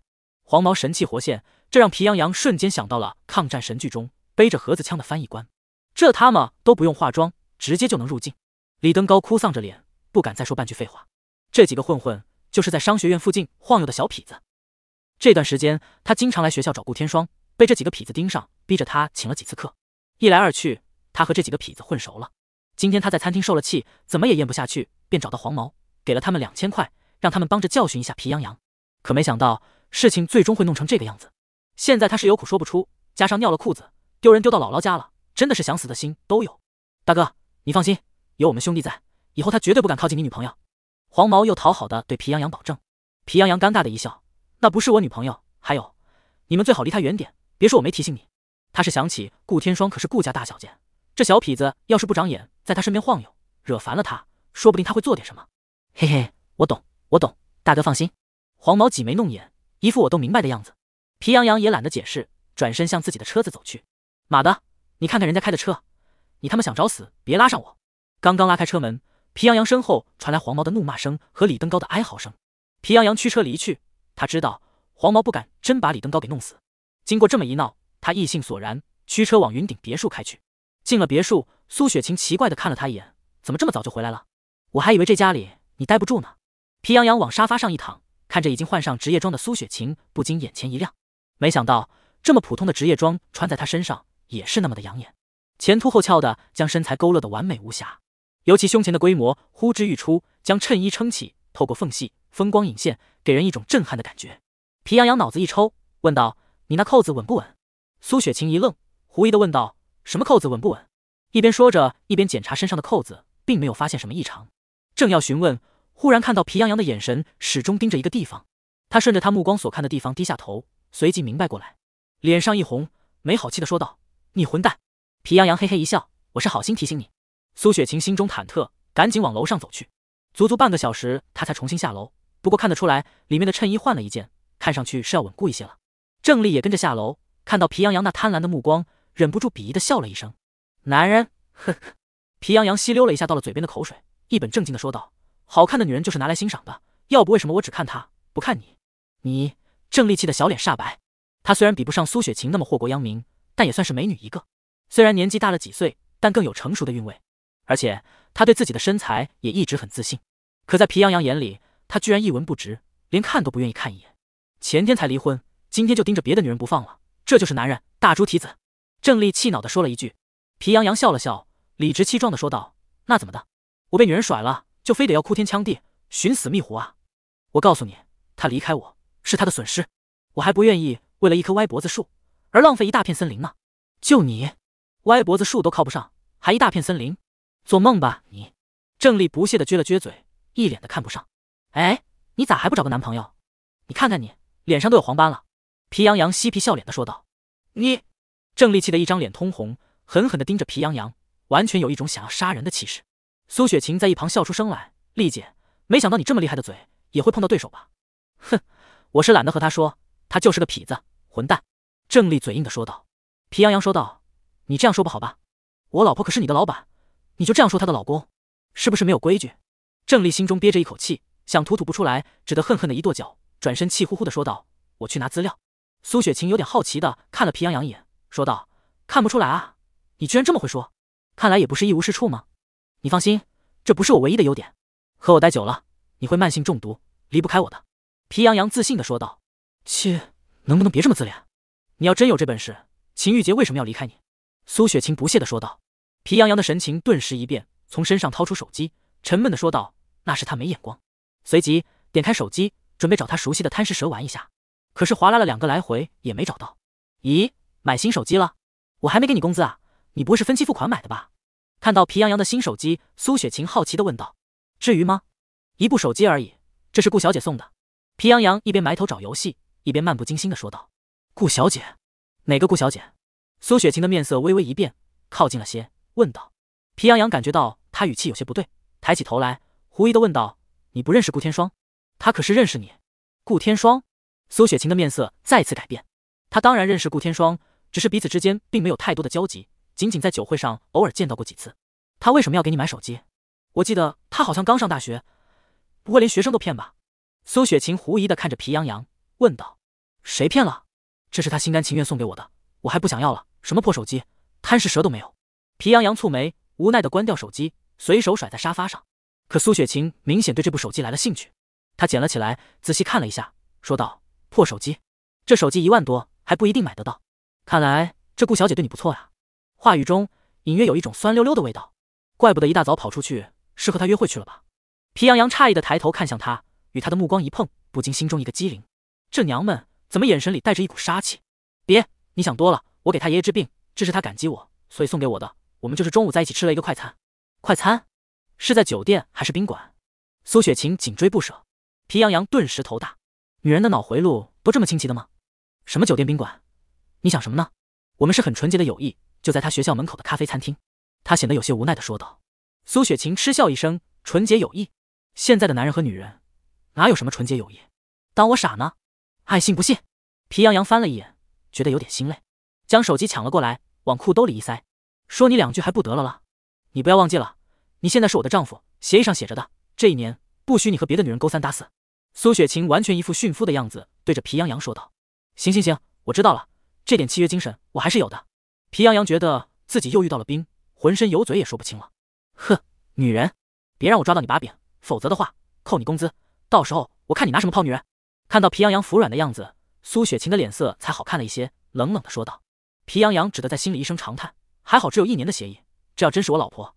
S1: 黄毛神气活现，这让皮洋洋瞬间想到了抗战神剧中背着盒子枪的翻译官。这他妈都不用化妆，直接就能入境。李登高哭丧着脸。不敢再说半句废话。这几个混混就是在商学院附近晃悠的小痞子。这段时间他经常来学校找顾天霜，被这几个痞子盯上，逼着他请了几次客。一来二去，他和这几个痞子混熟了。今天他在餐厅受了气，怎么也咽不下去，便找到黄毛，给了他们两千块，让他们帮着教训一下皮洋洋。可没想到事情最终会弄成这个样子。现在他是有苦说不出，加上尿了裤子，丢人丢到姥姥家了，真的是想死的心都有。大哥，你放心，有我们兄弟在。以后他绝对不敢靠近你女朋友，黄毛又讨好的对皮羊羊保证。皮羊羊尴尬的一笑，那不是我女朋友。还有，你们最好离他远点，别说我没提醒你。他是想起顾天霜可是顾家大小姐，这小痞子要是不长眼，在他身边晃悠，惹烦了他，说不定他会做点什么。嘿嘿，我懂，我懂，大哥放心。黄毛挤眉弄眼，一副我都明白的样子。皮羊羊也懒得解释，转身向自己的车子走去。妈的，你看看人家开的车，你他妈想找死？别拉上我。刚刚拉开车门。皮洋洋身后传来黄毛的怒骂声和李登高的哀嚎声。皮洋洋驱车离去，他知道黄毛不敢真把李登高给弄死。经过这么一闹，他意兴索然，驱车往云顶别墅开去。进了别墅，苏雪晴奇怪的看了他一眼：“怎么这么早就回来了？我还以为这家里你待不住呢。”皮洋洋往沙发上一躺，看着已经换上职业装的苏雪晴，不禁眼前一亮。没想到这么普通的职业装穿在他身上也是那么的养眼，前凸后翘的将身材勾勒的完美无瑕。尤其胸前的规模呼之欲出，将衬衣撑起，透过缝隙风光隐现，给人一种震撼的感觉。皮洋洋脑子一抽，问道：“你那扣子稳不稳？”苏雪晴一愣，狐疑的问道：“什么扣子稳不稳？”一边说着，一边检查身上的扣子，并没有发现什么异常。正要询问，忽然看到皮洋洋的眼神始终盯着一个地方，他顺着他目光所看的地方低下头，随即明白过来，脸上一红，没好气的说道：“你混蛋！”皮洋洋嘿嘿一笑：“我是好心提醒你。”苏雪晴心中忐忑，赶紧往楼上走去。足足半个小时，她才重新下楼。不过看得出来，里面的衬衣换了一件，看上去是要稳固一些了。郑丽也跟着下楼，看到皮洋洋那贪婪的目光，忍不住鄙夷的笑了一声：“男人，呵呵。”皮洋洋吸溜了一下到了嘴边的口水，一本正经的说道：“好看的女人就是拿来欣赏的，要不为什么我只看她不看你？”你郑丽气的小脸煞白。她虽然比不上苏雪晴那么祸国殃民，但也算是美女一个。虽然年纪大了几岁，但更有成熟的韵味。而且他对自己的身材也一直很自信，可在皮洋洋眼里，他居然一文不值，连看都不愿意看一眼。前天才离婚，今天就盯着别的女人不放了，这就是男人，大猪蹄子！郑丽气恼地说了一句。皮洋洋笑了笑，理直气壮地说道：“那怎么的？我被女人甩了，就非得要哭天抢地，寻死觅活啊？我告诉你，他离开我是他的损失，我还不愿意为了一棵歪脖子树而浪费一大片森林呢。就你，歪脖子树都靠不上，还一大片森林？”做梦吧，你！郑丽不屑的撅了撅嘴，一脸的看不上。哎，你咋还不找个男朋友？你看看你，脸上都有黄斑了。皮洋洋嬉皮笑脸的说道。你！郑丽气得一张脸通红，狠狠的盯着皮洋洋，完全有一种想要杀人的气势。苏雪晴在一旁笑出声来。丽姐，没想到你这么厉害的嘴，也会碰到对手吧？哼，我是懒得和他说，他就是个痞子，混蛋！郑丽嘴硬的说道。皮洋洋说道，你这样说不好吧？我老婆可是你的老板。你就这样说她的老公，是不是没有规矩？郑丽心中憋着一口气，想吐吐不出来，只得恨恨的一跺脚，转身气呼呼的说道：“我去拿资料。”苏雪晴有点好奇的看了皮洋洋一眼，说道：“看不出来啊，你居然这么会说，看来也不是一无是处吗？你放心，这不是我唯一的优点，和我待久了，你会慢性中毒，离不开我的。”皮洋洋自信的说道：“切，能不能别这么自恋？你要真有这本事，秦玉洁为什么要离开你？”苏雪晴不屑的说道。皮洋洋的神情顿时一变，从身上掏出手机，沉闷的说道：“那是他没眼光。”随即点开手机，准备找他熟悉的贪食蛇玩一下。可是划拉了两个来回也没找到。咦，买新手机了？我还没给你工资啊！你不会是分期付款买的吧？看到皮洋洋的新手机，苏雪晴好奇的问道：“至于吗？一部手机而已，这是顾小姐送的。”皮洋洋一边埋头找游戏，一边漫不经心的说道：“顾小姐？哪个顾小姐？”苏雪晴的面色微微一变，靠近了些。问道：“皮洋洋，感觉到他语气有些不对，抬起头来，狐疑的问道：‘你不认识顾天霜？他可是认识你。’顾天霜，苏雪晴的面色再次改变。她当然认识顾天霜，只是彼此之间并没有太多的交集，仅仅在酒会上偶尔见到过几次。他为什么要给你买手机？我记得他好像刚上大学，不会连学生都骗吧？”苏雪晴狐疑的看着皮洋洋，问道：“谁骗了？这是他心甘情愿送给我的，我还不想要了，什么破手机，贪食蛇都没有。”皮洋洋蹙眉，无奈的关掉手机，随手甩在沙发上。可苏雪晴明显对这部手机来了兴趣，她捡了起来，仔细看了一下，说道：“破手机，这手机一万多还不一定买得到。看来这顾小姐对你不错呀。”话语中隐约有一种酸溜溜的味道，怪不得一大早跑出去是和她约会去了吧？皮洋洋诧异的抬头看向她，与她的目光一碰，不禁心中一个机灵，这娘们怎么眼神里带着一股杀气？别，你想多了，我给她爷爷治病，这是她感激我，所以送给我的。我们就是中午在一起吃了一个快餐，快餐是在酒店还是宾馆？苏雪晴紧追不舍，皮洋洋顿时头大。女人的脑回路都这么清奇的吗？什么酒店宾馆？你想什么呢？我们是很纯洁的友谊，就在他学校门口的咖啡餐厅。他显得有些无奈的说道。苏雪晴嗤笑一声：“纯洁友谊？现在的男人和女人哪有什么纯洁友谊？当我傻呢？爱信不信。”皮洋洋翻了一眼，觉得有点心累，将手机抢了过来，往裤兜里一塞。说你两句还不得了了？你不要忘记了，你现在是我的丈夫，协议上写着的，这一年不许你和别的女人勾三搭四。苏雪晴完全一副驯夫的样子，对着皮洋洋说道：“行行行，我知道了，这点契约精神我还是有的。”皮洋洋觉得自己又遇到了兵，浑身有嘴也说不清了。哼，女人，别让我抓到你把柄，否则的话扣你工资，到时候我看你拿什么泡女人。看到皮洋洋服软的样子，苏雪晴的脸色才好看了一些，冷冷的说道：“皮洋洋只得在心里一声长叹。”还好只有一年的协议，这要真是我老婆，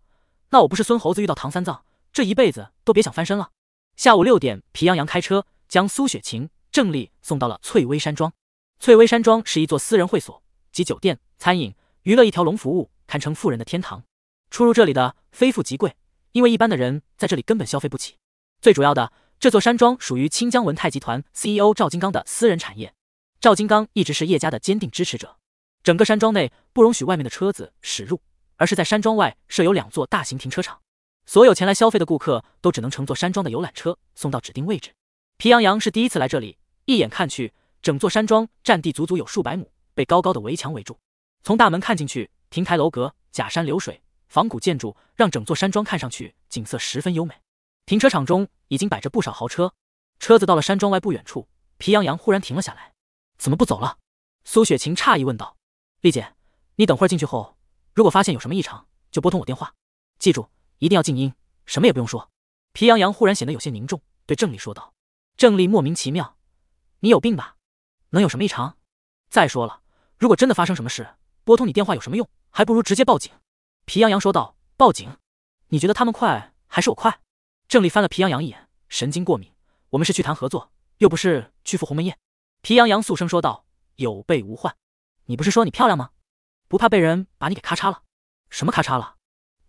S1: 那我不是孙猴子遇到唐三藏，这一辈子都别想翻身了。下午六点，皮洋洋开车将苏雪晴、郑丽送到了翠微山庄。翠微山庄是一座私人会所集酒店、餐饮、娱乐一条龙服务，堪称富人的天堂。出入这里的非富即贵，因为一般的人在这里根本消费不起。最主要的，这座山庄属于清江文泰集团 CEO 赵金刚的私人产业。赵金刚一直是叶家的坚定支持者，整个山庄内。不容许外面的车子驶入，而是在山庄外设有两座大型停车场。所有前来消费的顾客都只能乘坐山庄的游览车送到指定位置。皮羊羊是第一次来这里，一眼看去，整座山庄占地足足有数百亩，被高高的围墙围住。从大门看进去，亭台楼阁、假山流水、仿古建筑，让整座山庄看上去景色十分优美。停车场中已经摆着不少豪车。车子到了山庄外不远处，皮羊羊忽然停了下来。怎么不走了？苏雪晴诧异问道：“丽姐。”你等会儿进去后，如果发现有什么异常，就拨通我电话。记住，一定要静音，什么也不用说。皮洋洋忽然显得有些凝重，对郑丽说道。郑丽莫名其妙：“你有病吧？能有什么异常？再说了，如果真的发生什么事，拨通你电话有什么用？还不如直接报警。”皮洋洋说道：“报警？你觉得他们快还是我快？”郑丽翻了皮洋洋一眼，神经过敏：“我们是去谈合作，又不是去赴鸿门宴。”皮洋洋肃声说道：“有备无患。你不是说你漂亮吗？”不怕被人把你给咔嚓了？什么咔嚓了？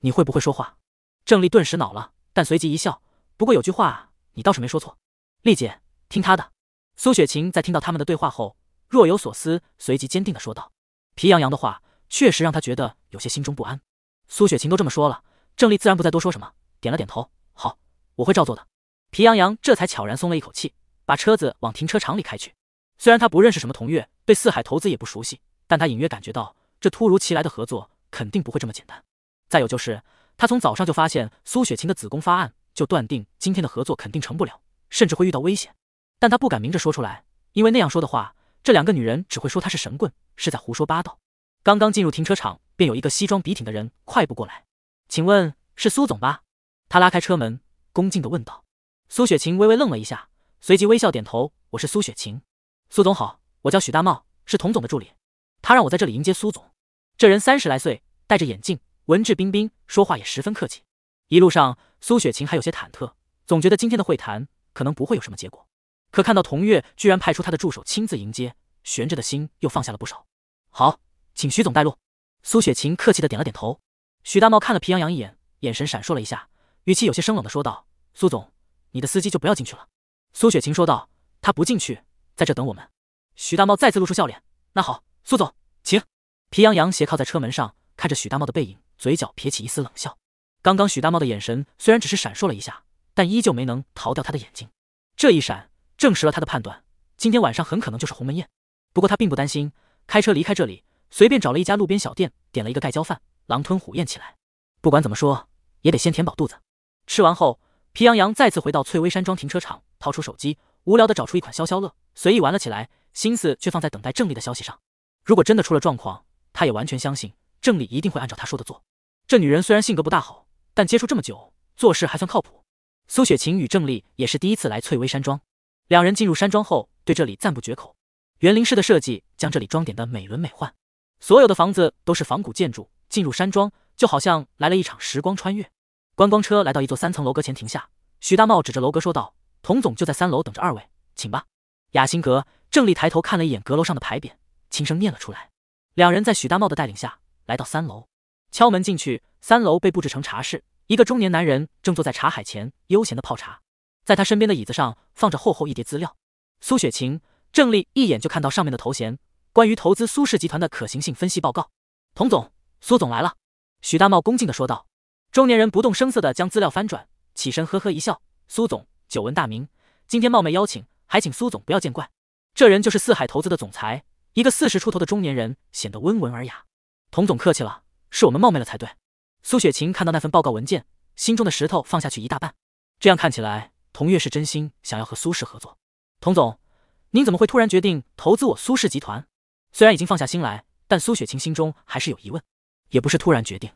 S1: 你会不会说话？郑丽顿时恼了，但随即一笑。不过有句话你倒是没说错，丽姐听他的。苏雪晴在听到他们的对话后，若有所思，随即坚定地说道：“皮洋洋的话确实让他觉得有些心中不安。”苏雪晴都这么说了，郑丽自然不再多说什么，点了点头：“好，我会照做的。”皮洋洋这才悄然松了一口气，把车子往停车场里开去。虽然他不认识什么同月，对四海投资也不熟悉，但他隐约感觉到。这突如其来的合作肯定不会这么简单。再有就是，他从早上就发现苏雪晴的子宫发暗，就断定今天的合作肯定成不了，甚至会遇到危险。但他不敢明着说出来，因为那样说的话，这两个女人只会说他是神棍，是在胡说八道。刚刚进入停车场，便有一个西装笔挺的人快步过来，请问是苏总吧？他拉开车门，恭敬地问道。苏雪晴微微愣了一下，随即微笑点头：“我是苏雪晴，苏总好，我叫许大茂，是童总的助理。他让我在这里迎接苏总。”这人三十来岁，戴着眼镜，文质彬彬，说话也十分客气。一路上，苏雪晴还有些忐忑，总觉得今天的会谈可能不会有什么结果。可看到童月居然派出他的助手亲自迎接，悬着的心又放下了不少。好，请徐总带路。苏雪晴客气的点了点头。许大茂看了皮洋洋一眼，眼神闪烁了一下，语气有些生冷的说道：“苏总，你的司机就不要进去了。”苏雪晴说道：“他不进去，在这等我们。”许大茂再次露出笑脸：“那好，苏总，请。”皮洋洋斜靠在车门上，看着许大茂的背影，嘴角撇起一丝冷笑。刚刚许大茂的眼神虽然只是闪烁了一下，但依旧没能逃掉他的眼睛。这一闪，证实了他的判断：今天晚上很可能就是鸿门宴。不过他并不担心，开车离开这里，随便找了一家路边小店，点了一个盖浇饭，狼吞虎咽起来。不管怎么说，也得先填饱肚子。吃完后，皮洋洋再次回到翠微山庄停车场，掏出手机，无聊地找出一款消消乐，随意玩了起来，心思却放在等待郑丽的消息上。如果真的出了状况，他也完全相信郑丽一定会按照他说的做。这女人虽然性格不大好，但接触这么久，做事还算靠谱。苏雪晴与郑丽也是第一次来翠微山庄，两人进入山庄后，对这里赞不绝口。园林式的设计将这里装点的美轮美奂，所有的房子都是仿古建筑。进入山庄，就好像来了一场时光穿越。观光车来到一座三层楼阁前停下，许大茂指着楼阁说道：“童总就在三楼等着二位，请吧。”雅馨阁，郑丽抬头看了一眼阁楼上的牌匾，轻声念了出来。两人在许大茂的带领下，来到三楼，敲门进去。三楼被布置成茶室，一个中年男人正坐在茶海前悠闲的泡茶，在他身边的椅子上放着厚厚一叠资料。苏雪晴、郑丽一眼就看到上面的头衔：关于投资苏氏集团的可行性分析报告。童总、苏总来了，许大茂恭敬地说道。中年人不动声色地将资料翻转，起身呵呵一笑：“苏总，久闻大名，今天冒昧邀请，还请苏总不要见怪。”这人就是四海投资的总裁。一个四十出头的中年人显得温文尔雅，童总客气了，是我们冒昧了才对。苏雪晴看到那份报告文件，心中的石头放下去一大半。这样看起来，童月是真心想要和苏氏合作。童总，您怎么会突然决定投资我苏氏集团？虽然已经放下心来，但苏雪晴心中还是有疑问。也不是突然决定，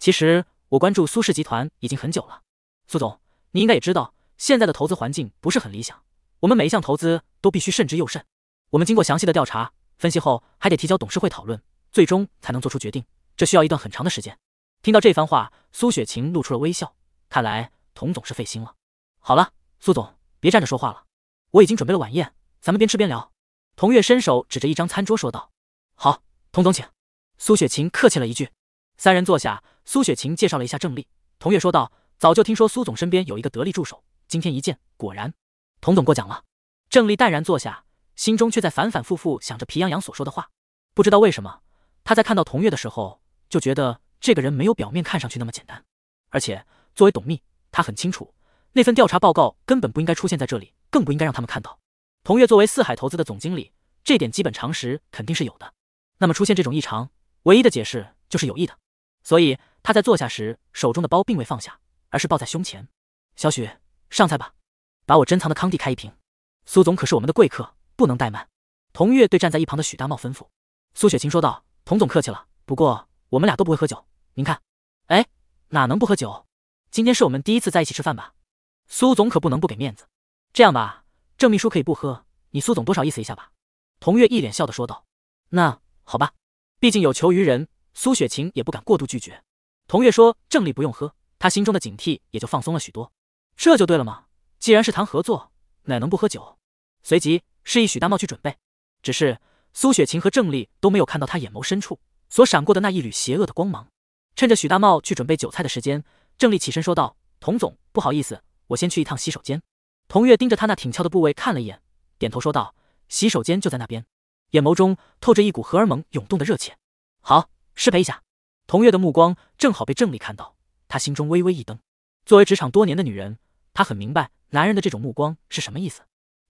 S1: 其实我关注苏氏集团已经很久了。苏总，你应该也知道，现在的投资环境不是很理想，我们每一项投资都必须慎之又慎。我们经过详细的调查。分析后还得提交董事会讨论，最终才能做出决定，这需要一段很长的时间。听到这番话，苏雪晴露出了微笑，看来童总是费心了。好了，苏总别站着说话了，我已经准备了晚宴，咱们边吃边聊。童月伸手指着一张餐桌说道：“好，童总请。”苏雪晴客气了一句。三人坐下，苏雪晴介绍了一下郑丽。童月说道：“早就听说苏总身边有一个得力助手，今天一见，果然。”童总过奖了。郑丽淡然坐下。心中却在反反复复想着皮洋洋所说的话，不知道为什么，他在看到童月的时候，就觉得这个人没有表面看上去那么简单。而且作为董秘，他很清楚那份调查报告根本不应该出现在这里，更不应该让他们看到。童月作为四海投资的总经理，这点基本常识肯定是有的。那么出现这种异常，唯一的解释就是有意的。所以他在坐下时，手中的包并未放下，而是抱在胸前。小许，上菜吧，把我珍藏的康帝开一瓶。苏总可是我们的贵客。不能怠慢，童月对站在一旁的许大茂吩咐。苏雪晴说道：“童总客气了，不过我们俩都不会喝酒，您看，哎，哪能不喝酒？今天是我们第一次在一起吃饭吧？苏总可不能不给面子。这样吧，郑秘书可以不喝，你苏总多少意思一下吧。”童月一脸笑的说道：“那好吧，毕竟有求于人，苏雪晴也不敢过度拒绝。”童月说：“郑丽不用喝，他心中的警惕也就放松了许多。这就对了嘛，既然是谈合作，哪能不喝酒？”随即示意许大茂去准备，只是苏雪晴和郑丽都没有看到他眼眸深处所闪过的那一缕邪恶的光芒。趁着许大茂去准备酒菜的时间，郑丽起身说道：“童总，不好意思，我先去一趟洗手间。”童月盯着他那挺翘的部位看了一眼，点头说道：“洗手间就在那边。”眼眸中透着一股荷尔蒙涌动的热切。好，失陪一下。童月的目光正好被郑丽看到，她心中微微一瞪，作为职场多年的女人，她很明白男人的这种目光是什么意思。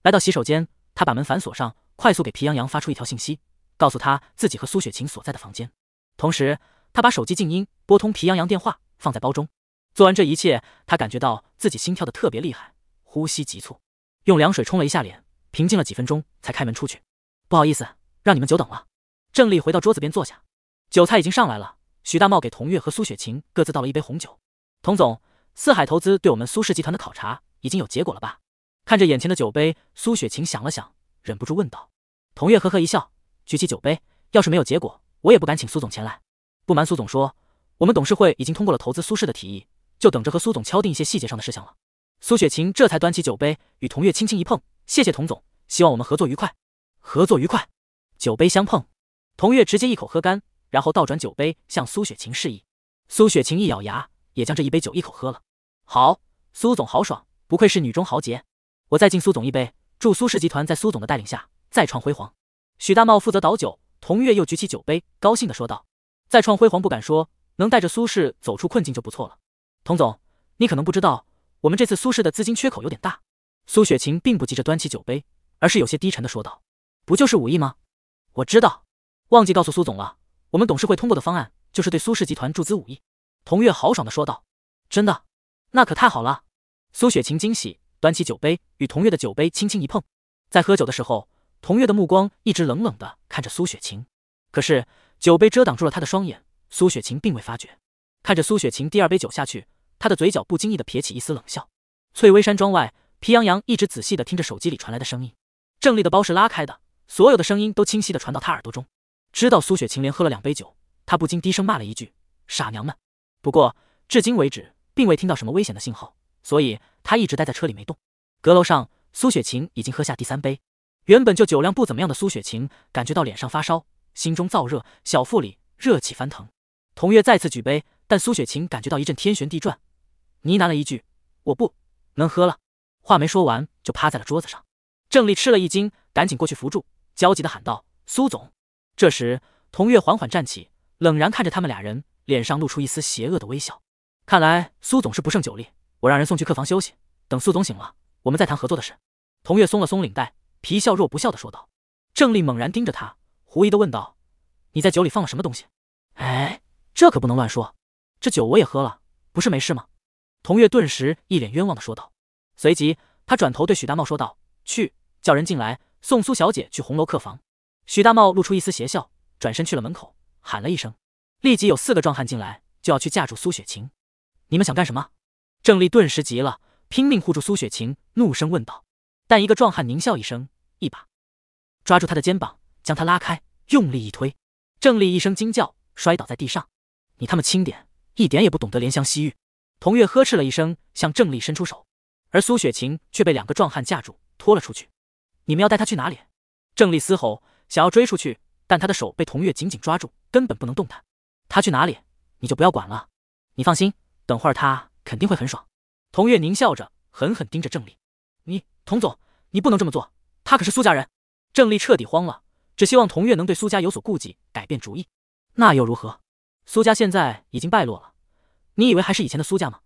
S1: 来到洗手间，他把门反锁上，快速给皮洋洋发出一条信息，告诉他自己和苏雪晴所在的房间。同时，他把手机静音，拨通皮洋洋电话，放在包中。做完这一切，他感觉到自己心跳的特别厉害，呼吸急促，用凉水冲了一下脸，平静了几分钟，才开门出去。不好意思，让你们久等了。郑丽回到桌子边坐下，酒菜已经上来了。许大茂给童月和苏雪晴各自倒了一杯红酒。童总，四海投资对我们苏氏集团的考察已经有结果了吧？看着眼前的酒杯，苏雪晴想了想，忍不住问道：“童月，呵呵一笑，举起酒杯。要是没有结果，我也不敢请苏总前来。不瞒苏总说，我们董事会已经通过了投资苏氏的提议，就等着和苏总敲定一些细节上的事项了。”苏雪晴这才端起酒杯，与童月轻轻一碰：“谢谢童总，希望我们合作愉快。”“合作愉快。”酒杯相碰，童月直接一口喝干，然后倒转酒杯向苏雪晴示意。苏雪晴一咬牙，也将这一杯酒一口喝了。好，苏总豪爽，不愧是女中豪杰。我再敬苏总一杯，祝苏氏集团在苏总的带领下再创辉煌。许大茂负责倒酒，童月又举起酒杯，高兴地说道：“再创辉煌不敢说，能带着苏氏走出困境就不错了。”童总，你可能不知道，我们这次苏氏的资金缺口有点大。苏雪晴并不急着端起酒杯，而是有些低沉地说道：“不就是五亿吗？我知道，忘记告诉苏总了。我们董事会通过的方案就是对苏氏集团注资五亿。”童月豪爽地说道：“真的？那可太好了！”苏雪晴惊喜。端起酒杯，与童月的酒杯轻轻一碰。在喝酒的时候，童月的目光一直冷冷的看着苏雪晴，可是酒杯遮挡住了她的双眼，苏雪晴并未发觉。看着苏雪晴第二杯酒下去，她的嘴角不经意的撇起一丝冷笑。翠微山庄外，皮洋洋一直仔细的听着手机里传来的声音。郑丽的包是拉开的，所有的声音都清晰的传到他耳朵中。知道苏雪晴连喝了两杯酒，他不禁低声骂了一句：“傻娘们！”不过，至今为止，并未听到什么危险的信号。所以他一直待在车里没动。阁楼上，苏雪晴已经喝下第三杯。原本就酒量不怎么样的苏雪晴，感觉到脸上发烧，心中燥热，小腹里热气翻腾。童月再次举杯，但苏雪晴感觉到一阵天旋地转，呢喃了一句：“我不能喝了。”话没说完，就趴在了桌子上。郑丽吃了一惊，赶紧过去扶住，焦急的喊道：“苏总！”这时，童月缓缓站起，冷然看着他们俩人，脸上露出一丝邪恶的微笑。看来苏总是不胜酒力。我让人送去客房休息，等苏总醒了，我们再谈合作的事。童月松了松领带，皮笑若不笑的说道。郑丽猛然盯着他，狐疑的问道：“你在酒里放了什么东西？”哎，这可不能乱说。这酒我也喝了，不是没事吗？童月顿时一脸冤枉的说道。随即他转头对许大茂说道：“去叫人进来，送苏小姐去红楼客房。”许大茂露出一丝邪笑，转身去了门口，喊了一声，立即有四个壮汉进来，就要去架住苏雪晴。你们想干什么？郑丽顿时急了，拼命护住苏雪晴，怒声问道。但一个壮汉狞笑一声，一把抓住他的肩膀，将他拉开，用力一推。郑丽一声惊叫，摔倒在地上。你他妈轻点，一点也不懂得怜香惜玉！童月呵斥了一声，向郑丽伸出手。而苏雪晴却被两个壮汉架住，拖了出去。你们要带他去哪里？郑丽嘶吼，想要追出去，但他的手被童月紧紧抓住，根本不能动弹。他去哪里，你就不要管了。你放心，等会儿他。肯定会很爽。童月狞笑着，狠狠盯着郑丽：“你童总，你不能这么做！他可是苏家人。”郑丽彻底慌了，只希望童月能对苏家有所顾忌，改变主意。那又如何？苏家现在已经败落了，你以为还是以前的苏家吗？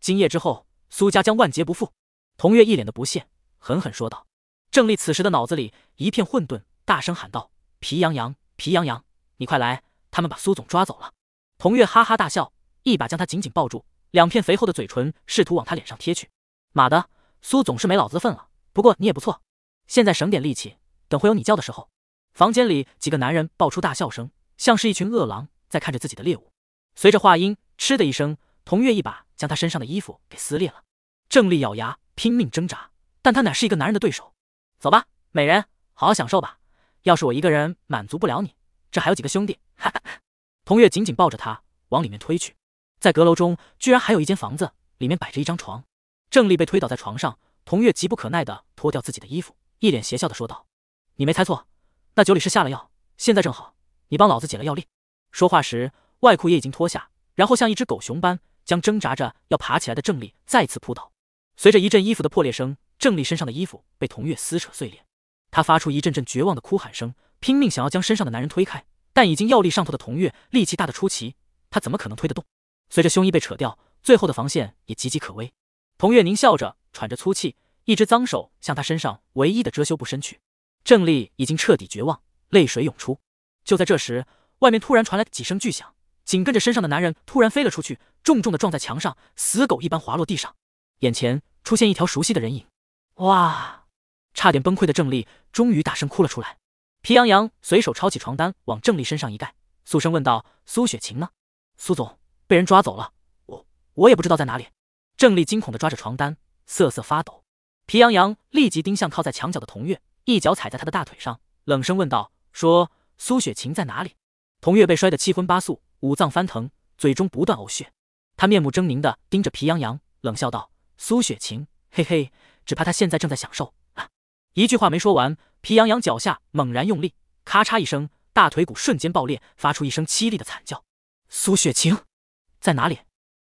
S1: 今夜之后，苏家将万劫不复。童月一脸的不屑，狠狠说道。郑丽此时的脑子里一片混沌，大声喊道：“皮洋洋，皮洋洋，你快来！他们把苏总抓走了！”童月哈哈大笑，一把将他紧紧抱住。两片肥厚的嘴唇试图往他脸上贴去。妈的，苏总是没老子的份了。不过你也不错，现在省点力气，等会有你叫的时候。房间里几个男人爆出大笑声，像是一群饿狼在看着自己的猎物。随着话音，嗤的一声，童月一把将他身上的衣服给撕裂了。郑丽咬牙拼命挣扎，但他哪是一个男人的对手？走吧，美人，好好享受吧。要是我一个人满足不了你，这还有几个兄弟。童月紧紧抱着他往里面推去。在阁楼中，居然还有一间房子，里面摆着一张床。郑丽被推倒在床上，童月急不可耐地脱掉自己的衣服，一脸邪笑地说道：“你没猜错，那酒里是下了药。现在正好，你帮老子解了药力。”说话时，外裤也已经脱下，然后像一只狗熊般将挣扎着要爬起来的郑丽再次扑倒。随着一阵衣服的破裂声，郑丽身上的衣服被童月撕扯碎裂，她发出一阵阵绝望的哭喊声，拼命想要将身上的男人推开，但已经药力上头的童月力气大得出奇，她怎么可能推得动？随着胸衣被扯掉，最后的防线也岌岌可危。童月宁笑着喘着粗气，一只脏手向他身上唯一的遮羞布伸去。郑丽已经彻底绝望，泪水涌出。就在这时，外面突然传来几声巨响，紧跟着身上的男人突然飞了出去，重重的撞在墙上，死狗一般滑落地上。眼前出现一条熟悉的人影，哇！差点崩溃的郑丽终于大声哭了出来。皮洋洋随手抄起床单往郑丽身上一盖，苏声问道：“苏雪晴呢？苏总？”被人抓走了，我我也不知道在哪里。郑丽惊恐的抓着床单，瑟瑟发抖。皮洋洋立即盯向靠在墙角的童月，一脚踩在他的大腿上，冷声问道：“说苏雪晴在哪里？”童月被摔得七荤八素，五脏翻腾，嘴中不断呕血。他面目狰狞的盯着皮洋洋，冷笑道：“苏雪晴，嘿嘿，只怕他现在正在享受。”啊！一句话没说完，皮洋洋脚下猛然用力，咔嚓一声，大腿骨瞬间爆裂，发出一声凄厉的惨叫。苏雪晴。在哪里？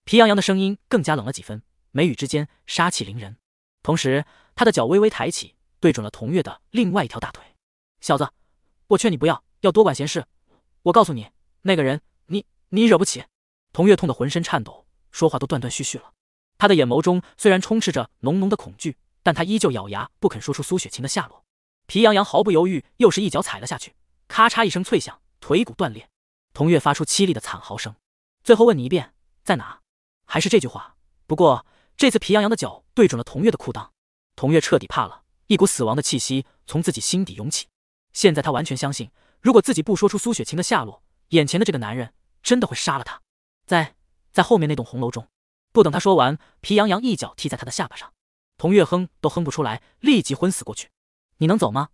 S1: 皮洋洋的声音更加冷了几分，眉宇之间杀气凌人。同时，他的脚微微抬起，对准了童月的另外一条大腿。小子，我劝你不要要多管闲事。我告诉你，那个人，你你惹不起。童月痛得浑身颤抖，说话都断断续续了。他的眼眸中虽然充斥着浓浓的恐惧，但他依旧咬牙不肯说出苏雪晴的下落。皮洋洋毫不犹豫，又是一脚踩了下去，咔嚓一声脆响，腿骨断裂。童月发出凄厉的惨嚎声。最后问你一遍，在哪？还是这句话。不过这次皮洋洋的脚对准了童月的裤裆，童月彻底怕了，一股死亡的气息从自己心底涌起。现在他完全相信，如果自己不说出苏雪晴的下落，眼前的这个男人真的会杀了他。在在后面那栋红楼中。不等他说完，皮洋洋一脚踢在他的下巴上，童月哼都哼不出来，立即昏死过去。你能走吗？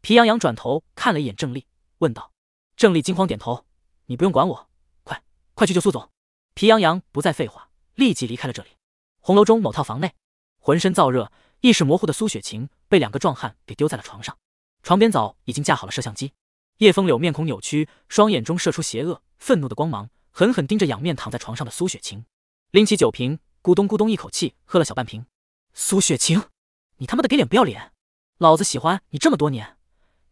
S1: 皮洋洋转头看了一眼郑丽，问道。郑丽惊慌点头，你不用管我。快去救苏总！皮洋洋不再废话，立即离开了这里。红楼中某套房内，浑身燥热、意识模糊的苏雪晴被两个壮汉给丢在了床上。床边早已经架好了摄像机。叶风柳面孔扭曲，双眼中射出邪恶、愤怒的光芒，狠狠盯着仰面躺在床上的苏雪晴，拎起酒瓶，咕咚咕咚一口气喝了小半瓶。苏雪晴，你他妈的给脸不要脸！老子喜欢你这么多年，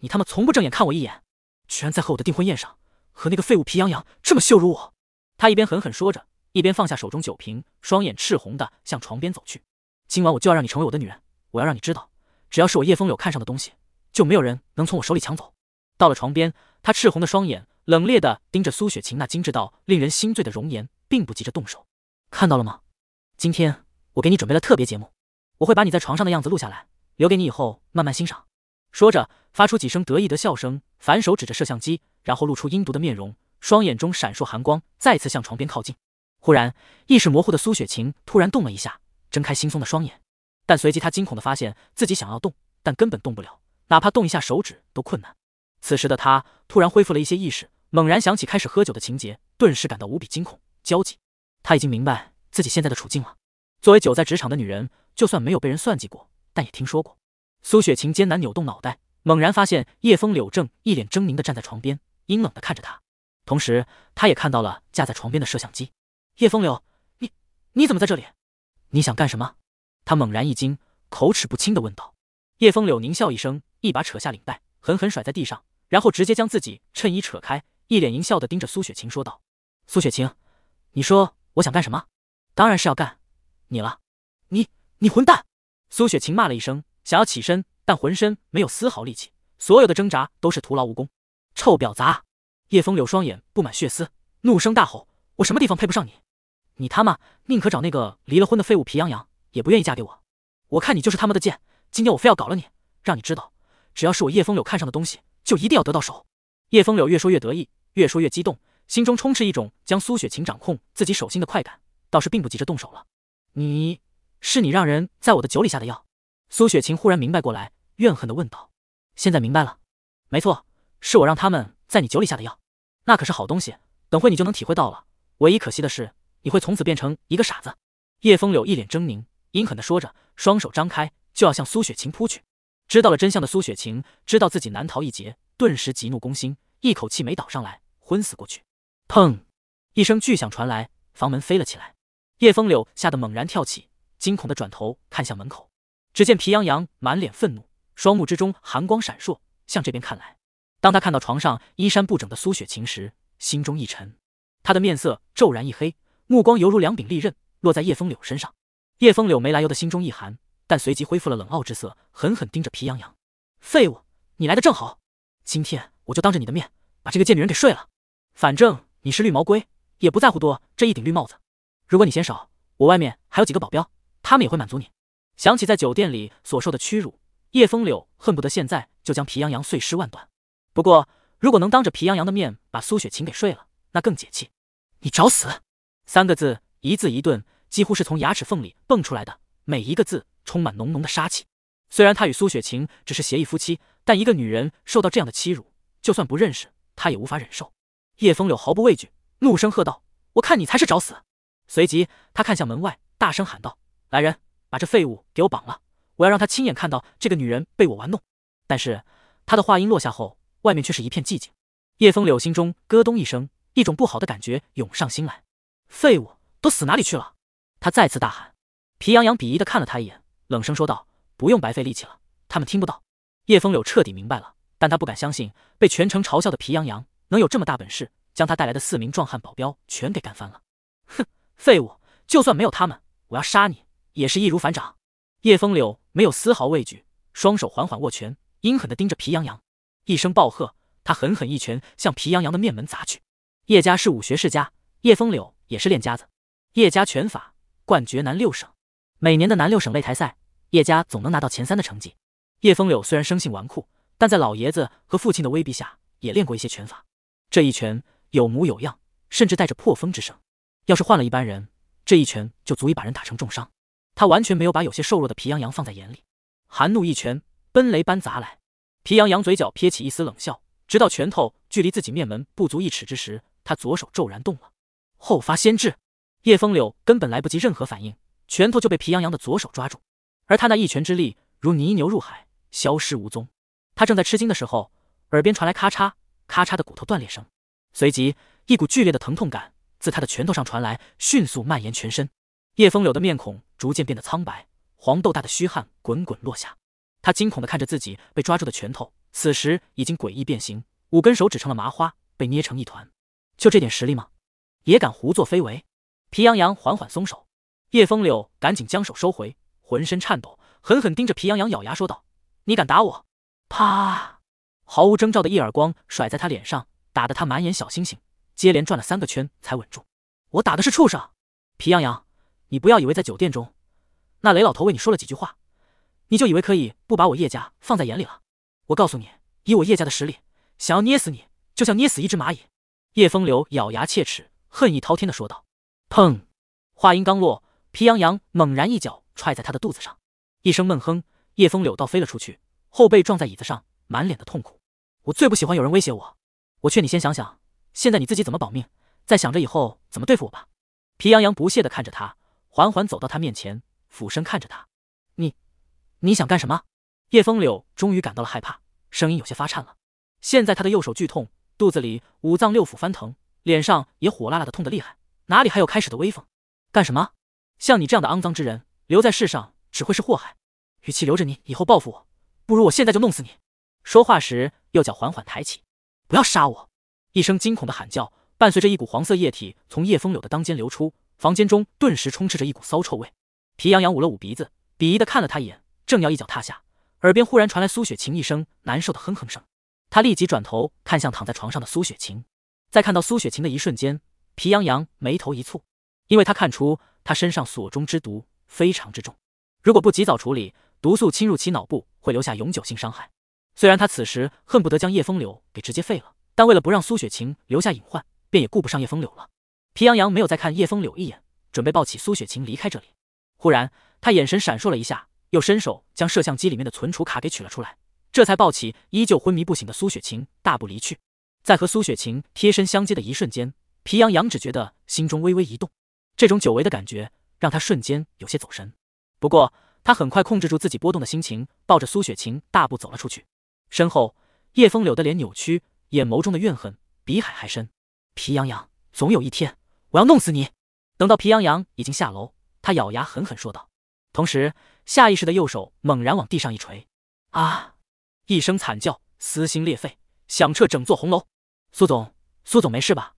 S1: 你他妈从不正眼看我一眼，居然在和我的订婚宴上和那个废物皮洋洋这么羞辱我！他一边狠狠说着，一边放下手中酒瓶，双眼赤红的向床边走去。今晚我就要让你成为我的女人，我要让你知道，只要是我叶风柳看上的东西，就没有人能从我手里抢走。到了床边，他赤红的双眼冷冽的盯着苏雪晴那精致到令人心醉的容颜，并不急着动手。看到了吗？今天我给你准备了特别节目，我会把你在床上的样子录下来，留给你以后慢慢欣赏。说着，发出几声得意的笑声，反手指着摄像机，然后露出阴毒的面容。双眼中闪烁寒光，再次向床边靠近。忽然，意识模糊的苏雪晴突然动了一下，睁开惺忪的双眼。但随即，她惊恐的发现自己想要动，但根本动不了，哪怕动一下手指都困难。此时的她突然恢复了一些意识，猛然想起开始喝酒的情节，顿时感到无比惊恐焦急。她已经明白自己现在的处境了。作为久在职场的女人，就算没有被人算计过，但也听说过。苏雪晴艰难扭动脑袋，猛然发现叶枫、柳正一脸狰狞的站在床边，阴冷的看着她。同时，他也看到了架在床边的摄像机。叶风流，你你怎么在这里？你想干什么？他猛然一惊，口齿不清的问道。叶风柳狞笑一声，一把扯下领带，狠狠甩在地上，然后直接将自己衬衣扯开，一脸淫笑的盯着苏雪晴说道：“苏雪晴，你说我想干什么？当然是要干你了！你你混蛋！”苏雪晴骂了一声，想要起身，但浑身没有丝毫力气，所有的挣扎都是徒劳无功。臭婊砸！叶风柳双眼布满血丝，怒声大吼：“我什么地方配不上你？你他妈宁可找那个离了婚的废物皮羊羊，也不愿意嫁给我！我看你就是他妈的贱！今天我非要搞了你，让你知道，只要是我叶风柳看上的东西，就一定要得到手！”叶风柳越说越得意，越说越激动，心中充斥一种将苏雪晴掌控自己手心的快感，倒是并不急着动手了。“你是你让人在我的酒里下的药？”苏雪晴忽然明白过来，怨恨的问道。“现在明白了？没错，是我让他们。”在你酒里下的药，那可是好东西，等会你就能体会到了。唯一可惜的是，你会从此变成一个傻子。叶风柳一脸狰狞，阴狠的说着，双手张开就要向苏雪晴扑去。知道了真相的苏雪晴知道自己难逃一劫，顿时急怒攻心，一口气没倒上来，昏死过去。砰！一声巨响传来，房门飞了起来。叶风柳吓得猛然跳起，惊恐的转头看向门口，只见皮洋洋满脸愤怒，双目之中寒光闪烁，向这边看来。当他看到床上衣衫不整的苏雪晴时，心中一沉，他的面色骤然一黑，目光犹如两柄利刃落在叶风柳身上。叶风柳没来由的心中一寒，但随即恢复了冷傲之色，狠狠盯着皮洋洋：“废物，你来的正好，今天我就当着你的面把这个贱女人给睡了。反正你是绿毛龟，也不在乎多这一顶绿帽子。如果你嫌少，我外面还有几个保镖，他们也会满足你。”想起在酒店里所受的屈辱，叶风柳恨不得现在就将皮洋洋碎尸万段。不过，如果能当着皮洋洋的面把苏雪晴给睡了，那更解气。你找死！三个字，一字一顿，几乎是从牙齿缝里蹦出来的，每一个字充满浓浓的杀气。虽然他与苏雪晴只是协议夫妻，但一个女人受到这样的欺辱，就算不认识她，也无法忍受。叶风柳毫不畏惧，怒声喝道：“我看你才是找死！”随即，他看向门外，大声喊道：“来人，把这废物给我绑了！我要让他亲眼看到这个女人被我玩弄。”但是，他的话音落下后，外面却是一片寂静，叶风柳心中咯噔一声，一种不好的感觉涌上心来。废物都死哪里去了？他再次大喊。皮羊羊鄙夷的看了他一眼，冷声说道：“不用白费力气了，他们听不到。”叶风柳彻底明白了，但他不敢相信，被全城嘲笑的皮洋洋能有这么大本事，将他带来的四名壮汉保镖全给干翻了。哼，废物，就算没有他们，我要杀你也是易如反掌。叶风柳没有丝毫畏惧，双手缓缓握拳，阴狠的盯着皮洋洋。一声暴喝，他狠狠一拳向皮洋洋的面门砸去。叶家是武学世家，叶风柳也是练家子，叶家拳法冠绝南六省。每年的南六省擂台赛，叶家总能拿到前三的成绩。叶风柳虽然生性纨绔，但在老爷子和父亲的威逼下，也练过一些拳法。这一拳有模有样，甚至带着破风之声。要是换了一般人，这一拳就足以把人打成重伤。他完全没有把有些瘦弱的皮洋洋放在眼里，含怒一拳，奔雷般砸来。皮羊羊嘴角撇起一丝冷笑，直到拳头距离自己面门不足一尺之时，他左手骤然动了，后发先至。叶风柳根本来不及任何反应，拳头就被皮羊羊的左手抓住，而他那一拳之力如泥牛入海，消失无踪。他正在吃惊的时候，耳边传来咔嚓咔嚓的骨头断裂声，随即一股剧烈的疼痛感自他的拳头上传来，迅速蔓延全身。叶风柳的面孔逐渐变得苍白，黄豆大的虚汗滚滚落下。他惊恐地看着自己被抓住的拳头，此时已经诡异变形，五根手指成了麻花，被捏成一团。就这点实力吗？也敢胡作非为？皮洋洋缓缓松手，叶风柳赶紧将手收回，浑身颤抖，狠狠盯着皮洋洋，咬牙说道：“你敢打我！”啪！毫无征兆的一耳光甩在他脸上，打得他满眼小星星，接连转了三个圈才稳住。我打的是畜生！皮洋洋，你不要以为在酒店中，那雷老头为你说了几句话。你就以为可以不把我叶家放在眼里了？我告诉你，以我叶家的实力，想要捏死你，就像捏死一只蚂蚁。叶风流咬牙切齿，恨意滔天的说道。砰！话音刚落，皮洋洋猛然一脚踹在他的肚子上，一声闷哼，叶风柳倒飞了出去，后背撞在椅子上，满脸的痛苦。我最不喜欢有人威胁我，我劝你先想想，现在你自己怎么保命，再想着以后怎么对付我吧。皮洋洋不屑的看着他，缓缓走到他面前，俯身看着他。你想干什么？叶风柳终于感到了害怕，声音有些发颤了。现在他的右手剧痛，肚子里五脏六腑翻腾，脸上也火辣辣的痛得厉害，哪里还有开始的威风？干什么？像你这样的肮脏之人，留在世上只会是祸害。与其留着你以后报复我，不如我现在就弄死你。说话时，右脚缓缓抬起。不要杀我！一声惊恐的喊叫，伴随着一股黄色液体从叶风柳的裆间流出，房间中顿时充斥着一股骚臭味。皮洋洋捂了捂鼻子，鄙夷的看了他一眼。正要一脚踏下，耳边忽然传来苏雪晴一声难受的哼哼声。他立即转头看向躺在床上的苏雪晴，在看到苏雪晴的一瞬间，皮洋洋眉头一蹙，因为他看出她身上所中之毒非常之重，如果不及早处理，毒素侵入其脑部会留下永久性伤害。虽然他此时恨不得将叶风柳给直接废了，但为了不让苏雪晴留下隐患，便也顾不上叶风柳了。皮洋洋没有再看叶风柳一眼，准备抱起苏雪晴离开这里。忽然，他眼神闪烁了一下。又伸手将摄像机里面的存储卡给取了出来，这才抱起依旧昏迷不醒的苏雪晴，大步离去。在和苏雪晴贴身相接的一瞬间，皮洋洋只觉得心中微微一动，这种久违的感觉让他瞬间有些走神。不过他很快控制住自己波动的心情，抱着苏雪晴大步走了出去。身后，叶风柳的脸扭曲，眼眸中的怨恨比海还深。皮洋洋，总有一天我要弄死你！等到皮洋洋已经下楼，他咬牙狠狠说道，同时。下意识的右手猛然往地上一锤，啊！一声惨叫，撕心裂肺，响彻整座红楼。苏总，苏总没事吧？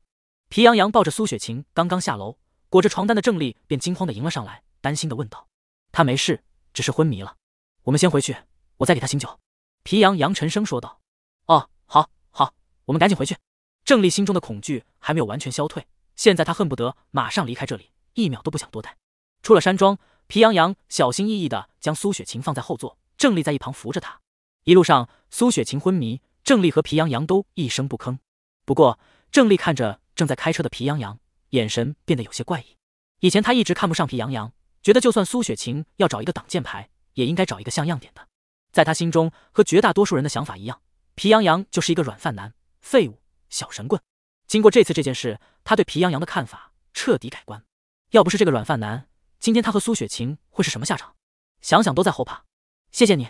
S1: 皮洋洋抱着苏雪晴刚刚下楼，裹着床单的郑丽便惊慌的迎了上来，担心的问道：“她没事，只是昏迷了。我们先回去，我再给她醒酒。”皮洋洋沉声说道：“哦，好，好，我们赶紧回去。”郑丽心中的恐惧还没有完全消退，现在她恨不得马上离开这里，一秒都不想多待。出了山庄。皮洋洋小心翼翼地将苏雪晴放在后座，郑丽在一旁扶着她。一路上，苏雪晴昏迷，郑丽和皮洋洋都一声不吭。不过，郑丽看着正在开车的皮洋洋，眼神变得有些怪异。以前她一直看不上皮洋洋，觉得就算苏雪晴要找一个挡箭牌，也应该找一个像样点的。在她心中，和绝大多数人的想法一样，皮洋洋就是一个软饭男、废物、小神棍。经过这次这件事，他对皮洋洋的看法彻底改观。要不是这个软饭男。今天他和苏雪晴会是什么下场？想想都在后怕。谢谢你。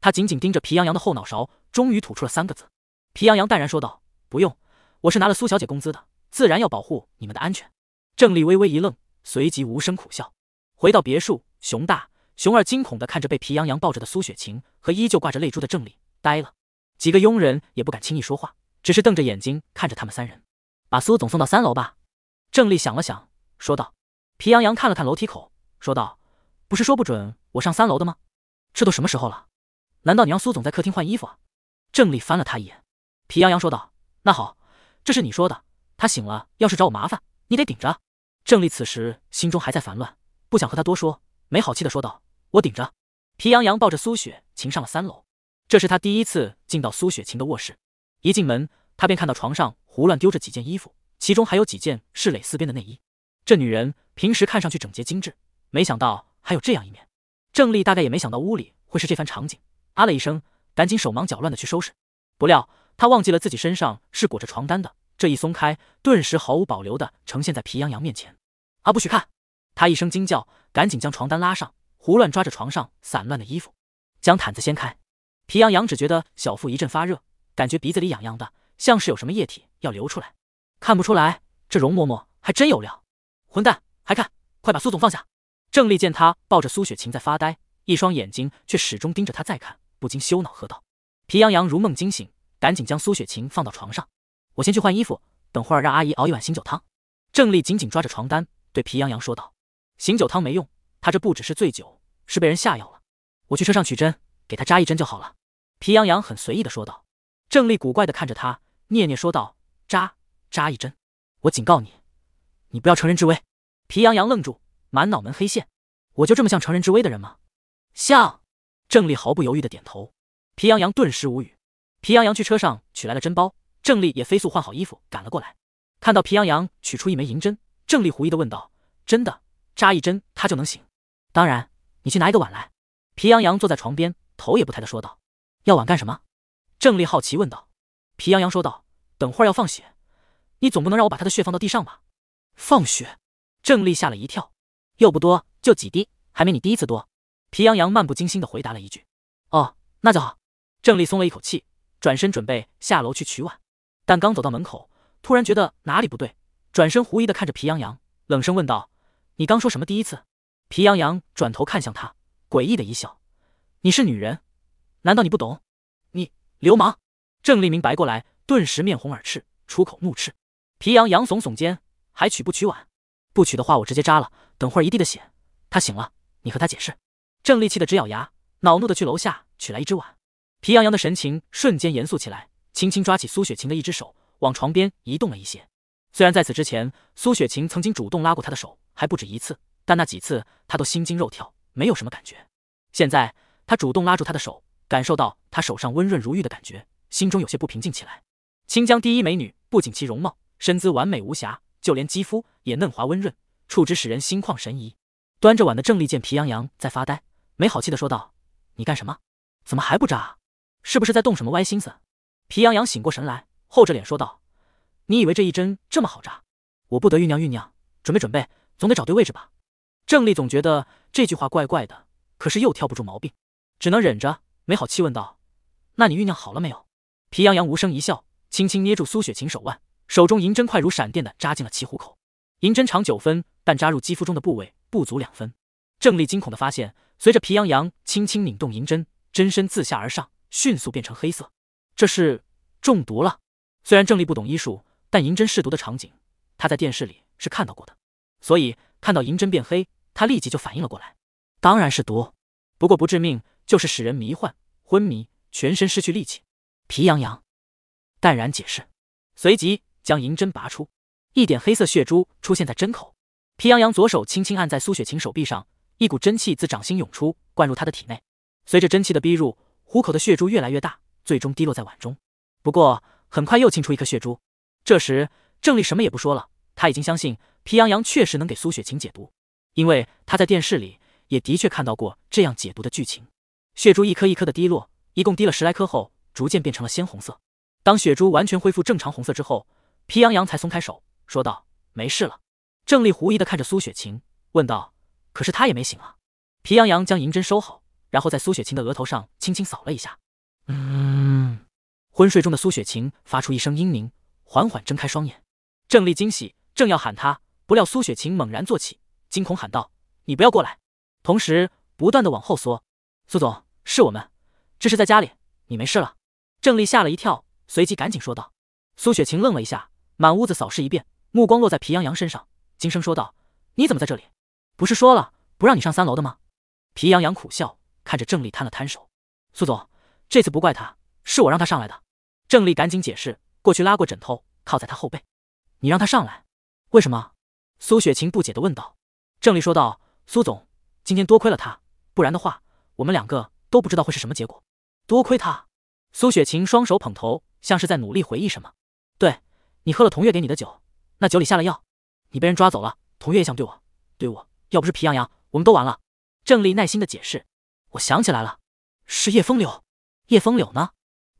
S1: 他紧紧盯着皮羊羊的后脑勺，终于吐出了三个字。皮羊羊淡然说道：“不用，我是拿了苏小姐工资的，自然要保护你们的安全。”郑丽微微一愣，随即无声苦笑。回到别墅，熊大、熊二惊恐地看着被皮羊羊抱着的苏雪晴和依旧挂着泪珠的郑丽，呆了。几个佣人也不敢轻易说话，只是瞪着眼睛看着他们三人。把苏总送到三楼吧。郑丽想了想，说道。皮洋洋看了看楼梯口，说道：“不是说不准我上三楼的吗？这都什么时候了？难道你让苏总在客厅换衣服啊？”郑丽翻了他一眼。皮洋洋说道：“那好，这是你说的。他醒了，要是找我麻烦，你得顶着。”郑丽此时心中还在烦乱，不想和他多说，没好气的说道：“我顶着。”皮洋洋抱着苏雪晴上了三楼，这是他第一次进到苏雪晴的卧室。一进门，他便看到床上胡乱丢着几件衣服，其中还有几件是蕾丝边的内衣。这女人。平时看上去整洁精致，没想到还有这样一面。郑丽大概也没想到屋里会是这番场景，啊了一声，赶紧手忙脚乱的去收拾。不料她忘记了自己身上是裹着床单的，这一松开，顿时毫无保留的呈现在皮洋洋面前。啊！不许看！她一声惊叫，赶紧将床单拉上，胡乱抓着床上散乱的衣服，将毯子掀开。皮洋洋只觉得小腹一阵发热，感觉鼻子里痒痒的，像是有什么液体要流出来。看不出来，这容嬷嬷还真有料。混蛋！还看，快把苏总放下！郑丽见他抱着苏雪晴在发呆，一双眼睛却始终盯着他再看，不禁羞恼喝道：“皮洋洋，如梦惊醒，赶紧将苏雪晴放到床上。我先去换衣服，等会儿让阿姨熬一碗醒酒汤。”郑丽紧紧抓着床单，对皮洋洋说道：“醒酒汤没用，他这不只是醉酒，是被人下药了。我去车上取针，给他扎一针就好了。”皮洋洋很随意的说道。郑丽古怪的看着他，嗫嗫说道：“扎扎一针，我警告你，你不要乘人之危。”皮洋洋愣住，满脑门黑线。我就这么像乘人之危的人吗？像。郑丽毫不犹豫的点头。皮洋洋顿时无语。皮洋洋去车上取来了针包，郑丽也飞速换好衣服赶了过来。看到皮洋洋取出一枚银针，郑丽狐疑的问道：“真的？扎一针他就能醒？”“当然。”“你去拿一个碗来。”皮洋洋坐在床边，头也不抬的说道：“要碗干什么？”郑丽好奇问道。皮洋洋说道：“等会儿要放血，你总不能让我把他的血放到地上吧？”“放血。”郑丽吓了一跳，又不多，就几滴，还没你第一次多。皮洋洋漫不经心的回答了一句：“哦，那就好。”郑丽松了一口气，转身准备下楼去取碗，但刚走到门口，突然觉得哪里不对，转身狐疑的看着皮洋洋，冷声问道：“你刚说什么第一次？”皮洋洋转头看向他，诡异的一笑：“你是女人，难道你不懂？你流氓！”郑丽明白过来，顿时面红耳赤，出口怒斥：“皮洋洋，耸耸肩，还取不取碗？”不取的话，我直接扎了。等会儿一地的血。他醒了，你和他解释。郑丽气得直咬牙，恼怒的去楼下取来一只碗。皮洋洋的神情瞬间严肃起来，轻轻抓起苏雪晴的一只手，往床边移动了一些。虽然在此之前，苏雪晴曾经主动拉过他的手，还不止一次，但那几次他都心惊肉跳，没有什么感觉。现在他主动拉住她的手，感受到她手上温润如玉的感觉，心中有些不平静起来。清江第一美女，不仅其容貌、身姿完美无瑕。就连肌肤也嫩滑温润，触之使人心旷神怡。端着碗的郑丽见皮洋洋在发呆，没好气的说道：“你干什么？怎么还不扎？是不是在动什么歪心思？”皮洋洋醒过神来，厚着脸说道：“你以为这一针这么好扎？我不得酝酿酝酿，准备准备，总得找对位置吧？”郑丽总觉得这句话怪怪的，可是又挑不出毛病，只能忍着，没好气问道：“那你酝酿好了没有？”皮洋洋无声一笑，轻轻捏住苏雪晴手腕。手中银针快如闪电的扎进了其虎口，银针长九分，但扎入肌肤中的部位不足两分。郑丽惊恐的发现，随着皮洋洋轻轻拧动银针，针身自下而上迅速变成黑色，这是中毒了。虽然郑丽不懂医术，但银针试毒的场景，她在电视里是看到过的，所以看到银针变黑，她立即就反应了过来，当然是毒，不过不致命，就是使人迷幻、昏迷，全身失去力气。皮洋洋淡然解释，随即。将银针拔出，一点黑色血珠出现在针口。皮洋洋左手轻轻按在苏雪晴手臂上，一股真气自掌心涌出，灌入她的体内。随着真气的逼入，虎口的血珠越来越大，最终滴落在碗中。不过很快又沁出一颗血珠。这时，郑丽什么也不说了，他已经相信皮洋洋确实能给苏雪晴解毒，因为他在电视里也的确看到过这样解毒的剧情。血珠一颗一颗的滴落，一共滴了十来颗后，逐渐变成了鲜红色。当血珠完全恢复正常红色之后，皮洋洋才松开手，说道：“没事了。”郑丽狐疑的看着苏雪晴，问道：“可是她也没醒啊？”皮洋洋将银针收好，然后在苏雪晴的额头上轻轻扫了一下。嗯，昏睡中的苏雪晴发出一声嘤咛，缓缓睁开双眼。郑丽惊喜，正要喊他，不料苏雪晴猛然坐起，惊恐喊道：“你不要过来！”同时不断的往后缩。苏总，是我们，这是在家里，你没事了。郑丽吓了一跳，随即赶紧说道。苏雪晴愣了一下。满屋子扫视一遍，目光落在皮洋洋身上，惊声说道：“你怎么在这里？不是说了不让你上三楼的吗？”皮洋洋苦笑，看着郑丽摊了摊手：“苏总，这次不怪他，是我让他上来的。”郑丽赶紧解释，过去拉过枕头，靠在他后背：“你让他上来，为什么？”苏雪晴不解地问道。郑丽说道：“苏总，今天多亏了他，不然的话，我们两个都不知道会是什么结果。多亏他。”苏雪晴双手捧头，像是在努力回忆什么。对。你喝了童月给你的酒，那酒里下了药，你被人抓走了。童月也想对我，对我，要不是皮痒痒，我们都完了。郑丽耐心的解释。我想起来了，是叶风柳。叶风柳呢？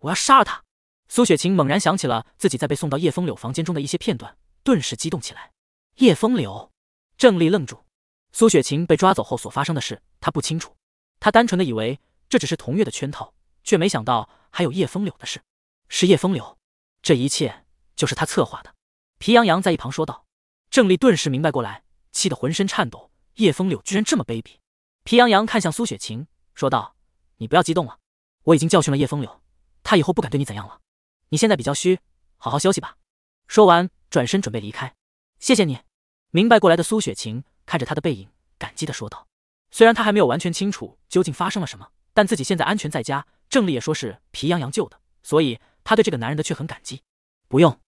S1: 我要杀了他。苏雪晴猛然想起了自己在被送到叶风柳房间中的一些片段，顿时激动起来。叶风柳？郑丽愣住。苏雪晴被抓走后所发生的事，她不清楚。她单纯的以为这只是童月的圈套，却没想到还有叶风柳的事。是叶风柳，这一切。就是他策划的，皮洋洋在一旁说道。郑丽顿时明白过来，气得浑身颤抖。叶风柳居然这么卑鄙！皮洋洋看向苏雪晴，说道：“你不要激动了，我已经教训了叶风柳，他以后不敢对你怎样了。你现在比较虚，好好休息吧。”说完，转身准备离开。谢谢你！明白过来的苏雪晴看着他的背影，感激的说道：“虽然他还没有完全清楚究竟发生了什么，但自己现在安全在家，郑丽也说是皮洋洋救的，所以他对这个男人的却很感激。”不用。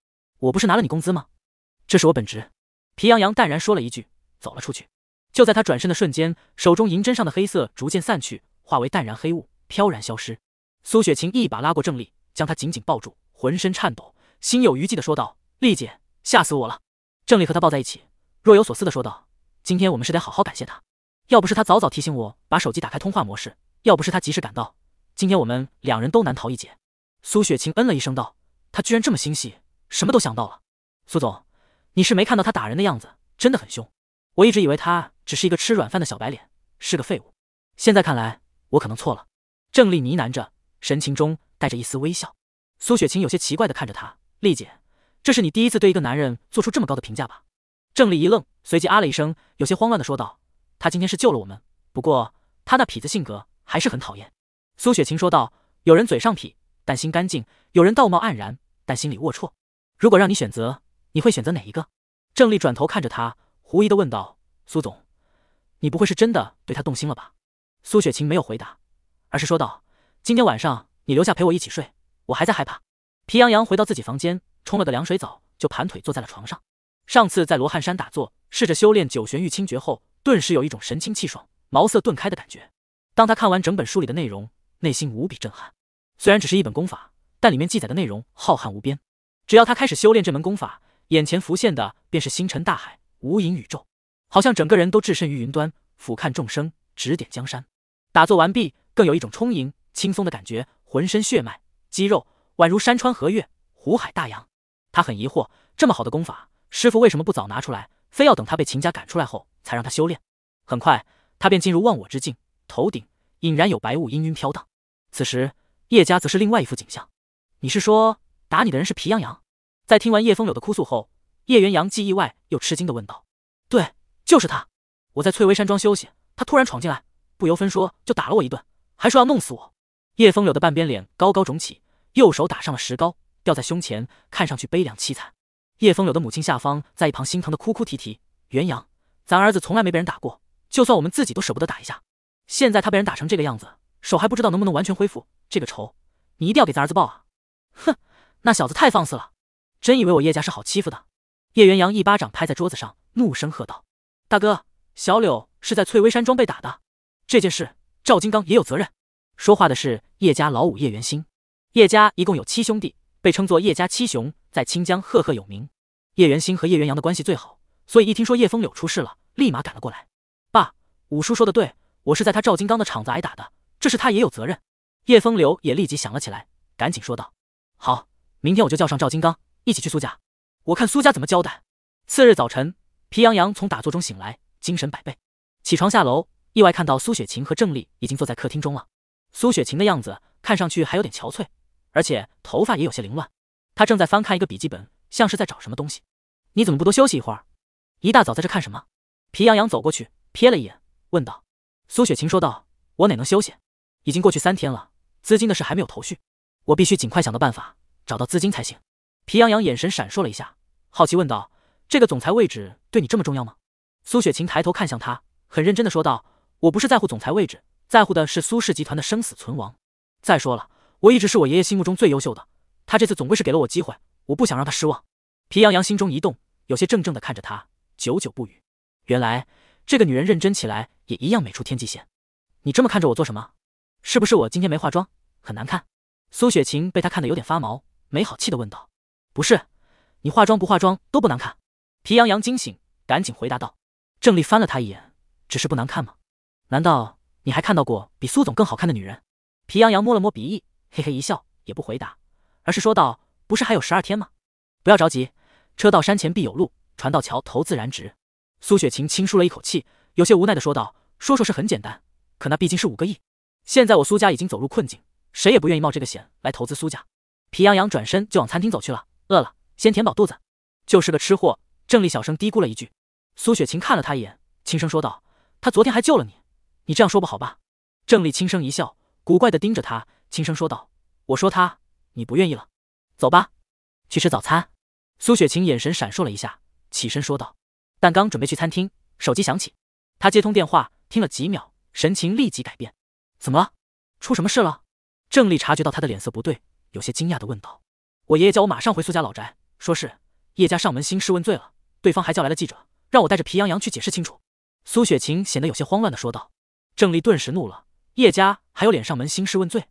S1: 我不是拿了你工资吗？这是我本职。皮洋洋淡然说了一句，走了出去。就在他转身的瞬间，手中银针上的黑色逐渐散去，化为淡然黑雾，飘然消失。苏雪晴一把拉过郑丽，将她紧紧抱住，浑身颤抖，心有余悸的说道：“丽姐，吓死我了。”郑丽和她抱在一起，若有所思的说道：“今天我们是得好好感谢他，要不是他早早提醒我把手机打开通话模式，要不是他及时赶到，今天我们两人都难逃一劫。”苏雪晴嗯了一声道：“他居然这么心细。”什么都想到了，苏总，你是没看到他打人的样子，真的很凶。我一直以为他只是一个吃软饭的小白脸，是个废物。现在看来，我可能错了。郑丽呢喃着，神情中带着一丝微笑。苏雪晴有些奇怪的看着她，丽姐，这是你第一次对一个男人做出这么高的评价吧？郑丽一愣，随即啊了一声，有些慌乱的说道：“他今天是救了我们，不过他那痞子性格还是很讨厌。”苏雪晴说道：“有人嘴上痞，但心干净；有人道貌岸然，但心里龌龊。”如果让你选择，你会选择哪一个？郑丽转头看着他，狐疑地问道：“苏总，你不会是真的对他动心了吧？”苏雪晴没有回答，而是说道：“今天晚上你留下陪我一起睡，我还在害怕。”皮洋洋回到自己房间，冲了个凉水澡，就盘腿坐在了床上。上次在罗汉山打坐，试着修炼九玄玉清诀后，顿时有一种神清气爽、茅塞顿开的感觉。当他看完整本书里的内容，内心无比震撼。虽然只是一本功法，但里面记载的内容浩瀚无边。只要他开始修炼这门功法，眼前浮现的便是星辰大海、无垠宇宙，好像整个人都置身于云端，俯瞰众生，指点江山。打坐完毕，更有一种充盈、轻松的感觉，浑身血脉、肌肉宛如山川河岳、湖海大洋。他很疑惑，这么好的功法，师傅为什么不早拿出来，非要等他被秦家赶出来后才让他修炼？很快，他便进入忘我之境，头顶隐然有白雾氤氲飘荡。此时，叶家则是另外一幅景象。你是说？打你的人是皮羊羊。在听完叶风柳的哭诉后，叶元阳既意外又吃惊的问道：“对，就是他。我在翠微山庄休息，他突然闯进来，不由分说就打了我一顿，还说要弄死我。”叶风柳的半边脸高高肿起，右手打上了石膏，吊在胸前，看上去悲凉凄惨。叶风柳的母亲夏芳在一旁心疼的哭哭啼啼：“元阳，咱儿子从来没被人打过，就算我们自己都舍不得打一下。现在他被人打成这个样子，手还不知道能不能完全恢复。这个仇，你一定要给咱儿子报啊！”哼。那小子太放肆了，真以为我叶家是好欺负的？叶元阳一巴掌拍在桌子上，怒声喝道：“大哥，小柳是在翠微山庄被打的，这件事赵金刚也有责任。”说话的是叶家老五叶元兴。叶家一共有七兄弟，被称作叶家七雄，在清江赫赫有名。叶元兴和叶元阳的关系最好，所以一听说叶风柳出事了，立马赶了过来。爸，五叔说的对，我是在他赵金刚的场子挨打的，这事他也有责任。叶风柳也立即想了起来，赶紧说道：“好。”明天我就叫上赵金刚一起去苏家，我看苏家怎么交代。次日早晨，皮洋洋从打坐中醒来，精神百倍，起床下楼，意外看到苏雪晴和郑丽已经坐在客厅中了。苏雪晴的样子看上去还有点憔悴，而且头发也有些凌乱，她正在翻看一个笔记本，像是在找什么东西。你怎么不多休息一会儿？一大早在这看什么？皮洋洋走过去瞥了一眼，问道。苏雪晴说道：“我哪能休息？已经过去三天了，资金的事还没有头绪，我必须尽快想到办法。”找到资金才行。皮洋洋眼神闪烁了一下，好奇问道：“这个总裁位置对你这么重要吗？”苏雪晴抬头看向他，很认真的说道：“我不是在乎总裁位置，在乎的是苏氏集团的生死存亡。再说了，我一直是我爷爷心目中最优秀的，他这次总归是给了我机会，我不想让他失望。”皮洋洋心中一动，有些怔怔的看着他，久久不语。原来这个女人认真起来也一样美出天际线。你这么看着我做什么？是不是我今天没化妆，很难看？苏雪晴被他看得有点发毛。没好气的问道：“不是，你化妆不化妆都不难看。”皮洋洋惊醒，赶紧回答道：“郑丽翻了他一眼，只是不难看吗？难道你还看到过比苏总更好看的女人？”皮洋洋摸了摸鼻翼，嘿嘿一笑，也不回答，而是说道：“不是还有十二天吗？不要着急，车到山前必有路，船到桥头自然直。”苏雪晴轻舒了一口气，有些无奈的说道：“说说是很简单，可那毕竟是五个亿。现在我苏家已经走入困境，谁也不愿意冒这个险来投资苏家。”皮洋洋转身就往餐厅走去了，饿了，先填饱肚子，就是个吃货。郑丽小声嘀咕了一句。苏雪晴看了他一眼，轻声说道：“他昨天还救了你，你这样说不好吧？”郑丽轻声一笑，古怪的盯着他，轻声说道：“我说他，你不愿意了？走吧，去吃早餐。”苏雪晴眼神闪烁了一下，起身说道。但刚准备去餐厅，手机响起，她接通电话，听了几秒，神情立即改变。怎么了？出什么事了？郑丽察觉到他的脸色不对。有些惊讶地问道：“我爷爷叫我马上回苏家老宅，说是叶家上门兴师问罪了，对方还叫来了记者，让我带着皮洋洋去解释清楚。”苏雪晴显得有些慌乱地说道。郑丽顿时怒了：“叶家还有脸上门兴师问罪，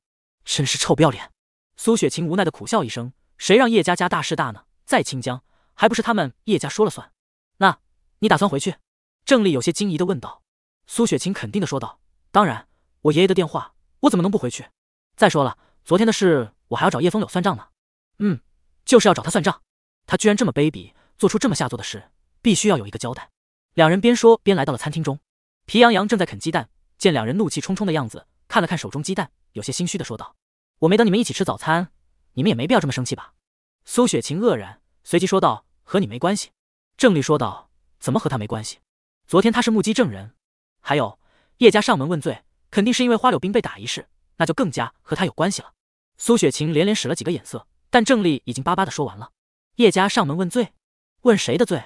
S1: 真是臭不要脸！”苏雪晴无奈地苦笑一声：“谁让叶家家大势大呢？在清江，还不是他们叶家说了算？”“那，你打算回去？”郑丽有些惊疑地问道。苏雪晴肯定地说道：“当然，我爷爷的电话，我怎么能不回去？再说了，昨天的事……”我还要找叶风柳算账呢，嗯，就是要找他算账。他居然这么卑鄙，做出这么下作的事，必须要有一个交代。两人边说边来到了餐厅中，皮洋洋正在啃鸡蛋，见两人怒气冲冲的样子，看了看手中鸡蛋，有些心虚的说道：“我没等你们一起吃早餐，你们也没必要这么生气吧？”苏雪晴愕然，随即说道：“和你没关系。”郑丽说道：“怎么和他没关系？昨天他是目击证人，还有叶家上门问罪，肯定是因为花柳冰被打一事，那就更加和他有关系了。”苏雪晴连连使了几个眼色，但郑丽已经巴巴的说完了。叶家上门问罪，问谁的罪？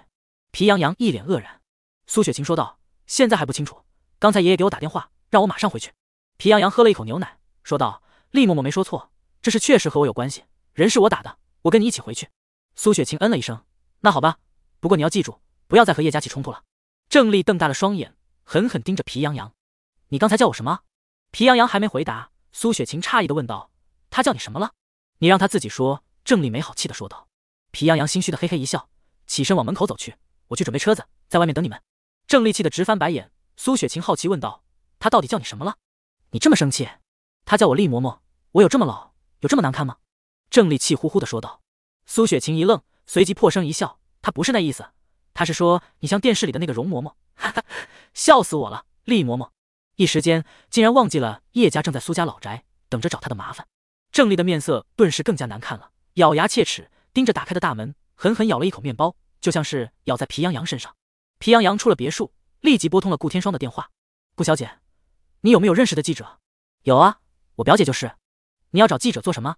S1: 皮洋洋一脸愕然。苏雪晴说道：“现在还不清楚，刚才爷爷给我打电话，让我马上回去。”皮洋洋喝了一口牛奶，说道：“厉嬷嬷没说错，这事确实和我有关系，人是我打的，我跟你一起回去。”苏雪晴嗯了一声：“那好吧，不过你要记住，不要再和叶家起冲突了。”郑丽瞪大了双眼，狠狠盯着皮洋洋：“你刚才叫我什么？”皮洋洋还没回答，苏雪晴诧异的问道。他叫你什么了？你让他自己说。”郑丽没好气的说道。皮洋洋心虚的嘿嘿一笑，起身往门口走去。“我去准备车子，在外面等你们。”郑丽气得直翻白眼。苏雪晴好奇问道：“他到底叫你什么了？你这么生气？”“他叫我丽嬷嬷，我有这么老，有这么难看吗？”郑丽气呼呼的说道。苏雪晴一愣，随即破声一笑：“他不是那意思，他是说你像电视里的那个容嬷嬷，哈哈，笑死我了，丽嬷嬷。”一时间竟然忘记了叶家正在苏家老宅等着找他的麻烦。郑丽的面色顿时更加难看了，咬牙切齿盯着打开的大门，狠狠咬了一口面包，就像是咬在皮洋洋身上。皮洋洋出了别墅，立即拨通了顾天霜的电话：“顾小姐，你有没有认识的记者？”“有啊，我表姐就是。”“你要找记者做什么？”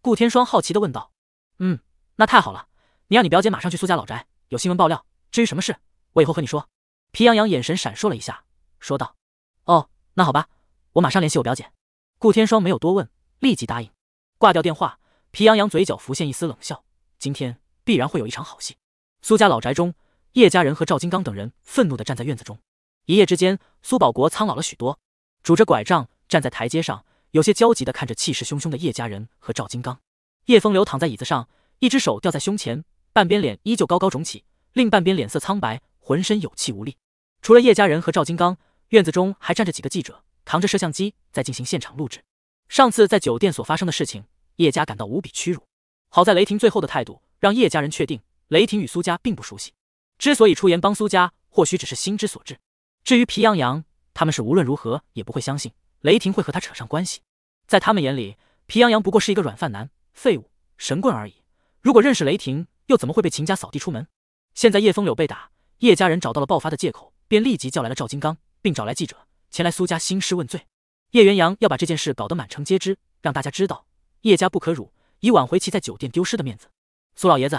S1: 顾天霜好奇的问道。“嗯，那太好了，你让你表姐马上去苏家老宅，有新闻爆料。至于什么事，我以后和你说。”皮洋洋眼神闪烁了一下，说道：“哦，那好吧，我马上联系我表姐。”顾天霜没有多问，立即答应。挂掉电话，皮洋洋嘴角浮现一丝冷笑。今天必然会有一场好戏。苏家老宅中，叶家人和赵金刚等人愤怒地站在院子中。一夜之间，苏保国苍老了许多，拄着拐杖站在台阶上，有些焦急地看着气势汹汹的叶家人和赵金刚。叶风流躺在椅子上，一只手吊在胸前，半边脸依旧高高肿起，另半边脸色苍白，浑身有气无力。除了叶家人和赵金刚，院子中还站着几个记者，扛着摄像机在进行现场录制。上次在酒店所发生的事情，叶家感到无比屈辱。好在雷霆最后的态度，让叶家人确定雷霆与苏家并不熟悉。之所以出言帮苏家，或许只是心之所至。至于皮洋洋，他们是无论如何也不会相信雷霆会和他扯上关系。在他们眼里，皮洋洋不过是一个软饭男、废物、神棍而已。如果认识雷霆，又怎么会被秦家扫地出门？现在叶风柳被打，叶家人找到了爆发的借口，便立即叫来了赵金刚，并找来记者前来苏家兴师问罪。叶元阳要把这件事搞得满城皆知，让大家知道叶家不可辱，以挽回其在酒店丢失的面子。苏老爷子，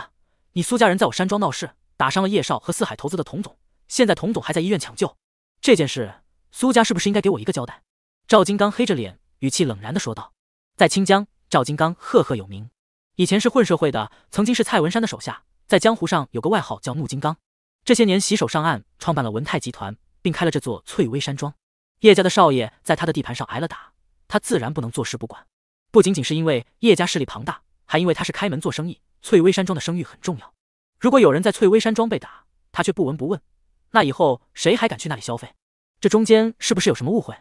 S1: 你苏家人在我山庄闹事，打伤了叶少和四海投资的童总，现在童总还在医院抢救，这件事苏家是不是应该给我一个交代？赵金刚黑着脸，语气冷然的说道。在清江，赵金刚赫赫有名，以前是混社会的，曾经是蔡文山的手下，在江湖上有个外号叫怒金刚。这些年洗手上岸，创办了文泰集团，并开了这座翠微山庄。叶家的少爷在他的地盘上挨了打，他自然不能坐视不管。不仅仅是因为叶家势力庞大，还因为他是开门做生意，翠微山庄的声誉很重要。如果有人在翠微山庄被打，他却不闻不问，那以后谁还敢去那里消费？这中间是不是有什么误会？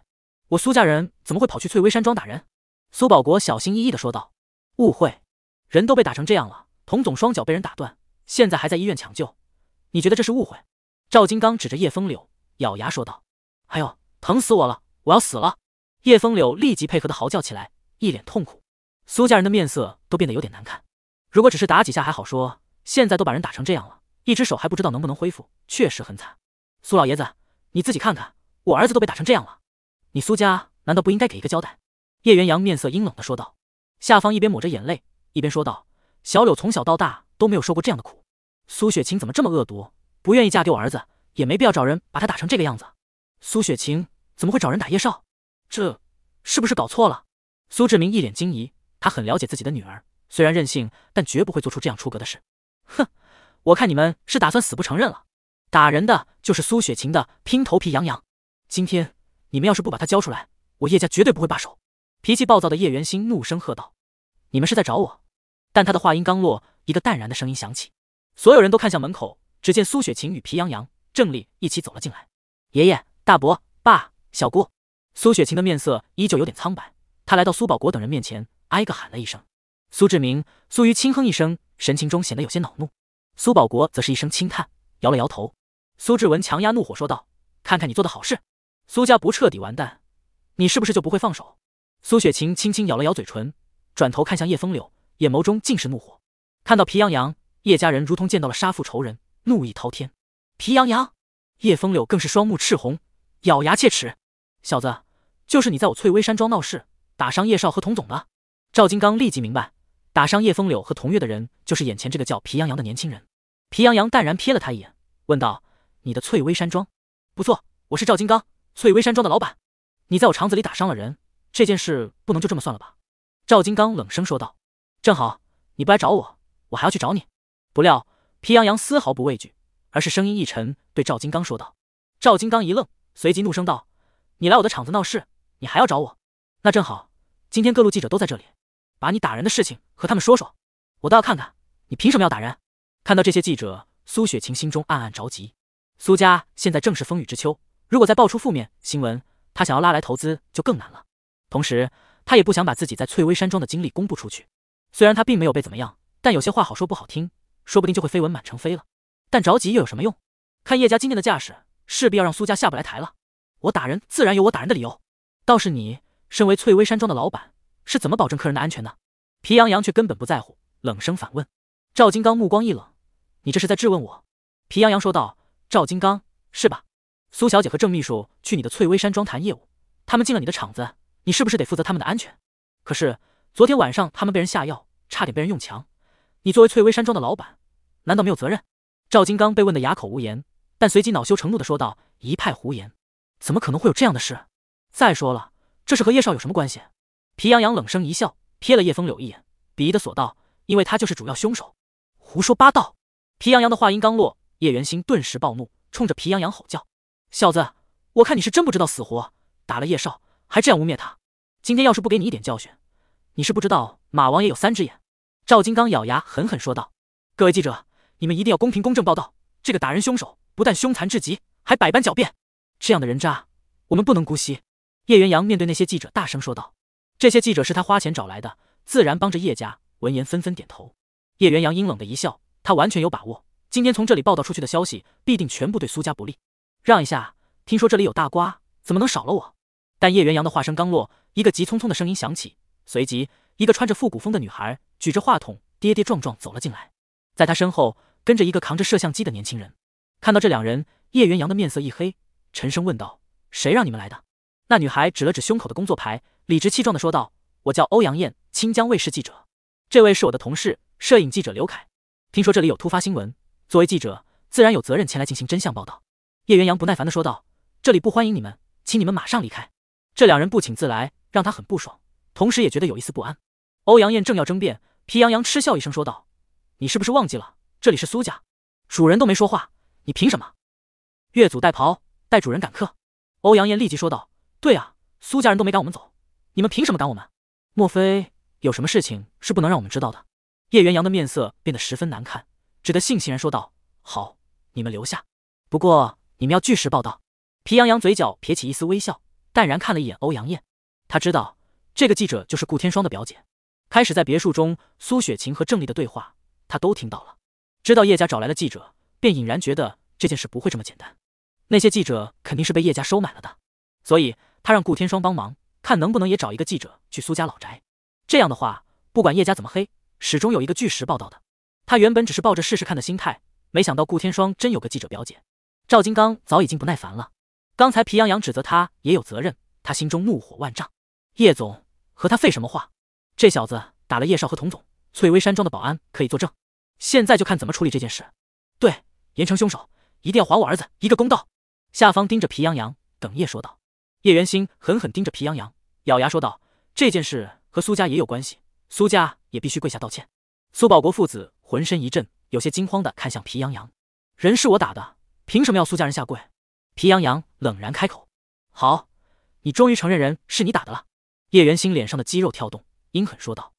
S1: 我苏家人怎么会跑去翠微山庄打人？苏保国小心翼翼地说道。误会，人都被打成这样了，童总双脚被人打断，现在还在医院抢救，你觉得这是误会？赵金刚指着叶风柳，咬牙说道。还有。疼死我了！我要死了！叶风柳立即配合的嚎叫起来，一脸痛苦。苏家人的面色都变得有点难看。如果只是打几下还好说，现在都把人打成这样了，一只手还不知道能不能恢复，确实很惨。苏老爷子，你自己看看，我儿子都被打成这样了，你苏家难道不应该给一个交代？叶元阳面色阴冷的说道。下方一边抹着眼泪，一边说道：“小柳从小到大都没有受过这样的苦，苏雪晴怎么这么恶毒，不愿意嫁给我儿子，也没必要找人把他打成这个样子。”苏雪晴怎么会找人打叶少？这是不是搞错了？苏志明一脸惊疑，他很了解自己的女儿，虽然任性，但绝不会做出这样出格的事。哼，我看你们是打算死不承认了。打人的就是苏雪晴的拼头皮杨洋。今天你们要是不把她交出来，我叶家绝对不会罢手。脾气暴躁的叶元心怒声喝道：“你们是在找我？”但他的话音刚落，一个淡然的声音响起，所有人都看向门口，只见苏雪晴与皮洋洋郑丽一起走了进来。爷爷。大伯、爸、小姑，苏雪晴的面色依旧有点苍白。她来到苏宝国等人面前，挨个喊了一声。苏志明、苏瑜轻哼一声，神情中显得有些恼怒。苏宝国则是一声轻叹，摇了摇头。苏志文强压怒火说道：“看看你做的好事，苏家不彻底完蛋，你是不是就不会放手？”苏雪晴轻轻咬了咬嘴唇，转头看向叶风柳，眼眸中尽是怒火。看到皮洋洋，叶家人如同见到了杀父仇人，怒意滔天。皮洋洋，叶风柳更是双目赤红。咬牙切齿，小子，就是你在我翠微山庄闹事，打伤叶少和童总的。赵金刚立即明白，打伤叶风柳和童月的人就是眼前这个叫皮洋洋的年轻人。皮洋洋淡然瞥了他一眼，问道：“你的翠微山庄？不错，我是赵金刚，翠微山庄的老板。你在我厂子里打伤了人，这件事不能就这么算了吧？”赵金刚冷声说道：“正好你不来找我，我还要去找你。”不料皮洋洋丝毫不畏惧，而是声音一沉，对赵金刚说道：“赵金刚一愣。”随即怒声道：“你来我的厂子闹事，你还要找我？那正好，今天各路记者都在这里，把你打人的事情和他们说说，我倒要看看你凭什么要打人。”看到这些记者，苏雪晴心中暗暗着急。苏家现在正是风雨之秋，如果再爆出负面新闻，他想要拉来投资就更难了。同时，他也不想把自己在翠微山庄的经历公布出去。虽然他并没有被怎么样，但有些话好说不好听，说不定就会绯闻满城飞了。但着急又有什么用？看叶家今天的架势。势必要让苏家下不来台了，我打人自然有我打人的理由。倒是你，身为翠微山庄的老板，是怎么保证客人的安全的？皮洋洋却根本不在乎，冷声反问。赵金刚目光一冷：“你这是在质问我？”皮洋洋说道：“赵金刚是吧？苏小姐和郑秘书去你的翠微山庄谈业务，他们进了你的厂子，你是不是得负责他们的安全？可是昨天晚上他们被人下药，差点被人用强。你作为翠微山庄的老板，难道没有责任？”赵金刚被问得哑口无言。但随即恼羞成怒的说道：“一派胡言，怎么可能会有这样的事？再说了，这是和叶少有什么关系？”皮痒痒冷声一笑，瞥了叶风柳一眼，鄙夷的索道：“因为他就是主要凶手。”胡说八道！皮洋洋的话音刚落，叶元心顿时暴怒，冲着皮洋洋吼叫：“小子，我看你是真不知道死活，打了叶少还这样污蔑他！今天要是不给你一点教训，你是不知道马王爷有三只眼！”赵金刚咬牙狠狠说道：“各位记者，你们一定要公平公正报道这个打人凶手。”不但凶残至极，还百般狡辩，这样的人渣，我们不能姑息。叶元阳面对那些记者大声说道：“这些记者是他花钱找来的，自然帮着叶家。”闻言纷纷点头。叶元阳阴冷的一笑，他完全有把握，今天从这里报道出去的消息，必定全部对苏家不利。让一下，听说这里有大瓜，怎么能少了我？但叶元阳的话声刚落，一个急匆匆的声音响起，随即一个穿着复古风的女孩举着话筒跌跌撞撞走了进来，在她身后跟着一个扛着摄像机的年轻人。看到这两人，叶元阳的面色一黑，沉声问道：“谁让你们来的？”那女孩指了指胸口的工作牌，理直气壮地说道：“我叫欧阳燕，清江卫视记者。这位是我的同事，摄影记者刘凯。听说这里有突发新闻，作为记者，自然有责任前来进行真相报道。”叶元阳不耐烦地说道：“这里不欢迎你们，请你们马上离开。”这两人不请自来，让他很不爽，同时也觉得有一丝不安。欧阳燕正要争辩，皮洋洋嗤笑一声说道：“你是不是忘记了，这里是苏家，主人都没说话。”你凭什么？越俎代庖，带主人赶客？欧阳艳立即说道：“对啊，苏家人都没赶我们走，你们凭什么赶我们？莫非有什么事情是不能让我们知道的？”叶元阳的面色变得十分难看，只得悻悻然说道：“好，你们留下，不过你们要据实报道。”皮洋洋嘴角撇起一丝微笑，淡然看了一眼欧阳艳，他知道这个记者就是顾天霜的表姐。开始在别墅中，苏雪晴和郑丽的对话，他都听到了，知道叶家找来了记者，便隐然觉得。这件事不会这么简单，那些记者肯定是被叶家收买了的，所以他让顾天霜帮忙，看能不能也找一个记者去苏家老宅。这样的话，不管叶家怎么黑，始终有一个据实报道的。他原本只是抱着试试看的心态，没想到顾天霜真有个记者表姐。赵金刚早已经不耐烦了，刚才皮洋洋指责他也有责任，他心中怒火万丈。叶总和他废什么话？这小子打了叶少和童总，翠微山庄的保安可以作证。现在就看怎么处理这件事，对，严惩凶手。一定要还我儿子一个公道！下方盯着皮洋洋，哽咽说道。叶元星狠狠盯着皮洋洋，咬牙说道：“这件事和苏家也有关系，苏家也必须跪下道歉。”苏保国父子浑身一震，有些惊慌的看向皮洋洋：“人是我打的，凭什么要苏家人下跪？”皮洋洋冷然开口：“好，你终于承认人是你打的了。”叶元星脸上的肌肉跳动，阴狠说道：“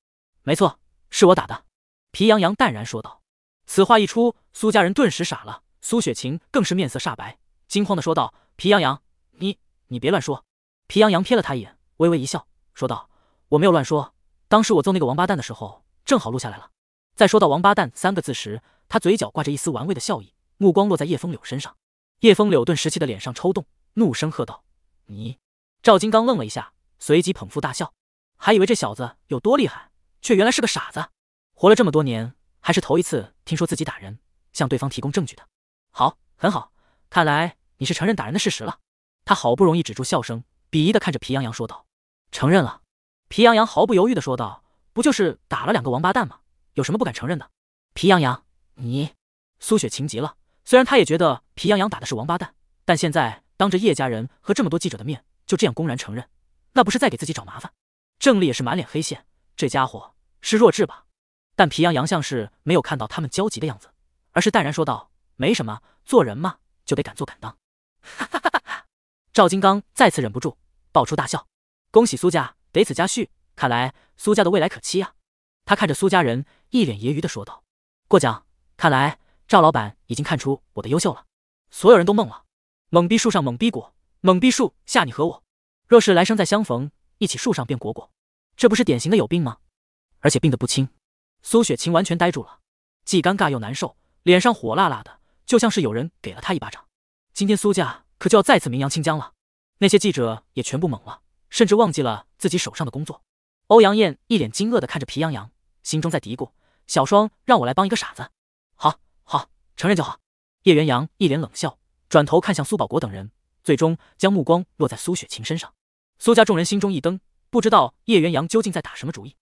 S1: 没错，是我打的。”皮洋洋淡然说道。此话一出，苏家人顿时傻了。苏雪晴更是面色煞白，惊慌的说道：“皮洋洋，你你别乱说！”皮洋洋瞥了她一眼，微微一笑，说道：“我没有乱说。当时我揍那个王八蛋的时候，正好录下来了。”在说到“王八蛋”三个字时，他嘴角挂着一丝玩味的笑意，目光落在叶风柳身上。叶风柳顿时气得脸上抽动，怒声喝道：“你！”赵金刚愣了一下，随即捧腹大笑，还以为这小子有多厉害，却原来是个傻子。活了这么多年，还是头一次听说自己打人，向对方提供证据的。好，很好，看来你是承认打人的事实了。他好不容易止住笑声，鄙夷的看着皮洋洋说道：“承认了。”皮洋洋毫不犹豫的说道：“不就是打了两个王八蛋吗？有什么不敢承认的？”皮洋洋，你苏雪晴急了。虽然他也觉得皮洋洋打的是王八蛋，但现在当着叶家人和这么多记者的面就这样公然承认，那不是在给自己找麻烦？郑丽也是满脸黑线，这家伙是弱智吧？但皮洋洋像是没有看到他们焦急的样子，而是淡然说道。没什么，做人嘛，就得敢做敢当。哈哈哈哈哈！赵金刚再次忍不住爆出大笑。恭喜苏家得此佳婿，看来苏家的未来可期啊！他看着苏家人，一脸揶揄的说道：“过奖，看来赵老板已经看出我的优秀了。”所有人都懵了，懵逼树上懵逼果，懵逼树下你和我，若是来生再相逢，一起树上变果果，这不是典型的有病吗？而且病得不轻。苏雪晴完全呆住了，既尴尬又难受，脸上火辣辣的。就像是有人给了他一巴掌，今天苏家可就要再次名扬清江了。那些记者也全部懵了，甚至忘记了自己手上的工作。欧阳燕一脸惊愕地看着皮洋洋，心中在嘀咕：“小双让我来帮一个傻子。”好好承认就好。叶元阳一脸冷笑，转头看向苏保国等人，最终将目光落在苏雪晴身上。苏家众人心中一噔，不知道叶元阳究竟在打什么主意。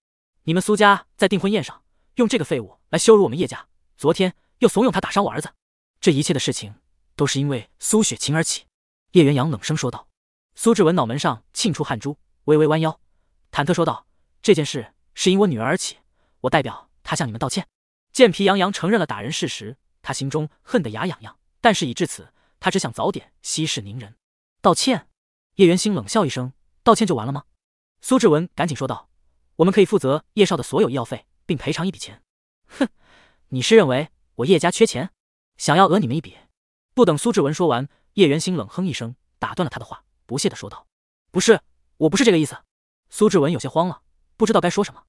S1: 你们苏家在订婚宴上用这个废物来羞辱我们叶家，昨天又怂恿他打伤我儿子。这一切的事情都是因为苏雪晴而起，叶元阳冷声说道。苏志文脑门上沁出汗珠，微微弯腰，忐忑说道：“这件事是因我女儿而起，我代表她向你们道歉。”见皮洋洋承认了打人事实，他心中恨得牙痒痒，但事已至此，他只想早点息事宁人。道歉？叶元星冷笑一声：“道歉就完了吗？”苏志文赶紧说道：“我们可以负责叶少的所有医药费，并赔偿一笔钱。”哼，你是认为我叶家缺钱？想要讹你们一笔，不等苏志文说完，叶元星冷哼一声，打断了他的话，不屑的说道：“不是，我不是这个意思。”苏志文有些慌了，不知道该说什么。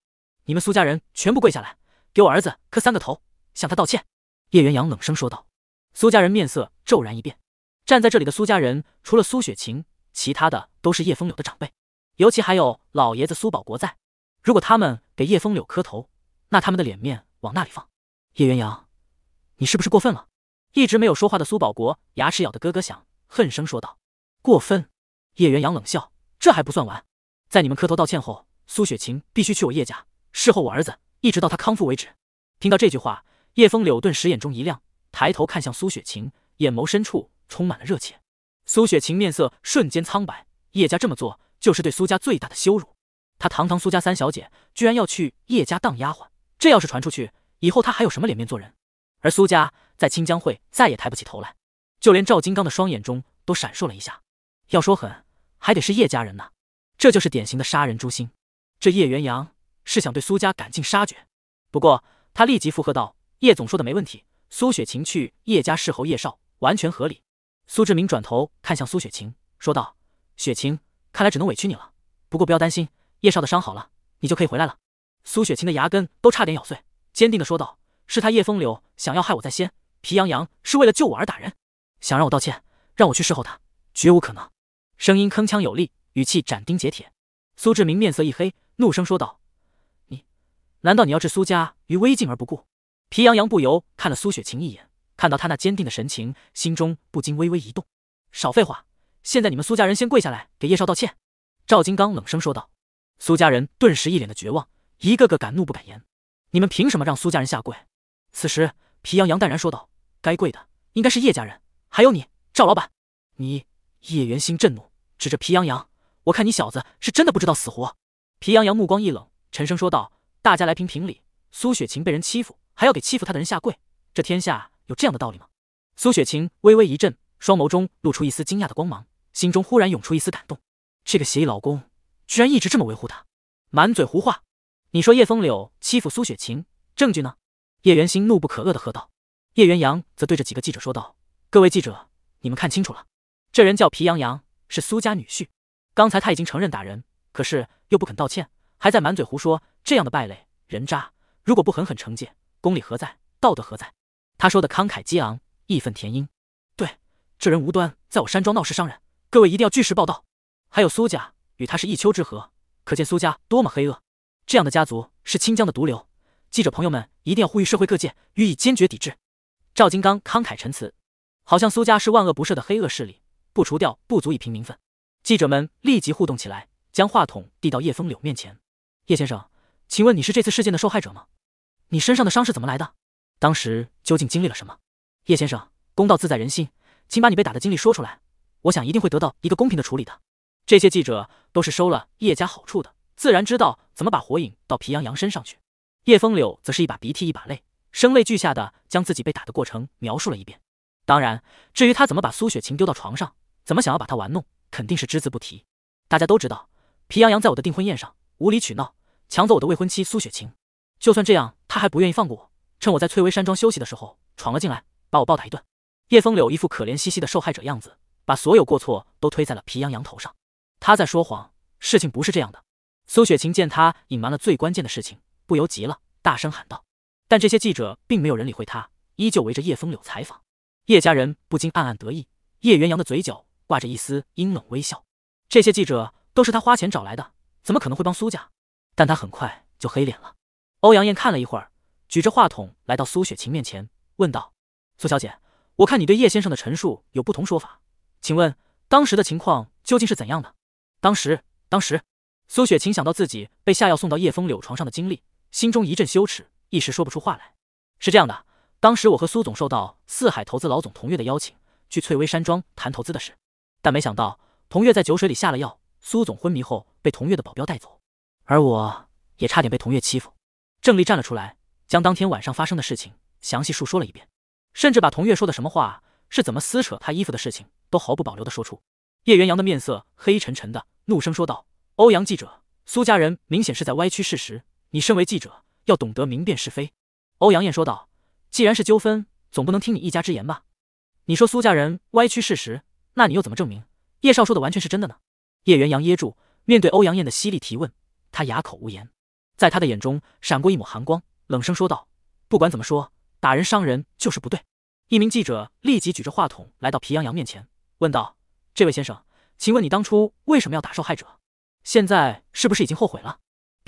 S1: 你们苏家人全部跪下来，给我儿子磕三个头，向他道歉。”叶元阳冷声说道。苏家人面色骤然一变，站在这里的苏家人，除了苏雪晴，其他的都是叶风柳的长辈，尤其还有老爷子苏宝国在。如果他们给叶风柳磕头，那他们的脸面往那里放？叶元阳，你是不是过分了？一直没有说话的苏保国牙齿咬得咯咯响，恨声说道：“过分！”叶元阳冷笑：“这还不算完，在你们磕头道歉后，苏雪晴必须去我叶家侍候我儿子，一直到他康复为止。”听到这句话，叶枫柳顿时眼中一亮，抬头看向苏雪晴，眼眸深处充满了热切。苏雪晴面色瞬间苍白。叶家这么做就是对苏家最大的羞辱，她堂堂苏家三小姐，居然要去叶家当丫鬟，这要是传出去，以后她还有什么脸面做人？而苏家。在清江会再也抬不起头来，就连赵金刚的双眼中都闪烁了一下。要说狠，还得是叶家人呢。这就是典型的杀人诛心。这叶元阳是想对苏家赶尽杀绝。不过他立即附和道：“叶总说的没问题，苏雪晴去叶家侍候叶少完全合理。”苏志明转头看向苏雪晴，说道：“雪晴，看来只能委屈你了。不过不要担心，叶少的伤好了，你就可以回来了。”苏雪晴的牙根都差点咬碎，坚定地说道：“是他叶风流想要害我在先。”皮洋洋是为了救我而打人，想让我道歉，让我去侍候他，绝无可能。声音铿锵有力，语气斩钉截铁。苏志明面色一黑，怒声说道：“你难道你要置苏家于危境而不顾？”皮洋洋不由看了苏雪晴一眼，看到他那坚定的神情，心中不禁微微一动。少废话，现在你们苏家人先跪下来给叶少道歉。”赵金刚冷声说道。苏家人顿时一脸的绝望，一个个敢怒不敢言。你们凭什么让苏家人下跪？此时。皮洋洋淡然说道：“该跪的应该是叶家人，还有你，赵老板。”你叶元心震怒，指着皮洋洋：“我看你小子是真的不知道死活。”皮洋洋目光一冷，沉声说道：“大家来评评理，苏雪晴被人欺负，还要给欺负她的人下跪，这天下有这样的道理吗？”苏雪晴微微一震，双眸中露出一丝惊讶的光芒，心中忽然涌出一丝感动。这个协议老公居然一直这么维护她，满嘴胡话。你说叶风柳欺负苏雪晴，证据呢？叶元心怒不可遏地喝道：“叶元阳则对着几个记者说道：‘各位记者，你们看清楚了，这人叫皮洋洋，是苏家女婿。刚才他已经承认打人，可是又不肯道歉，还在满嘴胡说。这样的败类、人渣，如果不狠狠惩戒，公理何在？道德何在？’他说的慷慨激昂，义愤填膺。对，这人无端在我山庄闹事伤人，各位一定要据实报道。还有苏家与他是一丘之貉，可见苏家多么黑恶。这样的家族是清江的毒瘤。”记者朋友们一定要呼吁社会各界予以坚决抵制。赵金刚慷慨陈词，好像苏家是万恶不赦的黑恶势力，不除掉不足以平民愤。记者们立即互动起来，将话筒递到叶风柳面前。叶先生，请问你是这次事件的受害者吗？你身上的伤是怎么来的？当时究竟经历了什么？叶先生，公道自在人心，请把你被打的经历说出来，我想一定会得到一个公平的处理的。这些记者都是收了叶家好处的，自然知道怎么把火引到皮洋洋身上去。叶风柳则是一把鼻涕一把泪，声泪俱下的将自己被打的过程描述了一遍。当然，至于他怎么把苏雪晴丢到床上，怎么想要把她玩弄，肯定是只字不提。大家都知道，皮洋洋在我的订婚宴上无理取闹，抢走我的未婚妻苏雪晴。就算这样，他还不愿意放过我，趁我在翠微山庄休息的时候闯了进来，把我暴打一顿。叶风柳一副可怜兮兮的受害者样子，把所有过错都推在了皮洋洋头上。他在说谎，事情不是这样的。苏雪晴见他隐瞒了最关键的事情。不由急了，大声喊道：“但这些记者并没有人理会他，依旧围着叶风柳采访。”叶家人不禁暗暗得意，叶元阳的嘴角挂着一丝阴冷微笑。这些记者都是他花钱找来的，怎么可能会帮苏家？但他很快就黑脸了。欧阳艳看了一会儿，举着话筒来到苏雪晴面前，问道：“苏小姐，我看你对叶先生的陈述有不同说法，请问当时的情况究竟是怎样的？”当时，当时，苏雪晴想到自己被下药送到叶风柳床上的经历。心中一阵羞耻，一时说不出话来。是这样的，当时我和苏总受到四海投资老总童月的邀请，去翠微山庄谈投资的事，但没想到童月在酒水里下了药，苏总昏迷后被童月的保镖带走，而我也差点被童月欺负。郑丽站了出来，将当天晚上发生的事情详细述说了一遍，甚至把童月说的什么话，是怎么撕扯他衣服的事情，都毫不保留的说出。叶元阳的面色黑沉沉的，怒声说道：“欧阳记者，苏家人明显是在歪曲事实。”你身为记者，要懂得明辨是非。”欧阳燕说道，“既然是纠纷，总不能听你一家之言吧？你说苏家人歪曲事实，那你又怎么证明叶少说的完全是真的呢？”叶元阳噎住，面对欧阳燕的犀利提问，他哑口无言。在他的眼中闪过一抹寒光，冷声说道：“不管怎么说，打人伤人就是不对。”一名记者立即举着话筒来到皮洋洋面前，问道：“这位先生，请问你当初为什么要打受害者？现在是不是已经后悔了？”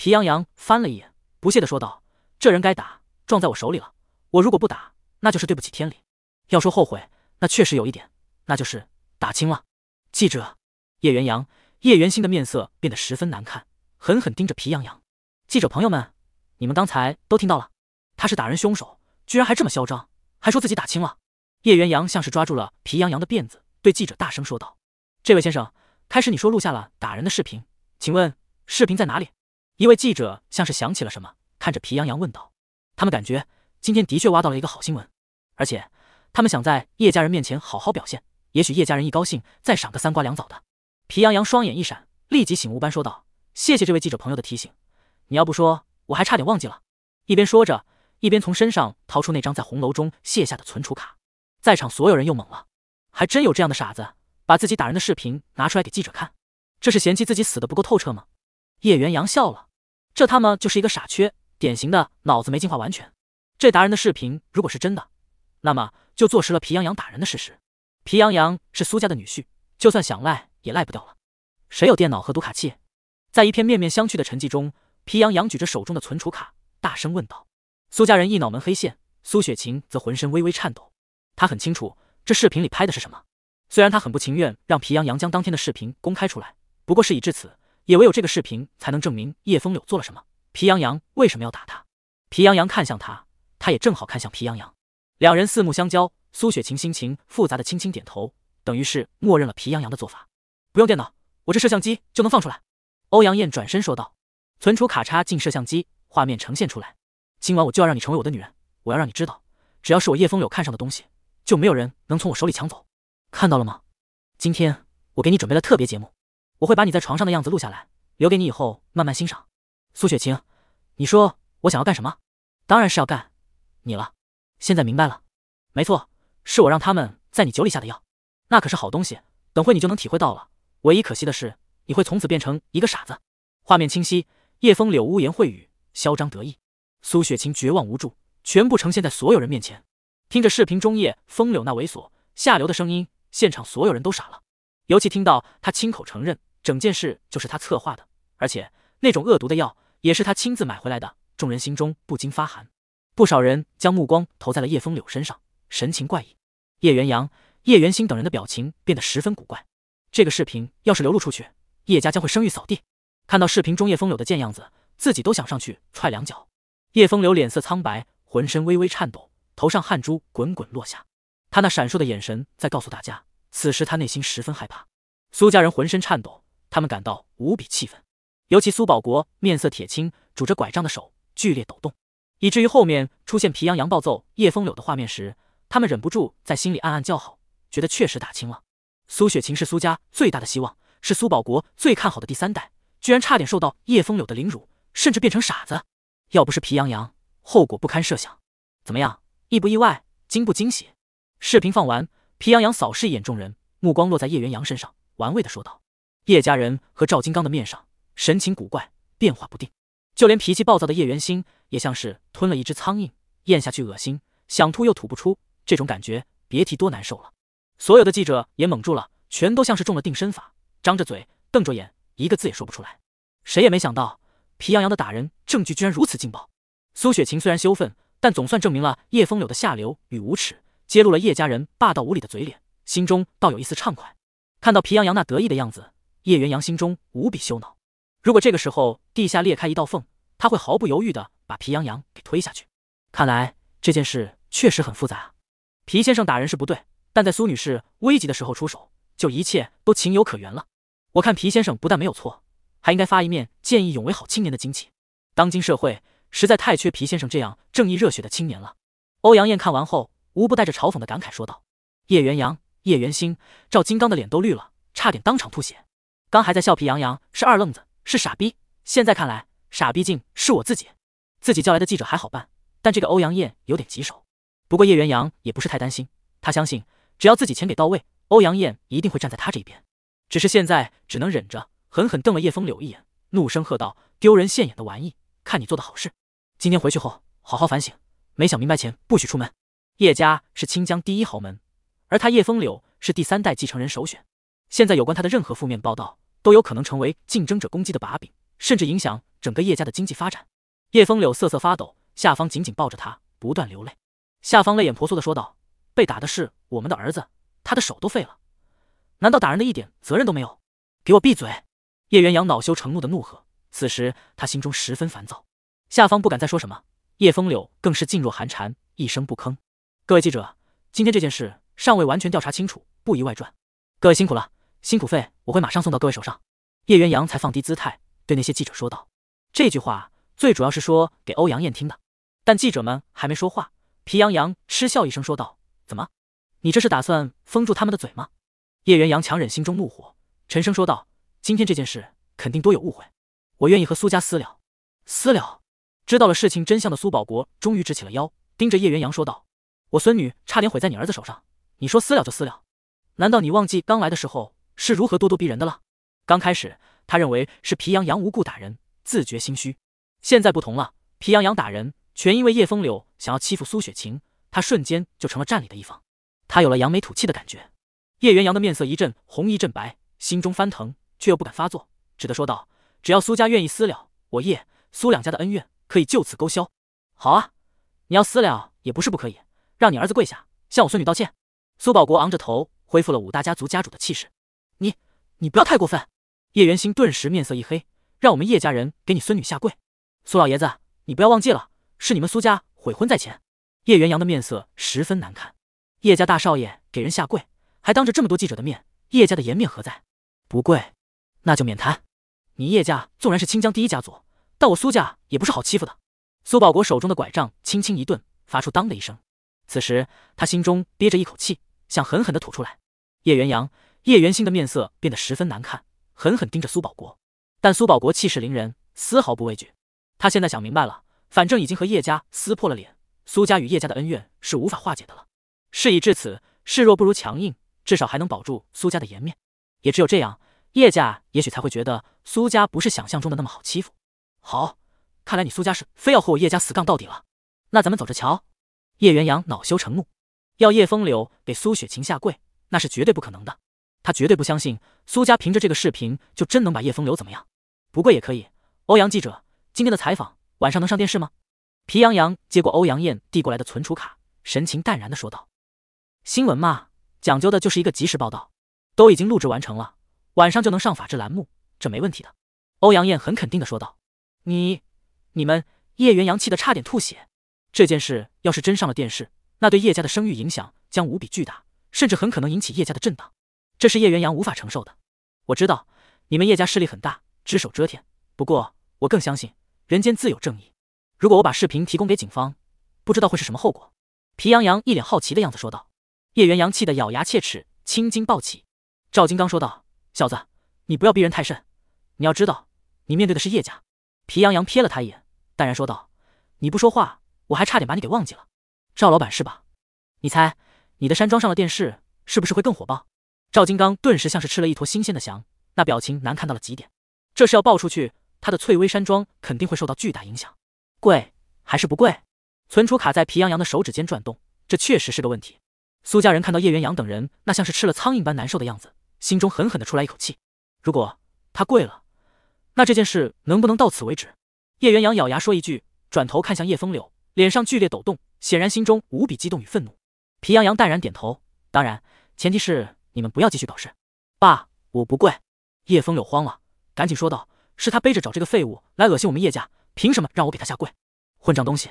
S1: 皮洋洋翻了一眼，不屑地说道：“这人该打，撞在我手里了。我如果不打，那就是对不起天理。要说后悔，那确实有一点，那就是打轻了。”记者叶元阳、叶元星的面色变得十分难看，狠狠盯着皮洋洋。记者朋友们，你们刚才都听到了，他是打人凶手，居然还这么嚣张，还说自己打轻了。叶元阳像是抓住了皮洋洋的辫子，对记者大声说道：“这位先生，开始你说录下了打人的视频，请问视频在哪里？”一位记者像是想起了什么，看着皮洋洋问道：“他们感觉今天的确挖到了一个好新闻，而且他们想在叶家人面前好好表现，也许叶家人一高兴，再赏个三瓜两枣的。”皮洋洋双眼一闪，立即醒悟般说道：“谢谢这位记者朋友的提醒，你要不说，我还差点忘记了。”一边说着，一边从身上掏出那张在红楼中卸下的存储卡。在场所有人又懵了，还真有这样的傻子，把自己打人的视频拿出来给记者看，这是嫌弃自己死的不够透彻吗？叶元阳笑了。这他妈就是一个傻缺，典型的脑子没进化完全。这达人的视频如果是真的，那么就坐实了皮羊羊打人的事实。皮羊羊是苏家的女婿，就算想赖也赖不掉了。谁有电脑和读卡器？在一片面面相觑的沉寂中，皮洋洋举着手中的存储卡，大声问道。苏家人一脑门黑线，苏雪晴则浑身微微颤抖。他很清楚这视频里拍的是什么，虽然他很不情愿让皮洋洋将当天的视频公开出来，不过事已至此。也唯有这个视频才能证明叶风柳做了什么。皮洋洋为什么要打他？皮洋洋看向他，他也正好看向皮洋洋，两人四目相交。苏雪晴心情复杂的轻轻点头，等于是默认了皮洋洋的做法。不用电脑，我这摄像机就能放出来。欧阳燕转身说道：“存储卡插进摄像机，画面呈现出来。今晚我就要让你成为我的女人，我要让你知道，只要是我叶风柳看上的东西，就没有人能从我手里抢走。看到了吗？今天我给你准备了特别节目。”我会把你在床上的样子录下来，留给你以后慢慢欣赏。苏雪晴，你说我想要干什么？当然是要干你了。现在明白了？没错，是我让他们在你酒里下的药，那可是好东西，等会你就能体会到了。唯一可惜的是，你会从此变成一个傻子。画面清晰，叶风柳污言秽语，嚣张得意。苏雪晴绝望无助，全部呈现在所有人面前。听着视频中叶风柳那猥琐下流的声音，现场所有人都傻了，尤其听到他亲口承认。整件事就是他策划的，而且那种恶毒的药也是他亲自买回来的。众人心中不禁发寒，不少人将目光投在了叶风柳身上，神情怪异。叶元阳、叶元星等人的表情变得十分古怪。这个视频要是流露出去，叶家将会声誉扫地。看到视频中叶风柳的贱样子，自己都想上去踹两脚。叶风柳脸色苍白，浑身微微颤抖，头上汗珠滚滚落下。他那闪烁的眼神在告诉大家，此时他内心十分害怕。苏家人浑身颤抖。他们感到无比气愤，尤其苏保国面色铁青，拄着拐杖的手剧烈抖动，以至于后面出现皮洋洋暴揍叶风柳的画面时，他们忍不住在心里暗暗叫好，觉得确实打轻了。苏雪晴是苏家最大的希望，是苏保国最看好的第三代，居然差点受到叶风柳的凌辱，甚至变成傻子。要不是皮洋洋，后果不堪设想。怎么样，意不意外，惊不惊喜？视频放完，皮洋洋扫视一眼众人，目光落在叶元阳身上，玩味的说道。叶家人和赵金刚的面上神情古怪，变化不定。就连脾气暴躁的叶元星，也像是吞了一只苍蝇，咽下去恶心，想吐又吐不出，这种感觉别提多难受了。所有的记者也懵住了，全都像是中了定身法，张着嘴，瞪着眼，一个字也说不出来。谁也没想到，皮洋洋的打人证据居然如此劲爆。苏雪晴虽然羞愤，但总算证明了叶风柳的下流与无耻，揭露了叶家人霸道无理的嘴脸，心中倒有一丝畅快。看到皮洋洋那得意的样子。叶元阳心中无比羞恼，如果这个时候地下裂开一道缝，他会毫不犹豫的把皮洋洋给推下去。看来这件事确实很复杂啊！皮先生打人是不对，但在苏女士危急的时候出手，就一切都情有可原了。我看皮先生不但没有错，还应该发一面见义勇为好青年的精气。当今社会实在太缺皮先生这样正义热血的青年了。欧阳艳看完后，无不带着嘲讽的感慨说道：“叶元阳、叶元兴、赵金刚的脸都绿了，差点当场吐血。”刚还在笑皮洋洋是二愣子是傻逼，现在看来傻逼竟是我自己。自己叫来的记者还好办，但这个欧阳燕有点棘手。不过叶元阳也不是太担心，他相信只要自己钱给到位，欧阳燕一定会站在他这一边。只是现在只能忍着，狠狠瞪了叶风柳一眼，怒声喝道：“丢人现眼的玩意，看你做的好事！今天回去后好好反省，没想明白前不许出门。”叶家是清江第一豪门，而他叶风柳是第三代继承人首选。现在有关他的任何负面报道。都有可能成为竞争者攻击的把柄，甚至影响整个叶家的经济发展。叶风柳瑟瑟发抖，下方紧紧抱着他，不断流泪。下方泪眼婆娑的说道：“被打的是我们的儿子，他的手都废了，难道打人的一点责任都没有？”给我闭嘴！叶元阳恼羞成怒的怒喝。此时他心中十分烦躁，下方不敢再说什么，叶风柳更是噤若寒蝉，一声不吭。各位记者，今天这件事尚未完全调查清楚，不宜外传。各位辛苦了。辛苦费我会马上送到各位手上，叶元阳才放低姿态对那些记者说道。这句话最主要是说给欧阳燕听的，但记者们还没说话，皮洋洋嗤笑一声说道：“怎么，你这是打算封住他们的嘴吗？”叶元阳强忍心中怒火，沉声说道：“今天这件事肯定多有误会，我愿意和苏家私了。”私了，知道了事情真相的苏宝国终于直起了腰，盯着叶元阳说道：“我孙女差点毁在你儿子手上，你说私了就私了，难道你忘记刚来的时候？”是如何咄咄逼人的了？刚开始，他认为是皮洋洋无故打人，自觉心虚。现在不同了，皮洋洋打人全因为叶风柳想要欺负苏雪晴，他瞬间就成了站理的一方，他有了扬眉吐气的感觉。叶元阳的面色一阵红一阵白，心中翻腾，却又不敢发作，只得说道：“只要苏家愿意私了，我叶苏两家的恩怨可以就此勾销。”好啊，你要私了也不是不可以，让你儿子跪下向我孙女道歉。”苏保国昂着头，恢复了五大家族家主的气势。你，你不要太过分！叶元星顿时面色一黑，让我们叶家人给你孙女下跪。苏老爷子，你不要忘记了，是你们苏家悔婚在前。叶元阳的面色十分难看，叶家大少爷给人下跪，还当着这么多记者的面，叶家的颜面何在？不跪，那就免谈。你叶家纵然是清江第一家族，但我苏家也不是好欺负的。苏保国手中的拐杖轻轻一顿，发出当的一声。此时他心中憋着一口气，想狠狠的吐出来。叶元阳。叶元星的面色变得十分难看，狠狠盯着苏保国，但苏保国气势凌人，丝毫不畏惧。他现在想明白了，反正已经和叶家撕破了脸，苏家与叶家的恩怨是无法化解的了。事已至此，示弱不如强硬，至少还能保住苏家的颜面。也只有这样，叶家也许才会觉得苏家不是想象中的那么好欺负。好，看来你苏家是非要和我叶家死杠到底了，那咱们走着瞧。叶元阳恼羞成怒，要叶风流给苏雪晴下跪，那是绝对不可能的。他绝对不相信苏家凭着这个视频就真能把叶风流怎么样，不过也可以。欧阳记者今天的采访晚上能上电视吗？皮洋洋接过欧阳燕递过来的存储卡，神情淡然的说道：“新闻嘛，讲究的就是一个及时报道，都已经录制完成了，晚上就能上法制栏目，这没问题的。”欧阳燕很肯定的说道：“你、你们……”叶元阳气得差点吐血。这件事要是真上了电视，那对叶家的声誉影响将无比巨大，甚至很可能引起叶家的震荡。这是叶元阳无法承受的。我知道你们叶家势力很大，只手遮天。不过我更相信人间自有正义。如果我把视频提供给警方，不知道会是什么后果。皮洋洋一脸好奇的样子说道。叶元阳气得咬牙切齿，青筋暴起。赵金刚说道：“小子，你不要逼人太甚。你要知道，你面对的是叶家。”皮洋洋瞥了他一眼，淡然说道：“你不说话，我还差点把你给忘记了。赵老板是吧？你猜，你的山庄上了电视，是不是会更火爆？”赵金刚顿时像是吃了一坨新鲜的翔，那表情难看到了极点。这是要爆出去，他的翠微山庄肯定会受到巨大影响。贵还是不贵？存储卡在皮洋洋的手指间转动，这确实是个问题。苏家人看到叶元阳等人那像是吃了苍蝇般难受的样子，心中狠狠地出来一口气。如果他贵了，那这件事能不能到此为止？叶元阳咬牙说一句，转头看向叶风柳，脸上剧烈抖动，显然心中无比激动与愤怒。皮洋洋淡然点头，当然，前提是。你们不要继续搞事！爸，我不跪！叶风柳慌了，赶紧说道：“是他背着找这个废物来恶心我们叶家，凭什么让我给他下跪？混账东西，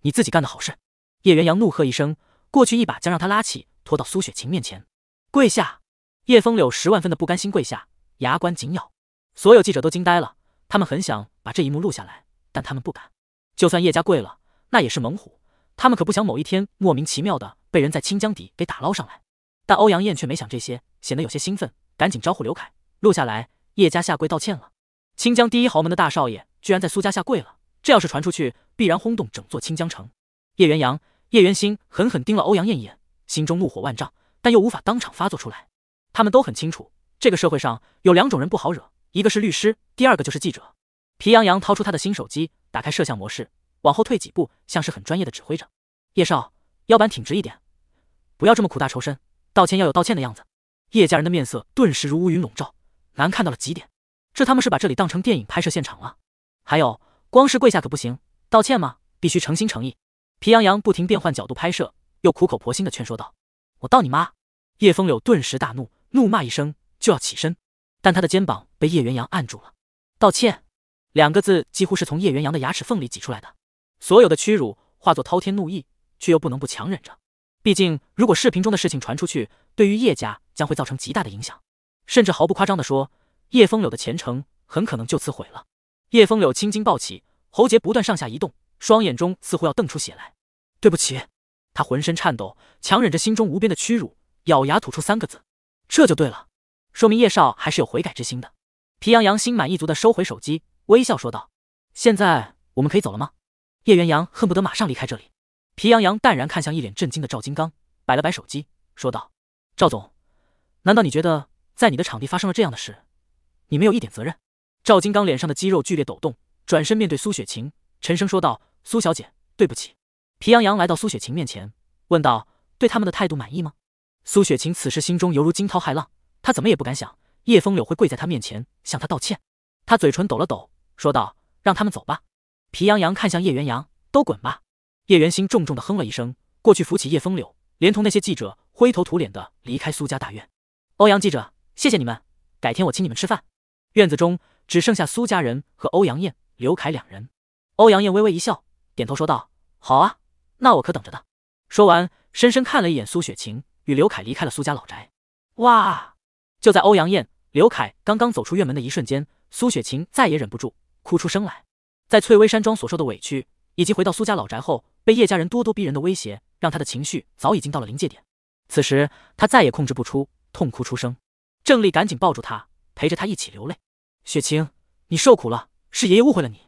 S1: 你自己干的好事！”叶元阳怒喝一声，过去一把将让他拉起，拖到苏雪晴面前，跪下。叶风柳十万分的不甘心跪下，牙关紧咬。所有记者都惊呆了，他们很想把这一幕录下来，但他们不敢。就算叶家跪了，那也是猛虎，他们可不想某一天莫名其妙的被人在清江底给打捞上来。但欧阳燕却没想这些，显得有些兴奋，赶紧招呼刘凯录下来。叶家下跪道歉了，清江第一豪门的大少爷居然在苏家下跪了，这要是传出去，必然轰动整座清江城。叶元阳、叶元星狠狠盯了欧阳燕一眼，心中怒火万丈，但又无法当场发作出来。他们都很清楚，这个社会上有两种人不好惹，一个是律师，第二个就是记者。皮洋洋掏出他的新手机，打开摄像模式，往后退几步，像是很专业的指挥着：“叶少，腰板挺直一点，不要这么苦大仇深。”道歉要有道歉的样子，叶家人的面色顿时如乌云笼罩，难看到了极点。这他们是把这里当成电影拍摄现场了？还有，光是跪下可不行，道歉吗？必须诚心诚意。皮洋洋不停变换角度拍摄，又苦口婆心的劝说道：“我道你妈！”叶风柳顿时大怒，怒骂一声就要起身，但他的肩膀被叶元阳按住了。道歉两个字几乎是从叶元阳的牙齿缝里挤出来的，所有的屈辱化作滔天怒意，却又不能不强忍着。毕竟，如果视频中的事情传出去，对于叶家将会造成极大的影响，甚至毫不夸张地说，叶风柳的前程很可能就此毁了。叶风柳青筋暴起，喉结不断上下移动，双眼中似乎要瞪出血来。对不起，他浑身颤抖，强忍着心中无边的屈辱，咬牙吐出三个字：“这就对了。”说明叶少还是有悔改之心的。皮洋洋心满意足地收回手机，微笑说道：“现在我们可以走了吗？”叶元阳恨不得马上离开这里。皮洋洋淡然看向一脸震惊的赵金刚，摆了摆手机，说道：“赵总，难道你觉得在你的场地发生了这样的事，你没有一点责任？”赵金刚脸上的肌肉剧烈抖动，转身面对苏雪晴，沉声说道：“苏小姐，对不起。”皮洋洋来到苏雪晴面前，问道：“对他们的态度满意吗？”苏雪晴此时心中犹如惊涛骇浪，她怎么也不敢想叶风柳会跪在她面前向她道歉。她嘴唇抖了抖，说道：“让他们走吧。”皮洋洋看向叶元阳：“都滚吧。”叶元星重重地哼了一声，过去扶起叶风柳，连同那些记者灰头土脸的离开苏家大院。欧阳记者，谢谢你们，改天我请你们吃饭。院子中只剩下苏家人和欧阳燕、刘凯两人。欧阳燕微微一笑，点头说道：“好啊，那我可等着的。”说完，深深看了一眼苏雪晴，与刘凯离开了苏家老宅。哇！就在欧阳燕、刘凯刚刚走出院门的一瞬间，苏雪晴再也忍不住，哭出声来。在翠微山庄所受的委屈，以及回到苏家老宅后。被叶家人咄咄逼人的威胁，让他的情绪早已经到了临界点，此时他再也控制不出，痛哭出声。郑丽赶紧抱住他，陪着她一起流泪。雪晴，你受苦了，是爷爷误会了你。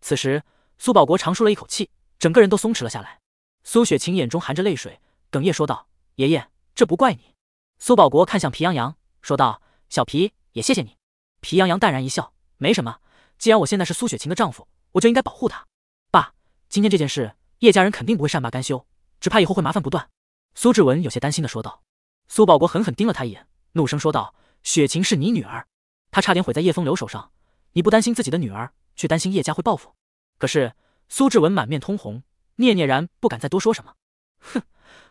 S1: 此时，苏宝国长舒了一口气，整个人都松弛了下来。苏雪晴眼中含着泪水，哽咽说道：“爷爷，这不怪你。”苏宝国看向皮洋洋，说道：“小皮，也谢谢你。”皮洋洋淡然一笑，没什么。既然我现在是苏雪晴的丈夫，我就应该保护她。爸，今天这件事。叶家人肯定不会善罢甘休，只怕以后会麻烦不断。苏志文有些担心的说道。苏保国狠狠盯了他一眼，怒声说道：“雪晴是你女儿，她差点毁在叶风流手上，你不担心自己的女儿，却担心叶家会报复？”可是苏志文满面通红，念念然不敢再多说什么。哼，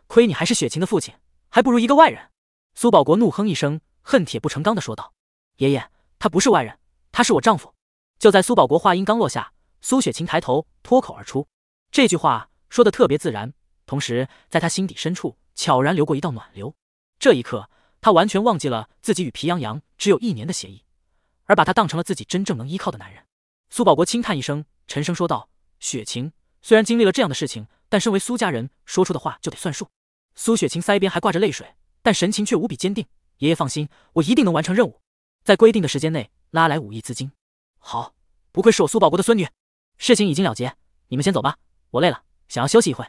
S1: 亏你还是雪晴的父亲，还不如一个外人。苏保国怒哼一声，恨铁不成钢的说道：“爷爷，他不是外人，他是我丈夫。”就在苏保国话音刚落下，苏雪晴抬头脱口而出。这句话说的特别自然，同时在他心底深处悄然流过一道暖流。这一刻，他完全忘记了自己与皮洋洋只有一年的协议，而把他当成了自己真正能依靠的男人。苏保国轻叹一声，沉声说道：“雪晴，虽然经历了这样的事情，但身为苏家人，说出的话就得算数。”苏雪晴腮边还挂着泪水，但神情却无比坚定：“爷爷放心，我一定能完成任务，在规定的时间内拉来五亿资金。”好，不愧是我苏保国的孙女。事情已经了结，你们先走吧。我累了，想要休息一会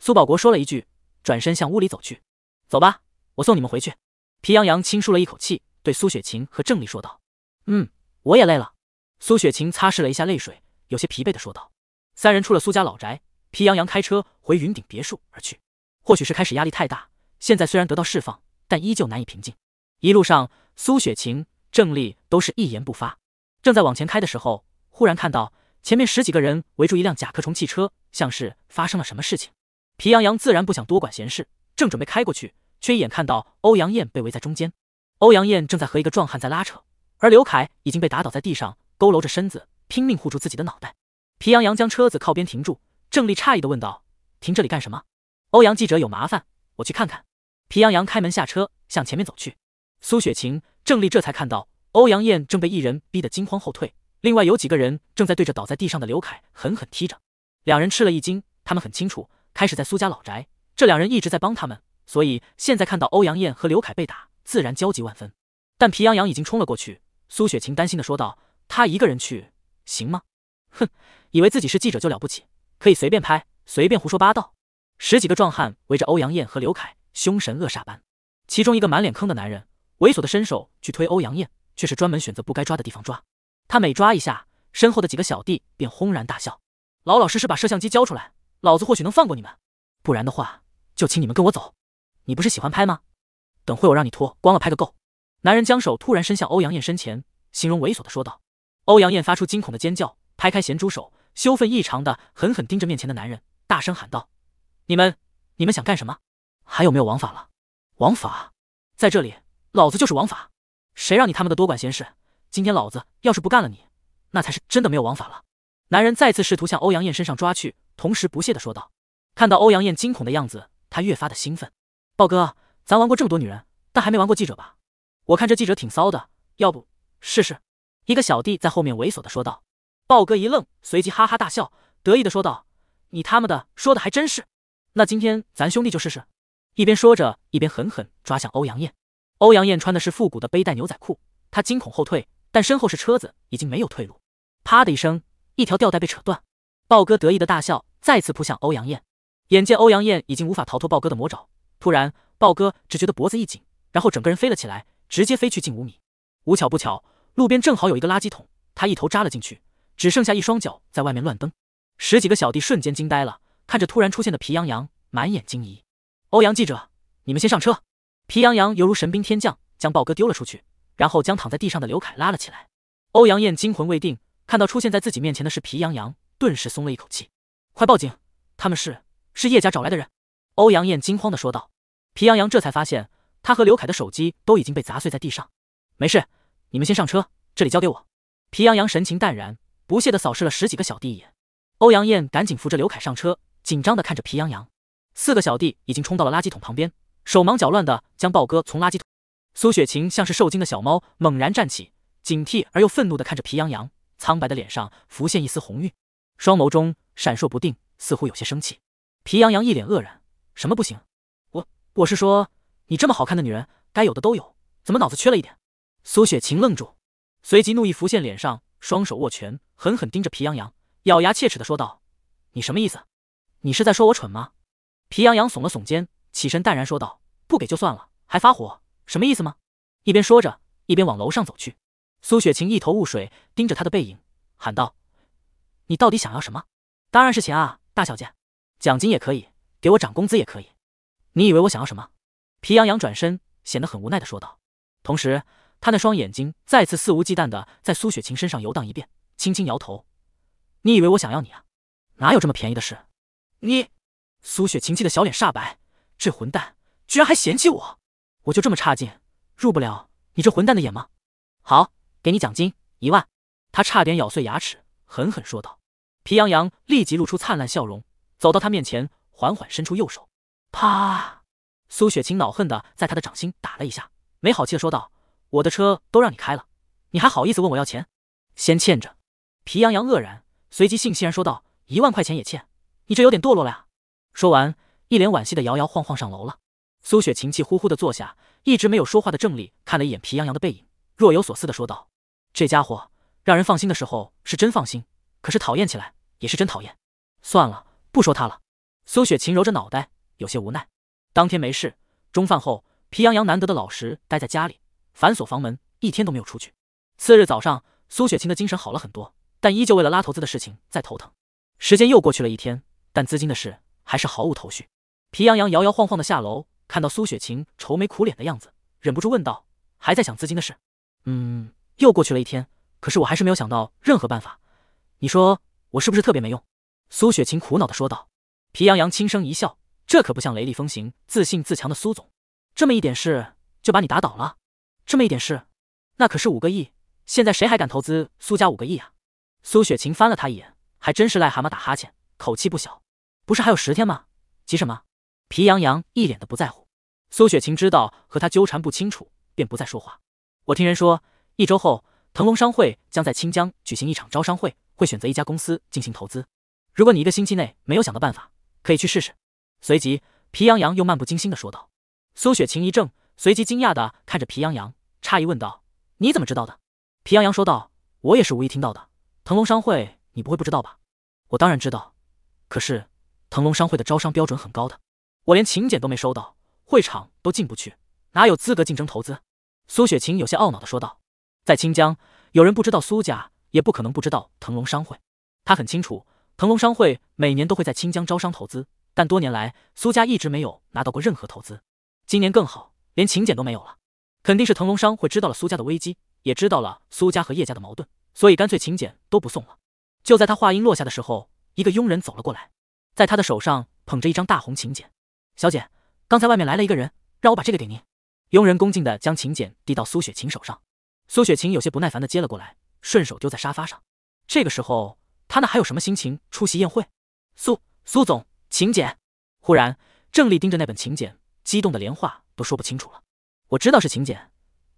S1: 苏保国说了一句，转身向屋里走去。走吧，我送你们回去。皮洋洋轻舒了一口气，对苏雪晴和郑丽说道：“嗯，我也累了。”苏雪晴擦拭了一下泪水，有些疲惫的说道。三人出了苏家老宅，皮洋洋开车回云顶别墅而去。或许是开始压力太大，现在虽然得到释放，但依旧难以平静。一路上，苏雪晴、郑丽都是一言不发。正在往前开的时候，忽然看到前面十几个人围住一辆甲壳虫汽车。像是发生了什么事情，皮洋洋自然不想多管闲事，正准备开过去，却一眼看到欧阳燕被围在中间。欧阳燕正在和一个壮汉在拉扯，而刘凯已经被打倒在地上，佝偻着身子，拼命护住自己的脑袋。皮洋洋将车子靠边停住，郑丽诧异的问道：“停这里干什么？”“欧阳记者有麻烦，我去看看。”皮洋洋开门下车，向前面走去。苏雪晴、郑丽这才看到欧阳燕正被一人逼得惊慌后退，另外有几个人正在对着倒在地上的刘凯狠狠踢着。两人吃了一惊，他们很清楚，开始在苏家老宅，这两人一直在帮他们，所以现在看到欧阳燕和刘凯被打，自然焦急万分。但皮洋洋已经冲了过去，苏雪晴担心的说道：“他一个人去行吗？”哼，以为自己是记者就了不起，可以随便拍，随便胡说八道。十几个壮汉围着欧阳燕和刘凯，凶神恶煞般。其中一个满脸坑的男人，猥琐的伸手去推欧阳燕，却是专门选择不该抓的地方抓。他每抓一下，身后的几个小弟便轰然大笑。老老实实把摄像机交出来，老子或许能放过你们；不然的话，就请你们跟我走。你不是喜欢拍吗？等会我让你脱光了拍个够。男人将手突然伸向欧阳艳身前，形容猥琐的说道。欧阳艳发出惊恐的尖叫，拍开咸猪手，羞愤异常的狠狠盯着面前的男人，大声喊道：“你们，你们想干什么？还有没有王法了？王法在这里，老子就是王法。谁让你他们的多管闲事？今天老子要是不干了你，那才是真的没有王法了。”男人再次试图向欧阳燕身上抓去，同时不屑的说道：“看到欧阳燕惊恐的样子，他越发的兴奋。豹哥，咱玩过这么多女人，但还没玩过记者吧？我看这记者挺骚的，要不试试？”一个小弟在后面猥琐的说道。豹哥一愣，随即哈哈大笑，得意的说道：“你他妈的说的还真是。那今天咱兄弟就试试。”一边说着，一边狠狠抓向欧阳燕。欧阳燕穿的是复古的背带牛仔裤，她惊恐后退，但身后是车子，已经没有退路。啪的一声。一条吊带被扯断，豹哥得意的大笑，再次扑向欧阳燕。眼见欧阳燕已经无法逃脱豹哥的魔爪，突然，豹哥只觉得脖子一紧，然后整个人飞了起来，直接飞去近五米。无巧不巧，路边正好有一个垃圾桶，他一头扎了进去，只剩下一双脚在外面乱蹬。十几个小弟瞬间惊呆了，看着突然出现的皮洋洋，满眼惊疑。欧阳记者，你们先上车。皮洋洋犹如神兵天将，将豹哥丢了出去，然后将躺在地上的刘凯拉了起来。欧阳燕惊魂未定。看到出现在自己面前的是皮洋洋，顿时松了一口气。快报警！他们是是叶家找来的人！欧阳燕惊慌的说道。皮洋洋这才发现，他和刘凯的手机都已经被砸碎在地上。没事，你们先上车，这里交给我。皮洋洋神情淡然，不屑的扫视了十几个小弟一眼。欧阳燕赶紧扶着刘凯上车，紧张的看着皮洋洋。四个小弟已经冲到了垃圾桶旁边，手忙脚乱的将豹哥从垃圾桶。苏雪晴像是受惊的小猫，猛然站起，警惕而又愤怒的看着皮洋洋。苍白的脸上浮现一丝红晕，双眸中闪烁不定，似乎有些生气。皮洋洋一脸愕然：“什么不行？我我是说，你这么好看的女人，该有的都有，怎么脑子缺了一点？”苏雪晴愣住，随即怒意浮现脸上，双手握拳，狠狠盯着皮洋洋，咬牙切齿的说道：“你什么意思？你是在说我蠢吗？”皮洋洋耸了耸肩，起身淡然说道：“不给就算了，还发火，什么意思吗？”一边说着，一边往楼上走去。苏雪晴一头雾水，盯着他的背影，喊道：“你到底想要什么？当然是钱啊！大小姐，奖金也可以，给我涨工资也可以。你以为我想要什么？”皮洋洋转身，显得很无奈的说道，同时他那双眼睛再次肆无忌惮的在苏雪晴身上游荡一遍，轻轻摇头：“你以为我想要你啊？哪有这么便宜的事？”你，苏雪晴气的小脸煞白，这混蛋居然还嫌弃我！我就这么差劲，入不了你这混蛋的眼吗？好。给你奖金一万，他差点咬碎牙齿，狠狠说道。皮洋洋立即露出灿烂笑容，走到他面前，缓缓伸出右手。啪！苏雪晴恼恨的在他的掌心打了一下，没好气的说道：“我的车都让你开了，你还好意思问我要钱？先欠着。”皮洋洋愕然，随即悻悻然说道：“一万块钱也欠，你这有点堕落了呀！”说完，一脸惋惜的摇摇晃晃上楼了。苏雪晴气呼呼的坐下，一直没有说话的郑丽看了一眼皮洋洋的背影，若有所思的说道。这家伙让人放心的时候是真放心，可是讨厌起来也是真讨厌。算了，不说他了。苏雪晴揉着脑袋，有些无奈。当天没事，中饭后，皮洋洋难得的老实待在家里，反锁房门，一天都没有出去。次日早上，苏雪晴的精神好了很多，但依旧为了拉投资的事情在头疼。时间又过去了一天，但资金的事还是毫无头绪。皮洋洋摇摇晃晃的下楼，看到苏雪晴愁眉苦脸的样子，忍不住问道：“还在想资金的事？”“
S2: 嗯。”
S1: 又过去了一天，可是我还是没有想到任何办法。你说我是不是特别没用？苏雪晴苦恼的说道。皮洋洋轻声一笑，这可不像雷厉风行、自信自强的苏总，这么一点事就把你打倒了。这么一点事，那可是五个亿，现在谁还敢投资苏家五个亿啊？苏雪晴翻了他一眼，还真是癞蛤蟆打哈欠，口气不小。不是还有十天吗？急什么？皮洋洋一脸的不在乎。苏雪晴知道和他纠缠不清楚，便不再说话。我听人说。一周后，腾龙商会将在清江举行一场招商会，会选择一家公司进行投资。如果你一个星期内没有想到办法，可以去试试。随即，皮洋洋又漫不经心地说道。苏雪晴一怔，随即惊讶地看着皮洋洋，诧异问道：“你怎么知道的？”皮洋洋说道：“我也是无意听到的。腾龙商会，你不会不知道吧？”“我当然知道，可是腾龙商会的招商标准很高的，我连请柬都没收到，会场都进不去，哪有资格竞争投资？”苏雪晴有些懊恼地说道。在清江，有人不知道苏家，也不可能不知道腾龙商会。他很清楚，腾龙商会每年都会在清江招商投资，但多年来苏家一直没有拿到过任何投资。今年更好，连请柬都没有了。肯定是腾龙商会知道了苏家的危机，也知道了苏家和叶家的矛盾，所以干脆请柬都不送了。就在他话音落下的时候，一个佣人走了过来，在他的手上捧着一张大红请柬。小姐，刚才外面来了一个人，让我把这个给您。佣人恭敬的将请柬递到苏雪晴手上。苏雪晴有些不耐烦的接了过来，顺手丢在沙发上。这个时候，她那还有什么心情出席宴会？苏苏总，请柬。忽然，郑丽盯着那本请柬，激动的连话都说不清楚了。我知道是请柬，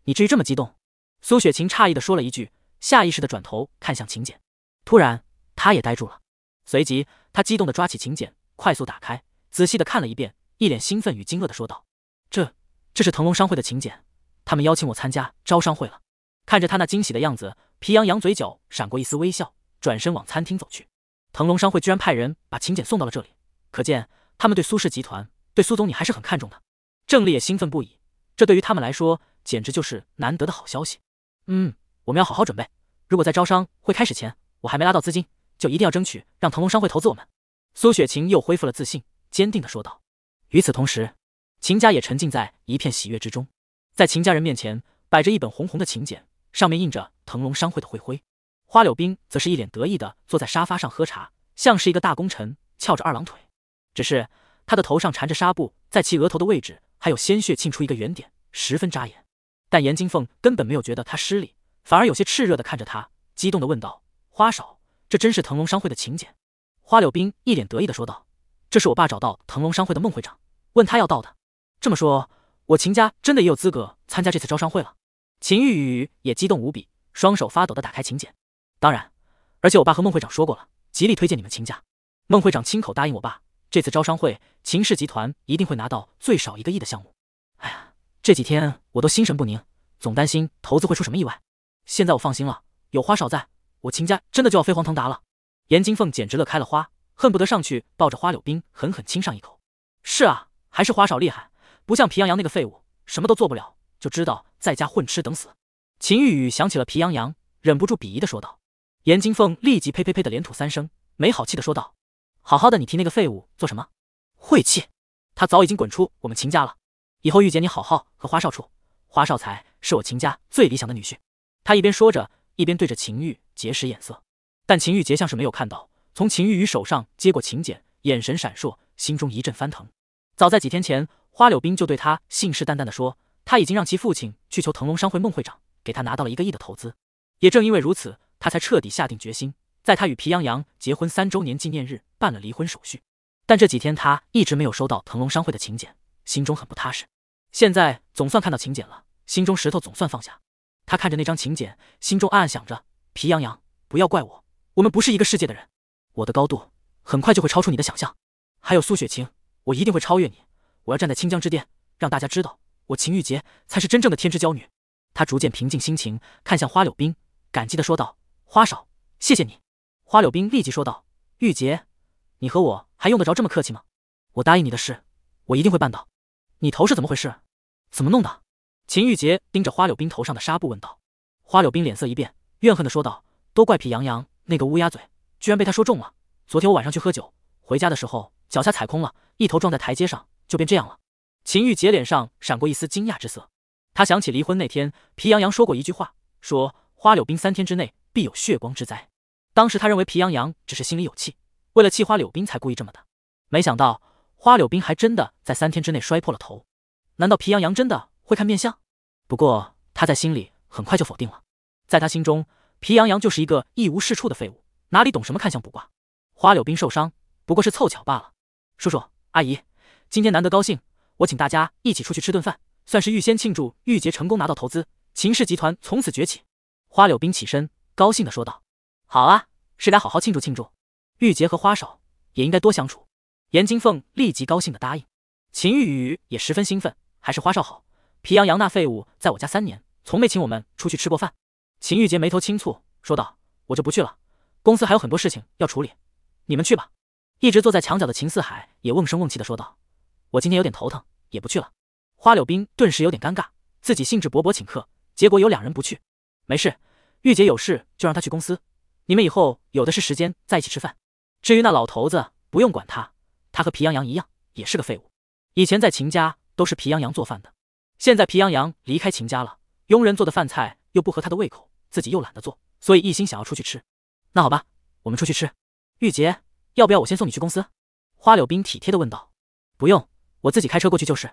S1: 你至于这么激动？苏雪晴诧异的说了一句，下意识的转头看向请柬，突然，她也呆住了。随即，她激动的抓起请柬，快速打开，仔细的看了一遍，一脸兴奋与惊愕的说道：“这，这是腾龙商会的请柬，他们邀请我参加招商会了。”看着他那惊喜的样子，皮洋洋嘴角闪过一丝微笑，转身往餐厅走去。腾龙商会居然派人把请柬送到了这里，可见他们对苏氏集团、对苏总你还是很看重的。郑丽也兴奋不已，这对于他们来说简直就是难得的好消息。嗯，我们要好好准备，如果在招商会开始前我还没拉到资金，就一定要争取让腾龙商会投资我们。苏雪晴又恢复了自信，坚定地说道。与此同时，秦家也沉浸在一片喜悦之中，在秦家人面前摆着一本红红的请柬。上面印着腾龙商会的会徽，花柳冰则是一脸得意的坐在沙发上喝茶，像是一个大功臣，翘着二郎腿。只是他的头上缠着纱布，在其额头的位置还有鲜血沁出一个圆点，十分扎眼。但严金凤根本没有觉得他失礼，反而有些炽热的看着他，激动的问道：“花少，这真是腾龙商会的请柬？”花柳冰一脸得意的说道：“这是我爸找到腾龙商会的孟会长，问他要到的。这么说，我秦家真的也有资格参加这次招商会了。”秦玉宇也激动无比，双手发抖的打开请柬。当然，而且我爸和孟会长说过了，极力推荐你们秦家。孟会长亲口答应我爸，这次招商会，秦氏集团一定会拿到最少一个亿的项目。哎呀，这几天我都心神不宁，总担心投资会出什么意外。现在我放心了，有花少在，我秦家真的就要飞黄腾达了。严金凤简直乐开了花，恨不得上去抱着花柳冰狠狠亲上一口。是啊，还是花少厉害，不像皮洋洋那个废物，什么都做不了。就知道在家混吃等死。秦玉宇想起了皮洋洋，忍不住鄙夷的说道。严金凤立即呸呸呸的连吐三声，没好气的说道：“好好的你提那个废物做什么？晦气！他早已经滚出我们秦家了。以后玉姐你好好和花少处，花少才是我秦家最理想的女婿。”他一边说着，一边对着秦玉结使眼色。但秦玉杰像是没有看到，从秦玉宇手上接过请柬，眼神闪烁，心中一阵翻腾。早在几天前，花柳冰就对他信誓旦旦的说。他已经让其父亲去求腾龙商会孟会长，给他拿到了一个亿的投资。也正因为如此，他才彻底下定决心，在他与皮洋洋结婚三周年纪念日办了离婚手续。但这几天他一直没有收到腾龙商会的请柬，心中很不踏实。现在总算看到请柬了，心中石头总算放下。他看着那张请柬，心中暗暗想着：皮洋洋，不要怪我，我们不是一个世界的人。我的高度很快就会超出你的想象。还有苏雪晴，我一定会超越你，我要站在清江之巅，让大家知道。我秦玉洁才是真正的天之骄女。她逐渐平静心情，看向花柳冰，感激的说道：“花少，谢谢你。”花柳冰立即说道：“玉洁，你和我还用得着这么客气吗？我答应你的事，我一定会办到。你头是怎么回事？怎么弄的？”秦玉洁盯着花柳冰头上的纱布问道。花柳冰脸色一变，怨恨的说道：“都怪皮洋洋那个乌鸦嘴，居然被他说中了。昨天我晚上去喝酒，回家的时候脚下踩空了，一头撞在台阶上，就变这样了。”秦玉洁脸上闪过一丝惊讶之色，她想起离婚那天皮洋洋说过一句话，说花柳冰三天之内必有血光之灾。当时她认为皮洋洋只是心里有气，为了气花柳冰才故意这么的。没想到花柳冰还真的在三天之内摔破了头。难道皮洋洋真的会看面相？不过她在心里很快就否定了，在她心中皮洋洋就是一个一无是处的废物，哪里懂什么看相卜卦？花柳冰受伤不过是凑巧罢了。叔叔阿姨，今天难得高兴。我请大家一起出去吃顿饭，算是预先庆祝玉洁成功拿到投资，秦氏集团从此崛起。花柳冰起身，高兴的说道：“好啊，是该好好庆祝庆祝。”玉洁和花少也应该多相处。严金凤立即高兴的答应。秦玉宇也十分兴奋，还是花少好，皮洋洋那废物在我家三年，从没请我们出去吃过饭。秦玉洁眉头轻蹙，说道：“我就不去了，公司还有很多事情要处理，你们去吧。”一直坐在墙角的秦四海也瓮声瓮气的说道：“我今天有点头疼。”也不去了，花柳冰顿时有点尴尬，自己兴致勃勃请客，结果有两人不去。没事，玉姐有事就让她去公司，你们以后有的是时间在一起吃饭。至于那老头子，不用管他，他和皮洋洋一样，也是个废物。以前在秦家都是皮洋洋做饭的，现在皮洋洋离开秦家了，佣人做的饭菜又不合他的胃口，自己又懒得做，所以一心想要出去吃。那好吧，我们出去吃。玉洁，要不要我先送你去公司？花柳冰体贴的问道。不用。我自己开车过去就是，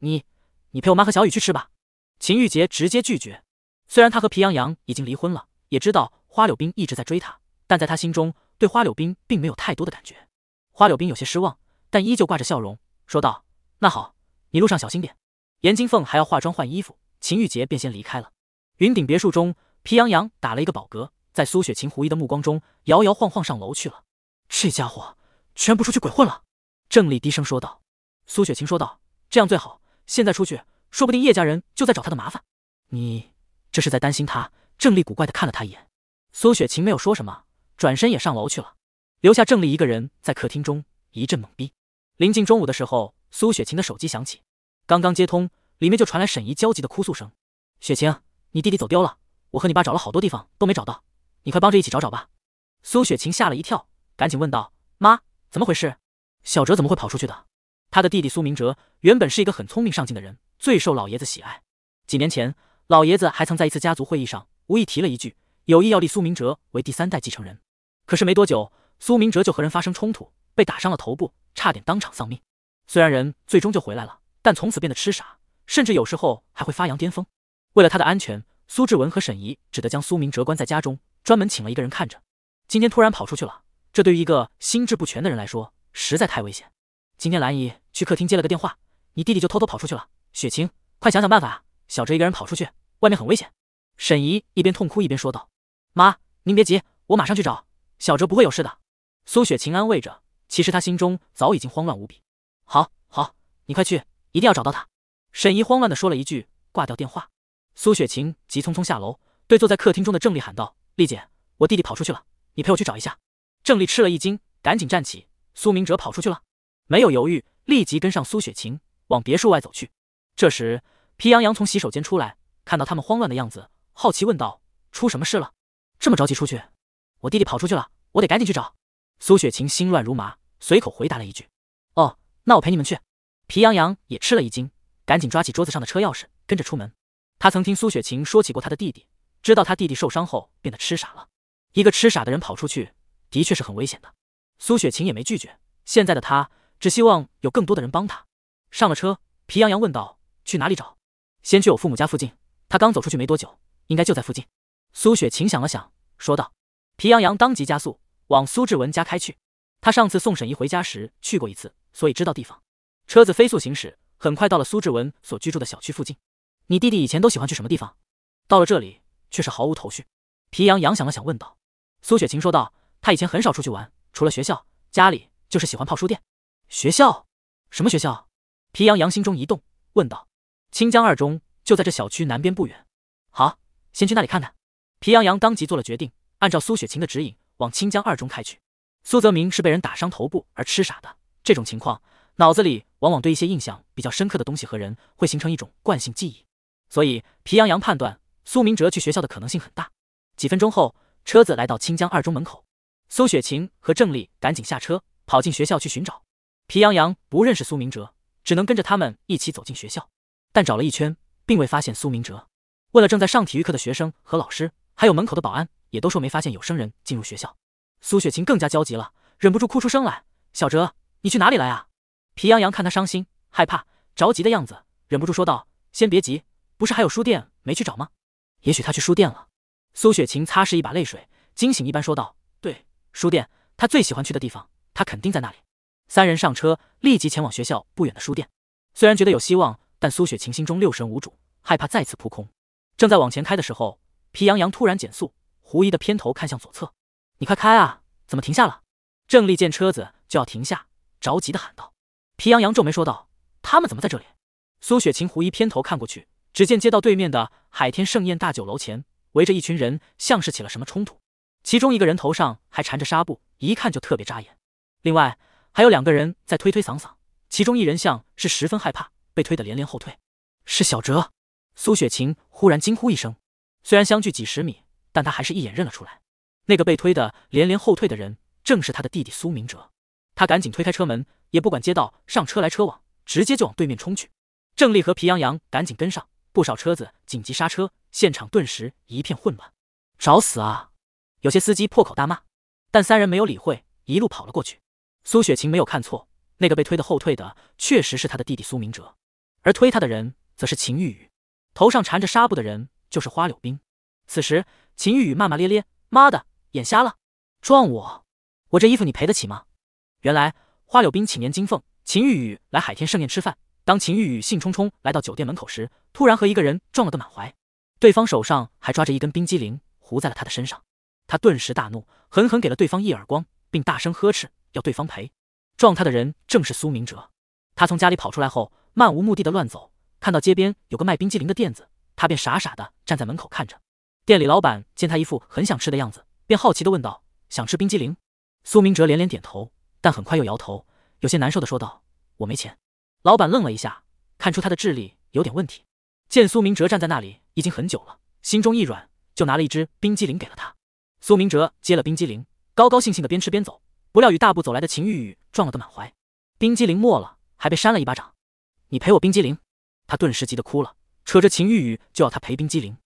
S1: 你，你陪我妈和小雨去吃吧。秦玉洁直接拒绝，虽然他和皮洋洋已经离婚了，也知道花柳冰一直在追他，但在他心中对花柳冰并没有太多的感觉。花柳冰有些失望，但依旧挂着笑容说道：“那好，你路上小心点。”严金凤还要化妆换衣服，秦玉洁便先离开了云顶别墅中。皮洋洋打了一个饱嗝，在苏雪晴狐疑的目光中，摇摇晃晃上楼去了。这家伙全不出去鬼混了，郑丽低声说道。苏雪晴说道：“这样最好，现在出去，说不定叶家人就在找他的麻烦。”
S2: 你
S1: 这是在担心他？郑丽古怪的看了他一眼。苏雪晴没有说什么，转身也上楼去了，留下郑丽一个人在客厅中一阵懵逼。临近中午的时候，苏雪晴的手机响起，刚刚接通，里面就传来沈怡焦急的哭诉声：“雪晴，你弟弟走丢了，我和你爸找了好多地方都没找到，你快帮着一起找找吧。”苏雪晴吓了一跳，赶紧问道：“妈，怎么回事？小哲怎么会跑出去的？”他的弟弟苏明哲原本是一个很聪明上进的人，最受老爷子喜爱。几年前，老爷子还曾在一次家族会议上无意提了一句，有意要立苏明哲为第三代继承人。可是没多久，苏明哲就和人发生冲突，被打伤了头部，差点当场丧命。虽然人最终就回来了，但从此变得痴傻，甚至有时候还会发扬癫疯。为了他的安全，苏志文和沈怡只得将苏明哲关在家中，专门请了一个人看着。今天突然跑出去了，这对于一个心智不全的人来说，实在太危险。今天兰姨去客厅接了个电话，你弟弟就偷偷跑出去了。雪晴，快想想办法啊！小哲一个人跑出去，外面很危险。沈姨一边痛哭一边说道：“妈，您别急，我马上去找小哲，不会有事的。”苏雪晴安慰着。其实她心中早已经慌乱无比。好，好，你快去，一定要找到他！沈姨慌乱地说了一句，挂掉电话。苏雪晴急匆匆下楼，对坐在客厅中的郑丽喊道：“丽姐，我弟弟跑出去了，你陪我去找一下。”郑丽吃了一惊，赶紧站起：“苏明哲跑出去了？”没有犹豫，立即跟上苏雪晴往别墅外走去。这时，皮洋洋从洗手间出来，看到他们慌乱的样子，好奇问道：“出什么事了？这么着急出去？”“我弟弟跑出去了，我得赶紧去找。”苏雪晴心乱如麻，随口回答了一句：“哦，那我陪你们去。”皮洋洋也吃了一惊，赶紧抓起桌子上的车钥匙，跟着出门。他曾听苏雪晴说起过他的弟弟，知道他弟弟受伤后变得痴傻了。一个痴傻的人跑出去，的确是很危险的。苏雪晴也没拒绝，现在的他。只希望有更多的人帮他。上了车，皮洋洋问道：“去哪里找？先去我父母家附近。他刚走出去没多久，应该就在附近。”苏雪晴想了想，说道：“皮洋洋，当即加速往苏志文家开去。他上次送沈怡回家时去过一次，所以知道地方。”车子飞速行驶，很快到了苏志文所居住的小区附近。你弟弟以前都喜欢去什么地方？到了这里却是毫无头绪。皮洋洋想了想，问道：“苏雪晴说道，他以前很少出去玩，除了学校、家里，就是喜欢泡书店。”学校？什么学校？皮洋洋心中一动，问道：“清江二中就在这小区南边不远。”好，先去那里看看。皮洋洋当即做了决定，按照苏雪晴的指引往清江二中开去。苏泽明是被人打伤头部而痴傻的，这种情况脑子里往往对一些印象比较深刻的东西和人会形成一种惯性记忆，所以皮洋洋判断苏明哲去学校的可能性很大。几分钟后，车子来到清江二中门口，苏雪晴和郑丽赶紧下车，跑进学校去寻找。皮洋洋不认识苏明哲，只能跟着他们一起走进学校，但找了一圈，并未发现苏明哲。问了正在上体育课的学生和老师，还有门口的保安，也都说没发现有生人进入学校。苏雪晴更加焦急了，忍不住哭出声来：“小哲，你去哪里了啊？”皮洋洋看他伤心、害怕、着急的样子，忍不住说道：“先别急，不是还有书店没去找吗？也许他去书店了。”苏雪晴擦拭一把泪水，惊醒一般说道：“对，书店，他最喜欢去的地方，他肯定在那里。”三人上车，立即前往学校不远的书店。虽然觉得有希望，但苏雪晴心中六神无主，害怕再次扑空。正在往前开的时候，皮洋洋突然减速，狐疑的偏头看向左侧：“你快开啊，怎么停下了？”郑丽见车子就要停下，着急的喊道。皮洋洋皱眉说道：“他们怎么在这里？”苏雪晴狐疑偏头看过去，只见街道对面的海天盛宴大酒楼前围着一群人，像是起了什么冲突。其中一个人头上还缠着纱布，一看就特别扎眼。另外，还有两个人在推推搡搡，其中一人像是十分害怕，被推得连连后退。是小哲，苏雪晴忽然惊呼一声。虽然相距几十米，但她还是一眼认了出来。那个被推得连连后退的人，正是她的弟弟苏明哲。她赶紧推开车门，也不管街道上车来车往，直接就往对面冲去。郑丽和皮洋洋赶紧跟上，不少车子紧急刹车，现场顿时一片混乱。找死啊！有些司机破口大骂，但三人没有理会，一路跑了过去。苏雪晴没有看错，那个被推的后退的确实是她的弟弟苏明哲，而推他的人则是秦玉宇，头上缠着纱布的人就是花柳冰。此时，秦玉宇骂骂咧咧：“妈的，眼瞎了，撞我！我这衣服你赔得起吗？”原来，花柳冰请言金凤、秦玉宇来海天盛宴吃饭。当秦玉宇兴冲冲来到酒店门口时，突然和一个人撞了个满怀，对方手上还抓着一根冰激凌糊在了他的身上。他顿时大怒，狠狠给了对方一耳光，并大声呵斥。要对方赔，撞他的人正是苏明哲。他从家里跑出来后，漫无目的的乱走，看到街边有个卖冰激凌的店子，他便傻傻的站在门口看着。店里老板见他一副很想吃的样子，便好奇的问道：“想吃冰激凌？”苏明哲连连点头，但很快又摇头，有些难受的说道：“我没钱。”老板愣了一下，看出他的智力有点问题。见苏明哲站在那里已经很久了，心中一软，就拿了一只冰激凌给了他。苏明哲接了冰激凌，高高兴兴的边吃边走。不料与大步走来的秦玉宇撞了个满怀，冰激凌没了，还被扇了一巴掌。你赔我冰激凌？他顿时急得哭了，扯着秦玉宇就要他赔冰激凌。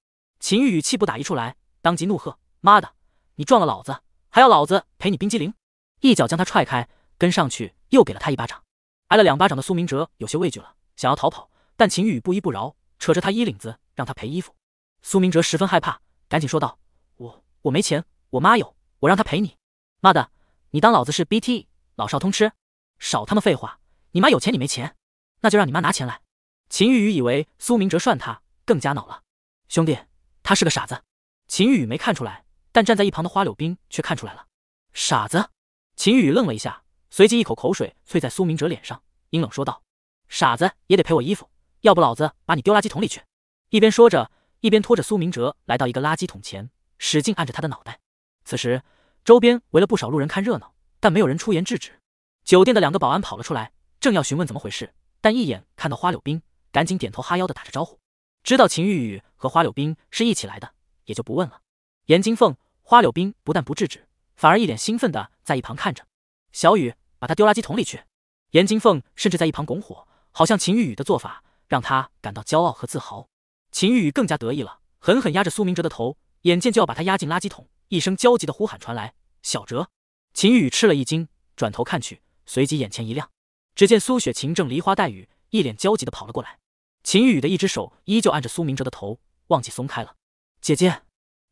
S1: 秦玉宇气不打一处来，当即怒喝：“妈的，你撞了老子，还要老子赔你冰激凌？”一脚将他踹开，跟上去又给了他一巴掌。挨了两巴掌的苏明哲有些畏惧了，想要逃跑，但秦玉宇不依不饶，扯着他衣领子让他赔衣服。苏明哲十分害怕，赶紧说道：“我我没钱，我妈有，我让她赔你。”妈的！你当老子是 B T，老少通吃？少他妈废话！你妈有钱，你没钱，那就让你妈拿钱来！秦玉雨以为苏明哲涮他，更加恼了。兄弟，他是个傻子！秦玉雨没看出来，但站在一旁的花柳冰却看出来了。傻子！秦玉雨愣了一下，随即一口口水啐在苏明哲脸上，阴冷说道：“傻子也得赔我衣服，要不老子把你丢垃圾桶里去！”一边说着，一边拖着苏明哲来到一个垃圾桶前，使劲按着他的脑袋。此时。周边围了不少路人看热闹，但没有人出言制止。酒店的两个保安跑了出来，正要询问怎么回事，但一眼看到花柳冰，赶紧点头哈腰的打着招呼。知道秦玉雨和花柳冰是一起来的，也就不问了。严金凤、花柳冰不但不制止，反而一脸兴奋的在一旁看着。小雨，把他丢垃圾桶里去！严金凤甚至在一旁拱火，好像秦玉雨的做法让他感到骄傲和自豪。秦玉雨更加得意了，狠狠压着苏明哲的头，眼见就要把他压进垃圾桶。一声焦急的呼喊传来，小哲，秦玉宇吃了一惊，转头看去，随即眼前一亮，只见苏雪晴正梨花带雨、一脸焦急的跑了过来。秦玉宇的一只手依旧按着苏明哲的头，忘记松开了。姐姐，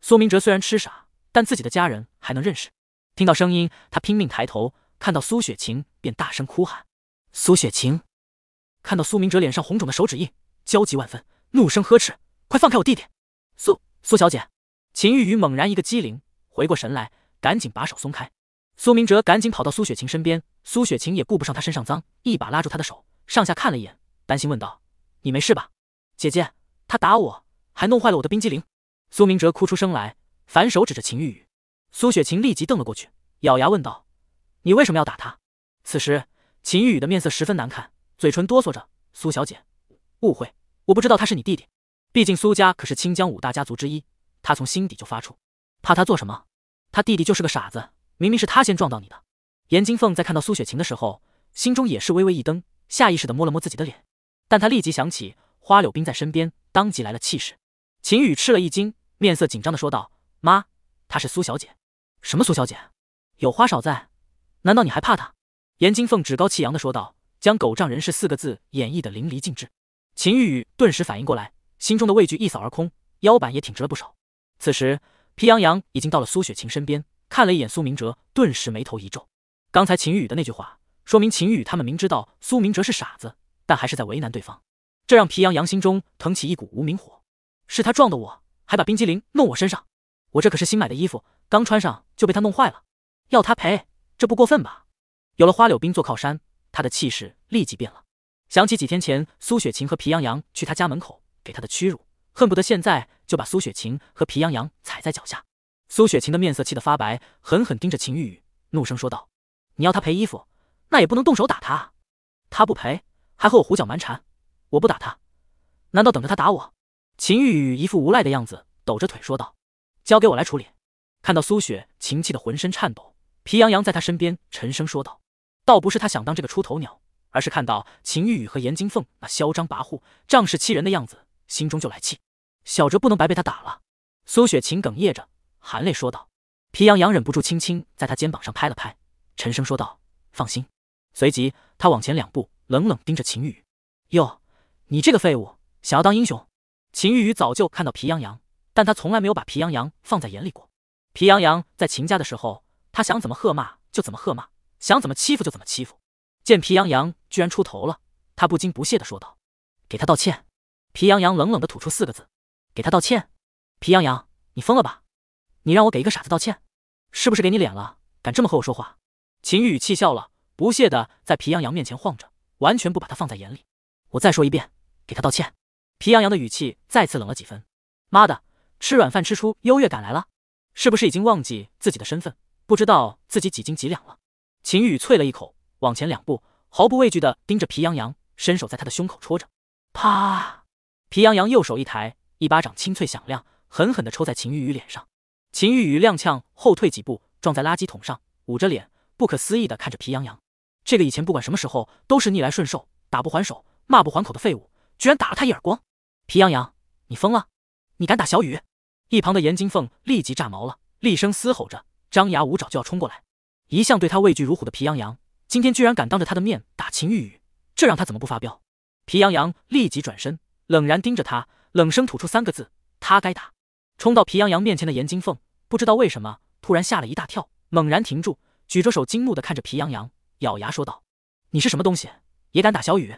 S1: 苏明哲虽然痴傻，但自己的家人还能认识。听到声音，他拼命抬头，看到苏雪晴，便大声哭喊：“苏雪晴！”看到苏明哲脸上红肿的手指印，焦急万分，怒声呵斥：“快放开我弟弟！”苏苏小姐。秦玉宇猛然一个机灵，回过神来，赶紧把手松开。苏明哲赶紧跑到苏雪晴身边，苏雪晴也顾不上他身上脏，一把拉住他的手，上下看了一眼，担心问道：“你没事吧，姐姐？”“他打我，还弄坏了我的冰激凌。”苏明哲哭出声来，反手指着秦玉宇。苏雪晴立即瞪了过去，咬牙问道：“你为什么要打他？”此时，秦玉宇的面色十分难看，嘴唇哆嗦着：“苏小姐，误会，我不知道他是你弟弟。毕竟苏家可是清江五大家族之一。”他从心底就发怵，怕他做什么？他弟弟就是个傻子，明明是他先撞到你的。严金凤在看到苏雪晴的时候，心中也是微微一蹬，下意识的摸了摸自己的脸，但她立即想起花柳冰在身边，当即来了气势。秦宇吃了一惊，面色紧张的说道：“妈，她是苏小姐，什么苏小姐？有花少在，难道你还怕她？”严金凤趾高气扬的说道，将“狗仗人势”四个字演绎的淋漓尽致。秦玉宇顿时反应过来，心中的畏惧一扫而空，腰板也挺直了不少。此时，皮洋洋已经到了苏雪晴身边，看了一眼苏明哲，顿时眉头一皱。刚才秦玉宇的那句话，说明秦玉宇他们明知道苏明哲是傻子，但还是在为难对方。这让皮洋洋心中腾起一股无名火。是他撞的我，还把冰激凌弄我身上，我这可是新买的衣服，刚穿上就被他弄坏了，要他赔，这不过分吧？有了花柳冰做靠山，他的气势立即变了。想起几天前苏雪晴和皮洋洋去他家门口给他的屈辱。恨不得现在就把苏雪晴和皮洋洋踩在脚下。苏雪晴的面色气得发白，狠狠盯着秦玉雨，怒声说道：“你要他赔衣服，那也不能动手打他。他不赔，还和我胡搅蛮缠。我不打他，难道等着他打我？”秦玉雨一副无赖的样子，抖着腿说道：“交给我来处理。”看到苏雪晴气得浑身颤抖，皮洋洋在他身边沉声说道：“倒不是他想当这个出头鸟，而是看到秦玉雨和严金凤那嚣张跋扈、仗势欺人的样子。”心中就来气，小哲不能白被他打了。苏雪晴哽咽着，含泪说道。皮洋洋忍不住轻轻在他肩膀上拍了拍，沉声说道：“放心。”随即他往前两步，冷冷盯着秦宇：“哟，你这个废物，想要当英雄？”秦宇宇早就看到皮洋洋，但他从来没有把皮洋洋放在眼里过。皮洋洋在秦家的时候，他想怎么喝骂就怎么喝骂，想怎么欺负就怎么欺负。见皮洋洋居然出头了，他不禁不屑的说道：“给他道歉。”皮洋洋冷冷的吐出四个字：“给他道歉。”皮洋洋，你疯了吧？你让我给一个傻子道歉，是不是给你脸了？敢这么和我说话？秦宇语气笑了，不屑的在皮洋洋面前晃着，完全不把他放在眼里。我再说一遍，给他道歉。皮洋洋的语气再次冷了几分。妈的，吃软饭吃出优越感来了？是不是已经忘记自己的身份，不知道自己几斤几两了？秦宇啐了一口，往前两步，毫不畏惧的盯着皮洋洋，伸手在他的胸口戳着，啪。皮羊羊右手一抬，一巴掌清脆响亮，狠狠地抽在秦玉宇脸上。秦玉宇踉跄后退几步，撞在垃圾桶上，捂着脸，不可思议地看着皮羊羊。这个以前不管什么时候都是逆来顺受、打不还手、骂不还口的废物，居然打了他一耳光！皮羊羊，你疯了？你敢打小雨？一旁的严金凤立即炸毛了，厉声嘶吼着，张牙舞爪就要冲过来。一向对他畏惧如虎的皮羊羊，今天居然敢当着他的面打秦玉宇，这让他怎么不发飙？皮羊羊立即转身。冷然盯着他，冷声吐出三个字：“他该打。”冲到皮洋洋面前的严金凤，不知道为什么突然吓了一大跳，猛然停住，举着手惊怒的看着皮洋洋，咬牙说道：“你是什么东西，也敢打小雨？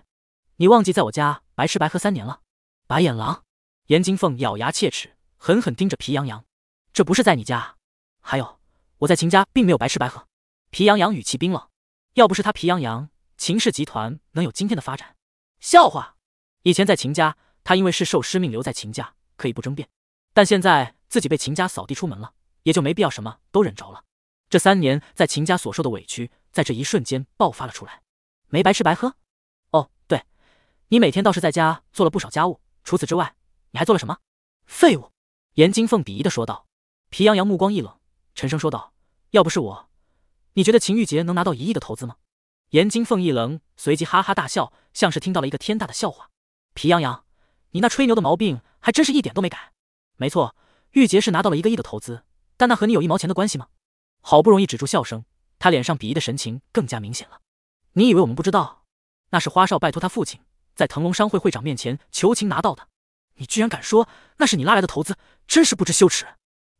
S1: 你忘记在我家白吃白喝三年了？”白眼狼！严金凤咬牙切齿，狠狠盯着皮洋洋：“这不是在你家？还有，我在秦家并没有白吃白喝。”皮洋洋语气冰冷：“要不是他皮洋洋，秦氏集团能有今天的发展？笑话！以前在秦家。”他因为是受师命留在秦家，可以不争辩，但现在自己被秦家扫地出门了，也就没必要什么都忍着了。这三年在秦家所受的委屈，在这一瞬间爆发了出来，没白吃白喝。哦，对，你每天倒是在家做了不少家务，除此之外，你还做了什么？废物！严金凤鄙夷的说道。皮洋洋目光一冷，沉声说道：“要不是我，你觉得秦玉洁能拿到一亿的投资吗？”严金凤一愣，随即哈哈大笑，像是听到了一个天大的笑话。皮洋洋。你那吹牛的毛病还真是一点都没改。没错，玉洁是拿到了一个亿的投资，但那和你有一毛钱的关系吗？好不容易止住笑声，他脸上鄙夷的神情更加明显了。你以为我们不知道？那是花少拜托他父亲在腾龙商会会长面前求情拿到的。你居然敢说那是你拉来的投资，真是不知羞耻！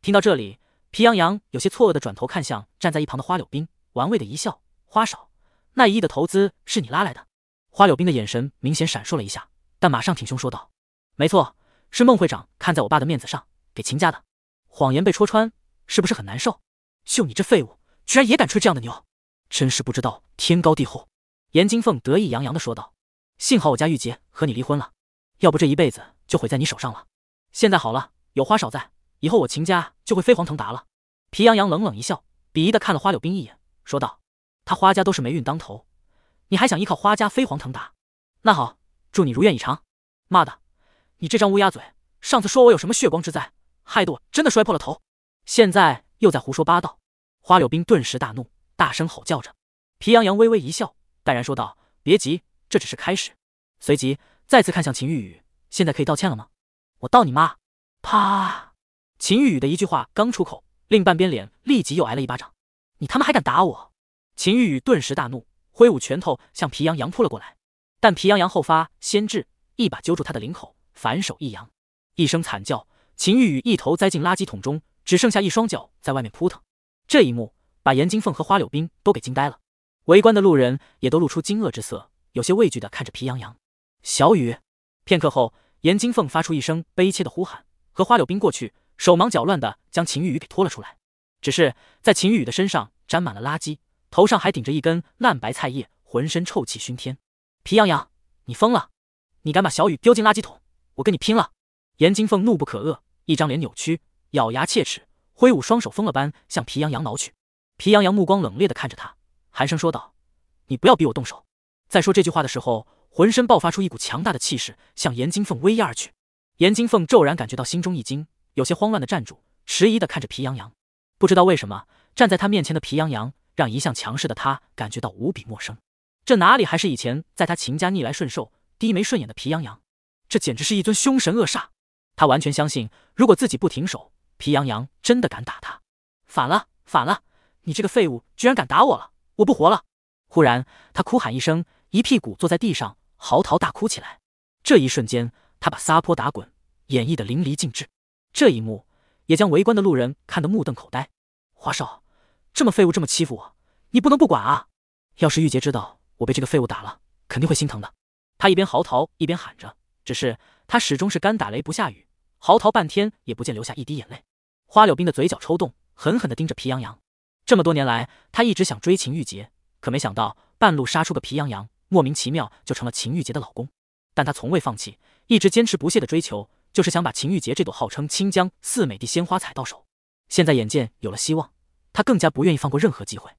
S1: 听到这里，皮洋洋有些错愕的转头看向站在一旁的花柳冰，玩味的一笑。花少那一亿的投资是你拉来的？花柳冰的眼神明显闪烁了一下，但马上挺胸说道。没错，是孟会长看在我爸的面子上给秦家的。谎言被戳穿，是不是很难受？就你这废物，居然也敢吹这样的牛，真是不知道天高地厚！严金凤得意洋洋的说道：“幸好我家玉洁和你离婚了，要不这一辈子就毁在你手上了。现在好了，有花少在，以后我秦家就会飞黄腾达了。”皮洋洋冷冷一笑，鄙夷的看了花柳冰一眼，说道：“他花家都是霉运当头，你还想依靠花家飞黄腾达？那好，祝你如愿以偿！”妈的！你这张乌鸦嘴，上次说我有什么血光之灾，害得我真的摔破了头，现在又在胡说八道。花柳冰顿时大怒，大声吼叫着。皮洋洋微微一笑，淡然说道：“别急，这只是开始。”随即再次看向秦玉宇：“现在可以道歉了吗？”“我道你妈！”啪！秦玉宇的一句话刚出口，另半边脸立即又挨了一巴掌。“你他妈还敢打我！”秦玉宇顿时大怒，挥舞拳头向皮洋洋扑了过来。但皮洋洋后发先至，一把揪住他的领口。反手一扬，一声惨叫，秦玉雨一头栽进垃圾桶中，只剩下一双脚在外面扑腾。这一幕把严金凤和花柳冰都给惊呆了，围观的路人也都露出惊愕之色，有些畏惧的看着皮洋洋。小雨。片刻后，严金凤发出一声悲切的呼喊，和花柳冰过去，手忙脚乱的将秦玉雨给拖了出来。只是在秦玉雨的身上沾满了垃圾，头上还顶着一根烂白菜叶，浑身臭气熏天。皮洋洋，你疯了！你敢把小雨丢进垃圾桶？我跟你拼了！严金凤怒不可遏，一张脸扭曲，咬牙切齿，挥舞双手，疯了般向皮洋洋挠去。皮洋洋目光冷冽的看着他，寒声说道：“你不要逼我动手。”在说这句话的时候，浑身爆发出一股强大的气势，向严金凤威压而去。严金凤骤然感觉到心中一惊，有些慌乱的站住，迟疑的看着皮洋洋，不知道为什么站在他面前的皮洋洋，让一向强势的他感觉到无比陌生。这哪里还是以前在他秦家逆来顺受、低眉顺眼的皮洋洋？这简直是一尊凶神恶煞！他完全相信，如果自己不停手，皮洋洋真的敢打他。反了，反了！你这个废物居然敢打我了！我不活了！忽然，他哭喊一声，一屁股坐在地上，嚎啕大哭起来。这一瞬间，他把撒泼打滚演绎得淋漓尽致。这一幕也将围观的路人看得目瞪口呆。华少，这么废物这么欺负我，你不能不管啊！要是玉洁知道我被这个废物打了，肯定会心疼的。他一边嚎啕，一边喊着。只是他始终是干打雷不下雨，嚎啕半天也不见留下一滴眼泪。花柳冰的嘴角抽动，狠狠地盯着皮洋洋。这么多年来，他一直想追秦玉洁，可没想到半路杀出个皮洋洋，莫名其妙就成了秦玉洁的老公。但他从未放弃，一直坚持不懈的追求，就是想把秦玉洁这朵号称清江四美的鲜花采到手。现在眼见有了希望，他更加不愿意放过任何机会。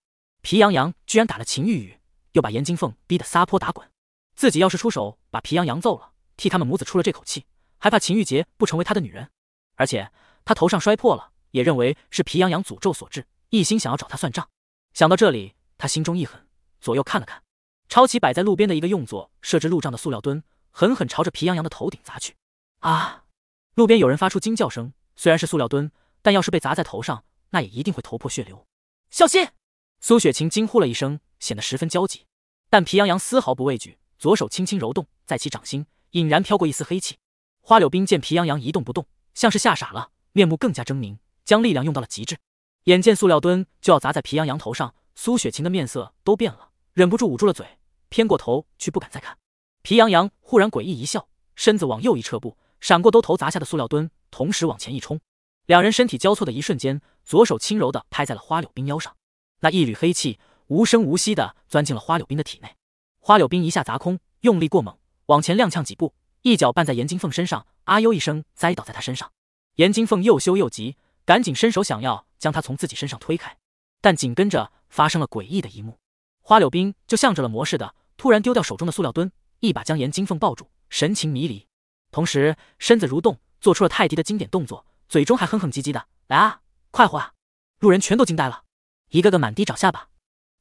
S1: 皮洋洋居然打了秦玉宇，又把严金凤逼得撒泼打滚。自己要是出手把皮洋洋揍了，替他们母子出了这口气，还怕秦玉洁不成为他的女人？而且他头上摔破了，也认为是皮痒痒诅咒所致，一心想要找他算账。想到这里，他心中一狠，左右看了看，抄起摆在路边的一个用作设置路障的塑料墩，狠狠朝着皮洋洋的头顶砸去。啊！路边有人发出惊叫声。虽然是塑料墩，但要是被砸在头上，那也一定会头破血流。小心！苏雪晴惊呼了一声，显得十分焦急。但皮洋洋丝毫不畏惧，左手轻轻揉动，在其掌心。隐然飘过一丝黑气，花柳冰见皮羊羊一动不动，像是吓傻了，面目更加狰狞，将力量用到了极致。眼见塑料墩就要砸在皮羊羊头上，苏雪晴的面色都变了，忍不住捂住了嘴，偏过头去，不敢再看。皮羊羊忽然诡异一笑，身子往右一撤步，闪过兜头砸下的塑料墩，同时往前一冲。两人身体交错的一瞬间，左手轻柔的拍在了花柳冰腰上，那一缕黑气无声无息的钻进了花柳冰的体内。花柳冰一下砸空，用力过猛。往前踉跄几步，一脚绊在严金凤身上，啊呦一声栽倒在他身上。严金凤又羞又急，赶紧伸手想要将他从自己身上推开，但紧跟着发生了诡异的一幕，花柳冰就向着了魔似的，突然丢掉手中的塑料墩，一把将严金凤抱住，神情迷离，同时身子蠕动，做出了泰迪的经典动作，嘴中还哼哼唧唧的：“来啊，快活！”啊！”路人全都惊呆了，一个个满地找下巴，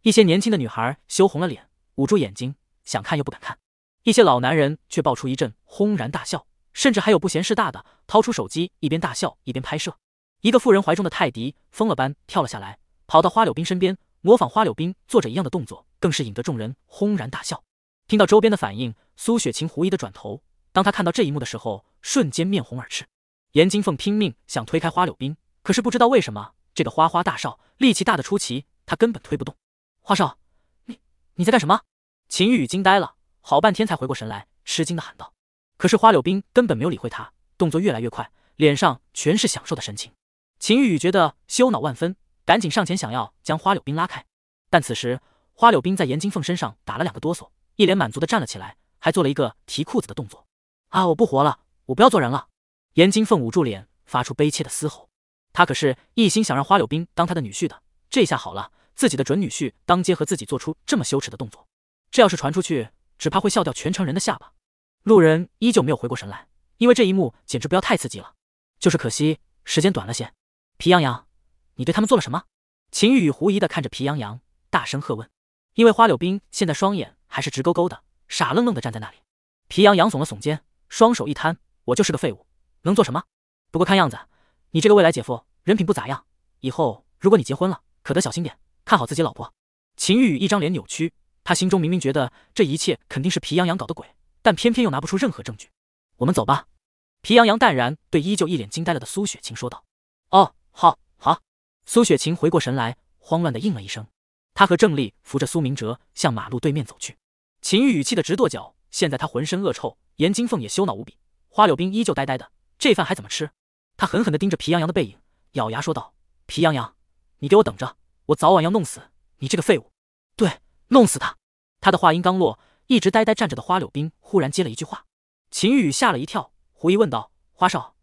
S1: 一些年轻的女孩羞红了脸，捂住眼睛，想看又不敢看。一些老男人却爆出一阵轰然大笑，甚至还有不嫌事大的掏出手机，一边大笑一边拍摄。一个妇人怀中的泰迪疯了般跳了下来，跑到花柳冰身边，模仿花柳冰做着一样的动作，更是引得众人轰然大笑。听到周边的反应，苏雪晴狐疑的转头，当她看到这一幕的时候，瞬间面红耳赤。严金凤拼命想推开花柳冰，可是不知道为什么，这个花花大少力气大的出奇，她根本推不动。花少，你你在干什么？秦玉宇惊呆了。好半天才回过神来，吃惊的喊道：“可是花柳冰根本没有理会他，动作越来越快，脸上全是享受的神情。”秦玉宇觉得羞恼万分，赶紧上前想要将花柳冰拉开。但此时花柳冰在严金凤身上打了两个哆嗦，一脸满足的站了起来，还做了一个提裤子的动作：“啊，我不活了，我不要做人了！”严金凤捂住脸，发出悲切的嘶吼：“他可是一心想让花柳冰当他的女婿的，这下好了，自己的准女婿当街和自己做出这么羞耻的动作，这要是传出去……”只怕会笑掉全城人的下巴。路人依旧没有回过神来，因为这一幕简直不要太刺激了。就是可惜时间短了些。皮洋洋，你对他们做了什么？秦玉雨狐疑的看着皮洋洋，大声喝问。因为花柳冰现在双眼还是直勾勾的，傻愣愣的站在那里。皮洋洋耸了耸肩，双手一摊：“我就是个废物，能做什么？不过看样子，你这个未来姐夫人品不咋样。以后如果你结婚了，可得小心点，看好自己老婆。”秦玉一张脸扭曲。他心中明明觉得这一切肯定是皮洋洋搞的鬼，但偏偏又拿不出任何证据。我们走吧。皮洋洋淡然对依旧一脸惊呆了的苏雪晴说道：“哦，好，好。”苏雪晴回过神来，慌乱的应了一声。他和郑丽扶着苏明哲向马路对面走去。秦玉语气的直跺脚，现在他浑身恶臭，严金凤也羞恼无比，花柳冰依旧呆呆的，这饭还怎么吃？他狠狠的盯着皮洋洋的背影，咬牙说道：“皮洋洋，你给我等着，我早晚要弄死你这个废物！”对。弄死他！他的话音刚落，一直呆呆站着的花柳冰忽然接了一句话，秦玉雨吓了一跳，狐疑问道：“花少，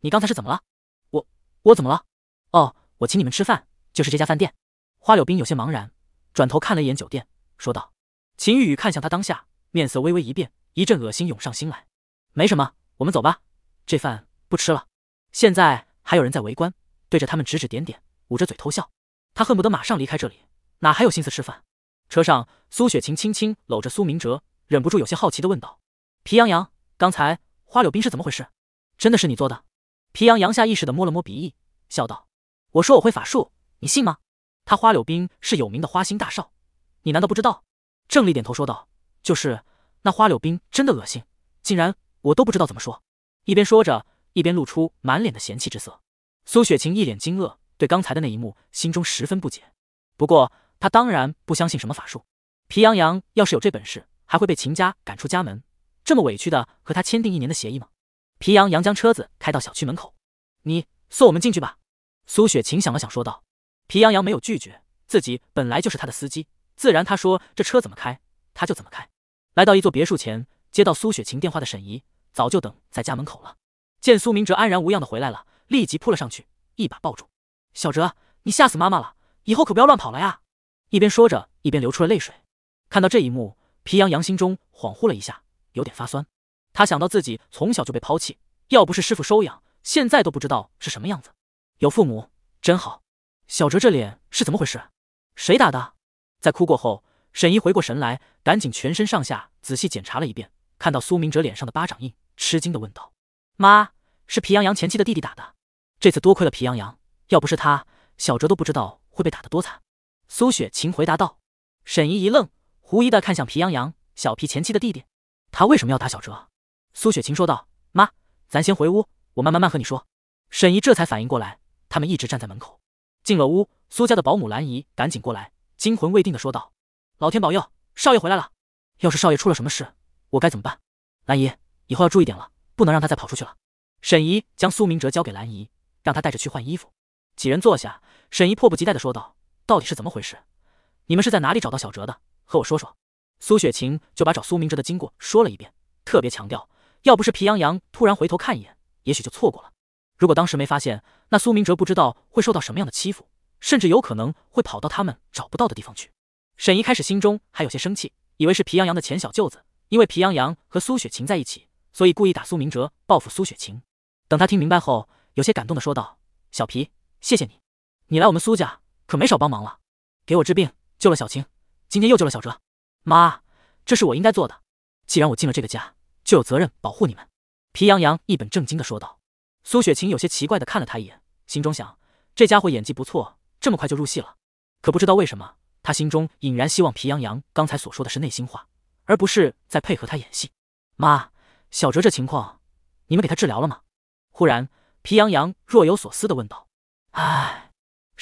S1: 你刚才是怎么了？我我怎么了？哦，我请你们吃饭，就是这家饭店。”花柳冰有些茫然，转头看了一眼酒店，说道。秦玉雨看向他，当下面色微微一变，一阵恶心涌上心来。没什么，我们走吧，这饭不吃了。现在还有人在围观，对着他们指指点点，捂着嘴偷笑。他恨不得马上离开这里，哪还有心思吃饭？车上，苏雪晴轻轻搂着苏明哲，忍不住有些好奇的问道：“皮洋洋，刚才花柳冰是怎么回事？真的是你做的？”皮洋洋下意识的摸了摸鼻翼，笑道：“我说我会法术，你信吗？”他花柳冰是有名的花心大少，你难道不知道？”郑丽点头说道：“就是，那花柳冰真的恶心，竟然我都不知道怎么说。”一边说着，一边露出满脸的嫌弃之色。苏雪晴一脸惊愕，对刚才的那一幕心中十分不解。不过，他当然不相信什么法术，皮洋洋要是有这本事，还会被秦家赶出家门，这么委屈的和他签订一年的协议吗？皮洋洋将车子开到小区门口，你送我们进去吧。苏雪晴想了想，说道。皮洋洋没有拒绝，自己本来就是他的司机，自然他说这车怎么开，他就怎么开。来到一座别墅前，接到苏雪晴电话的沈怡早就等在家门口了，见苏明哲安然无恙的回来了，立即扑了上去，一把抱住：“小哲，你吓死妈妈了，以后可不要乱跑了呀。”一边说着，一边流出了泪水。看到这一幕，皮洋洋心中恍惚了一下，有点发酸。他想到自己从小就被抛弃，要不是师傅收养，现在都不知道是什么样子。有父母真好。小哲这脸是怎么回事？谁打的？在哭过后，沈怡回过神来，赶紧全身上下仔细检查了一遍，看到苏明哲脸上的巴掌印，吃惊的问道：“妈，是皮洋洋前妻的弟弟打的。这次多亏了皮洋洋，要不是他，小哲都不知道会被打得多惨。”苏雪晴回答道：“沈怡一愣，狐疑的看向皮洋洋，小皮前妻的弟弟，他为什么要打小哲？”苏雪晴说道：“妈，咱先回屋，我慢慢慢和你说。”沈怡这才反应过来，他们一直站在门口。进了屋，苏家的保姆兰姨赶紧过来，惊魂未定的说道：“老天保佑，少爷回来了！要是少爷出了什么事，我该怎么办？”兰姨以后要注意点了，不能让他再跑出去了。沈怡将苏明哲交给兰姨，让他带着去换衣服。几人坐下，沈怡迫不及待的说道。到底是怎么回事？你们是在哪里找到小哲的？和我说说。苏雪晴就把找苏明哲的经过说了一遍，特别强调，要不是皮洋洋突然回头看一眼，也许就错过了。如果当时没发现，那苏明哲不知道会受到什么样的欺负，甚至有可能会跑到他们找不到的地方去。沈怡开始心中还有些生气，以为是皮洋洋的前小舅子，因为皮洋洋和苏雪晴在一起，所以故意打苏明哲报复苏雪晴。等他听明白后，有些感动的说道：“小皮，谢谢你，你来我们苏家。”可没少帮忙了，给我治病，救了小晴，今天又救了小哲。妈，这是我应该做的。既然我进了这个家，就有责任保护你们。皮洋洋一本正经地说道。苏雪晴有些奇怪地看了他一眼，心中想：这家伙演技不错，这么快就入戏了。可不知道为什么，她心中隐然希望皮洋洋刚才所说的是内心话，而不是在配合她演戏。妈，小哲这情况，你们给他治疗了吗？忽然，皮洋洋若有所思地问道。唉。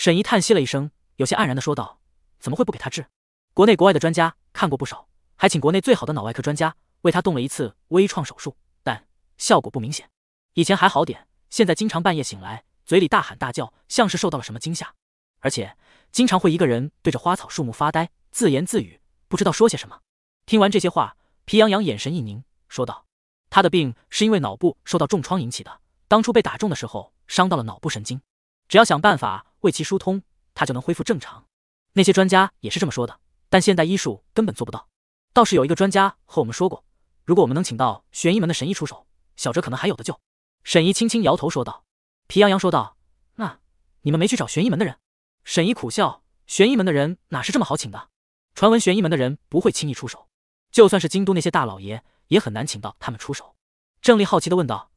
S1: 沈怡叹息了一声，有些黯然的说道：“怎么会不给他治？国内国外的专家看过不少，还请国内最好的脑外科专家为他动了一次微创手术，但效果不明显。以前还好点，现在经常半夜醒来，嘴里大喊大叫，像是受到了什么惊吓，而且经常会一个人对着花草树木发呆，自言自语，不知道说些什么。”听完这些话，皮洋洋眼神一凝，说道：“他的病是因为脑部受到重创引起的，当初被打中的时候，伤到了脑部神经。”只要想办法为其疏通，他就能恢复正常。那些专家也是这么说的，但现代医术根本做不到。倒是有一个专家和我们说过，如果我们能请到玄医门的神医出手，小哲可能还有的救。沈怡轻轻摇头说道。皮洋洋说道：“那你们没去找玄医门的人？”沈怡苦笑：“玄医门的人哪是这么好请的？传闻玄医门的人不会轻易出手，就算是京都那些大老爷也很难请到他们出手。”郑丽好奇的问道：“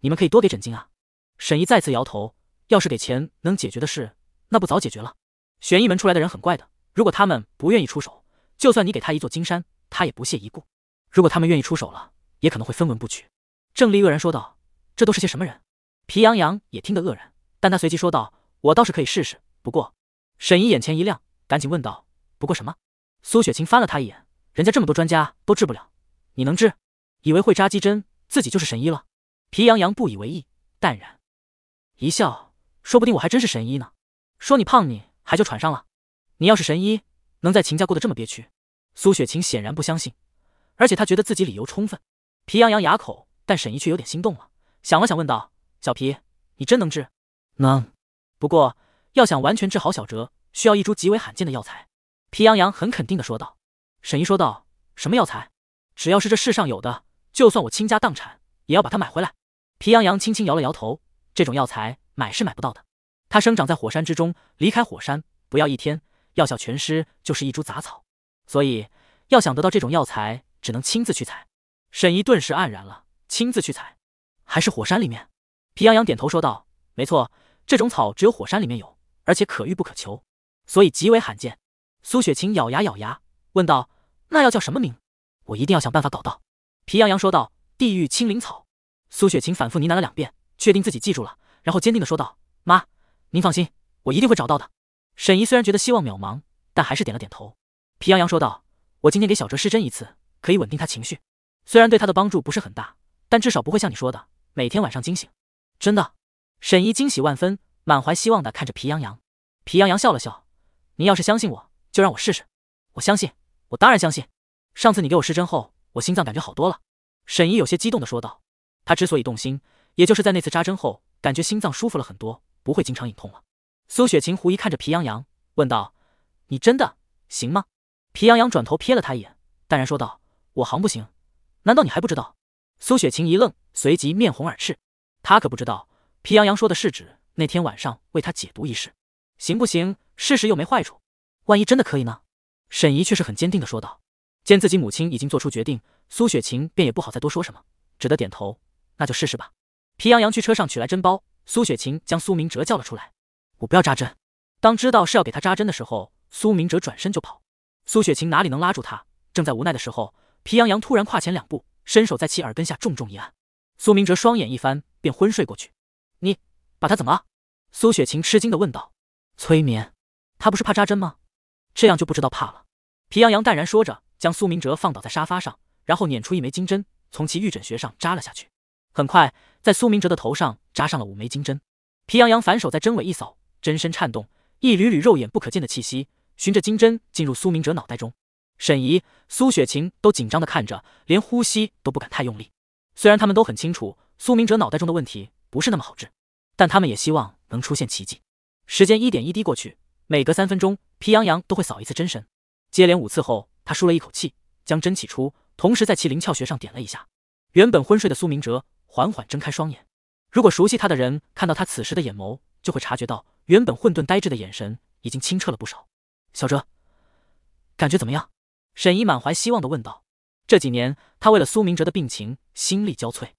S1: 你们可以多给诊金啊？”沈怡再次摇头。要是给钱能解决的事，那不早解决了？玄一门出来的人很怪的，如果他们不愿意出手，就算你给他一座金山，他也不屑一顾；如果他们愿意出手了，也可能会分文不取。郑丽愕然说道：“这都是些什么人？”皮洋洋也听得愕然，但他随即说道：“我倒是可以试试。”不过，沈怡眼前一亮，赶紧问道：“不过什么？”苏雪晴翻了他一眼：“人家这么多专家都治不了，你能治？以为会扎鸡针，自己就是神医了？”皮洋洋不以为意，淡然一笑。说不定我还真是神医呢。说你胖，你还就喘上了。你要是神医，能在秦家过得这么憋屈？苏雪晴显然不相信，而且她觉得自己理由充分。皮痒痒哑口，但沈怡却有点心动了，想了想问道：“小皮，你真能治？能。不过要想完全治好小哲，需要一株极为罕见的药材。”皮洋洋很肯定地说道。沈怡说道：“什么药材？只要是这世上有的，就算我倾家荡产，也要把它买回来。”皮洋洋轻轻摇了摇头：“这种药材……”买是买不到的，它生长在火山之中，离开火山不要一天，药效全失，就是一株杂草。所以要想得到这种药材，只能亲自去采。沈怡顿时黯然了，亲自去采，还是火山里面？皮洋洋点头说道：“没错，这种草只有火山里面有，而且可遇不可求，所以极为罕见。”苏雪晴咬牙咬牙问道：“那要叫什么名？我一定要想办法搞到。”皮洋洋说道：“地狱青灵草。”苏雪晴反复呢喃了两遍，确定自己记住了。然后坚定地说道：“妈，您放心，我一定会找到的。”沈怡虽然觉得希望渺茫，但还是点了点头。皮洋洋说道：“我今天给小哲施针一次，可以稳定他情绪。虽然对他的帮助不是很大，但至少不会像你说的每天晚上惊醒。”真的？沈怡惊喜万分，满怀希望地看着皮洋洋。皮洋洋笑了笑：“您要是相信我，就让我试试。”“我相信，我当然相信。上次你给我施针后，我心脏感觉好多了。”沈怡有些激动地说道。她之所以动心，也就是在那次扎针后。感觉心脏舒服了很多，不会经常隐痛了。苏雪晴狐疑看着皮羊羊，问道：“你真的行吗？”皮羊羊转头瞥了他一眼，淡然说道：“我行不行？难道你还不知道？”苏雪晴一愣，随即面红耳赤。她可不知道，皮洋洋说的是指那天晚上为他解毒一事。行不行？试试又没坏处，万一真的可以呢？沈怡却是很坚定的说道。见自己母亲已经做出决定，苏雪晴便也不好再多说什么，只得点头：“那就试试吧。”皮洋洋去车上取来针包，苏雪晴将苏明哲叫了出来。我不要扎针。当知道是要给他扎针的时候，苏明哲转身就跑。苏雪晴哪里能拉住他？正在无奈的时候，皮洋洋突然跨前两步，伸手在其耳根下重重一按。苏明哲双眼一翻，便昏睡过去。你把他怎么了？苏雪晴吃惊地问道。催眠。他不是怕扎针吗？这样就不知道怕了。皮洋洋淡然说着，将苏明哲放倒在沙发上，然后捻出一枚金针，从其玉枕穴上扎了下去。很快，在苏明哲的头上扎上了五枚金针，皮洋洋反手在针尾一扫，针身颤动，一缕缕肉眼不可见的气息循着金针进入苏明哲脑袋中。沈怡、苏雪晴都紧张的看着，连呼吸都不敢太用力。虽然他们都很清楚苏明哲脑袋中的问题不是那么好治，但他们也希望能出现奇迹。时间一点一滴过去，每隔三分钟，皮洋洋都会扫一次真身。接连五次后，他舒了一口气，将针起出，同时在其灵窍穴上点了一下。原本昏睡的苏明哲。缓缓睁开双眼，如果熟悉他的人看到他此时的眼眸，就会察觉到原本混沌呆滞的眼神已经清澈了不少。小哲，感觉怎么样？沈怡满怀希望地问道。这几年，他为了苏明哲的病情心力交瘁，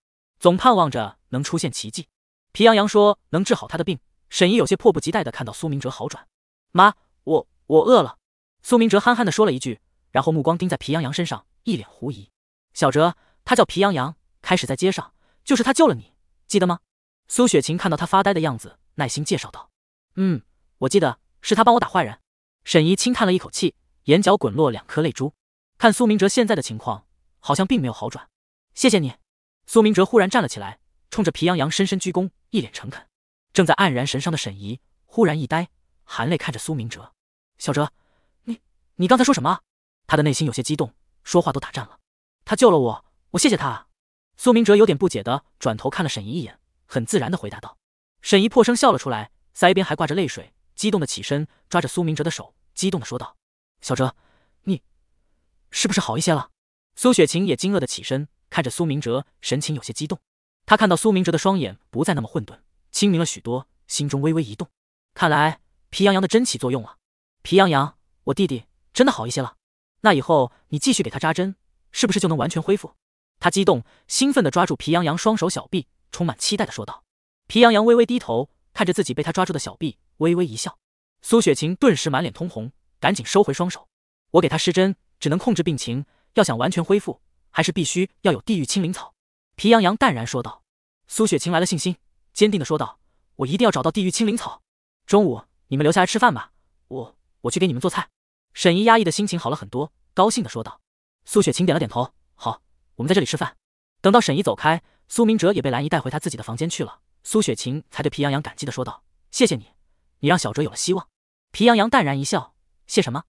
S1: 总盼望着能出现奇迹。皮洋洋说能治好他的病，沈怡有些迫不及待地看到苏明哲好转。妈，我我饿了。苏明哲憨憨地说了一句，然后目光盯在皮洋洋身上，
S2: 一脸狐疑。
S1: 小哲，他叫皮洋洋，开始在街上。就是他救了你，记得吗？苏雪晴看到他发呆的样子，耐心介绍道：“嗯，我记得是他帮我打坏人。”沈怡轻叹了一口气，眼角滚落两颗泪珠。看苏明哲现在的情况，好像并没有好转。谢谢你。苏明哲忽然站了起来，冲着皮洋洋深深鞠躬，一脸诚恳。正在黯然神伤的沈怡忽然一呆，含泪看着苏明哲：“小哲，你你刚才说什么？”他的内心有些激动，说话都打颤了。他救了我，我谢谢他。苏明哲有点不解的转头看了沈怡一眼，很自然的回答道。沈怡破声笑了出来，腮边还挂着泪水，激动的起身，抓着苏明哲的手，激动的说道：“小哲，你是不是好一些了？”苏雪晴也惊愕的起身，看着苏明哲，神情有些激动。她看到苏明哲的双眼不再那么混沌，清明了许多，心中微微一动，看来皮洋洋的针起作用了。皮洋洋，我弟弟真的好一些了。那以后你继续给他扎针，是不是就能完全恢复？他激动、兴奋地抓住皮洋洋双手小臂，充满期待的说道。皮洋洋微微低头，看着自己被他抓住的小臂，微微一笑。苏雪晴顿时满脸通红，赶紧收回双手。我给他施针，只能控制病情，要想完全恢复，还是必须要有地狱青灵草。皮洋洋淡然说道。苏雪晴来了信心，坚定地说道：“我一定要找到地狱青灵草。”中午你们留下来吃饭吧，我我去给你们做菜。”沈怡压抑的心情好了很多，高兴地说道。苏雪晴点了点头，好。我们在这里吃饭。等到沈怡走开，苏明哲也被兰姨带回他自己的房间去了。苏雪晴才对皮洋洋感激的说道：“谢谢你，你让小哲有了希望。”皮洋洋淡然一笑：“谢什么？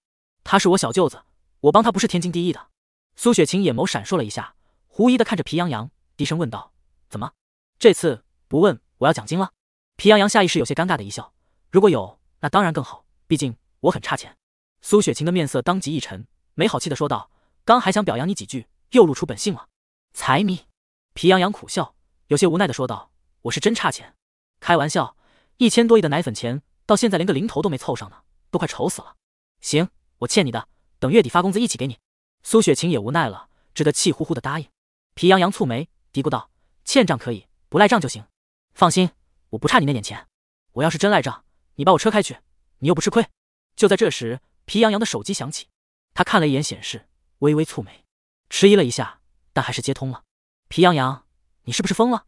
S1: 他是我小舅子，我帮他不是天经地义的。”苏雪晴眼眸闪烁了一下，狐疑的看着皮洋洋，低声问道：“怎么？这次不问我要奖金了？”皮洋洋下意识有些尴尬的一笑：“如果有，那当然更好，毕竟我很差钱。”苏雪晴的面色当即一沉，没好气的说道：“刚还想表扬你几句。”又露出本性了，财迷皮痒痒苦笑，有些无奈的说道：“我是真差钱，开玩笑，一千多亿的奶粉钱到现在连个零头都没凑上呢，都快愁死了。”行，我欠你的，等月底发工资一起给你。苏雪晴也无奈了，只得气呼呼的答应。皮洋洋蹙眉嘀咕道：“欠账可以，不赖账就行。放心，我不差你那点钱。我要是真赖账，你把我车开去，你又不吃亏。”就在这时，皮洋洋的手机响起，他看了一眼显示，微微蹙眉。迟疑了一下，但还是接通了。皮洋洋，你是不是疯了？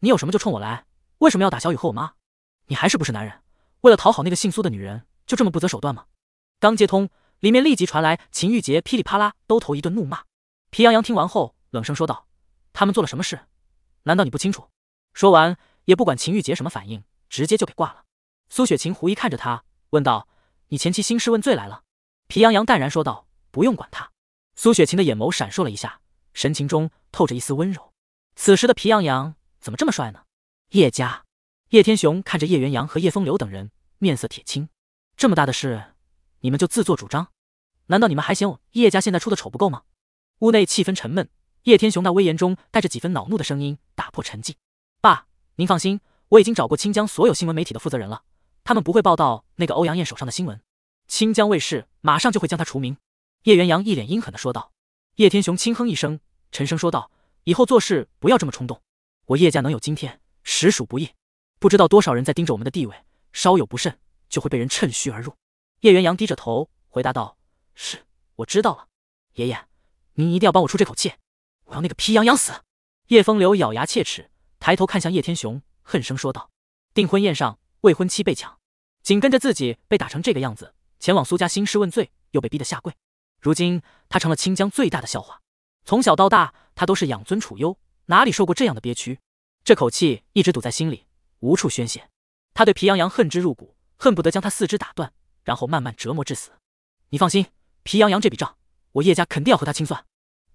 S1: 你有什么就冲我来，为什么要打小雨和我妈？你还是不是男人？为了讨好那个姓苏的女人，就这么不择手段吗？刚接通，里面立即传来秦玉杰噼里啪啦兜头一顿怒骂。皮洋洋听完后，冷声说道：“他们做了什么事？难道你不清楚？”说完，也不管秦玉杰什么反应，直接就给挂了。苏雪晴狐疑看着他，问道：“你前妻兴师问罪来了？”皮洋洋淡然说道：“不用管他。”苏雪晴的眼眸闪烁了一下，神情中透着一丝温柔。此时的皮洋洋怎么这么帅呢？叶家，叶天雄看着叶元阳和叶风流等人，面色铁青。这么大的事，你们就自作主张？难道你们还嫌我叶家现在出的丑不够吗？屋内气氛沉闷，叶天雄那威严中带着几分恼怒的声音打破沉寂：“爸，您放心，我已经找过清江所有新闻媒体的负责人了，他们不会报道那个欧阳艳手上的新闻。清江卫视马上就会将他除名。”叶元阳一脸阴狠的说道，叶天雄轻哼一声，沉声说道：“以后做事不要这么冲动，我叶家能有今天，实属不易，不知道多少人在盯着我们的地位，稍有不慎就会被人趁虚而入。”叶元阳低着头回答道：“是，我知道了，爷爷，您一定要帮我出这口气，我要那个皮痒痒死。”叶风流咬牙切齿，抬头看向叶天雄，恨声说道：“订婚宴上，未婚妻被抢，紧跟着自己被打成这个样子，前往苏家兴师问罪，又被逼得下跪。”如今他成了清江最大的笑话。从小到大，他都是养尊处优，哪里受过这样的憋屈？这口气一直堵在心里，无处宣泄。他对皮洋洋恨之入骨，恨不得将他四肢打断，然后慢慢折磨致死。你放心，皮洋洋这笔账，我叶家肯定要和他清算。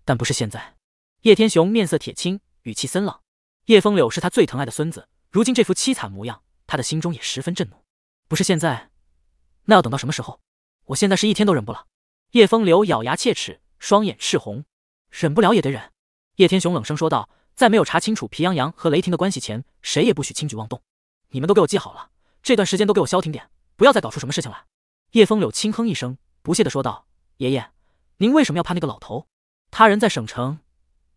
S1: 但不是现在。叶天雄面色铁青，语气森冷。叶风柳是他最疼爱的孙子，如今这副凄惨模样，他的心中也十分震怒。不是现在，那要等到什么时候？我现在是一天都忍不了。叶风流咬牙切齿，双眼赤红，忍不了也得忍。叶天雄冷声说道：“在没有查清楚皮洋洋和雷霆的关系前，谁也不许轻举妄动。你们都给我记好了，这段时间都给我消停点，不要再搞出什么事情来。”叶风柳轻哼一声，不屑的说道：“爷爷，您为什么要怕那个老头？他人在省城，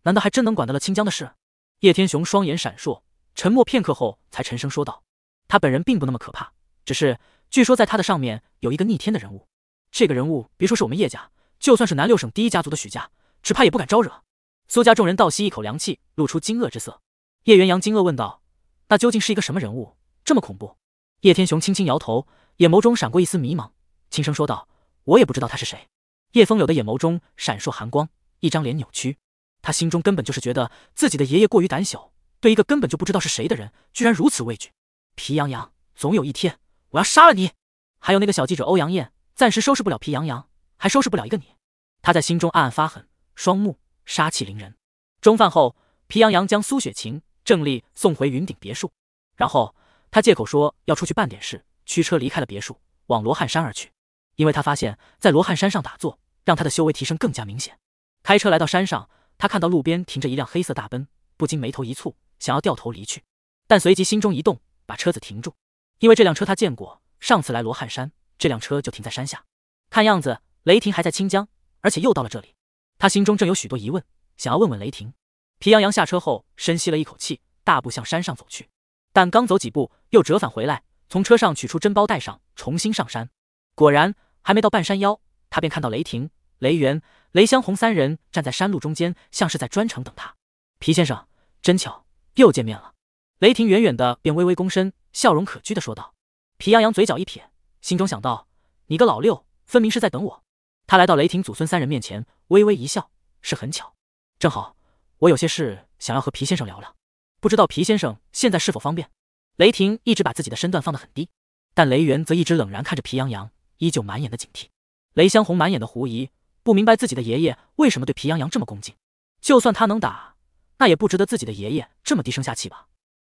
S1: 难道还真能管得了清江的事？”叶天雄双眼闪烁，沉默片刻后才沉声说道：“他本人并不那么可怕，只是据说在他的上面有一个逆天的人物。”这个人物，别说是我们叶家，就算是南六省第一家族的许家，只怕也不敢招惹。苏家众人倒吸一口凉气，露出惊愕之色。叶元阳惊愕问道：“那究竟是一个什么人物，这么恐怖？”叶天雄轻轻摇头，眼眸中闪过一丝迷茫，轻声说道：“我也不知道他是谁。”叶风柳的眼眸中闪烁寒光，一张脸扭曲。他心中根本就是觉得自己的爷爷过于胆小，对一个根本就不知道是谁的人，居然如此畏惧。皮洋洋，总有一天我要杀了你！还有那个小记者欧阳燕，暂时收拾不了皮洋洋，还收拾不了一个你。他在心中暗暗发狠，双目杀气凌人。中饭后，皮洋洋将苏雪晴、郑丽送回云顶别墅，然后他借口说要出去办点事，驱车离开了别墅，往罗汉山而去。因为他发现，在罗汉山上打坐，让他的修为提升更加明显。开车来到山上，他看到路边停着一辆黑色大奔，不禁眉头一蹙，想要掉头离去，但随即心中一动，把车子停住，因为这辆车他见过，上次来罗汉山。这辆车就停在山下，看样子雷霆还在清江，而且又到了这里。他心中正有许多疑问，想要问问雷霆。皮洋洋下车后，深吸了一口气，大步向山上走去。但刚走几步，又折返回来，从车上取出珍包带上，重新上山。果然，还没到半山腰，他便看到雷霆、雷元、雷香红三人站在山路中间，像是在专程等他。皮先生，真巧，又见面了。雷霆远远的便微微躬身，笑容可掬的说道。皮洋洋嘴角一撇。心中想到：“你个老六，分明是在等我。”他来到雷霆祖孙三人面前，微微一笑：“是很巧，正好我有些事想要和皮先生聊聊，不知道皮先生现在是否方便？”雷霆一直把自己的身段放得很低，但雷元则一直冷然看着皮洋洋，依旧满眼的警惕。雷香红满眼的狐疑，不明白自己的爷爷为什么对皮洋洋这么恭敬。就算他能打，那也不值得自己的爷爷这么低声下气吧？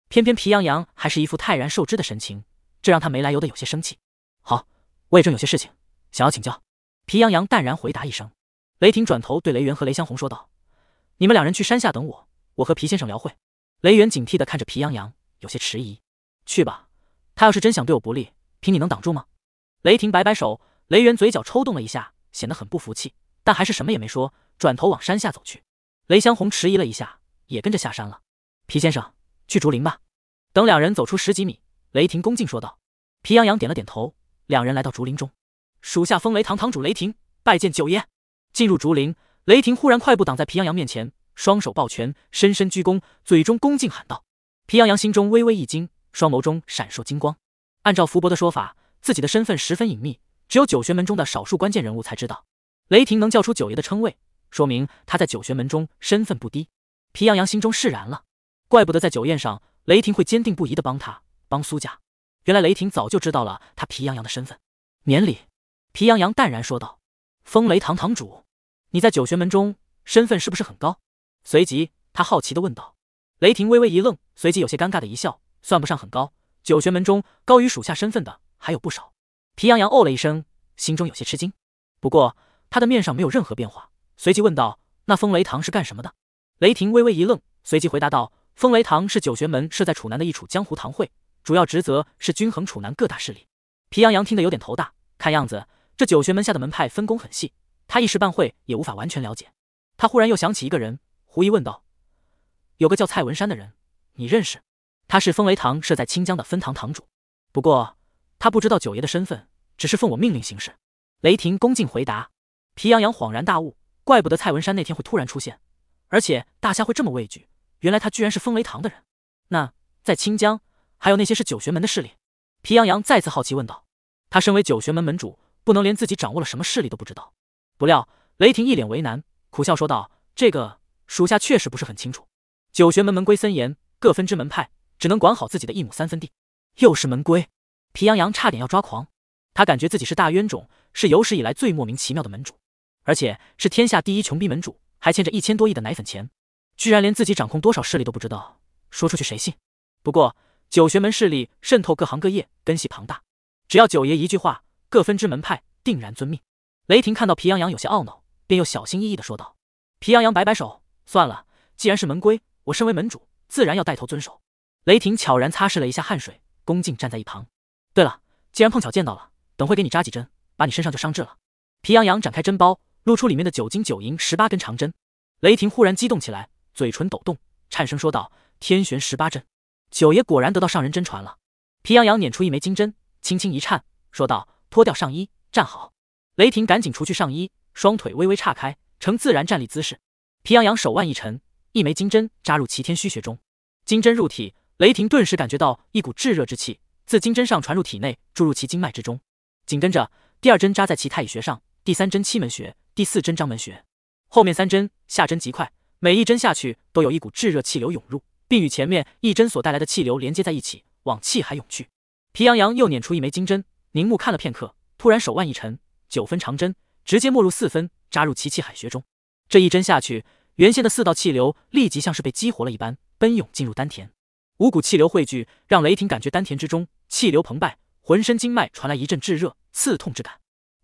S1: 偏偏皮洋洋还是一副泰然受之的神情，这让他没来由的有些生气。我也正有些事情想要请教，皮洋洋淡然回答一声。雷霆转头对雷源和雷香红说道：“你们两人去山下等我，我和皮先生聊会。”雷源警惕的看着皮洋洋，有些迟疑：“去吧，他要是真想对我不利，凭你能挡住吗？”雷霆摆摆手，雷源嘴角抽动了一下，显得很不服气，但还是什么也没说，转头往山下走去。雷香红迟疑了一下，也跟着下山了。“皮先生，去竹林吧。”等两人走出十几米，雷霆恭敬说道。皮洋洋点了点头。两人来到竹林中，属下风雷堂堂主雷霆拜见九爷。进入竹林，雷霆忽然快步挡在皮洋洋面前，双手抱拳，深深鞠躬，嘴中恭敬喊道。皮洋洋心中微微一惊，双眸中闪烁金光。按照福伯的说法，自己的身份十分隐秘，只有九玄门中的少数关键人物才知道。雷霆能叫出九爷的称谓，说明他在九玄门中身份不低。皮洋洋心中释然了，怪不得在酒宴上，雷霆会坚定不移的帮他帮苏家。原来雷霆早就知道了他皮羊羊的身份。免礼，皮羊羊淡然说道：“风雷堂堂主，你在九玄门中身份是不是很高？”随即他好奇的问道。雷霆微微一愣，随即有些尴尬的一笑：“算不上很高，九玄门中高于属下身份的还有不少。”皮洋洋哦了一声，心中有些吃惊，不过他的面上没有任何变化，随即问道：“那风雷堂是干什么的？”雷霆微微一愣，随即回答道：“风雷堂是九玄门设在楚南的一处江湖堂会。”主要职责是均衡楚南各大势力。皮洋洋听得有点头大，看样子这九玄门下的门派分工很细，他一时半会也无法完全了解。他忽然又想起一个人，狐疑问道：“有个叫蔡文山的人，你认识？他是风雷堂设在清江的分堂堂主，不过他不知道九爷的身份，只是奉我命令行事。”雷霆恭敬回答。皮洋洋恍然大悟，怪不得蔡文山那天会突然出现，而且大家会这么畏惧，原来他居然是风雷堂的人。那在清江？还有那些是九玄门的势力？皮洋洋再次好奇问道。他身为九玄门门主，不能连自己掌握了什么势力都不知道。不料雷霆一脸为难，苦笑说道：“这个属下确实不是很清楚。九玄门门规森严，各分支门派只能管好自己的一亩三分地。”又是门规，皮洋洋差点要抓狂。他感觉自己是大冤种，是有史以来最莫名其妙的门主，而且是天下第一穷逼门主，还欠着一千多亿的奶粉钱，居然连自己掌控多少势力都不知道，说出去谁信？不过。九玄门势力渗透各行各业，根系庞大。只要九爷一句话，各分支门派定然遵命。雷霆看到皮羊羊有些懊恼，便又小心翼翼地说道：“皮羊羊摆摆手，算了。既然是门规，我身为门主，自然要带头遵守。”雷霆悄然擦拭了一下汗水，恭敬站在一旁。对了，既然碰巧见到了，等会给你扎几针，把你身上就伤治了。皮羊羊展开针包，露出里面的九金九银十八根长针。雷霆忽然激动起来，嘴唇抖动，颤声说道：“天玄十八针。”九爷果然得到上人真传了。皮痒痒捻出一枚金针，轻轻一颤，说道：“脱掉上衣，站好。”雷霆赶紧除去上衣，双腿微微岔开，呈自然站立姿势。皮痒痒手腕一沉，一枚金针扎入齐天虚穴中。金针入体，雷霆顿时感觉到一股炙热之气自金针上传入体内，注入其经脉之中。紧跟着，第二针扎在其太乙穴上，第三针七门穴，第四针张门穴。后面三针下针极快，每一针下去都有一股炙热气流涌入。并与前面一针所带来的气流连接在一起，往气海涌去。皮洋洋又捻出一枚金针，凝目看了片刻，突然手腕一沉，九分长针直接没入四分，扎入其气海穴中。这一针下去，原先的四道气流立即像是被激活了一般，奔涌进入丹田。五股气流汇聚，让雷霆感觉丹田之中气流澎湃，浑身经脉传来一阵炙热刺痛之感。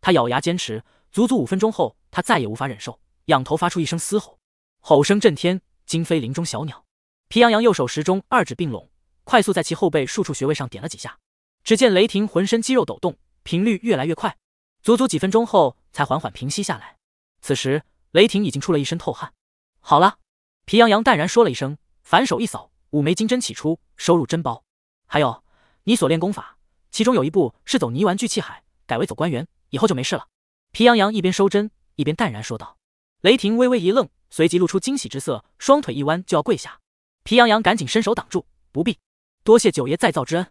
S1: 他咬牙坚持，足足五分钟后，他再也无法忍受，仰头发出一声嘶吼，吼声震天，惊飞林中小鸟。皮洋洋右手时钟二指并拢，快速在其后背数处穴位上点了几下。只见雷霆浑身肌肉抖动，频率越来越快，足足几分钟后才缓缓平息下来。此时雷霆已经出了一身透汗。好了，皮洋洋淡然说了一声，反手一扫，五枚金针起出，收入针包。还有，你所练功法，其中有一步是走泥丸聚气海，改为走关元，以后就没事了。皮洋洋一边收针，一边淡然说道。雷霆微微一愣，随即露出惊喜之色，双腿一弯就要跪下。皮洋洋赶紧伸手挡住，不必，多谢九爷再造之恩。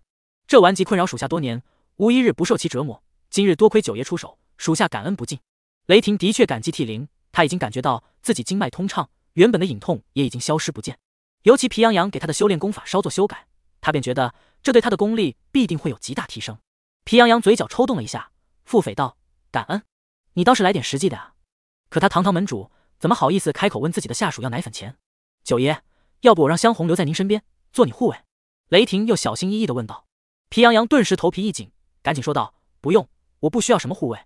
S1: 这顽疾困扰属下多年，无一日不受其折磨。今日多亏九爷出手，属下感恩不尽。雷霆的确感激涕零，他已经感觉到自己经脉通畅，原本的隐痛也已经消失不见。尤其皮洋洋给他的修炼功法稍作修改，他便觉得这对他的功力必定会有极大提升。皮洋洋嘴角抽动了一下，腹诽道：“感恩？你倒是来点实际的啊！”可他堂堂门主，怎么好意思开口问自己的下属要奶粉钱？九爷。要不我让香红留在您身边做你护卫？雷霆又小心翼翼地问道。皮洋洋顿时头皮一紧，赶紧说道：“不用，我不需要什么护卫。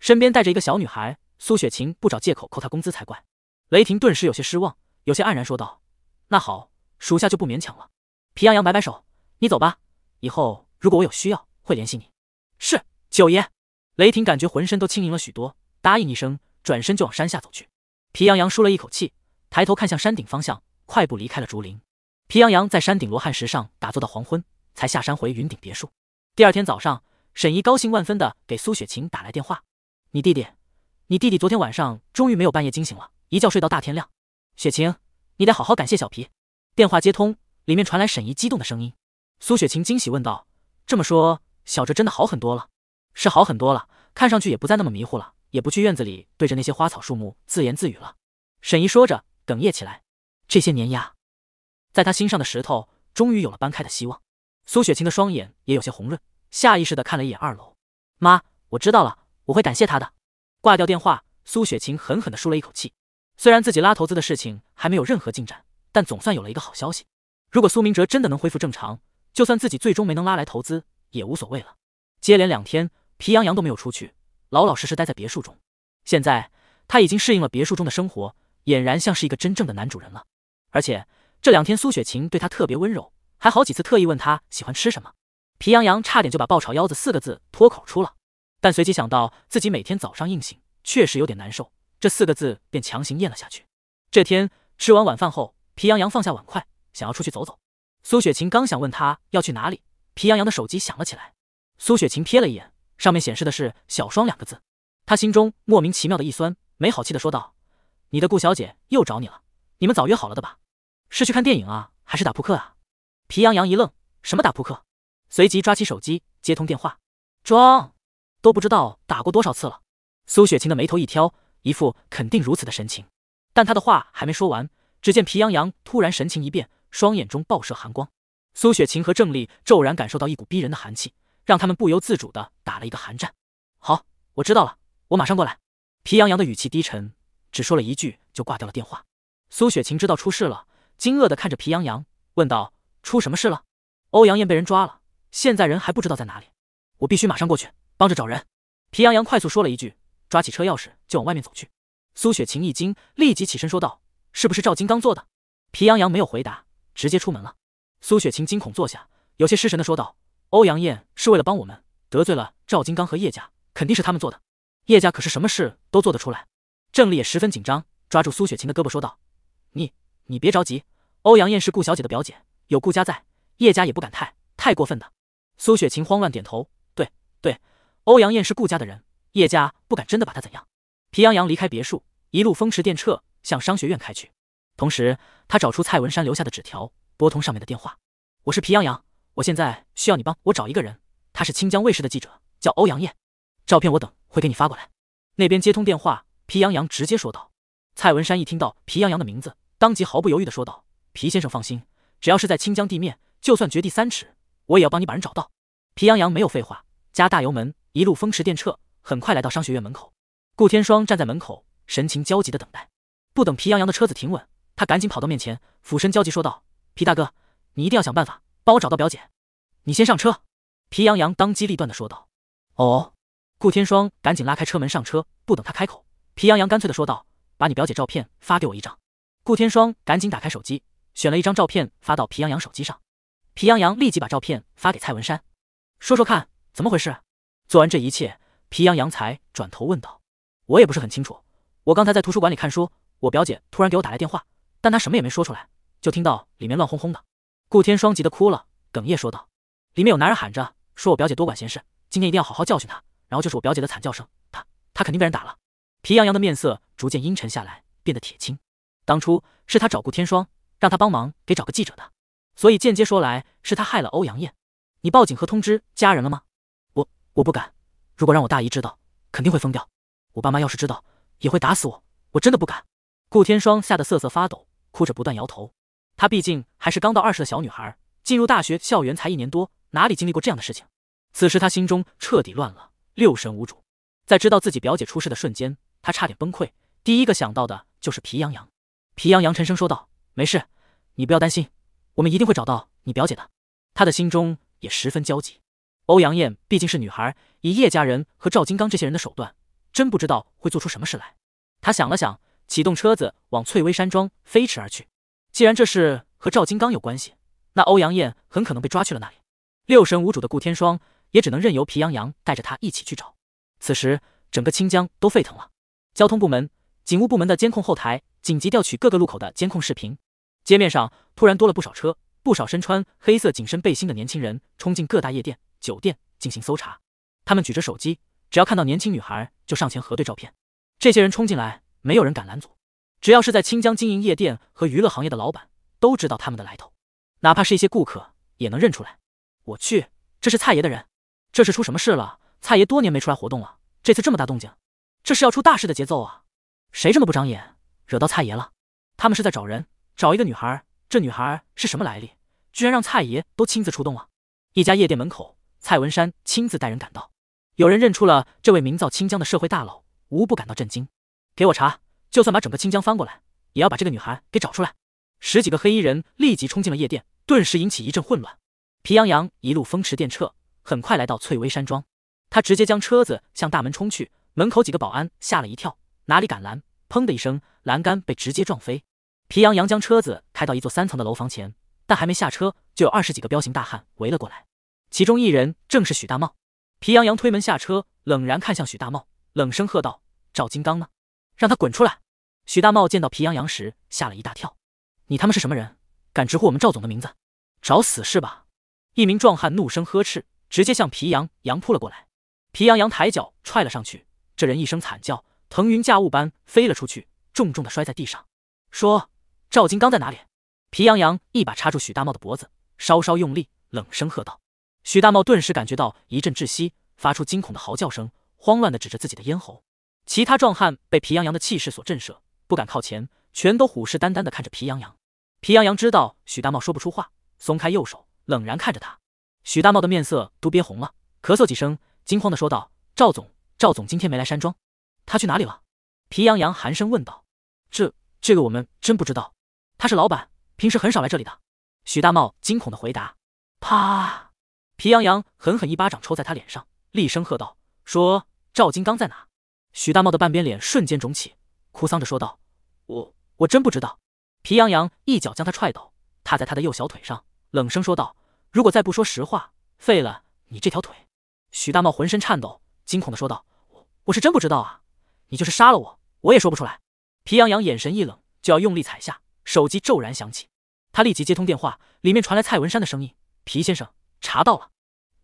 S1: 身边带着一个小女孩苏雪晴，不找借口扣他工资才怪。”雷霆顿时有些失望，有些黯然说道：“那好，属下就不勉强了。”皮洋洋摆摆手：“你走吧，以后如果我有需要，会联系你。”是九爷。雷霆感觉浑身都轻盈了许多，答应一声，转身就往山下走去。皮洋洋舒了一口气，抬头看向山顶方向。快步离开了竹林。皮洋洋在山顶罗汉石上打坐到黄昏，才下山回云顶别墅。第二天早上，沈怡高兴万分的给苏雪晴打来电话：“你弟弟，你弟弟昨天晚上终于没有半夜惊醒了，一觉睡到大天亮。雪晴，你得好好感谢小皮。”电话接通，里面传来沈怡激动的声音。苏雪晴惊喜问道：“这么说，小哲真的好很多了？是好很多了，看上去也不再那么迷糊了，也不去院子里对着那些花草树木自言自语了。”沈怡说着，哽咽起来。这些年呀，在他心上的石头终于有了搬开的希望。苏雪晴的双眼也有些红润，下意识的看了一眼二楼。妈，我知道了，我会感谢他的。挂掉电话，苏雪晴狠狠的舒了一口气。虽然自己拉投资的事情还没有任何进展，但总算有了一个好消息。如果苏明哲真的能恢复正常，就算自己最终没能拉来投资也无所谓了。接连两天，皮洋洋都没有出去，老老实实待在别墅中。现在他已经适应了别墅中的生活，俨然像是一个真正的男主人了。而且这两天苏雪晴对他特别温柔，还好几次特意问他喜欢吃什么。皮洋洋差点就把“爆炒腰子”四个字脱口出了，但随即想到自己每天早上硬醒确实有点难受，这四个字便强行咽了下去。这天吃完晚饭后，皮洋洋放下碗筷，想要出去走走。苏雪晴刚想问他要去哪里，皮洋洋的手机响了起来。苏雪晴瞥了一眼，上面显示的是“小双”两个字，她心中莫名其妙的一酸，没好气的说道：“你的顾小姐又找你了，你们早约好了的吧？”是去看电影啊，还是打扑克啊？皮洋洋一愣，什么打扑克？随即抓起手机接通电话，装都不知道打过多少次了。苏雪晴的眉头一挑，一副肯定如此的神情。但他的话还没说完，只见皮洋洋突然神情一变，双眼中爆射寒光。苏雪晴和郑丽骤然感受到一股逼人的寒气，让他们不由自主的打了一个寒战。好，我知道了，我马上过来。皮洋洋的语气低沉，只说了一句就挂掉了电话。苏雪晴知道出事了。惊愕地看着皮洋洋，问道：“出什么事了？”欧阳艳被人抓了，现在人还不知道在哪里。我必须马上过去帮着找人。”皮洋洋快速说了一句，抓起车钥匙就往外面走去。苏雪晴一惊，立即起身说道：“是不是赵金刚做的？”皮洋洋没有回答，直接出门了。苏雪晴惊恐坐下，有些失神地说道：“欧阳艳是为了帮我们，得罪了赵金刚和叶家，肯定是他们做的。叶家可是什么事都做得出来。”郑丽也十分紧张，抓住苏雪晴的胳膊说道：“你。”你别着急，欧阳燕是顾小姐的表姐，有顾家在，叶家也不敢太太过分的。苏雪晴慌乱点头，对对，欧阳燕是顾家的人，叶家不敢真的把她怎样。皮洋洋离开别墅，一路风驰电掣向商学院开去，同时他找出蔡文山留下的纸条，拨通上面的电话。我是皮洋洋，我现在需要你帮我找一个人，他是清江卫视的记者，叫欧阳燕，照片我等会给你发过来。那边接通电话，皮洋洋直接说道。蔡文山一听到皮洋洋的名字。当即毫不犹豫地说道：“皮先生放心，只要是在清江地面，就算掘地三尺，我也要帮你把人找到。”皮洋洋没有废话，加大油门，一路风驰电掣，很快来到商学院门口。顾天霜站在门口，神情焦急地等待。不等皮洋洋的车子停稳，他赶紧跑到面前，俯身焦急说道：“皮大哥，你一定要想办法帮我找到表姐。你先上车。”皮洋洋当机立断地说道：“
S2: 哦。”
S1: 顾天霜赶紧拉开车门上车，不等他开口，皮洋洋干脆地说道：“把你表姐照片发给我一张。”顾天霜赶紧打开手机，选了一张照片发到皮洋洋手机上。皮洋洋立即把照片发给蔡文山，说说看怎么回事。做完这一切，皮洋洋才转头问道：“我也不是很清楚，我刚才在图书馆里看书，我表姐突然给我打来电话，但她什么也没说出来，就听到里面乱哄哄的。”顾天霜急得哭了，哽咽说道：“里面有男人喊着说我表姐多管闲事，今天一定要好好教训她，然后就是我表姐的惨叫声，她她肯定被人打了。”皮洋洋的面色逐渐阴沉下来，变得铁青。当初是他找顾天霜，让他帮忙给找个记者的，所以间接说来是他害了欧阳燕。你报警和通知家人了吗？我我不敢，如果让我大姨知道，肯定会疯掉；我爸妈要是知道，也会打死我。我真的不敢。顾天霜吓得瑟瑟发抖，哭着不断摇头。她毕竟还是刚到二十的小女孩，进入大学校园才一年多，哪里经历过这样的事情？此时她心中彻底乱了，六神无主。在知道自己表姐出事的瞬间，她差点崩溃。第一个想到的就是皮洋洋。皮洋洋沉声说道：“没事，你不要担心，我们一定会找到你表姐的。”他的心中也十分焦急。欧阳燕毕竟是女孩，以叶家人和赵金刚这些人的手段，真不知道会做出什么事来。他想了想，启动车子往翠微山庄飞驰而去。既然这事和赵金刚有关系，那欧阳燕很可能被抓去了那里。六神无主的顾天霜也只能任由皮洋洋带着他一起去找。此时，整个清江都沸腾了。交通部门、警务部门的监控后台。紧急调取各个路口的监控视频，街面上突然多了不少车，不少身穿黑色紧身背心的年轻人冲进各大夜店、酒店进行搜查。他们举着手机，只要看到年轻女孩就上前核对照片。这些人冲进来，没有人敢拦阻。只要是在清江经营夜店和娱乐行业的老板都知道他们的来头，哪怕是一些顾客也能认出来。我去，这是蔡爷的人？这是出什么事了？蔡爷多年没出来活动了，这次这么大动静，这是要出大事的节奏啊！谁这么不长眼？惹到蔡爷了，他们是在找人，找一个女孩。这女孩是什么来历？居然让蔡爷都亲自出动了。一家夜店门口，蔡文山亲自带人赶到，有人认出了这位名噪清江的社会大佬，无不感到震惊。给我查，就算把整个清江翻过来，也要把这个女孩给找出来。十几个黑衣人立即冲进了夜店，顿时引起一阵混乱。皮洋洋一路风驰电掣，很快来到翠微山庄，他直接将车子向大门冲去，门口几个保安吓了一跳，哪里敢拦？砰的一声，栏杆被直接撞飞。皮洋洋将车子开到一座三层的楼房前，但还没下车，就有二十几个彪形大汉围了过来。其中一人正是许大茂。皮洋洋推门下车，冷然看向许大茂，冷声喝道：“赵金刚呢？让他滚出来！”许大茂见到皮洋洋时，吓了一大跳：“你他妈是什么人？敢直呼我们赵总的名字？找死是吧？”一名壮汉怒声呵斥，直接向皮洋洋扑了过来。皮洋洋抬脚踹了上去，这人一声惨叫。腾云驾雾般飞了出去，重重的摔在地上，说：“赵金刚在哪里？”皮洋洋一把插住许大茂的脖子，稍稍用力，冷声喝道：“许大茂！”顿时感觉到一阵窒息，发出惊恐的嚎叫声，慌乱的指着自己的咽喉。其他壮汉被皮洋洋的气势所震慑，不敢靠前，全都虎视眈眈的看着皮洋洋。皮洋洋知道许大茂说不出话，松开右手，冷然看着他。许大茂的面色都憋红了，咳嗽几声，惊慌的说道：“赵总，赵总今天没来山庄。”他去哪里了？皮羊羊寒声问道。这、这个我们真不知道。他是老板，平时很少来这里的。许大茂惊恐的回答。
S2: 啪！
S1: 皮羊羊狠狠一巴掌抽在他脸上，厉声喝道：“说赵金刚在哪？”许大茂的半边脸瞬间肿起，哭丧着说道：“我、我真不知道。”皮羊羊一脚将他踹倒，踏在他的右小腿上，冷声说道：“如果再不说实话，废了你这条腿。”许大茂浑身颤抖，惊恐的说道：“我、我是真不知道啊。”你就是杀了我，我也说不出来。皮洋洋眼神一冷，就要用力踩下，手机骤然响起，他立即接通电话，里面传来蔡文山的声音：“皮先生，查到了，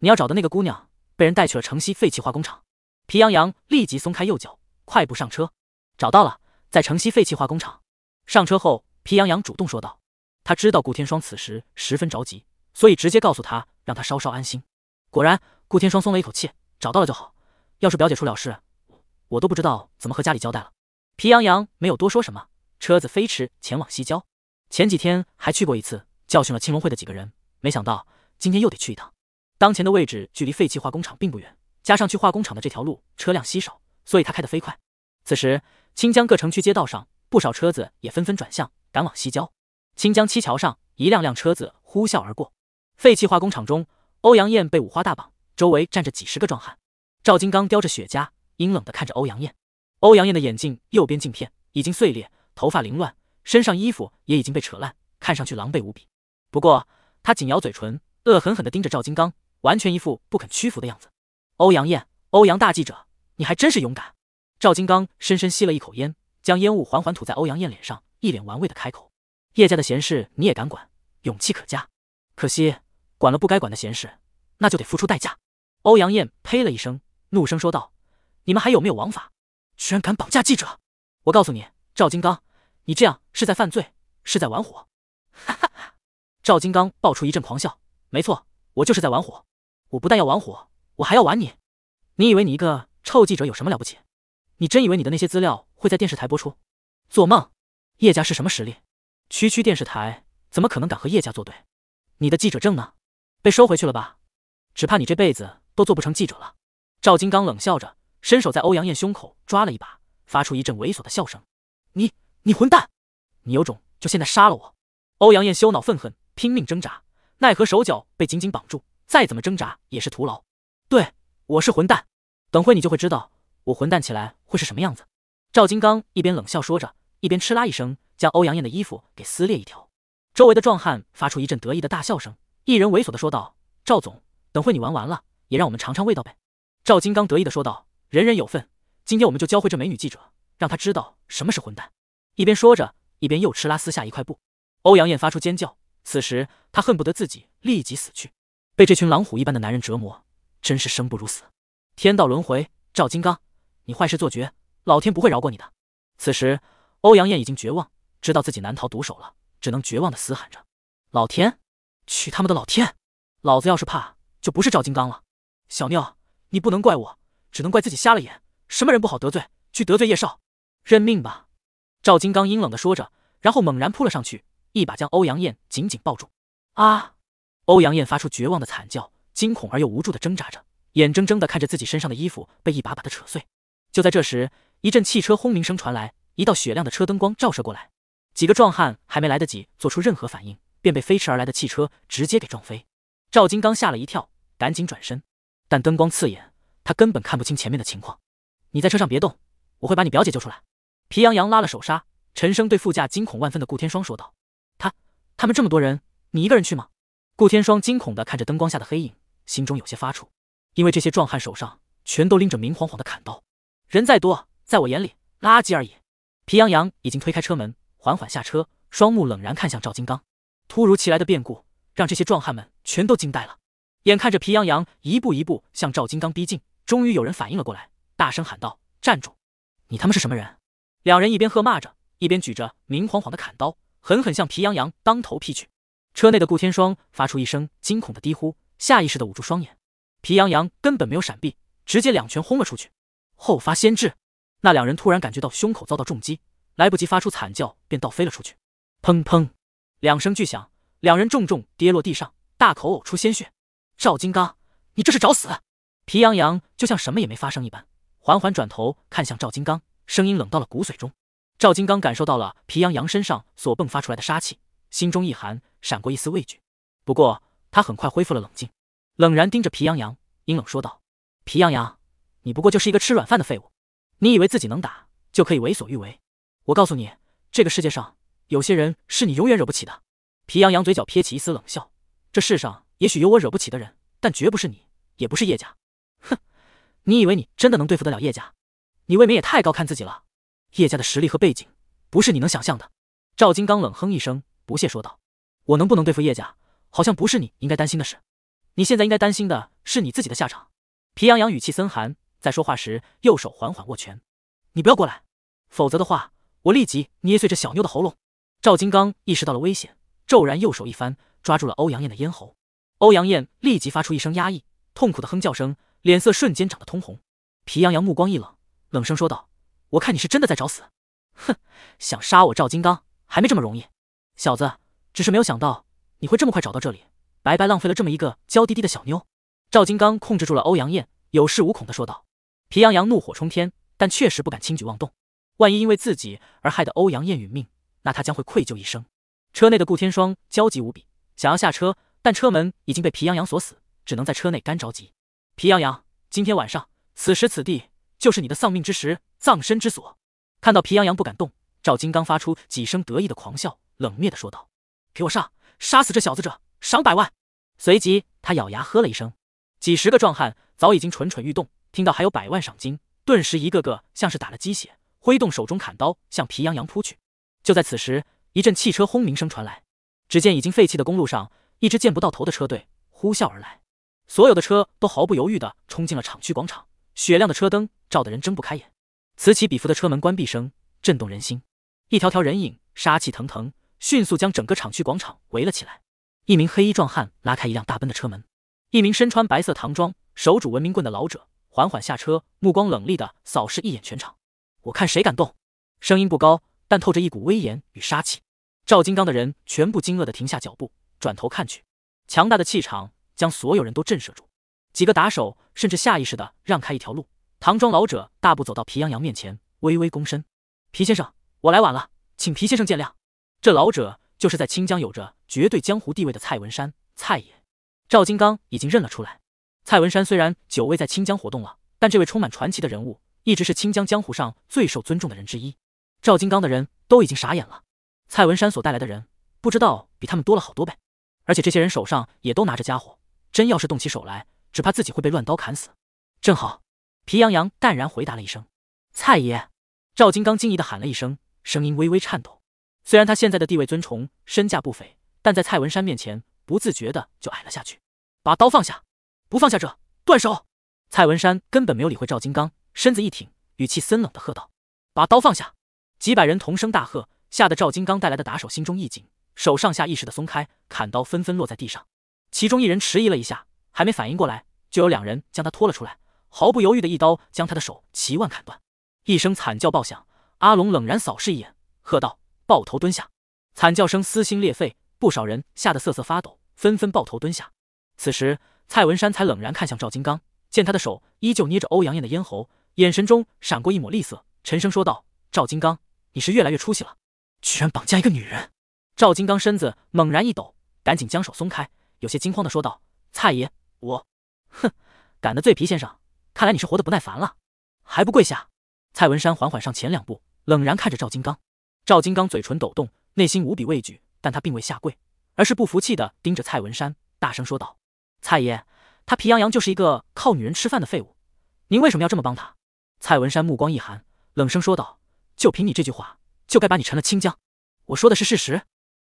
S1: 你要找的那个姑娘被人带去了城西废弃化工厂。”皮洋洋立即松开右脚，快步上车。找到了，在城西废弃化工厂。上车后，皮洋洋主动说道：“他知道顾天霜此时十分着急，所以直接告诉他，让他稍稍安心。”果然，顾天霜松了一口气：“找到了就好，要是表姐出了事……”我都不知道怎么和家里交代了。皮洋洋没有多说什么，车子飞驰前往西郊。前几天还去过一次，教训了青龙会的几个人，没想到今天又得去一趟。当前的位置距离废弃化工厂并不远，加上去化工厂的这条路车辆稀少，所以他开得飞快。此时，清江各城区街道上不少车子也纷纷转向，赶往西郊。清江七桥上，一辆辆车子呼啸而过。废弃化工厂中，欧阳燕被五花大绑，周围站着几十个壮汉。赵金刚叼着雪茄。阴冷地看着欧阳燕。欧阳燕的眼镜右边镜片已经碎裂，头发凌乱，身上衣服也已经被扯烂，看上去狼狈无比。不过她紧咬嘴唇，恶狠狠地盯着赵金刚，完全一副不肯屈服的样子。欧阳燕，欧阳大记者，你还真是勇敢。赵金刚深深吸了一口烟，将烟雾缓缓吐在欧阳燕脸上，一脸玩味的开口：“叶家的闲事你也敢管，勇气可嘉。可惜管了不该管的闲事，那就得付出代价。”欧阳燕呸了一声，怒声说道。你们还有没有王法？居然敢绑架记者！我告诉你，赵金刚，你这样是在犯罪，是在玩火！哈哈哈！赵金刚爆出一阵狂笑。没错，我就是在玩火。我不但要玩火，我还要玩你。你以为你一个臭记者有什么了不起？你真以为你的那些资料会在电视台播出？做梦！叶家是什么实力？区区电视台怎么可能敢和叶家作对？你的记者证呢？被收回去了吧？只怕你这辈子都做不成记者了。赵金刚冷笑着。伸手在欧阳燕胸口抓了一把，发出一阵猥琐的笑声。你，你混蛋，你有种就现在杀了我！欧阳燕羞恼愤恨，拼命挣扎，奈何手脚被紧紧绑住，再怎么挣扎也是徒劳。对，我是混蛋，等会你就会知道我混蛋起来会是什么样子。赵金刚一边冷笑说着，一边哧啦一声将欧阳燕的衣服给撕裂一条。周围的壮汉发出一阵得意的大笑声，一人猥琐的说道：“赵总，等会你玩完了，也让我们尝尝味道呗。”赵金刚得意的说道。人人有份，今天我们就教会这美女记者，让她知道什么是混蛋。一边说着，一边又吃拉撕下一块布。欧阳燕发出尖叫，此时她恨不得自己立即死去，被这群狼虎一般的男人折磨，真是生不如死。天道轮回，赵金刚，你坏事做绝，老天不会饶过你的。此时欧阳燕已经绝望，知道自己难逃毒手了，只能绝望的嘶喊着：老天，去他们的老天，老子要是怕，就不是赵金刚了。小妞，你不能怪我。只能怪自己瞎了眼，什么人不好得罪，去得罪叶少，认命吧！赵金刚阴冷的说着，然后猛然扑了上去，一把将欧阳燕紧紧抱住。啊！欧阳燕发出绝望的惨叫，惊恐而又无助的挣扎着，眼睁睁的看着自己身上的衣服被一把把的扯碎。就在这时，一阵汽车轰鸣声传来，一道雪亮的车灯光照射过来，几个壮汉还没来得及做出任何反应，便被飞驰而来的汽车直接给撞飞。赵金刚吓了一跳，赶紧转身，但灯光刺眼。他根本看不清前面的情况，你在车上别动，我会把你表姐救出来。皮洋洋拉了手刹，沉声对副驾惊恐万分的顾天霜说道：“他他们这么多人，你一个人去吗？”顾天霜惊恐的看着灯光下的黑影，心中有些发怵，因为这些壮汉手上全都拎着明晃晃的砍刀，人再多，在我眼里垃圾而已。皮洋洋已经推开车门，缓缓下车，双目冷然看向赵金刚。突如其来的变故让这些壮汉们全都惊呆了，眼看着皮洋洋一步一步向赵金刚逼近。终于有人反应了过来，大声喊道：“站住！你他妈是什么人？”两人一边喝骂着，一边举着明晃晃的砍刀，狠狠向皮洋洋当头劈去。车内的顾天霜发出一声惊恐的低呼，下意识的捂住双眼。皮洋洋根本没有闪避，直接两拳轰了出去。后发先至，那两人突然感觉到胸口遭到重击，来不及发出惨叫，便倒飞了出去。砰砰，两声巨响，两人重重跌落地上，大口呕出鲜血。赵金刚，你这是找死！皮洋洋就像什么也没发生一般，缓缓转头看向赵金刚，声音冷到了骨髓中。赵金刚感受到了皮洋洋身上所迸发出来的杀气，心中一寒，闪过一丝畏惧。不过他很快恢复了冷静，冷然盯着皮洋洋，阴冷说道：“皮洋洋，你不过就是一个吃软饭的废物，你以为自己能打就可以为所欲 *laughs* 为？我告诉你，这个世界上有些人是你永远惹不起的。”皮洋洋嘴角撇起一丝冷笑：“这世上也许有我惹不起的人，但绝不是你，也不是叶家。”你以为你真的能对付得了叶家？你未免也太高看自己了。叶家的实力和背景，不是你能想象的。赵金刚冷哼一声，不屑说道：“我能不能对付叶家，好像不是你应该担心的事。你现在应该担心的是你自己的下场。”皮洋洋语气森寒，在说话时右手缓缓握拳：“你不要过来，否则的话，我立即捏碎这小妞的喉咙。”赵金刚意识到了危险，骤然右手一翻，抓住了欧阳燕的咽喉。欧阳燕立即发出一声压抑、痛苦的哼叫声。脸色瞬间涨得通红，皮洋洋目光一冷，冷声说道：“我看你是真的在找死，哼，想杀我赵金刚还没这么容易，小子，只是没有想到你会这么快找到这里，白白浪费了这么一个娇滴滴的小妞。”赵金刚控制住了欧阳燕，有恃无恐的说道。皮洋洋怒火冲天，但确实不敢轻举妄动，万一因为自己而害得欧阳燕殒命，那他将会愧疚一生。车内的顾天霜焦急无比，想要下车，但车门已经被皮洋洋锁死，只能在车内干着急。皮羊羊，今天晚上，此时此地，就是你的丧命之时，葬身之所。看到皮羊羊不敢动，赵金刚发出几声得意的狂笑，冷蔑的说道：“给我上！杀死这小子者，赏百万。”随即他咬牙喝了一声，几十个壮汉早已经蠢蠢欲动，听到还有百万赏金，顿时一个个像是打了鸡血，挥动手中砍刀向皮羊羊扑去。就在此时，一阵汽车轰鸣声传来，只见已经废弃的公路上，一支见不到头的车队呼啸而来。所有的车都毫不犹豫地冲进了厂区广场，雪亮的车灯照得人睁不开眼。此起彼伏的车门关闭声震动人心，一条条人影杀气腾腾，迅速将整个厂区广场围了起来。一名黑衣壮汉拉开一辆大奔的车门，一名身穿白色唐装、手拄文明棍的老者缓缓下车，目光冷厉地扫视一眼全场：“我看谁敢动！”声音不高，但透着一股威严与杀气。赵金刚的人全部惊愕地停下脚步，转头看去，强大的气场。将所有人都震慑住，几个打手甚至下意识的让开一条路。唐装老者大步走到皮洋洋面前，微微躬身：“皮先生，我来晚了，请皮先生见谅。”这老者就是在清江有着绝对江湖地位的蔡文山，蔡爷。赵金刚已经认了出来。蔡文山虽然久未在清江活动了，但这位充满传奇的人物，一直是清江江湖上最受尊重的人之一。赵金刚的人都已经傻眼了，蔡文山所带来的人，不知道比他们多了好多倍，而且这些人手上也都拿着家伙。真要是动起手来，只怕自己会被乱刀砍死。正好，皮洋洋淡然回答了一声。蔡爷，赵金刚惊疑的喊了一声，声音微微颤抖。虽然他现在的地位尊崇，身价不菲，但在蔡文山面前，不自觉的就矮了下去。把刀放下，不放下这断手！蔡文山根本没有理会赵金刚，身子一挺，语气森冷的喝道：“把刀放下！”几百人同声大喝，吓得赵金刚带来的打手心中一紧，手上下意识的松开，砍刀纷纷落在地上。其中一人迟疑了一下，还没反应过来，就有两人将他拖了出来，毫不犹豫的一刀将他的手齐腕砍断，一声惨叫爆响。阿龙冷然扫视一眼，喝道：“抱头蹲下！”惨叫声撕心裂肺，不少人吓得瑟瑟发抖，纷纷抱头蹲下。此时，蔡文山才冷然看向赵金刚，见他的手依旧捏着欧阳艳的咽喉，眼神中闪过一抹厉色，沉声说道：“赵金刚，你是越来越出息了，居然绑架一个女人！”赵金刚身子猛然一抖，赶紧将手松开。有些惊慌的说道：“蔡爷，我，哼，敢得罪皮先生，看来你是活得不耐烦了，还不跪下？”蔡文山缓缓上前两步，冷然看着赵金刚。赵金刚嘴唇抖动，内心无比畏惧，但他并未下跪，而是不服气的盯着蔡文山，大声说道：“蔡爷，他皮洋洋就是一个靠女人吃饭的废物，您为什么要这么帮他？”蔡文山目光一寒，冷声说道：“就凭你这句话，就该把你沉了清江。我说的是事实，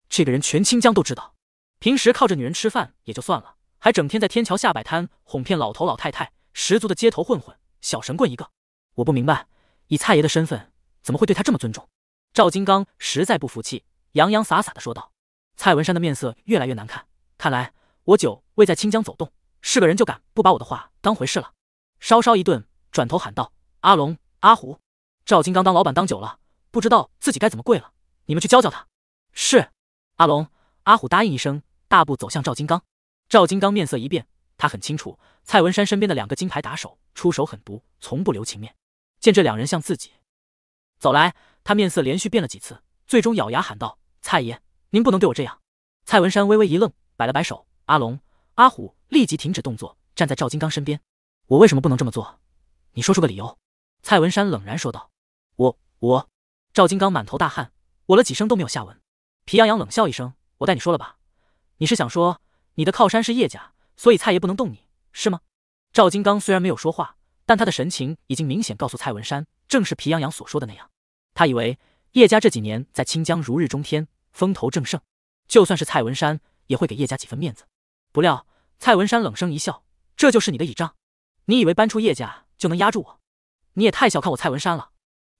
S1: 这个人全清江都知道。”平时靠着女人吃饭也就算了，还整天在天桥下摆摊哄骗老头老太太，十足的街头混混、小神棍一个。我不明白，以蔡爷的身份，怎么会对他这么尊重？赵金刚实在不服气，洋洋洒洒的说道。蔡文山的面色越来越难看，看来我久未在清江走动，是个人就敢不把我的话当回事了。稍稍一顿，转头喊道：“阿龙，阿虎。”赵金刚当老板当久了，不知道自己该怎么跪了，你们去教教他。是，阿龙、阿虎答应一声。大步走向赵金刚，赵金刚面色一变，他很清楚蔡文山身边的两个金牌打手出手狠毒，从不留情面。见这两人向自己走来，他面色连续变了几次，最终咬牙喊道：“蔡爷，您不能对我这样！”蔡文山微微一愣，摆了摆手，阿龙、阿虎立即停止动作，站在赵金刚身边。我为什么不能这么做？你说出个理由。”蔡文山冷然说道。
S2: “我……我……”
S1: 赵金刚满头大汗，我了几声都没有下文。皮洋洋冷笑一声：“我带你说了吧。”你是想说，你的靠山是叶家，所以蔡爷不能动你，是吗？赵金刚虽然没有说话，但他的神情已经明显告诉蔡文山，正是皮洋洋所说的那样。他以为叶家这几年在清江如日中天，风头正盛，就算是蔡文山也会给叶家几分面子。不料蔡文山冷声一笑：“这就是你的倚仗？你以为搬出叶家就能压住我？你也太小看我蔡文山了。”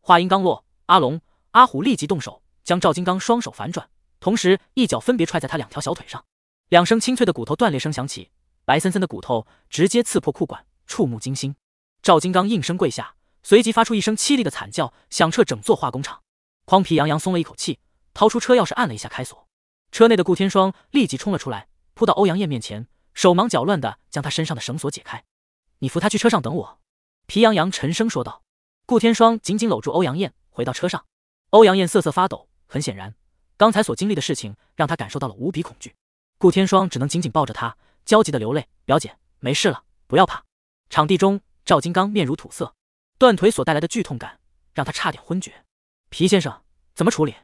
S1: 话音刚落，阿龙、阿虎立即动手，将赵金刚双手反转。同时，一脚分别踹在他两条小腿上，两声清脆的骨头断裂声响起，白森森的骨头直接刺破裤管，触目惊心。赵金刚应声跪下，随即发出一声凄厉的惨叫，响彻整座化工厂。匡皮洋洋松了一口气，掏出车钥匙按了一下开锁，车内的顾天霜立即冲了出来，扑到欧阳燕面前，手忙脚乱地将他身上的绳索解开。你扶他去车上等我，皮洋洋沉声说道。顾天霜紧紧搂住欧阳燕，回到车上。欧阳燕瑟瑟发抖，很显然。刚才所经历的事情让他感受到了无比恐惧，顾天霜只能紧紧抱着他，焦急的流泪。表姐，没事了，不要怕。场地中，赵金刚面如土色，断腿所带来的剧痛感让他差点昏厥。皮先生怎么处理？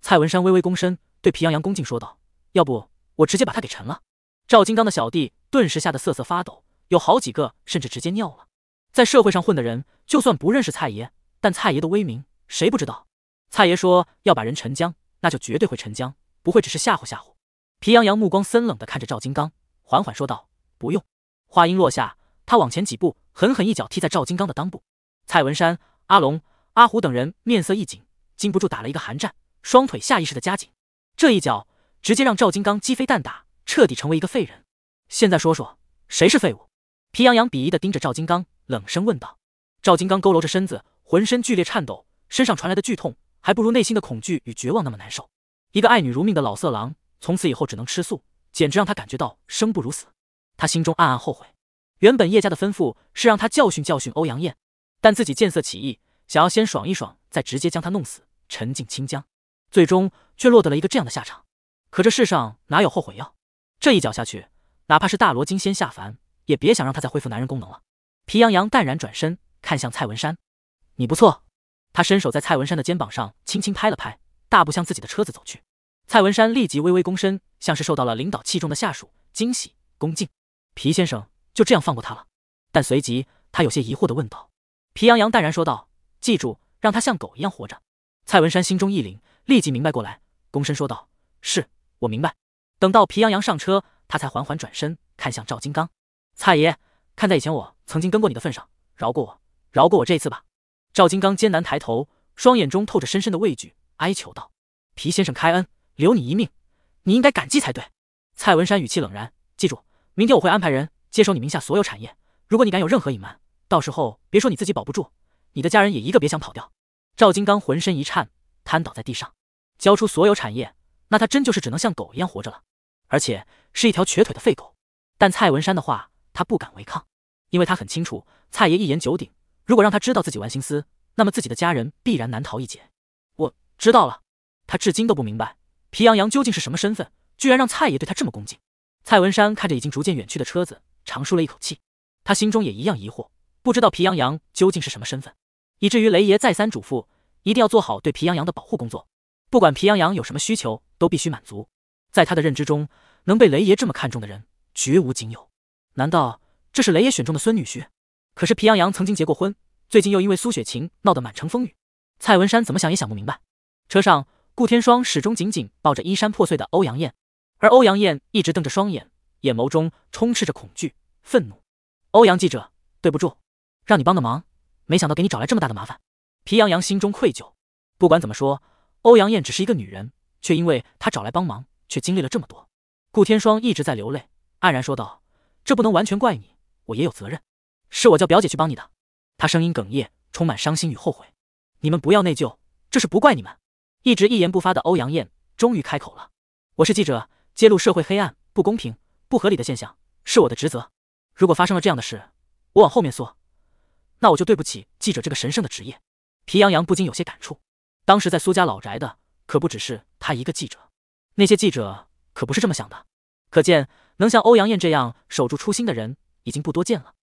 S1: 蔡文山微微躬身，对皮洋洋恭敬说道：“要不我直接把他给沉了。”赵金刚的小弟顿时吓得瑟瑟发抖，有好几个甚至直接尿了。在社会上混的人，就算不认识蔡爷，但蔡爷的威名谁不知道？蔡爷说要把人沉江。那就绝对会沉江，不会只是吓唬吓唬。皮洋洋目光森冷的看着赵金刚，缓缓说道：“不用。”话音落下，他往前几步，狠狠一脚踢在赵金刚的裆部。蔡文山、阿龙、阿虎等人面色一紧，禁不住打了一个寒战，双腿下意识的夹紧。这一脚直接让赵金刚鸡飞蛋打，彻底成为一个废人。现在说说，谁是废物？皮洋洋鄙夷的盯着赵金刚，冷声问道。赵金刚佝偻着身子，浑身剧烈颤抖，身上传来的剧痛。还不如内心的恐惧与绝望那么难受。一个爱女如命的老色狼，从此以后只能吃素，简直让他感觉到生不如死。他心中暗暗后悔，原本叶家的吩咐是让他教训教训欧阳燕，但自己见色起意，想要先爽一爽，再直接将他弄死，沉浸清江，最终却落得了一个这样的下场。可这世上哪有后悔药？这一脚下去，哪怕是大罗金仙下凡，也别想让他再恢复男人功能了。皮洋洋淡然转身，看向蔡文山：“你不错。”他伸手在蔡文山的肩膀上轻轻拍了拍，大步向自己的车子走去。蔡文山立即微微躬身，像是受到了领导器重的下属，惊喜恭敬。皮先生就这样放过他了？但随即他有些疑惑地问道。皮洋洋淡然说道：“记住，让他像狗一样活着。”蔡文山心中一凛，立即明白过来，躬身说道：“是我明白。”等到皮洋洋上车，他才缓缓转身看向赵金刚：“蔡爷，看在以前我曾经跟过你的份上，饶过我，饶过我这一次吧。”赵金刚艰难抬头，双眼中透着深深的畏惧，哀求道：“皮先生开恩，留你一命，你应该感激才对。”蔡文山语气冷然：“记住，明天我会安排人接手你名下所有产业。如果你敢有任何隐瞒，到时候别说你自己保不住，你的家人也一个别想跑掉。”赵金刚浑身一颤，瘫倒在地上，交出所有产业，那他真就是只能像狗一样活着了，而且是一条瘸腿的废狗。但蔡文山的话，他不敢违抗，因为他很清楚，蔡爷一言九鼎。如果让他知道自己玩心思，那么自己的家人必然难逃一劫。我知道了，他至今都不明白皮洋洋究竟是什么身份，居然让蔡爷对他这么恭敬。蔡文山看着已经逐渐远去的车子，长舒了一口气。他心中也一样疑惑，不知道皮洋洋究竟是什么身份，以至于雷爷再三嘱咐，一定要做好对皮洋洋的保护工作，不管皮洋洋有什么需求，都必须满足。在他的认知中，能被雷爷这么看重的人，绝无仅有。难道这是雷爷选中的孙女婿？可是皮洋洋曾经结过婚，最近又因为苏雪晴闹得满城风雨。蔡文山怎么想也想不明白。车上，顾天霜始终紧紧抱着衣衫破碎的欧阳燕，而欧阳燕一直瞪着双眼，眼眸中充斥着恐惧、愤怒。欧阳记者，对不住，让你帮个忙，没想到给你找来这么大的麻烦。皮洋洋心中愧疚。不管怎么说，欧阳燕只是一个女人，却因为她找来帮忙，却经历了这么多。顾天霜一直在流泪，黯然说道：“这不能完全怪你，我也有责任。”是我叫表姐去帮你的，她声音哽咽，充满伤心与后悔。你们不要内疚，这事不怪你们。一直一言不发的欧阳燕终于开口了：“我是记者，揭露社会黑暗、不公平、不合理的现象是我的职责。如果发生了这样的事，我往后面缩，那我就对不起记者这个神圣的职业。”皮洋洋不禁有些感触。当时在苏家老宅的可不只是他一个记者，那些记者可不是这么想的。可见，能像欧阳燕这样守住初心的人已经不多见了。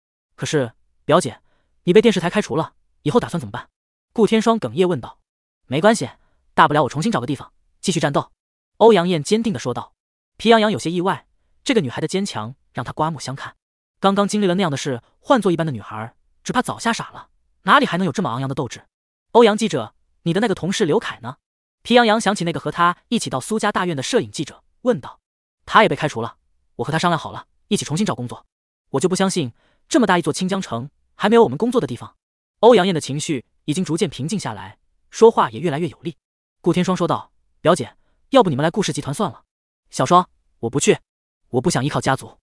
S1: 可是，表姐，你被电视台开除了，以后打算怎么办？顾天霜哽咽问道。没关系，大不了我重新找个地方继续战斗。欧阳艳坚定地说道。皮洋洋有些意外，这个女孩的坚强让他刮目相看。刚刚经历了那样的事，换做一般的女孩，只怕早吓傻了，哪里还能有这么昂扬的斗志？欧阳记者，你的那个同事刘凯呢？皮洋洋想起那个和他一起到苏家大院的摄影记者，问道。他也被开除了，我和他商量好了，一起重新找工作。我就不相信。这么大一座清江城还没有我们工作的地方，欧阳燕的情绪已经逐渐平静下来，说话也越来越有力。顾天霜说道：“表姐，要不你们来顾氏集团算了。”小双，我不去，我不想依靠家族，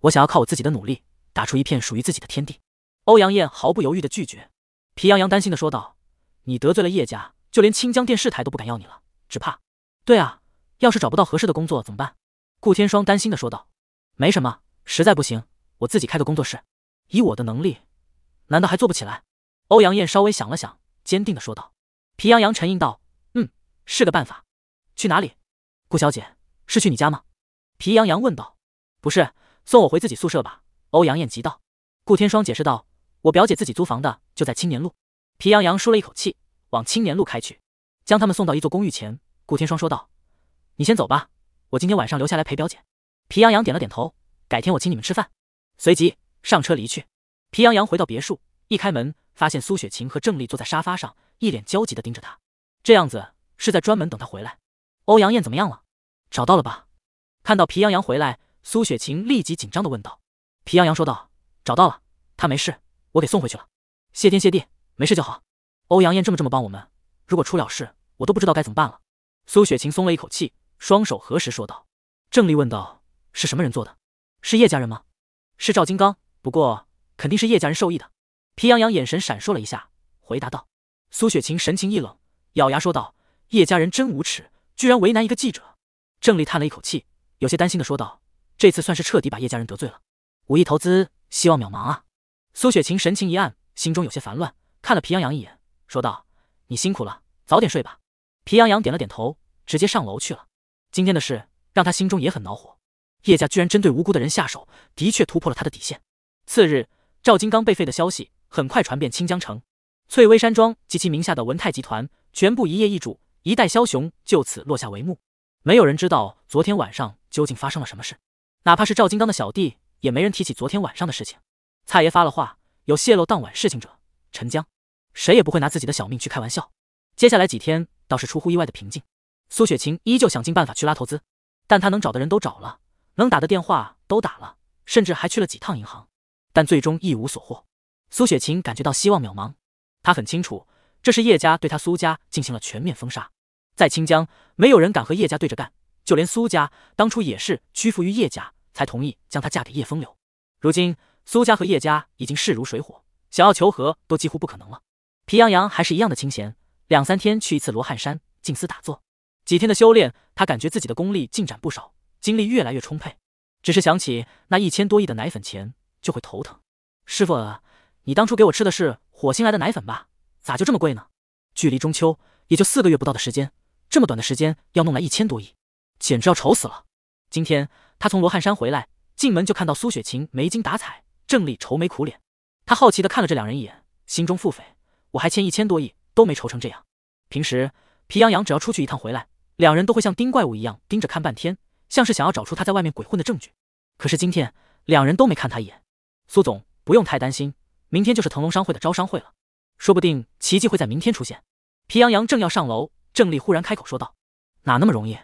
S1: 我想要靠我自己的努力，打出一片属于自己的天地。”欧阳燕毫不犹豫的拒绝。皮洋洋担心的说道：“你得罪了叶家，就连清江电视台都不敢要你了，只怕……”“对啊，要是找不到合适的工作怎么办？”顾天霜担心的说道。“没什么，实在不行，我自己开个工作室。”以我的能力，难道还做不起来？欧阳燕稍微想了想，坚定地说道。皮洋洋沉吟道：“嗯，是个办法。”去哪里？顾小姐是去你家吗？”皮洋洋问道。“不是，送我回自己宿舍吧。”欧阳燕急道。顾天霜解释道：“我表姐自己租房的，就在青年路。”皮洋洋舒了一口气，往青年路开去，将他们送到一座公寓前。顾天霜说道：“你先走吧，我今天晚上留下来陪表姐。”皮洋洋点了点头：“改天我请你们吃饭。”随即。上车离去。皮洋洋回到别墅，一开门，发现苏雪晴和郑丽坐在沙发上，一脸焦急地盯着他。这样子是在专门等他回来。欧阳燕怎么样了？找到了吧？看到皮洋洋回来，苏雪晴立即紧张地问道。皮洋洋说道：“找到了，他没事，我给送回去了。谢天谢地，没事就好。”欧阳燕这么这么帮我们，如果出了事，我都不知道该怎么办了。苏雪晴松了一口气，双手合十说道。郑丽问道：“是什么人做的？是叶家人吗？是赵金刚？”不过肯定是叶家人受益的。皮洋洋眼神闪烁了一下，回答道。苏雪晴神情一冷，咬牙说道：“叶家人真无耻，居然为难一个记者。”郑丽叹了一口气，有些担心的说道：“这次算是彻底把叶家人得罪了，五亿投资希望渺茫啊。”苏雪晴神情一暗，心中有些烦乱，看了皮洋洋一眼，说道：“你辛苦了，早点睡吧。”皮洋洋点了点头，直接上楼去了。今天的事让他心中也很恼火，叶家居然针对无辜的人下手，的确突破了他的底线。次日，赵金刚被废的消息很快传遍清江城，翠微山庄及其名下的文泰集团全部一夜易主，一代枭雄就此落下帷幕。没有人知道昨天晚上究竟发生了什么事，哪怕是赵金刚的小弟，也没人提起昨天晚上的事情。蔡爷发了话，有泄露当晚事情者，陈江，谁也不会拿自己的小命去开玩笑。接下来几天倒是出乎意外的平静。苏雪晴依旧想尽办法去拉投资，但她能找的人都找了，能打的电话都打了，甚至还去了几趟银行。但最终一无所获，苏雪晴感觉到希望渺茫。她很清楚，这是叶家对她苏家进行了全面封杀。在清江，没有人敢和叶家对着干，就连苏家当初也是屈服于叶家，才同意将她嫁给叶风流。如今，苏家和叶家已经势如水火，想要求和都几乎不可能了。皮洋洋还是一样的清闲，两三天去一次罗汉山静思打坐。几天的修炼，他感觉自己的功力进展不少，精力越来越充沛。只是想起那一千多亿的奶粉钱。就会头疼。师傅，你当初给我吃的是火星来的奶粉吧？咋就这么贵呢？距离中秋也就四个月不到的时间，这么短的时间要弄来一千多亿，简直要愁死了。今天他从罗汉山回来，进门就看到苏雪晴没精打采，郑丽愁眉苦脸。他好奇的看了这两人一眼，心中腹诽：我还欠一千多亿都没愁成这样。平时皮洋洋只要出去一趟回来，两人都会像盯怪物一样盯着看半天，像是想要找出他在外面鬼混的证据。可是今天两人都没看他一眼。苏总，不用太担心，明天就是腾龙商会的招商会了，说不定奇迹会在明天出现。皮洋洋正要上楼，郑丽忽然开口说道：“哪那么容易？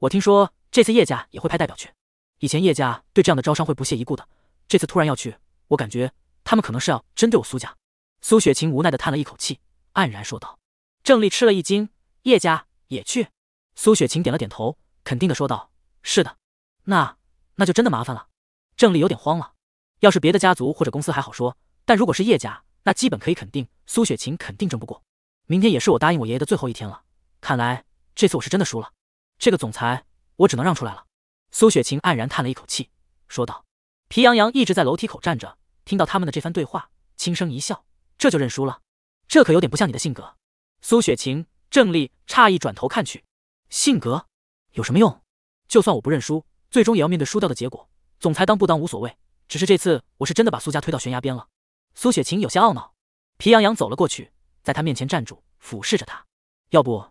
S1: 我听说这次叶家也会派代表去。以前叶家对这样的招商会不屑一顾的，这次突然要去，我感觉他们可能是要针对我苏家。”苏雪晴无奈的叹了一口气，黯然说道。郑丽吃了一惊：“叶家也去？”苏雪晴点了点头，肯定的说道：“是的。”那那就真的麻烦了。郑丽有点慌了。要是别的家族或者公司还好说，但如果是叶家，那基本可以肯定，苏雪晴肯定争不过。明天也是我答应我爷爷的最后一天了，看来这次我是真的输了，这个总裁我只能让出来了。苏雪晴黯然叹了一口气，说道：“皮洋洋一直在楼梯口站着，听到他们的这番对话，轻声一笑，这就认输了，这可有点不像你的性格。”苏雪晴正立诧异，转头看去，性格有什么用？就算我不认输，最终也要面对输掉的结果。总裁当不当无所谓。只是这次我是真的把苏家推到悬崖边了。苏雪晴有些懊恼，皮洋洋走了过去，在他面前站住，俯视着他。要不，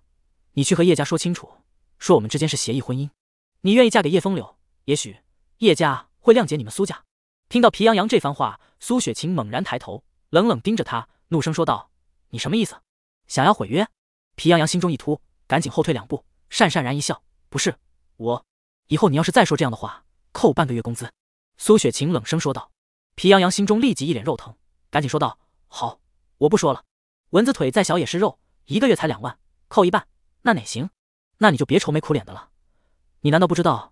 S1: 你去和叶家说清楚，说我们之间是协议婚姻，你愿意嫁给叶风流，也许叶家会谅解你们苏家。听到皮洋洋这番话，苏雪晴猛然抬头，冷冷盯着他，怒声说道：“你什么意思？想要毁约？”皮洋洋心中一突，赶紧后退两步，讪讪然一笑：“不是，我以后你要是再说这样的话，扣半个月工资。”苏雪晴冷声说道，皮洋洋心中立即一脸肉疼，赶紧说道：“好，我不说了。蚊子腿再小也是肉，一个月才两万，扣一半，那哪行？那你就别愁眉苦脸的了。你难道不知道，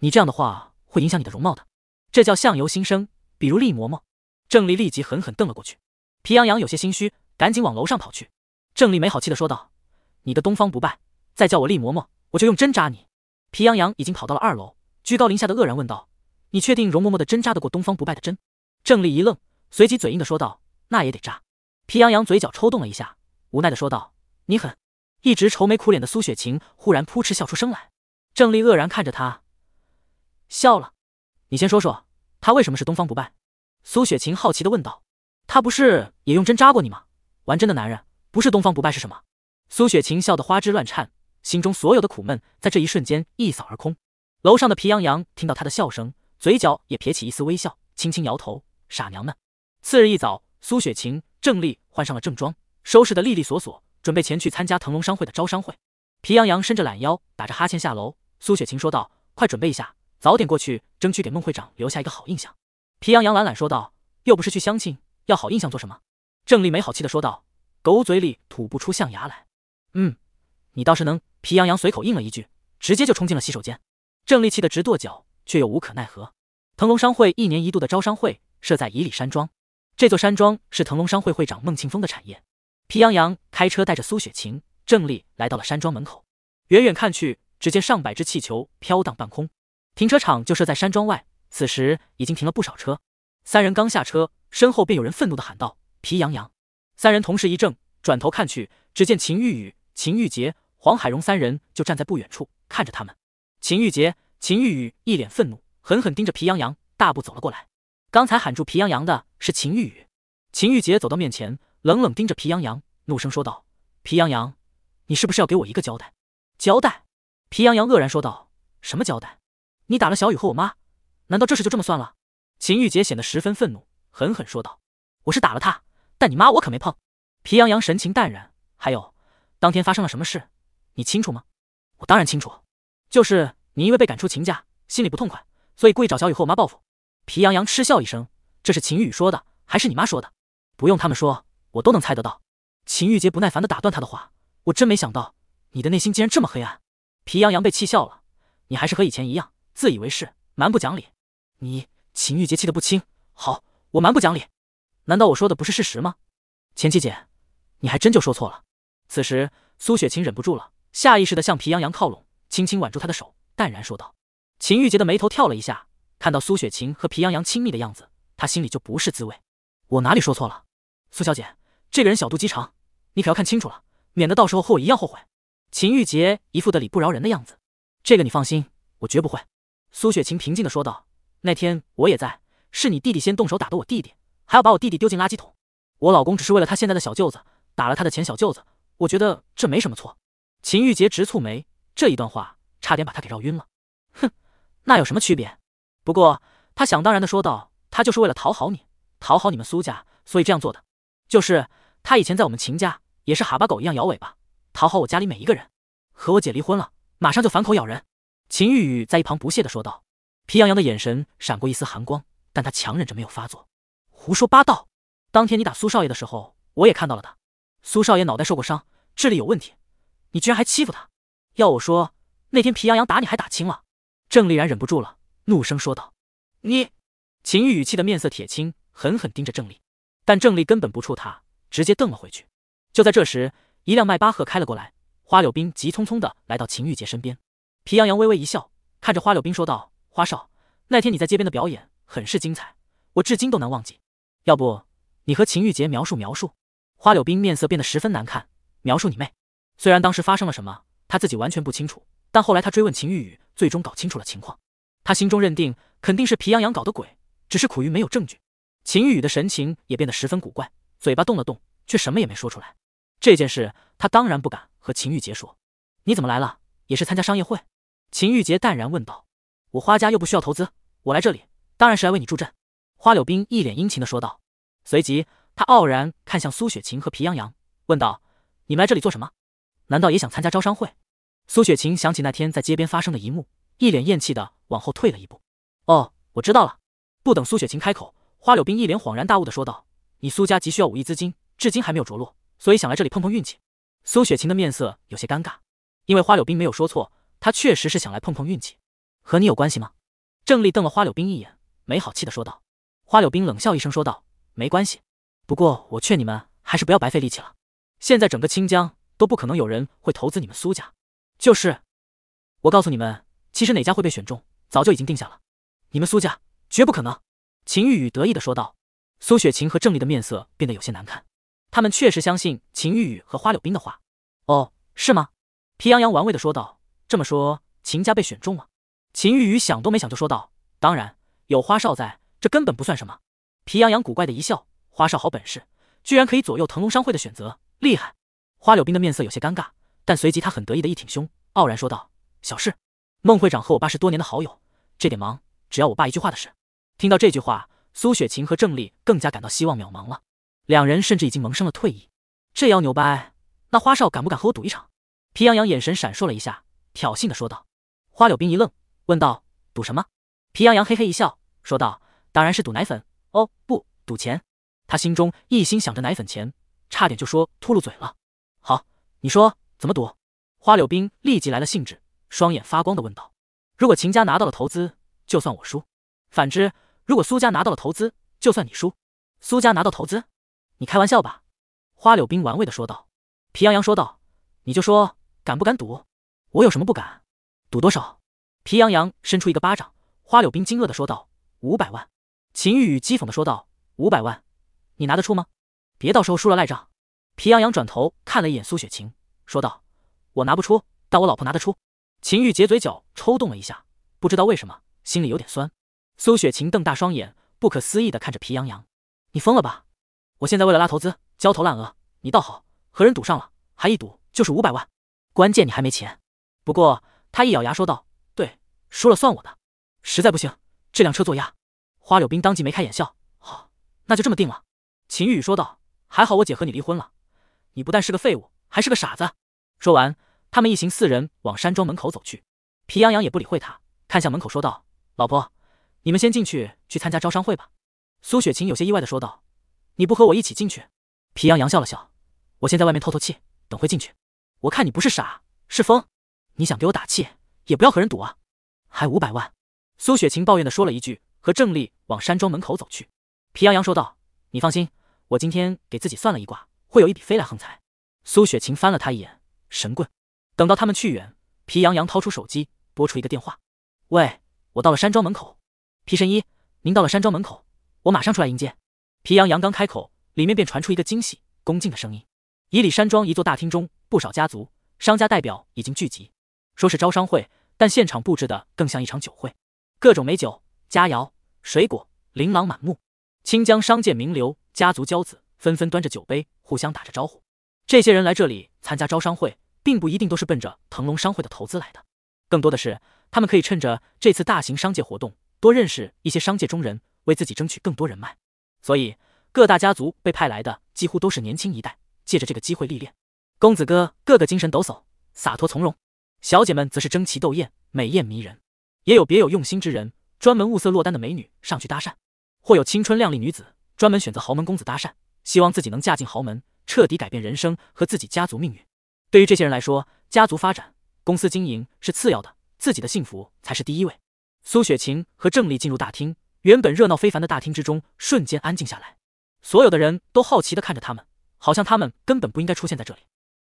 S1: 你这样的话会影响你的容貌的？这叫相由心生。比如丽嬷嬷。”郑丽立即狠狠瞪了过去，皮洋洋有些心虚，赶紧往楼上跑去。郑丽没好气的说道：“你的东方不败，再叫我丽嬷嬷，我就用针扎你。”皮洋洋已经跑到了二楼，居高临下的愕然问道。你确定容嬷嬷的针扎得过东方不败的针？郑丽一愣，随即嘴硬的说道：“那也得扎。”皮洋洋嘴角抽动了一下，无奈的说道：“你狠！”一直愁眉苦脸的苏雪晴忽然扑哧笑出声来。郑丽愕然看着他，笑了。你先说说，他为什么是东方不败？苏雪晴好奇的问道：“他不是也用针扎过你吗？玩针的男人，不是东方不败是什么？”苏雪晴笑得花枝乱颤，心中所有的苦闷在这一瞬间一扫而空。楼上的皮洋洋听到她的笑声。嘴角也撇起一丝微笑，轻轻摇头：“傻娘们。”次日一早，苏雪晴、郑丽换上了正装，收拾的利利索索，准备前去参加腾龙商会的招商会。皮洋洋伸着懒腰，打着哈欠下楼。苏雪晴说道：“快准备一下，早点过去，争取给孟会长留下一个好印象。”皮洋洋懒懒说道：“又不是去相亲，要好印象做什么？”郑丽没好气的说道：“狗嘴里吐不出象牙来。”“嗯，你倒是能。”皮洋洋随口应了一句，直接就冲进了洗手间。郑丽气得直跺脚，却又无可奈何。腾龙商会一年一度的招商会设在伊里山庄，这座山庄是腾龙商会会长孟庆峰的产业。皮洋洋开车带着苏雪晴、郑丽来到了山庄门口，远远看去，只见上百只气球飘荡半空。停车场就设在山庄外，此时已经停了不少车。三人刚下车，身后便有人愤怒的喊道：“皮洋洋！”三人同时一怔，转头看去，只见秦玉宇、秦玉洁、黄海荣三人就站在不远处看着他们。秦玉洁、秦玉宇一脸愤怒。狠狠盯着皮洋洋，大步走了过来。刚才喊住皮洋洋的是秦玉宇，秦玉杰走到面前，冷冷盯着皮洋洋，怒声说道：“皮洋洋，你是不是要给我一个交代？交代？”皮洋洋愕然说道：“什么交代？你打了小雨和我妈，难道这事就这么算了？”秦玉杰显得十分愤怒，狠狠说道：“我是打了他，但你妈我可没碰。”皮洋洋神情淡然：“还有，当天发生了什么事，你清楚吗？”“我当然清楚，就是你因为被赶出秦家，心里不痛快。”所以故意找小雨和我妈报复。皮洋洋嗤笑一声：“这是秦玉宇说的，还是你妈说的？不用他们说，我都能猜得到。”秦玉杰不耐烦的打断他的话：“我真没想到你的内心竟然这么黑暗。”皮洋洋被气笑了：“你还是和以前一样，自以为是，蛮不讲理。”你秦玉杰气得不轻。好，我蛮不讲理，难道我说的不是事实吗？前妻姐，你还真就说错了。此时，苏雪晴忍不住了，下意识的向皮洋洋靠拢，轻轻挽住他的手，淡然说道。秦玉洁的眉头跳了一下，看到苏雪晴和皮洋洋亲密的样子，她心里就不是滋味。我哪里说错了？苏小姐，这个人小肚鸡肠，你可要看清楚了，免得到时候和我一样后悔。秦玉洁一副的理不饶人的样子。这个你放心，我绝不会。苏雪晴平静的说道。那天我也在，是你弟弟先动手打的我弟弟，还要把我弟弟丢进垃圾桶。我老公只是为了他现在的小舅子，打了他的前小舅子，我觉得这没什么错。秦玉洁直蹙眉，这一段话差点把他给绕晕了。那有什么区别？不过他想当然的说道：“他就是为了讨好你，讨好你们苏家，所以这样做的。”就是他以前在我们秦家也是哈巴狗一样摇尾巴，讨好我家里每一个人。和我姐离婚了，马上就反口咬人。”秦玉宇在一旁不屑的说道。皮洋洋的眼神闪过一丝寒光，但他强忍着没有发作。胡说八道！当天你打苏少爷的时候，我也看到了的。苏少爷脑袋受过伤，智力有问题，你居然还欺负他？要我说，那天皮洋洋打你还打轻了。郑丽然忍不住了，怒声说道：“你！”秦玉语气的面色铁青，狠狠盯着郑丽。但郑丽根本不怵他，直接瞪了回去。就在这时，一辆迈巴赫开了过来，花柳冰急匆匆的来到秦玉洁身边。皮洋洋微微一笑，看着花柳冰说道：“花少，那天你在街边的表演很是精彩，我至今都难忘记。要不，你和秦玉洁描述描述？”花柳冰面色变得十分难看，描述你妹！虽然当时发生了什么，他自己完全不清楚。但后来他追问秦玉宇，最终搞清楚了情况。他心中认定肯定是皮洋洋搞的鬼，只是苦于没有证据。秦玉宇的神情也变得十分古怪，嘴巴动了动，却什么也没说出来。这件事他当然不敢和秦玉杰说。你怎么来了？也是参加商业会？秦玉杰淡然问道。我花家又不需要投资，我来这里当然是来为你助阵。花柳冰一脸殷勤地说道。随即他傲然看向苏雪晴和皮洋洋，问道：“你们来这里做什么？难道也想参加招商会？”苏雪晴想起那天在街边发生的一幕，一脸厌弃的往后退了一步。哦，我知道了。不等苏雪晴开口，花柳冰一脸恍然大悟的说道：“你苏家急需要五亿资金，至今还没有着落，所以想来这里碰碰运气。”苏雪晴的面色有些尴尬，因为花柳冰没有说错，她确实是想来碰碰运气。和你有关系吗？郑丽瞪了花柳冰一眼，没好气的说道。花柳冰冷笑一声说道：“没关系，不过我劝你们还是不要白费力气了，现在整个清江都不可能有人会投资你们苏家。”就是，我告诉你们，其实哪家会被选中，早就已经定下了。你们苏家绝不可能。”秦玉宇得意的说道。苏雪晴和郑丽的面色变得有些难看，他们确实相信秦玉宇和花柳冰的话。“哦，是吗？”皮洋洋玩味的说道。“这么说，秦家被选中了？”秦玉宇想都没想就说道：“当然，有花少在这，根本不算什么。”皮洋洋古怪的一笑：“花少好本事，居然可以左右腾龙商会的选择，厉害。”花柳冰的面色有些尴尬。但随即他很得意的一挺胸，傲然说道：“小事。”孟会长和我爸是多年的好友，这点忙只要我爸一句话的事。听到这句话，苏雪晴和郑丽更加感到希望渺茫了，两人甚至已经萌生了退意。这要牛掰，那花少敢不敢和我赌一场？皮洋洋眼神闪烁了一下，挑衅的说道。花柳冰一愣，问道：“赌什么？”皮洋洋嘿嘿一笑，说道：“当然是赌奶粉哦，不赌钱。”他心中一心想着奶粉钱，差点就说秃噜嘴了。好，你说。怎么赌？花柳冰立即来了兴致，双眼发光的问道：“如果秦家拿到了投资，就算我输；反之，如果苏家拿到了投资，就算你输。”苏家拿到投资？你开玩笑吧？”花柳冰玩味的说道。皮洋洋说道：“你就说敢不敢赌？我有什么不敢？赌多少？”皮洋洋伸出一个巴掌。花柳冰惊愕的说道：“五百万。”秦玉宇讥讽的说道：“五百万，你拿得出吗？别到时候输了赖账。”皮洋洋转头看了一眼苏雪晴。说道：“我拿不出，但我老婆拿得出。”秦玉洁嘴角抽动了一下，不知道为什么心里有点酸。苏雪晴瞪大双眼，不可思议的看着皮洋洋：“你疯了吧？我现在为了拉投资焦头烂额，你倒好，和人赌上了，还一赌就是五百万，关键你还没钱。”不过他一咬牙说道：“对，输了算我的。实在不行，这辆车做押。”花柳冰当即眉开眼笑：“好，那就这么定了。”秦玉说道：“还好我姐和你离婚了，你不但是个废物。”还是个傻子。说完，他们一行四人往山庄门口走去。皮洋洋也不理会他，看向门口说道：“老婆，你们先进去，去参加招商会吧。”苏雪晴有些意外的说道：“你不和我一起进去？”皮洋洋笑了笑：“我先在外面透透气，等会进去。我看你不是傻，是疯。你想给我打气，也不要和人赌啊，还五百万。”苏雪晴抱怨的说了一句，和郑丽往山庄门口走去。皮洋洋说道：“你放心，我今天给自己算了一卦，会有一笔飞来横财。”苏雪晴翻了他一眼，神棍。等到他们去远，皮洋洋掏出手机，拨出一个电话：“喂，我到了山庄门口。”“皮神医，您到了山庄门口，我马上出来迎接。”皮洋洋刚开口，里面便传出一个惊喜、恭敬的声音。以里山庄一座大厅中，不少家族、商家代表已经聚集，说是招商会，但现场布置的更像一场酒会。各种美酒、佳肴、水果琳琅满目，清江商界名流、家族骄子纷纷端着酒杯，互相打着招呼。这些人来这里参加招商会，并不一定都是奔着腾龙商会的投资来的，更多的是他们可以趁着这次大型商界活动，多认识一些商界中人，为自己争取更多人脉。所以各大家族被派来的几乎都是年轻一代，借着这个机会历练。公子哥个个精神抖擞、洒脱从容，小姐们则是争奇斗艳、美艳迷人。也有别有用心之人，专门物色落单的美女上去搭讪，或有青春靓丽女子专门选择豪门公子搭讪，希望自己能嫁进豪门。彻底改变人生和自己家族命运，对于这些人来说，家族发展、公司经营是次要的，自己的幸福才是第一位。苏雪晴和郑丽进入大厅，原本热闹非凡的大厅之中瞬间安静下来，所有的人都好奇的看着他们，好像他们根本不应该出现在这里。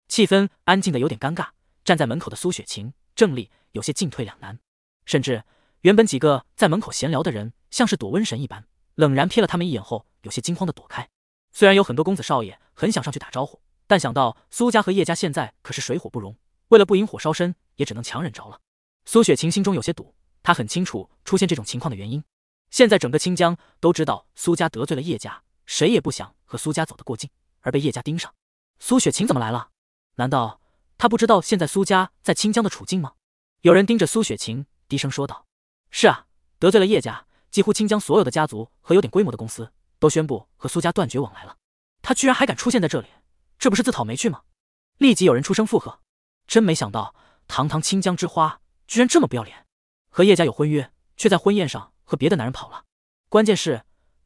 S1: 气氛安静的有点尴尬，站在门口的苏雪晴、郑丽有些进退两难，甚至原本几个在门口闲聊的人，像是躲瘟神一般，冷然瞥了他们一眼后，有些惊慌的躲开。虽然有很多公子少爷很想上去打招呼，但想到苏家和叶家现在可是水火不容，为了不引火烧身，也只能强忍着了。苏雪晴心中有些堵，她很清楚出现这种情况的原因。现在整个清江都知道苏家得罪了叶家，谁也不想和苏家走得过近，而被叶家盯上。苏雪晴怎么来了？难道他不知道现在苏家在清江的处境吗？有人盯着苏雪晴低声说道：“是啊，得罪了叶家，几乎清江所有的家族和有点规模的公司。”都宣布和苏家断绝往来了，他居然还敢出现在这里，这不是自讨没趣吗？立即有人出声附和，真没想到堂堂清江之花居然这么不要脸，和叶家有婚约，却在婚宴上和别的男人跑了，关键是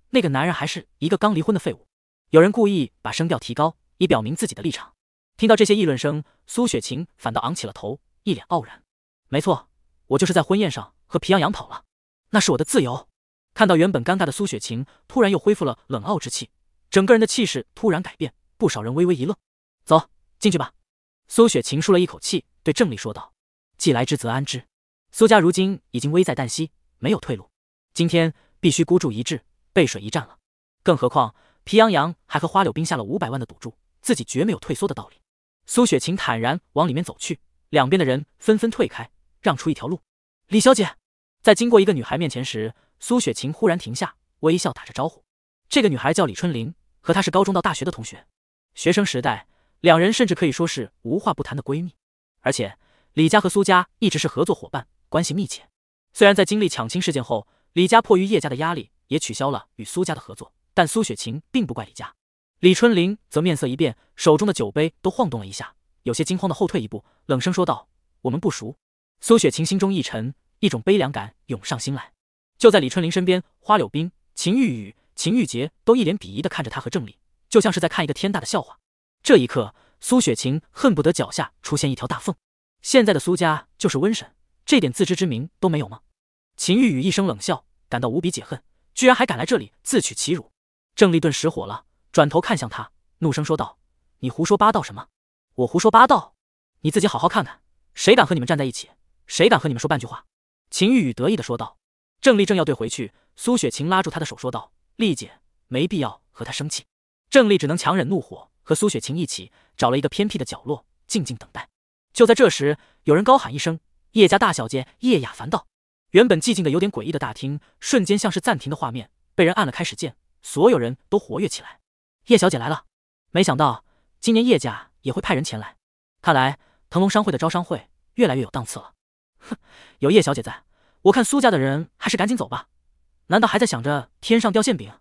S1: 那个男人还是一个刚离婚的废物。有人故意把声调提高，以表明自己的立场。听到这些议论声，苏雪晴反倒昂起了头，一脸傲然。没错，我就是在婚宴上和皮洋洋跑了，那是我的自由。看到原本尴尬的苏雪晴突然又恢复了冷傲之气，整个人的气势突然改变，不少人微微一愣。走进去吧，苏雪晴舒了一口气，对郑丽说道：“既来之则安之，苏家如今已经危在旦夕，没有退路，今天必须孤注一掷，背水一战了。更何况皮洋洋还和花柳冰下了五百万的赌注，自己绝没有退缩的道理。”苏雪晴坦然往里面走去，两边的人纷纷退开，让出一条路。李小姐，在经过一个女孩面前时。苏雪晴忽然停下，微笑打着招呼。这个女孩叫李春玲，和她是高中到大学的同学。学生时代，两人甚至可以说是无话不谈的闺蜜。而且李家和苏家一直是合作伙伴，关系密切。虽然在经历抢亲事件后，李家迫于叶家的压力，也取消了与苏家的合作，但苏雪晴并不怪李家。李春玲则面色一变，手中的酒杯都晃动了一下，有些惊慌的后退一步，冷声说道：“我们不熟。”苏雪晴心中一沉，一种悲凉感涌上心来。就在李春林身边，花柳冰、秦玉雨、秦玉洁都一脸鄙夷的看着他和郑丽，就像是在看一个天大的笑话。这一刻，苏雪晴恨不得脚下出现一条大缝。现在的苏家就是瘟神，这点自知之明都没有吗？秦玉雨一声冷笑，感到无比解恨，居然还敢来这里自取其辱。郑丽顿时火了，转头看向他，怒声说道：“你胡说八道什么？我胡说八道？你自己好好看看，谁敢和你们站在一起？谁敢和你们说半句话？”秦玉雨得意的说道。郑丽正要怼回去，苏雪晴拉住她的手说道：“丽姐，没必要和他生气。”郑丽只能强忍怒火，和苏雪晴一起找了一个偏僻的角落，静静等待。就在这时，有人高喊一声：“叶家大小姐叶雅凡到！”原本寂静的、有点诡异的大厅，瞬间像是暂停的画面被人按了开始键，所有人都活跃起来。叶小姐来了！没想到今年叶家也会派人前来，看来腾龙商会的招商会越来越有档次了。哼，有叶小姐在。我看苏家的人还是赶紧走吧，难道还在想着天上掉馅饼？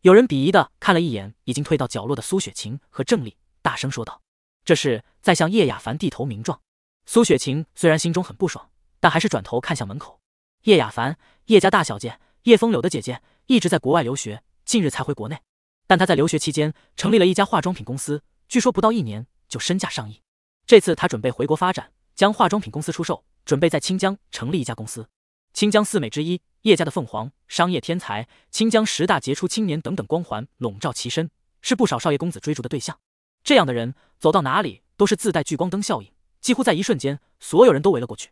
S1: 有人鄙夷的看了一眼已经退到角落的苏雪晴和郑丽，大声说道：“这是在向叶雅凡递头名状。”苏雪晴虽然心中很不爽，但还是转头看向门口。叶雅凡，叶家大小姐，叶风柳的姐姐，一直在国外留学，近日才回国内。但她在留学期间成立了一家化妆品公司，据说不到一年就身价上亿。这次她准备回国发展，将化妆品公司出售，准备在清江成立一家公司。清江四美之一，叶家的凤凰，商业天才，清江十大杰出青年等等光环笼罩其身，是不少少爷公子追逐的对象。这样的人走到哪里都是自带聚光灯效应，几乎在一瞬间，所有人都围了过去。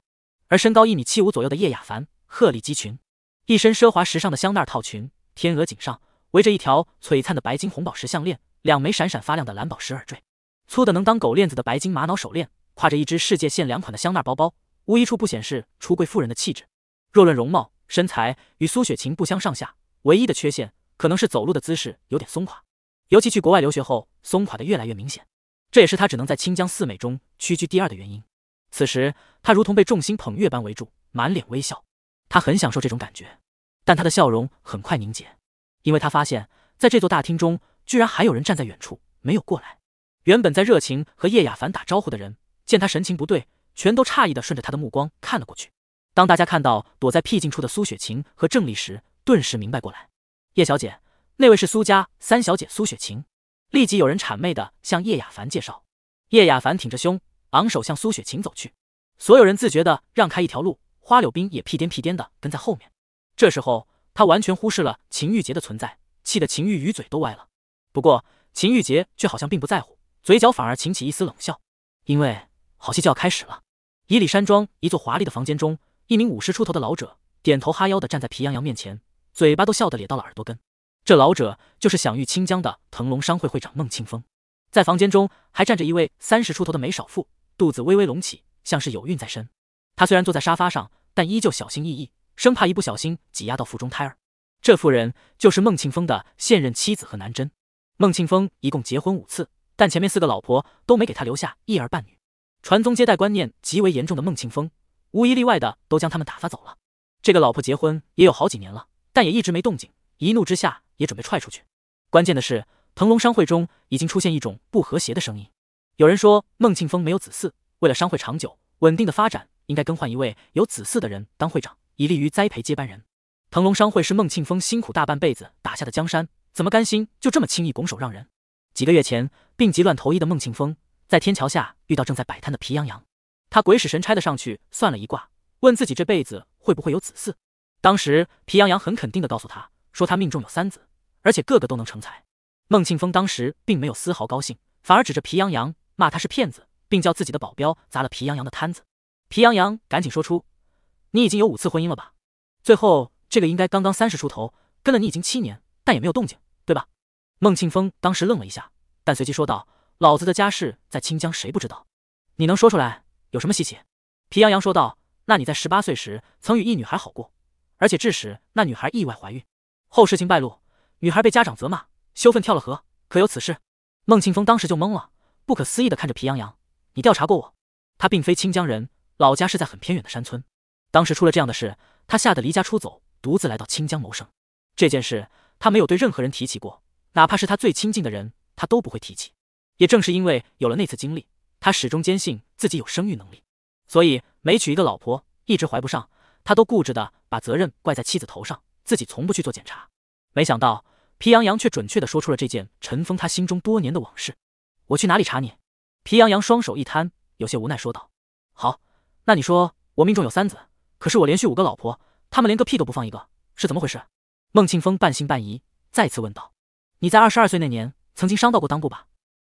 S1: 而身高一米七五左右的叶雅凡鹤立鸡群，一身奢华时尚的香奈儿套裙，天鹅颈上围着一条璀璨的白金红宝石项链，两枚闪闪发亮的蓝宝石耳坠，粗的能当狗链子的白金玛瑙手链，挎着一只世界限量款的香奈儿包包，无一处不显示出贵妇人的气质。若论容貌、身材，与苏雪晴不相上下，唯一的缺陷可能是走路的姿势有点松垮，尤其去国外留学后，松垮的越来越明显，这也是她只能在清江四美中屈居第二的原因。此时，她如同被众星捧月般围住，满脸微笑，她很享受这种感觉，但她的笑容很快凝结，因为她发现，在这座大厅中，居然还有人站在远处没有过来。原本在热情和叶雅凡打招呼的人，见她神情不对，全都诧异的顺着她的目光看了过去。当大家看到躲在僻静处的苏雪晴和郑丽时，顿时明白过来。叶小姐，那位是苏家三小姐苏雪晴。立即有人谄媚的向叶雅凡介绍。叶雅凡挺着胸，昂首向苏雪晴走去，所有人自觉的让开一条路。花柳冰也屁颠屁颠的跟在后面。这时候，他完全忽视了秦玉洁的存在，气得秦玉鱼嘴都歪了。不过，秦玉洁却好像并不在乎，嘴角反而噙起一丝冷笑。因为，好戏就要开始了。伊里山庄一座华丽的房间中。一名五十出头的老者点头哈腰的站在皮洋洋面前，嘴巴都笑得咧到了耳朵根。这老者就是享誉清江的腾龙商会会长孟庆峰。在房间中还站着一位三十出头的美少妇，肚子微微隆起，像是有孕在身。她虽然坐在沙发上，但依旧小心翼翼，生怕一不小心挤压到腹中胎儿。这妇人就是孟庆峰的现任妻子和南针。孟庆峰一共结婚五次，但前面四个老婆都没给他留下一儿半女。传宗接代观念极为严重的孟庆峰。无一例外的都将他们打发走了。这个老婆结婚也有好几年了，但也一直没动静，一怒之下也准备踹出去。关键的是，腾龙商会中已经出现一种不和谐的声音，有人说孟庆峰没有子嗣，为了商会长久稳定的发展，应该更换一位有子嗣的人当会长，以利于栽培接班人。腾龙商会是孟庆峰辛苦大半辈子打下的江山，怎么甘心就这么轻易拱手让人？几个月前，病急乱投医的孟庆峰在天桥下遇到正在摆摊的皮洋洋。他鬼使神差的上去算了一卦，问自己这辈子会不会有子嗣。当时皮洋洋很肯定的告诉他说他命中有三子，而且个个都能成才。孟庆峰当时并没有丝毫高兴，反而指着皮洋洋骂他是骗子，并叫自己的保镖砸了皮洋洋的摊子。皮洋洋赶紧说出：“你已经有五次婚姻了吧？最后这个应该刚刚三十出头，跟了你已经七年，但也没有动静，对吧？”孟庆峰当时愣了一下，但随即说道：“老子的家世在清江谁不知道？你能说出来？”有什么稀奇？皮洋洋说道。那你在十八岁时曾与一女孩好过，而且致使那女孩意外怀孕，后事情败露，女孩被家长责骂，羞愤跳了河。可有此事？孟庆峰当时就懵了，不可思议地看着皮洋洋。你调查过我？他并非清江人，老家是在很偏远的山村。当时出了这样的事，他吓得离家出走，独自来到清江谋生。这件事他没有对任何人提起过，哪怕是他最亲近的人，他都不会提起。也正是因为有了那次经历。他始终坚信自己有生育能力，所以每娶一个老婆，一直怀不上，他都固执的把责任怪在妻子头上，自己从不去做检查。没想到皮洋洋却准确的说出了这件尘封他心中多年的往事。我去哪里查你？皮洋洋双手一摊，有些无奈说道。好，那你说我命中有三子，可是我连续五个老婆，他们连个屁都不放一个，是怎么回事？孟庆峰半信半疑，再次问道。你在二十二岁那年曾经伤到过裆部吧？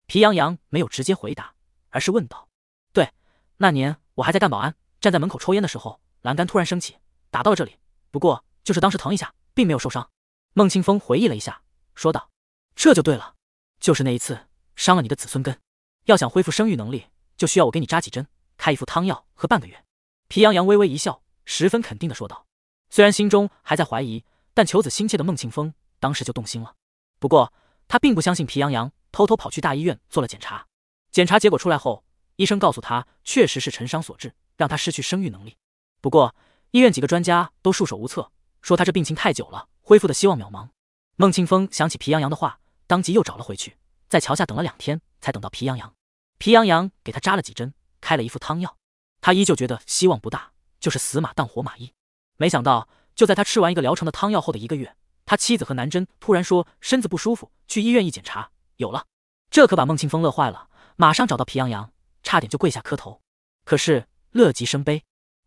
S1: 皮洋洋没有直接回答。而是问道：“对，那年我还在干保安，站在门口抽烟的时候，栏杆突然升起，打到了这里。不过就是当时疼一下，并没有受伤。”孟庆峰回忆了一下，说道：“这就对了，就是那一次伤了你的子孙根。要想恢复生育能力，就需要我给你扎几针，开一副汤药，喝半个月。”皮洋洋微微一笑，十分肯定的说道：“虽然心中还在怀疑，但求子心切的孟庆峰当时就动心了。不过他并不相信皮洋洋，偷偷跑去大医院做了检查。”检查结果出来后，医生告诉他，确实是陈伤所致，让他失去生育能力。不过，医院几个专家都束手无策，说他这病情太久了，恢复的希望渺茫。孟庆峰想起皮洋洋的话，当即又找了回去，在桥下等了两天，才等到皮洋洋。皮洋洋给他扎了几针，开了一副汤药。他依旧觉得希望不大，就是死马当活马医。没想到，就在他吃完一个疗程的汤药后的一个月，他妻子和南珍突然说身子不舒服，去医院一检查，有了。这可把孟庆峰乐坏了。马上找到皮洋洋，差点就跪下磕头。可是乐极生悲，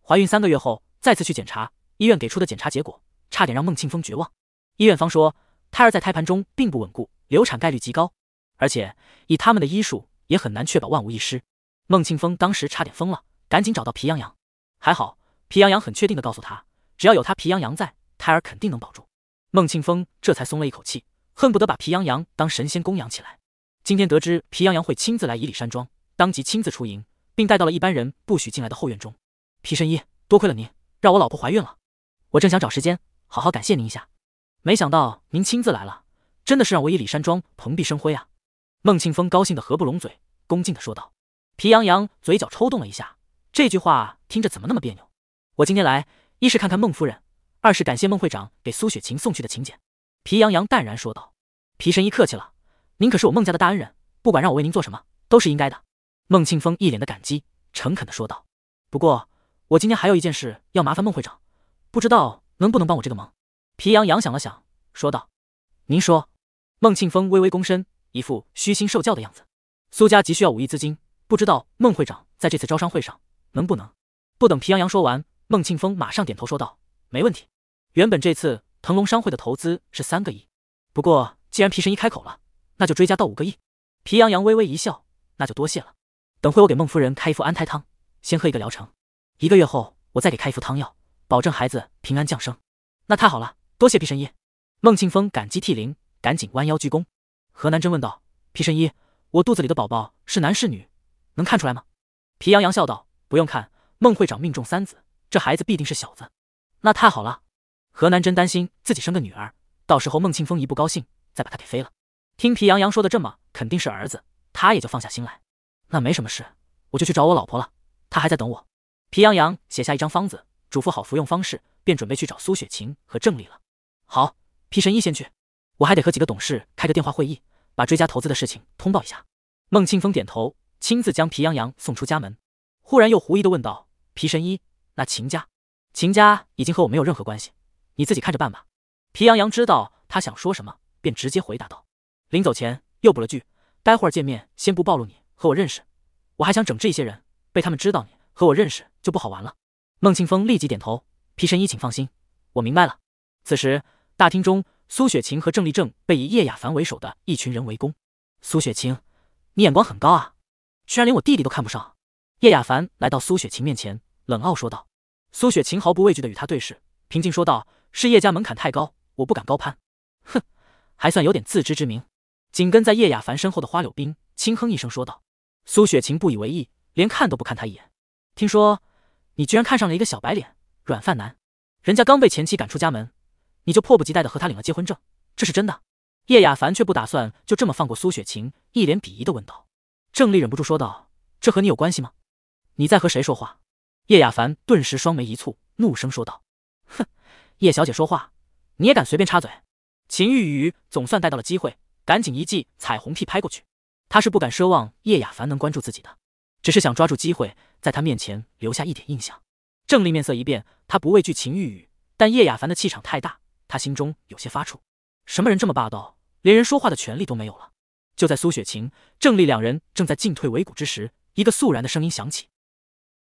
S1: 怀孕三个月后再次去检查，医院给出的检查结果差点让孟庆峰绝望。医院方说，胎儿在胎盘中并不稳固，流产概率极高，而且以他们的医术也很难确保万无一失。孟庆峰当时差点疯了，赶紧找到皮洋洋，还好皮洋洋很确定的告诉他，只要有他皮洋洋在，胎儿肯定能保住。孟庆峰这才松了一口气，恨不得把皮洋洋当神仙供养起来。今天得知皮洋洋会亲自来怡里山庄，当即亲自出营，并带到了一般人不许进来的后院中。皮神医，多亏了您，让我老婆怀孕了。我正想找时间好好感谢您一下，没想到您亲自来了，真的是让我以里山庄蓬荜生辉啊！孟庆峰高兴得合不拢嘴，恭敬地说道。皮洋洋嘴角抽动了一下，这句话听着怎么那么别扭？我今天来，一是看看孟夫人，二是感谢孟会长给苏雪晴送去的请柬。皮洋洋淡然说道。皮神医客气了。您可是我孟家的大恩人，不管让我为您做什么都是应该的。孟庆峰一脸的感激，诚恳的说道：“不过我今天还有一件事要麻烦孟会长，不知道能不能帮我这个忙？”皮洋洋想了想，说道：“您说。”孟庆峰微微躬身，一副虚心受教的样子。苏家急需要五亿资金，不知道孟会长在这次招商会上能不能？不等皮洋洋说完，孟庆峰马上点头说道：“没问题。原本这次腾龙商会的投资是三个亿，不过既然皮神医开口了。”那就追加到五个亿。皮羊羊微微一笑，那就多谢了。等会我给孟夫人开一副安胎汤，先喝一个疗程。一个月后我再给开一副汤药，保证孩子平安降生。那太好了，多谢皮神医。孟庆峰感激涕零，赶紧弯腰鞠躬。何南真问道：“皮神医，我肚子里的宝宝是男是女，能看出来吗？”皮洋洋笑道：“不用看，孟会长命中三子，这孩子必定是小子。”那太好了。何南真担心自己生个女儿，到时候孟庆峰一不高兴，再把她给飞了。听皮洋洋说的这么，肯定是儿子，他也就放下心来。那没什么事，我就去找我老婆了，她还在等我。皮洋洋写下一张方子，嘱咐好服用方式，便准备去找苏雪晴和郑丽了。好，皮神医先去，我还得和几个董事开个电话会议，把追加投资的事情通报一下。孟庆峰点头，亲自将皮洋洋送出家门，忽然又狐疑的问道：“皮神医，那秦家？秦家已经和我没有任何关系，你自己看着办吧。”皮洋洋知道他想说什么，便直接回答道。临走前又补了句：“待会儿见面先不暴露你和我认识，我还想整治一些人，被他们知道你和我认识就不好玩了。”孟庆峰立即点头：“皮神医请放心，我明白了。”此时大厅中，苏雪晴和郑立正被以叶雅凡为首的一群人围攻。苏雪晴，你眼光很高啊，居然连我弟弟都看不上。叶雅凡来到苏雪晴面前，冷傲说道：“苏雪晴毫不畏惧的与他对视，平静说道：‘是叶家门槛太高，我不敢高攀。’哼，还算有点自知之明。”紧跟在叶雅凡身后的花柳冰轻哼一声说道：“苏雪晴不以为意，连看都不看他一眼。听说你居然看上了一个小白脸软饭男，人家刚被前妻赶出家门，你就迫不及待的和他领了结婚证，这是真的？”叶雅凡却不打算就这么放过苏雪晴，一脸鄙夷的问道：“郑丽忍不住说道，这和你有关系吗？你在和谁说话？”叶雅凡顿时双眉一蹙，怒声说道：“哼，叶小姐说话你也敢随便插嘴？”秦玉宇总算逮到了机会。赶紧一记彩虹屁拍过去，他是不敢奢望叶雅凡能关注自己的，只是想抓住机会，在他面前留下一点印象。郑丽面色一变，他不畏惧秦玉宇，但叶雅凡的气场太大，他心中有些发怵。什么人这么霸道，连人说话的权利都没有了？
S2: 就在苏雪晴、郑丽两人正在进退维谷之时，一个肃然的声音响起。